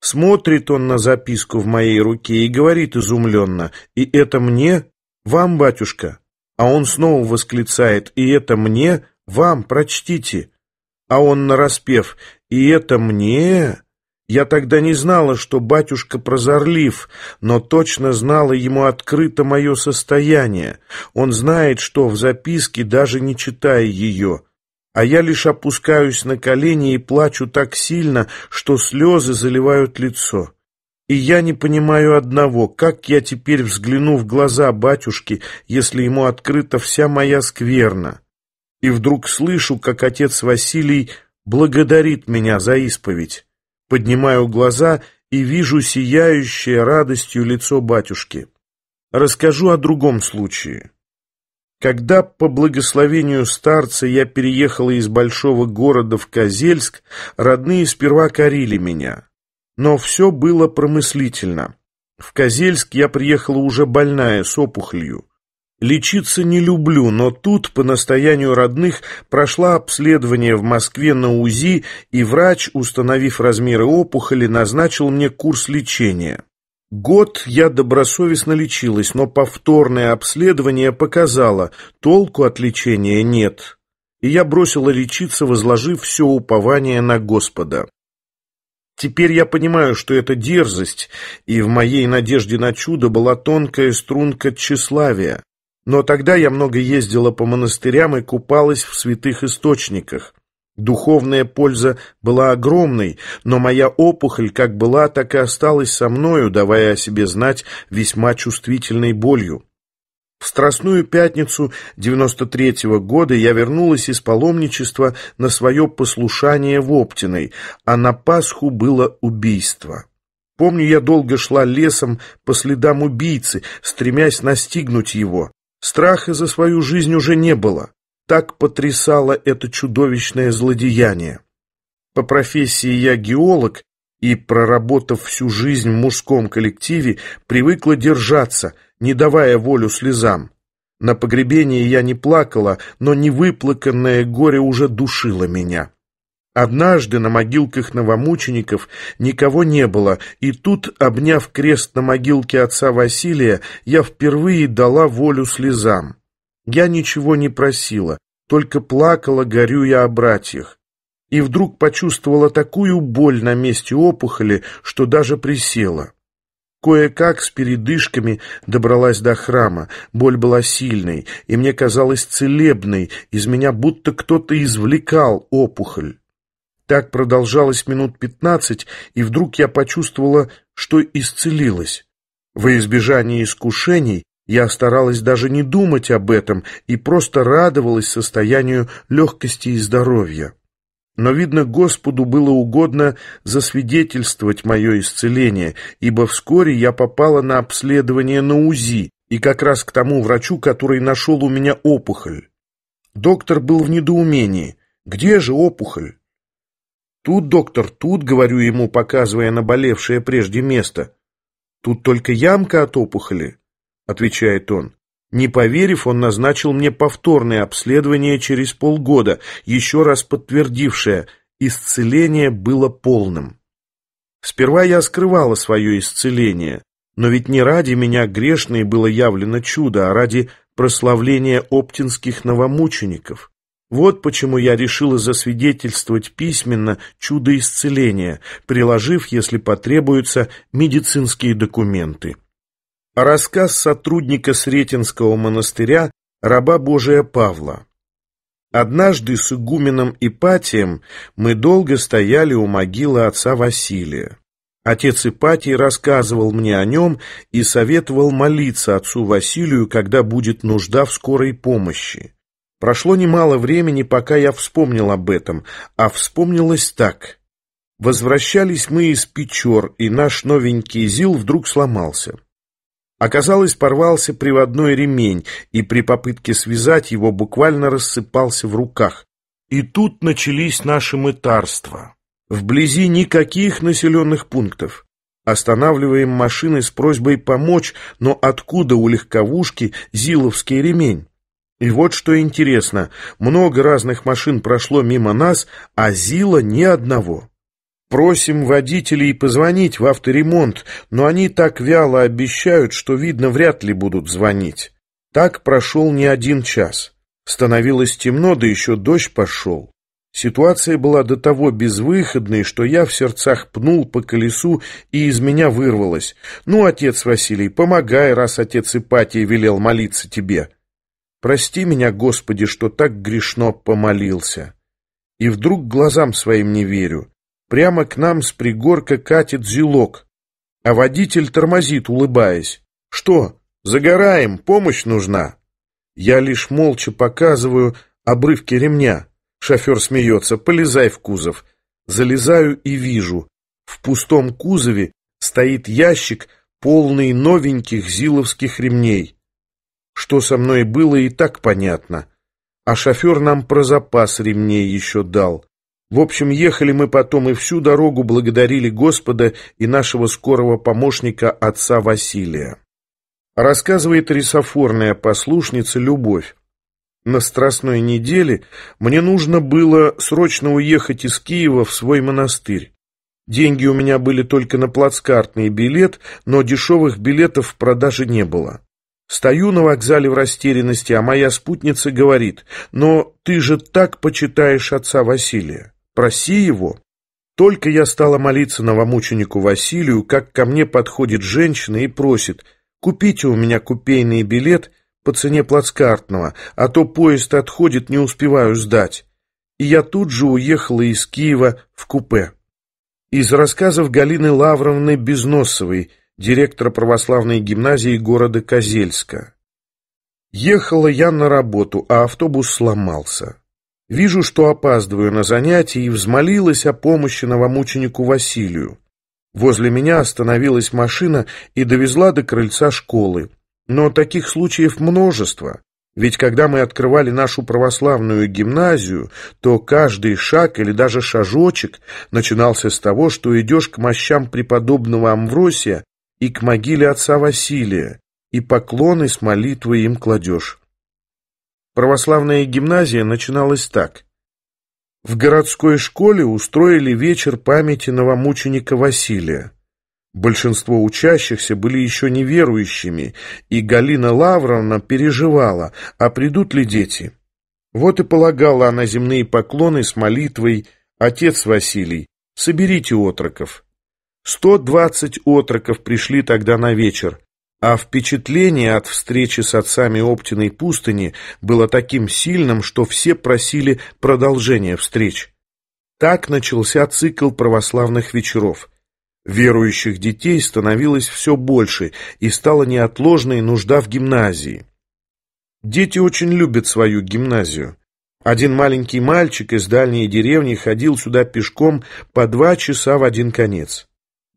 Смотрит он на записку в моей руке и говорит изумленно, «И это мне? Вам, батюшка?» А он снова восклицает, «И это мне? Вам, прочтите!» А он нараспев, «И это мне? Я тогда не знала, что батюшка прозорлив, но точно знала ему открыто мое состояние. Он знает, что в записке, даже не читая ее. А я лишь опускаюсь на колени и плачу так сильно, что слезы заливают лицо. И я не понимаю одного, как я теперь взгляну в глаза батюшки, если ему открыта вся моя скверна. И вдруг слышу, как отец Василий благодарит меня за исповедь. Поднимаю глаза и вижу сияющее радостью лицо батюшки. Расскажу о другом случае. Когда, по благословению старца, я переехала из большого города в Козельск, родные сперва корили меня. Но все было промыслительно. В Козельск я приехала уже больная, с опухолью. Лечиться не люблю, но тут, по настоянию родных, прошла обследование в Москве на УЗИ, и врач, установив размеры опухоли, назначил мне курс лечения. Год я добросовестно лечилась, но повторное обследование показало, толку от лечения нет. И я бросила лечиться, возложив все упование на Господа. Теперь я понимаю, что это дерзость, и в моей надежде на чудо была тонкая струнка тщеславия. Но тогда я много ездила по монастырям и купалась в святых источниках. Духовная польза была огромной, но моя опухоль как была, так и осталась со мною, давая о себе знать весьма чувствительной болью. В Страстную пятницу 93 -го года я вернулась из паломничества на свое послушание в Оптиной, а на Пасху было убийство. Помню, я долго шла лесом по следам убийцы, стремясь настигнуть его. Страха за свою жизнь уже не было. Так потрясало это чудовищное злодеяние. По профессии я геолог и, проработав всю жизнь в мужском коллективе, привыкла держаться, не давая волю слезам. На погребении я не плакала, но невыплаканное горе уже душило меня. Однажды на могилках новомучеников никого не было, и тут, обняв крест на могилке отца Василия, я впервые дала волю слезам. Я ничего не просила, только плакала, горюя о братьях. И вдруг почувствовала такую боль на месте опухоли, что даже присела. Кое-как с передышками добралась до храма. Боль была сильной, и мне казалась целебной, из меня будто кто-то извлекал опухоль. Так продолжалось минут пятнадцать, и вдруг я почувствовала, что исцелилась. Во избежание искушений я старалась даже не думать об этом и просто радовалась состоянию легкости и здоровья. Но, видно, Господу было угодно засвидетельствовать мое исцеление, ибо вскоре я попала на обследование на УЗИ, и как раз к тому врачу, который нашел у меня опухоль. Доктор был в недоумении. «Где же опухоль?» Тут, доктор, тут, говорю ему, показывая на болевшее прежде место. Тут только ямка от опухоли, отвечает он. Не поверив, он назначил мне повторное обследование через полгода, еще раз подтвердившее, исцеление было полным. Сперва я скрывала свое исцеление, но ведь не ради меня грешное было явлено чудо, а ради прославления оптинских новомучеников. Вот почему я решила засвидетельствовать письменно чудо исцеления, приложив, если потребуются, медицинские документы. А рассказ сотрудника Сретенского монастыря раба Божия Павла. Однажды с игуменом Ипатием мы долго стояли у могилы отца Василия. Отец Ипатий рассказывал мне о нем и советовал молиться отцу Василию, когда будет нужда в скорой помощи. Прошло немало времени, пока я вспомнил об этом, а вспомнилось так. Возвращались мы из Печор, и наш новенький ЗИЛ вдруг сломался. Оказалось, порвался приводной ремень, и при попытке связать его буквально рассыпался в руках. И тут начались наши мытарства. Вблизи никаких населенных пунктов. Останавливаем машины с просьбой помочь, но откуда у легковушки зиловский ремень? И вот что интересно, много разных машин прошло мимо нас, а ЗИЛа ни одного. Просим водителей позвонить в авторемонт, но они так вяло обещают, что, видно, вряд ли будут звонить. Так прошел не один час. Становилось темно, да еще дождь пошел. Ситуация была до того безвыходной, что я в сердцах пнул по колесу, и из меня вырвалось. «Ну, отец Василий, помогай, раз отец Ипатий велел молиться тебе». Прости меня, Господи, что так грешно помолился. И вдруг глазам своим не верю. Прямо к нам с пригорка катит зилок, а водитель тормозит, улыбаясь. Что, загораем, помощь нужна? Я лишь молча показываю обрывки ремня. Шофер смеется, полезай в кузов. Залезаю и вижу. В пустом кузове стоит ящик, полный новеньких зиловских ремней. Что со мной было, и так понятно. А шофер нам про запас ремней еще дал. В общем, ехали мы потом и всю дорогу благодарили Господа и нашего скорого помощника отца Василия. Рассказывает рисофорная послушница Любовь. На страстной неделе мне нужно было срочно уехать из Киева в свой монастырь. Деньги у меня были только на плацкартный билет, но дешевых билетов в продаже не было. Стою на вокзале в растерянности, а моя спутница говорит, «Но ты же так почитаешь отца Василия. Проси его». Только я стала молиться новомученику Василию, как ко мне подходит женщина и просит, «Купите у меня купейный билет по цене плацкартного, а то поезд отходит, не успеваю сдать». И я тут же уехала из Киева в купе. Из рассказов Галины Лавровны Безносовой – директора православной гимназии города Козельска. Ехала я на работу, а автобус сломался. Вижу, что опаздываю на занятия, и взмолилась о помощи новомученику Василию. Возле меня остановилась машина и довезла до крыльца школы. Но таких случаев множество. Ведь когда мы открывали нашу православную гимназию, то каждый шаг или даже шажочек начинался с того, что идешь к мощам преподобного Амвросия и к могиле отца Василия, и поклоны с молитвой им кладешь. Православная гимназия начиналась так. В городской школе устроили вечер памяти новомученика Василия. Большинство учащихся были еще неверующими, и Галина Лавровна переживала, а придут ли дети. Вот и полагала она земные поклоны с молитвой «Отец Василий, соберите отроков». Сто двадцать отроков пришли тогда на вечер, а впечатление от встречи с отцами Оптиной пустыни было таким сильным, что все просили продолжения встреч. Так начался цикл православных вечеров. Верующих детей становилось все больше, и стала неотложной нужда в гимназии. Дети очень любят свою гимназию. Один маленький мальчик из дальней деревни ходил сюда пешком по два часа в один конец.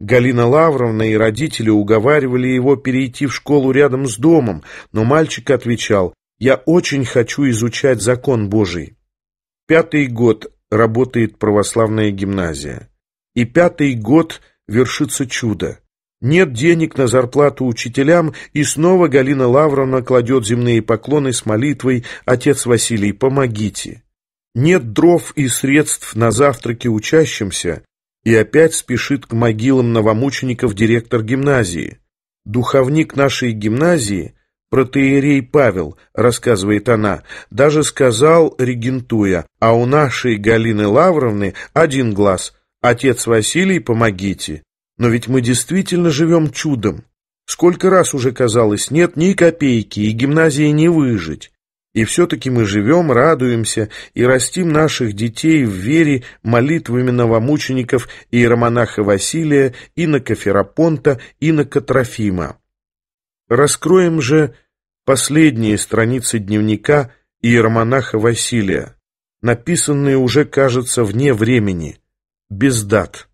Галина Лавровна и родители уговаривали его перейти в школу рядом с домом, но мальчик отвечал «Я очень хочу изучать закон Божий». Пятый год работает православная гимназия. И пятый год вершится чудо. Нет денег на зарплату учителям, и снова Галина Лавровна кладет земные поклоны с молитвой «Отец Василий, помогите». Нет дров и средств на завтраке учащимся, и опять спешит к могилам новомучеников директор гимназии. «Духовник нашей гимназии, протеерей Павел, — рассказывает она, — даже сказал, регентуя, а у нашей Галины Лавровны один глаз. Отец Василий, помогите. Но ведь мы действительно живем чудом. Сколько раз уже казалось, нет ни копейки, и гимназии не выжить. И все-таки мы живем, радуемся и растим наших детей в вере молитвами новомучеников иеромонаха Василия, инока Ферапонта, инока Трофима. Раскроем же последние страницы дневника иеромонаха Василия, написанные уже, кажется, вне времени, без дат.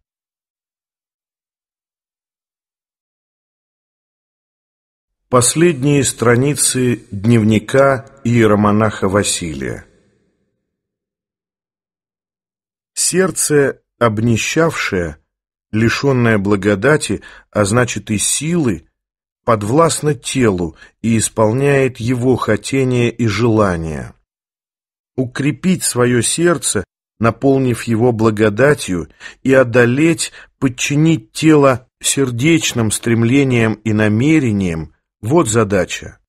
Последние страницы дневника иеромонаха Василия. Сердце, обнищавшее, лишенное благодати, а значит и силы, подвластно телу и исполняет его хотения и желания. Укрепить свое сердце, наполнив его благодатью, и одолеть, подчинить тело сердечным стремлениям и намерениям – вот задача.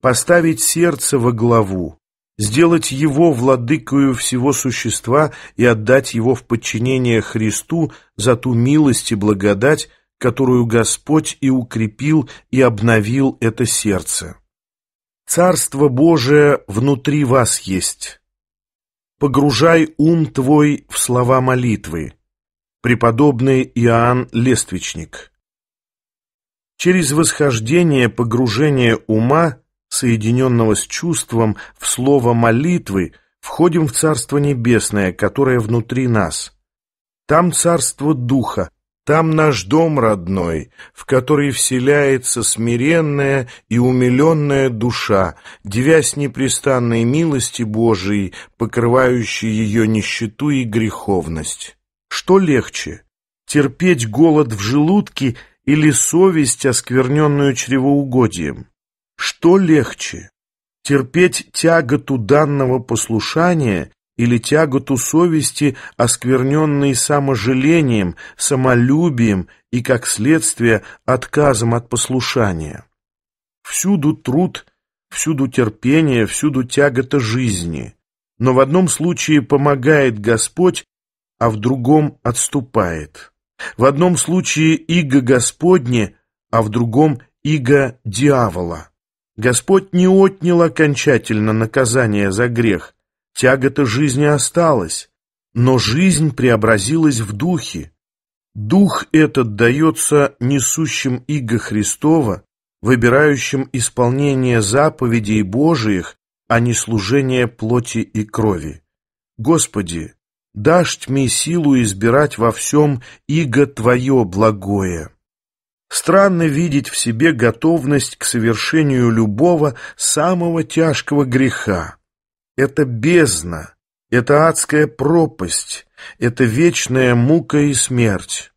Поставить сердце во главу, сделать его владыкою всего существа и отдать его в подчинение Христу за ту милость и благодать, которую Господь и укрепил и обновил это сердце. Царство Божие внутри вас есть. Погружай ум твой в слова молитвы. Преподобный Иоанн Лествичник через восхождение погружение ума, соединенного с чувством в слово молитвы, входим в Царство Небесное, которое внутри нас. Там Царство Духа, там наш дом родной, в который вселяется смиренная и умиленная душа, девясь непрестанной милости Божией, покрывающей ее нищету и греховность. Что легче, терпеть голод в желудке – или совесть, оскверненную чревоугодием? Что легче? Терпеть тяготу данного послушания или тяготу совести, оскверненной саможалением, самолюбием и, как следствие, отказом от послушания? Всюду труд, всюду терпение, всюду тягота жизни. Но в одном случае помогает Господь, а в другом отступает. В одном случае иго Господне, а в другом иго дьявола. Господь не отнял окончательно наказание за грех, тягота жизни осталась, но жизнь преобразилась в духе. Дух этот дается несущим иго Христова, выбирающим исполнение заповедей Божиих, а не служение плоти и крови. Господи, дашь мне силу избирать во всем иго Твое благое. Странно видеть в себе готовность к совершению любого самого тяжкого греха. Это бездна, это адская пропасть, это вечная мука и смерть.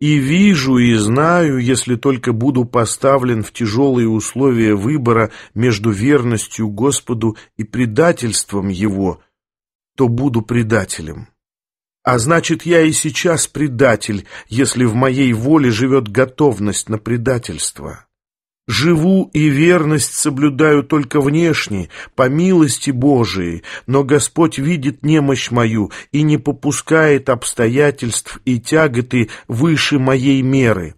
И вижу, и знаю, если только буду поставлен в тяжелые условия выбора между верностью Господу и предательством Его – то буду предателем. А значит, я и сейчас предатель, если в моей воле живет готовность на предательство. Живу и верность соблюдаю только внешне, по милости Божией, но Господь видит немощь мою и не попускает обстоятельств и тяготы выше моей меры.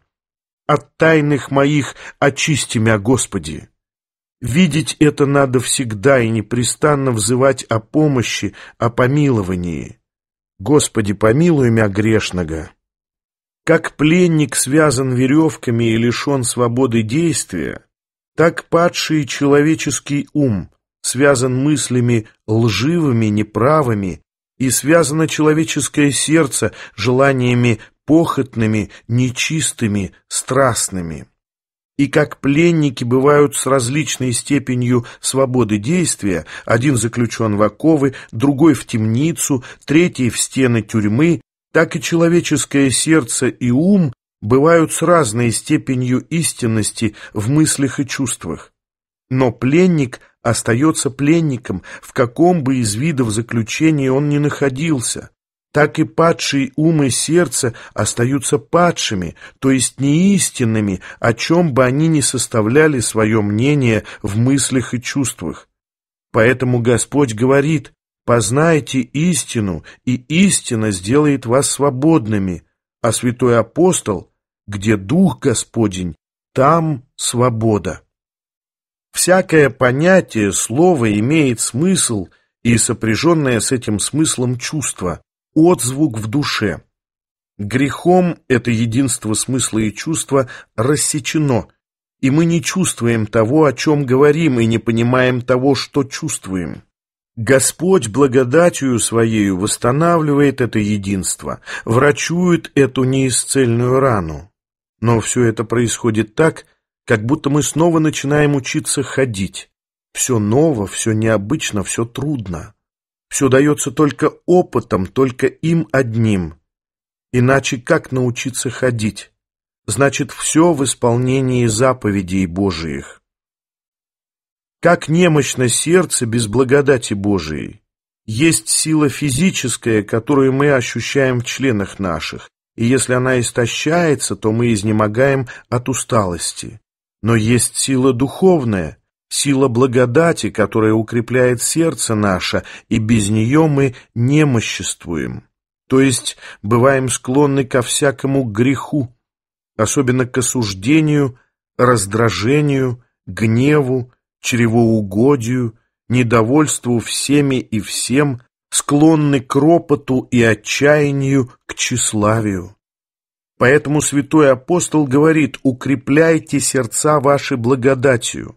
От тайных моих очисти меня, Господи. Видеть это надо всегда и непрестанно взывать о помощи, о помиловании. Господи, помилуй меня грешного. Как пленник связан веревками и лишен свободы действия, так падший человеческий ум связан мыслями лживыми, неправыми, и связано человеческое сердце желаниями похотными, нечистыми, страстными и как пленники бывают с различной степенью свободы действия, один заключен в оковы, другой в темницу, третий в стены тюрьмы, так и человеческое сердце и ум бывают с разной степенью истинности в мыслях и чувствах. Но пленник остается пленником, в каком бы из видов заключения он ни находился, так и падшие умы сердца остаются падшими, то есть неистинными, о чем бы они ни составляли свое мнение в мыслях и чувствах. Поэтому Господь говорит, «Познайте истину, и истина сделает вас свободными, а святой апостол, где Дух Господень, там свобода». Всякое понятие, слово имеет смысл и сопряженное с этим смыслом чувство, отзвук в душе. Грехом это единство смысла и чувства рассечено, и мы не чувствуем того, о чем говорим, и не понимаем того, что чувствуем. Господь благодатью Своею восстанавливает это единство, врачует эту неисцельную рану. Но все это происходит так, как будто мы снова начинаем учиться ходить. Все ново, все необычно, все трудно. Все дается только опытом, только им одним. Иначе как научиться ходить? Значит, все в исполнении заповедей Божиих. Как немощно сердце без благодати Божией. Есть сила физическая, которую мы ощущаем в членах наших, и если она истощается, то мы изнемогаем от усталости. Но есть сила духовная, Сила благодати, которая укрепляет сердце наше, и без нее мы немоществуем, то есть бываем склонны ко всякому греху, особенно к осуждению, раздражению, гневу, чревоугодию, недовольству всеми и всем, склонны к ропоту и отчаянию, к тщеславию. Поэтому святой апостол говорит «Укрепляйте сердца ваши благодатью».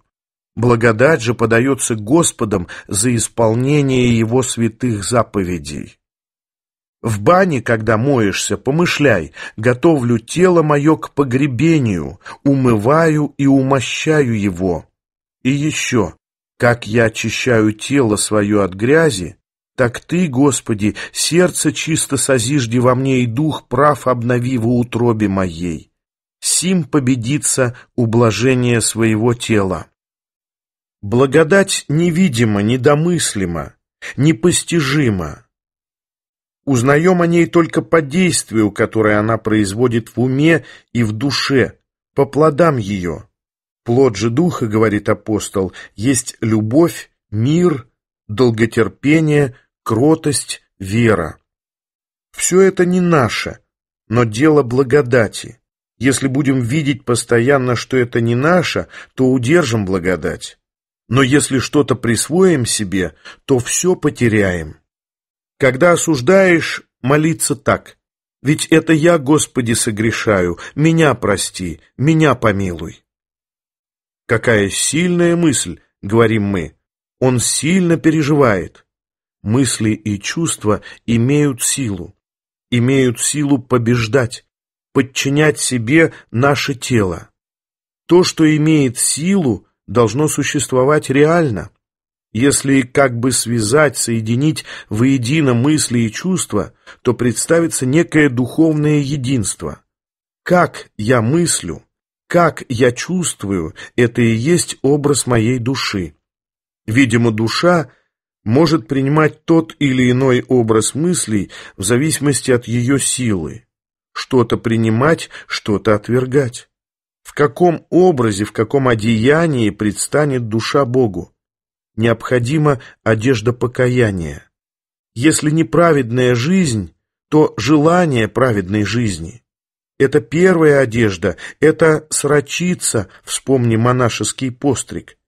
Благодать же подается Господом за исполнение Его святых заповедей. В бане, когда моешься, помышляй, готовлю тело мое к погребению, умываю и умощаю его. И еще, как я очищаю тело свое от грязи, так Ты, Господи, сердце чисто созижди во мне и дух прав обнови в утробе моей. Сим победится ублажение своего тела. Благодать невидима, недомыслима, непостижима. Узнаем о ней только по действию, которое она производит в уме и в душе, по плодам ее. Плод же духа, говорит апостол, есть любовь, мир, долготерпение, кротость, вера. Все это не наше, но дело благодати. Если будем видеть постоянно, что это не наше, то удержим благодать. Но если что-то присвоим себе, то все потеряем. Когда осуждаешь, молиться так. Ведь это я, Господи, согрешаю, меня прости, меня помилуй. Какая сильная мысль, говорим мы. Он сильно переживает. Мысли и чувства имеют силу. Имеют силу побеждать, подчинять себе наше тело. То, что имеет силу, должно существовать реально. Если как бы связать, соединить воедино мысли и чувства, то представится некое духовное единство. Как я мыслю, как я чувствую, это и есть образ моей души. Видимо, душа может принимать тот или иной образ мыслей в зависимости от ее силы. Что-то принимать, что-то отвергать. В каком образе, в каком одеянии предстанет душа Богу? Необходима одежда покаяния. Если неправедная жизнь, то желание праведной жизни. Это первая одежда, это срочица, вспомни монашеский постриг.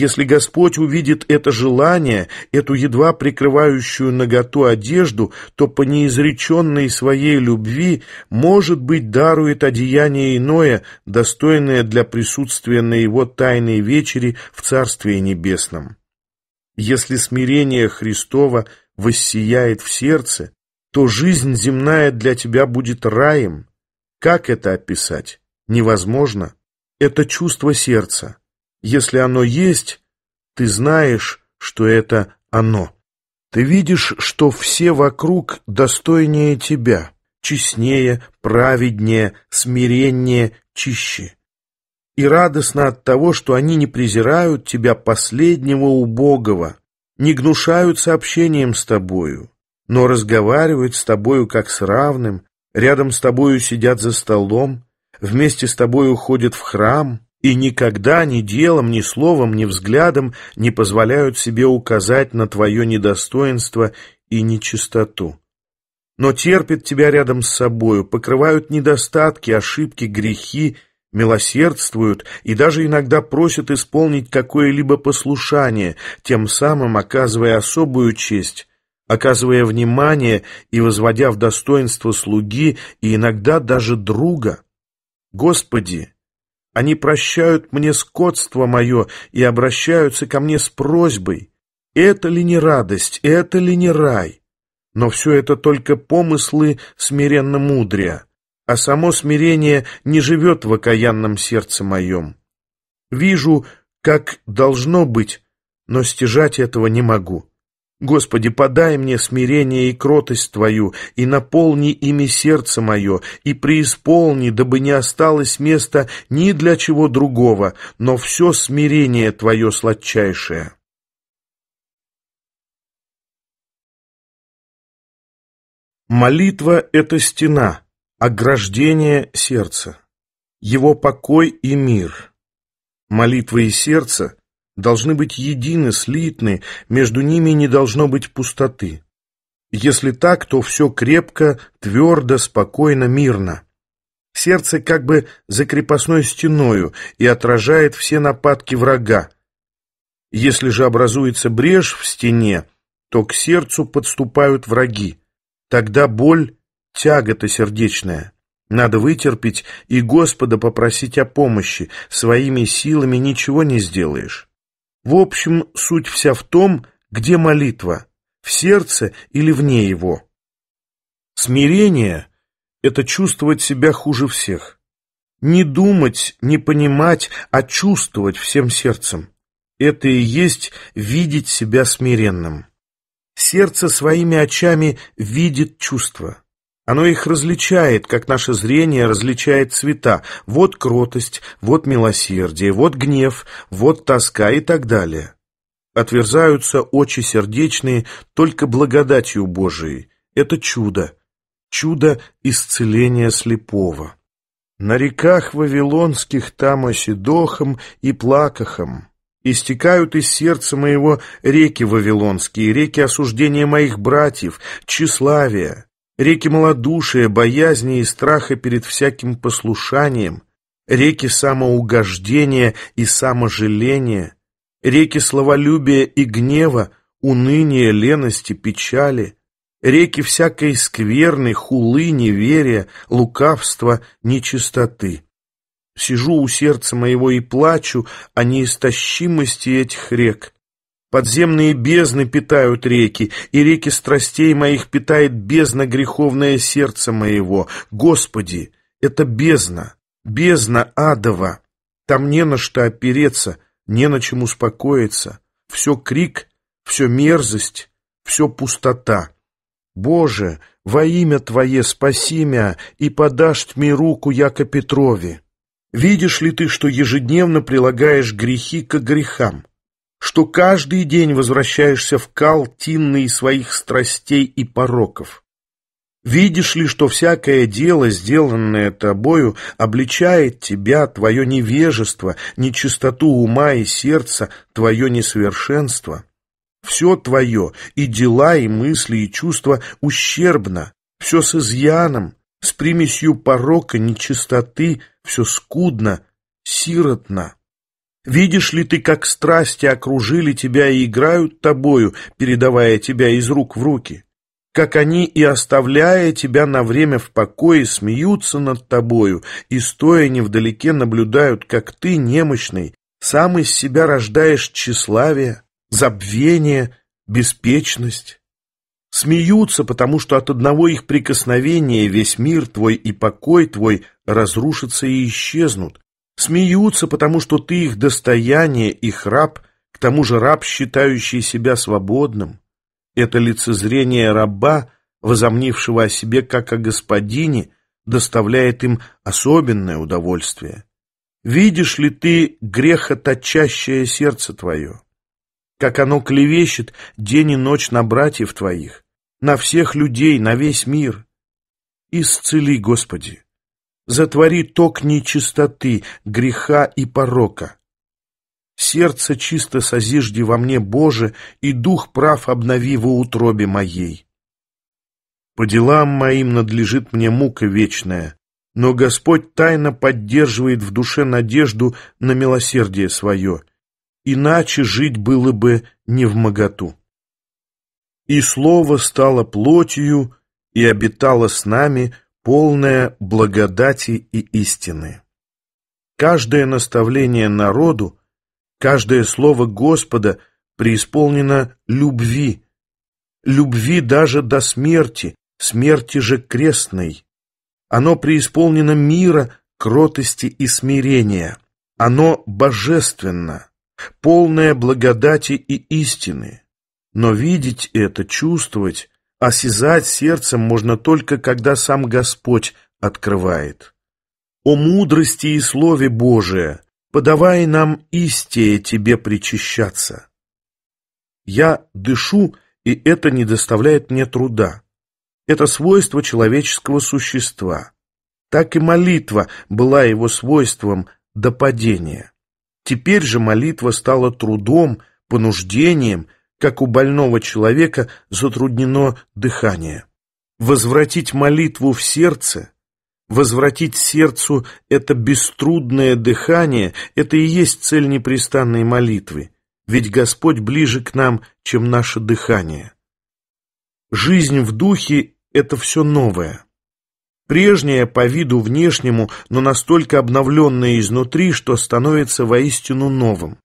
Если Господь увидит это желание, эту едва прикрывающую наготу одежду, то по неизреченной своей любви, может быть, дарует одеяние иное, достойное для присутствия на его тайной вечере в Царстве Небесном. Если смирение Христова воссияет в сердце, то жизнь земная для тебя будет раем. Как это описать? Невозможно. Это чувство сердца. Если оно есть, ты знаешь, что это оно. Ты видишь, что все вокруг достойнее тебя, честнее, праведнее, смиреннее, чище. И радостно от того, что они не презирают тебя последнего убогого, не гнушаются общением с тобою, но разговаривают с тобою как с равным, рядом с тобою сидят за столом, вместе с тобою уходят в храм — и никогда ни делом, ни словом, ни взглядом не позволяют себе указать на твое недостоинство и нечистоту. Но терпят тебя рядом с собою, покрывают недостатки, ошибки, грехи, милосердствуют и даже иногда просят исполнить какое-либо послушание, тем самым оказывая особую честь, оказывая внимание и возводя в достоинство слуги и иногда даже друга. Господи! Они прощают мне скотство мое и обращаются ко мне с просьбой. Это ли не радость, это ли не рай? Но все это только помыслы смиренно мудрия, а само смирение не живет в окаянном сердце моем. Вижу, как должно быть, но стяжать этого не могу. Господи, подай мне смирение и кротость Твою, и наполни ими сердце мое, и преисполни, дабы не осталось места ни для чего другого, но все смирение Твое сладчайшее». Молитва — это стена, ограждение сердца, его покой и мир. Молитва и сердце — должны быть едины, слитны, между ними не должно быть пустоты. Если так, то все крепко, твердо, спокойно, мирно. Сердце как бы за крепостной стеною и отражает все нападки врага. Если же образуется брешь в стене, то к сердцу подступают враги. Тогда боль — тягота сердечная. Надо вытерпеть и Господа попросить о помощи. Своими силами ничего не сделаешь. В общем, суть вся в том, где молитва, в сердце или вне его. Смирение — это чувствовать себя хуже всех. Не думать, не понимать, а чувствовать всем сердцем. Это и есть видеть себя смиренным. Сердце своими очами видит чувства. Оно их различает, как наше зрение различает цвета. Вот кротость, вот милосердие, вот гнев, вот тоска и так далее. Отверзаются очи сердечные только благодатью Божией. Это чудо. Чудо исцеления слепого. На реках Вавилонских там оседохом и плакахом истекают из сердца моего реки Вавилонские, реки осуждения моих братьев, тщеславия реки малодушия, боязни и страха перед всяким послушанием, реки самоугождения и саможаления, реки словолюбия и гнева, уныния, лености, печали, реки всякой скверны, хулы, неверия, лукавства, нечистоты. Сижу у сердца моего и плачу о неистощимости этих рек, Подземные бездны питают реки, и реки страстей моих питает бездна греховное сердце моего. Господи, это бездна, бездна адова. Там не на что опереться, не на чем успокоиться. Все крик, все мерзость, все пустота. Боже, во имя Твое спаси меня и подашь мне руку Яко Петрове. Видишь ли ты, что ежедневно прилагаешь грехи к грехам? что каждый день возвращаешься в кал тинный своих страстей и пороков. Видишь ли, что всякое дело, сделанное тобою, обличает тебя, твое невежество, нечистоту ума и сердца, твое несовершенство? Все твое, и дела, и мысли, и чувства ущербно, все с изъяном, с примесью порока, нечистоты, все скудно, сиротно. Видишь ли ты, как страсти окружили тебя и играют тобою, передавая тебя из рук в руки? Как они и оставляя тебя на время в покое, смеются над тобою и, стоя невдалеке, наблюдают, как ты, немощный, сам из себя рождаешь тщеславие, забвение, беспечность. Смеются, потому что от одного их прикосновения весь мир твой и покой твой разрушатся и исчезнут, Смеются, потому что ты их достояние, их раб, к тому же раб, считающий себя свободным. Это лицезрение раба, возомнившего о себе как о господине, доставляет им особенное удовольствие. Видишь ли ты грехоточащее сердце твое? Как оно клевещет день и ночь на братьев твоих, на всех людей, на весь мир. Исцели, Господи, Затвори ток нечистоты, греха и порока. Сердце чисто созижди во мне, Боже, и дух прав обнови во утробе моей. По делам моим надлежит мне мука вечная, но Господь тайно поддерживает в душе надежду на милосердие свое, иначе жить было бы не в моготу. И слово стало плотью, и обитало с нами – полное благодати и истины. Каждое наставление народу, каждое слово Господа преисполнено любви, любви даже до смерти, смерти же крестной. Оно преисполнено мира, кротости и смирения. Оно божественно, полное благодати и истины. Но видеть это, чувствовать Осязать сердцем можно только, когда сам Господь открывает. О мудрости и слове Божие, подавай нам истие тебе причащаться. Я дышу, и это не доставляет мне труда. Это свойство человеческого существа. Так и молитва была его свойством до падения. Теперь же молитва стала трудом, понуждением – как у больного человека затруднено дыхание. Возвратить молитву в сердце, возвратить сердцу это беструдное дыхание, это и есть цель непрестанной молитвы, ведь Господь ближе к нам, чем наше дыхание. Жизнь в духе – это все новое. Прежнее по виду внешнему, но настолько обновленное изнутри, что становится воистину новым.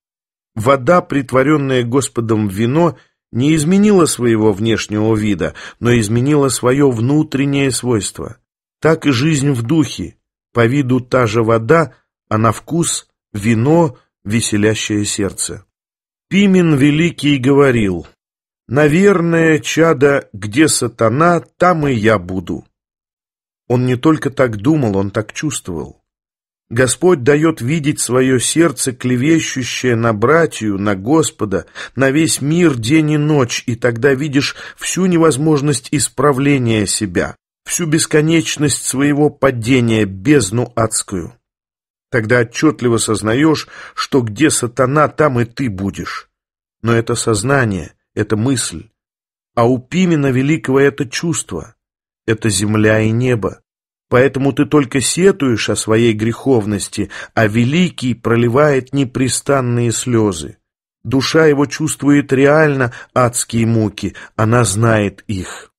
Вода, притворенная Господом в вино, не изменила своего внешнего вида, но изменила свое внутреннее свойство. Так и жизнь в духе. По виду та же вода, а на вкус – вино, веселящее сердце. Пимен Великий говорил, «Наверное, чада, где сатана, там и я буду». Он не только так думал, он так чувствовал. Господь дает видеть свое сердце, клевещущее на братью, на Господа, на весь мир день и ночь, и тогда видишь всю невозможность исправления себя, всю бесконечность своего падения, бездну адскую. Тогда отчетливо сознаешь, что где сатана, там и ты будешь. Но это сознание, это мысль. А у Пимена Великого это чувство, это земля и небо. Поэтому ты только сетуешь о своей греховности, а Великий проливает непрестанные слезы. Душа его чувствует реально адские муки, она знает их.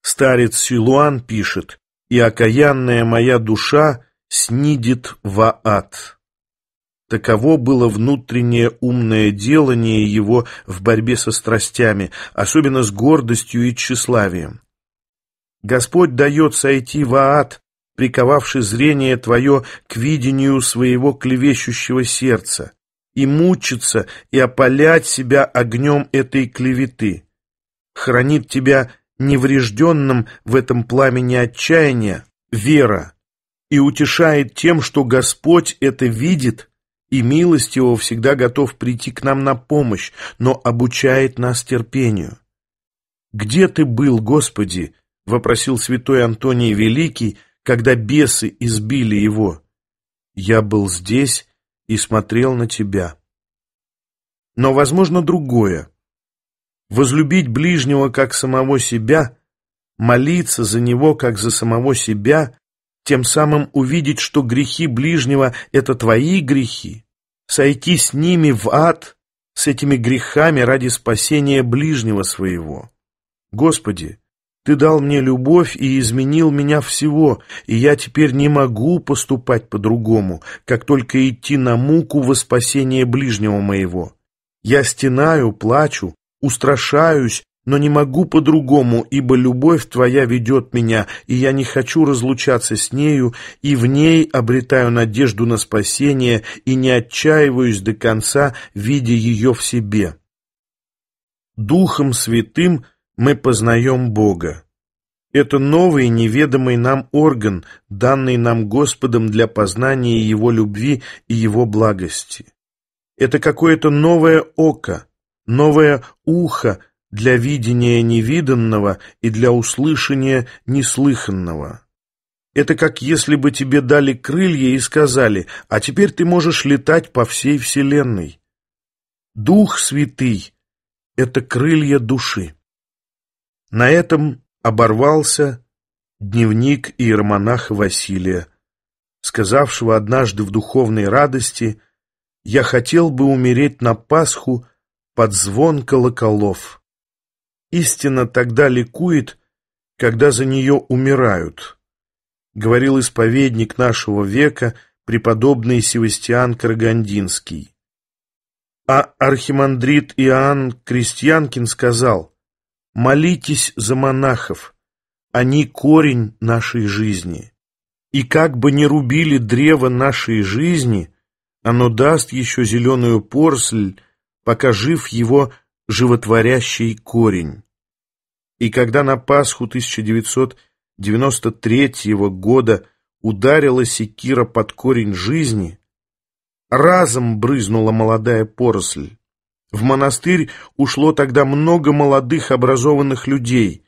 Старец Силуан пишет, «И окаянная моя душа снидит во ад». Таково было внутреннее умное делание его в борьбе со страстями, особенно с гордостью и тщеславием. Господь дает сойти в ад, приковавший зрение твое к видению своего клевещущего сердца, и мучиться, и опалять себя огнем этой клеветы. Хранит тебя неврежденным в этом пламени отчаяния вера, и утешает тем, что Господь это видит, и милость Его всегда готов прийти к нам на помощь, но обучает нас терпению. Где Ты был, Господи, — вопросил святой Антоний Великий, когда бесы избили его. «Я был здесь и смотрел на тебя». Но, возможно, другое. Возлюбить ближнего как самого себя, молиться за него как за самого себя, тем самым увидеть, что грехи ближнего — это твои грехи, сойти с ними в ад, с этими грехами ради спасения ближнего своего. Господи, ты дал мне любовь и изменил меня всего, и я теперь не могу поступать по-другому, как только идти на муку во спасение ближнего моего. Я стенаю, плачу, устрашаюсь, но не могу по-другому, ибо любовь твоя ведет меня, и я не хочу разлучаться с нею, и в ней обретаю надежду на спасение, и не отчаиваюсь до конца, видя ее в себе». Духом Святым мы познаем Бога. Это новый неведомый нам орган, данный нам Господом для познания Его любви и Его благости. Это какое-то новое око, новое ухо для видения невиданного и для услышания неслыханного. Это как если бы тебе дали крылья и сказали, а теперь ты можешь летать по всей вселенной. Дух Святый — это крылья души. На этом оборвался дневник иеромонаха Василия, сказавшего однажды в духовной радости «Я хотел бы умереть на Пасху под звон колоколов». Истина тогда ликует, когда за нее умирают, говорил исповедник нашего века преподобный Севастиан Карагандинский. А архимандрит Иоанн Крестьянкин сказал – Молитесь за монахов, они корень нашей жизни. И как бы ни рубили древо нашей жизни, оно даст еще зеленую порсль, пока жив его животворящий корень. И когда на Пасху 1993 года ударила секира под корень жизни, разом брызнула молодая поросль. В монастырь ушло тогда много молодых образованных людей,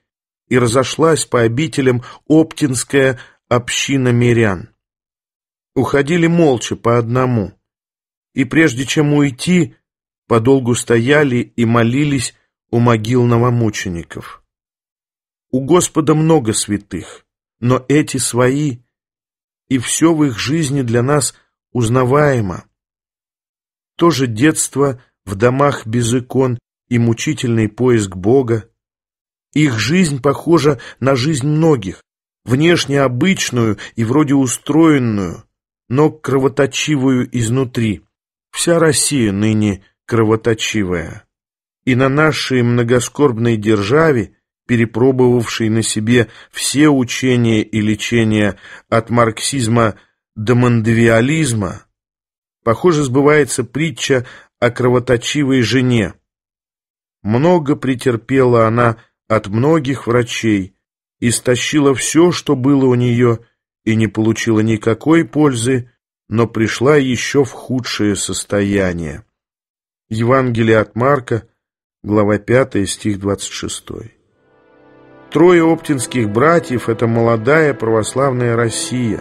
и разошлась по обителям оптинская община мирян. Уходили молча по одному, и прежде чем уйти, подолгу стояли и молились у могил новомучеников. У Господа много святых, но эти свои, и все в их жизни для нас узнаваемо. То же детство – в домах без икон и мучительный поиск Бога. Их жизнь похожа на жизнь многих, внешне обычную и вроде устроенную, но кровоточивую изнутри. Вся Россия ныне кровоточивая. И на нашей многоскорбной державе, перепробовавшей на себе все учения и лечения от марксизма до мандевиализма, похоже, сбывается притча о кровоточивой жене. Много претерпела она от многих врачей, истощила все, что было у нее, и не получила никакой пользы, но пришла еще в худшее состояние. Евангелие от Марка, глава 5, стих 26. Трое оптинских братьев – это молодая православная Россия,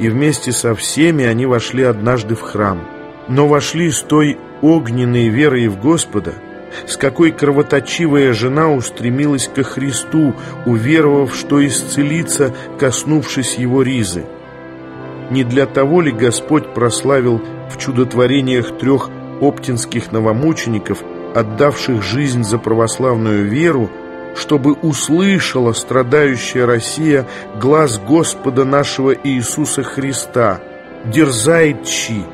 и вместе со всеми они вошли однажды в храм – но вошли с той огненной верой в Господа, с какой кровоточивая жена устремилась ко Христу, уверовав, что исцелится, коснувшись его ризы. Не для того ли Господь прославил в чудотворениях трех оптинских новомучеников, отдавших жизнь за православную веру, чтобы услышала страдающая Россия глаз Господа нашего Иисуса Христа «Дерзает чьи!»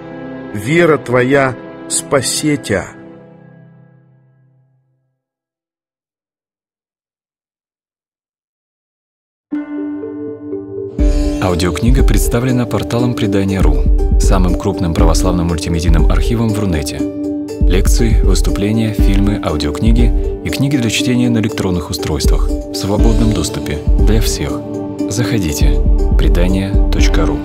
вера твоя спасетя». Аудиокнига представлена порталом Предания.ру, самым крупным православным мультимедийным архивом в Рунете. Лекции, выступления, фильмы, аудиокниги и книги для чтения на электронных устройствах в свободном доступе для всех. Заходите. Предания.ру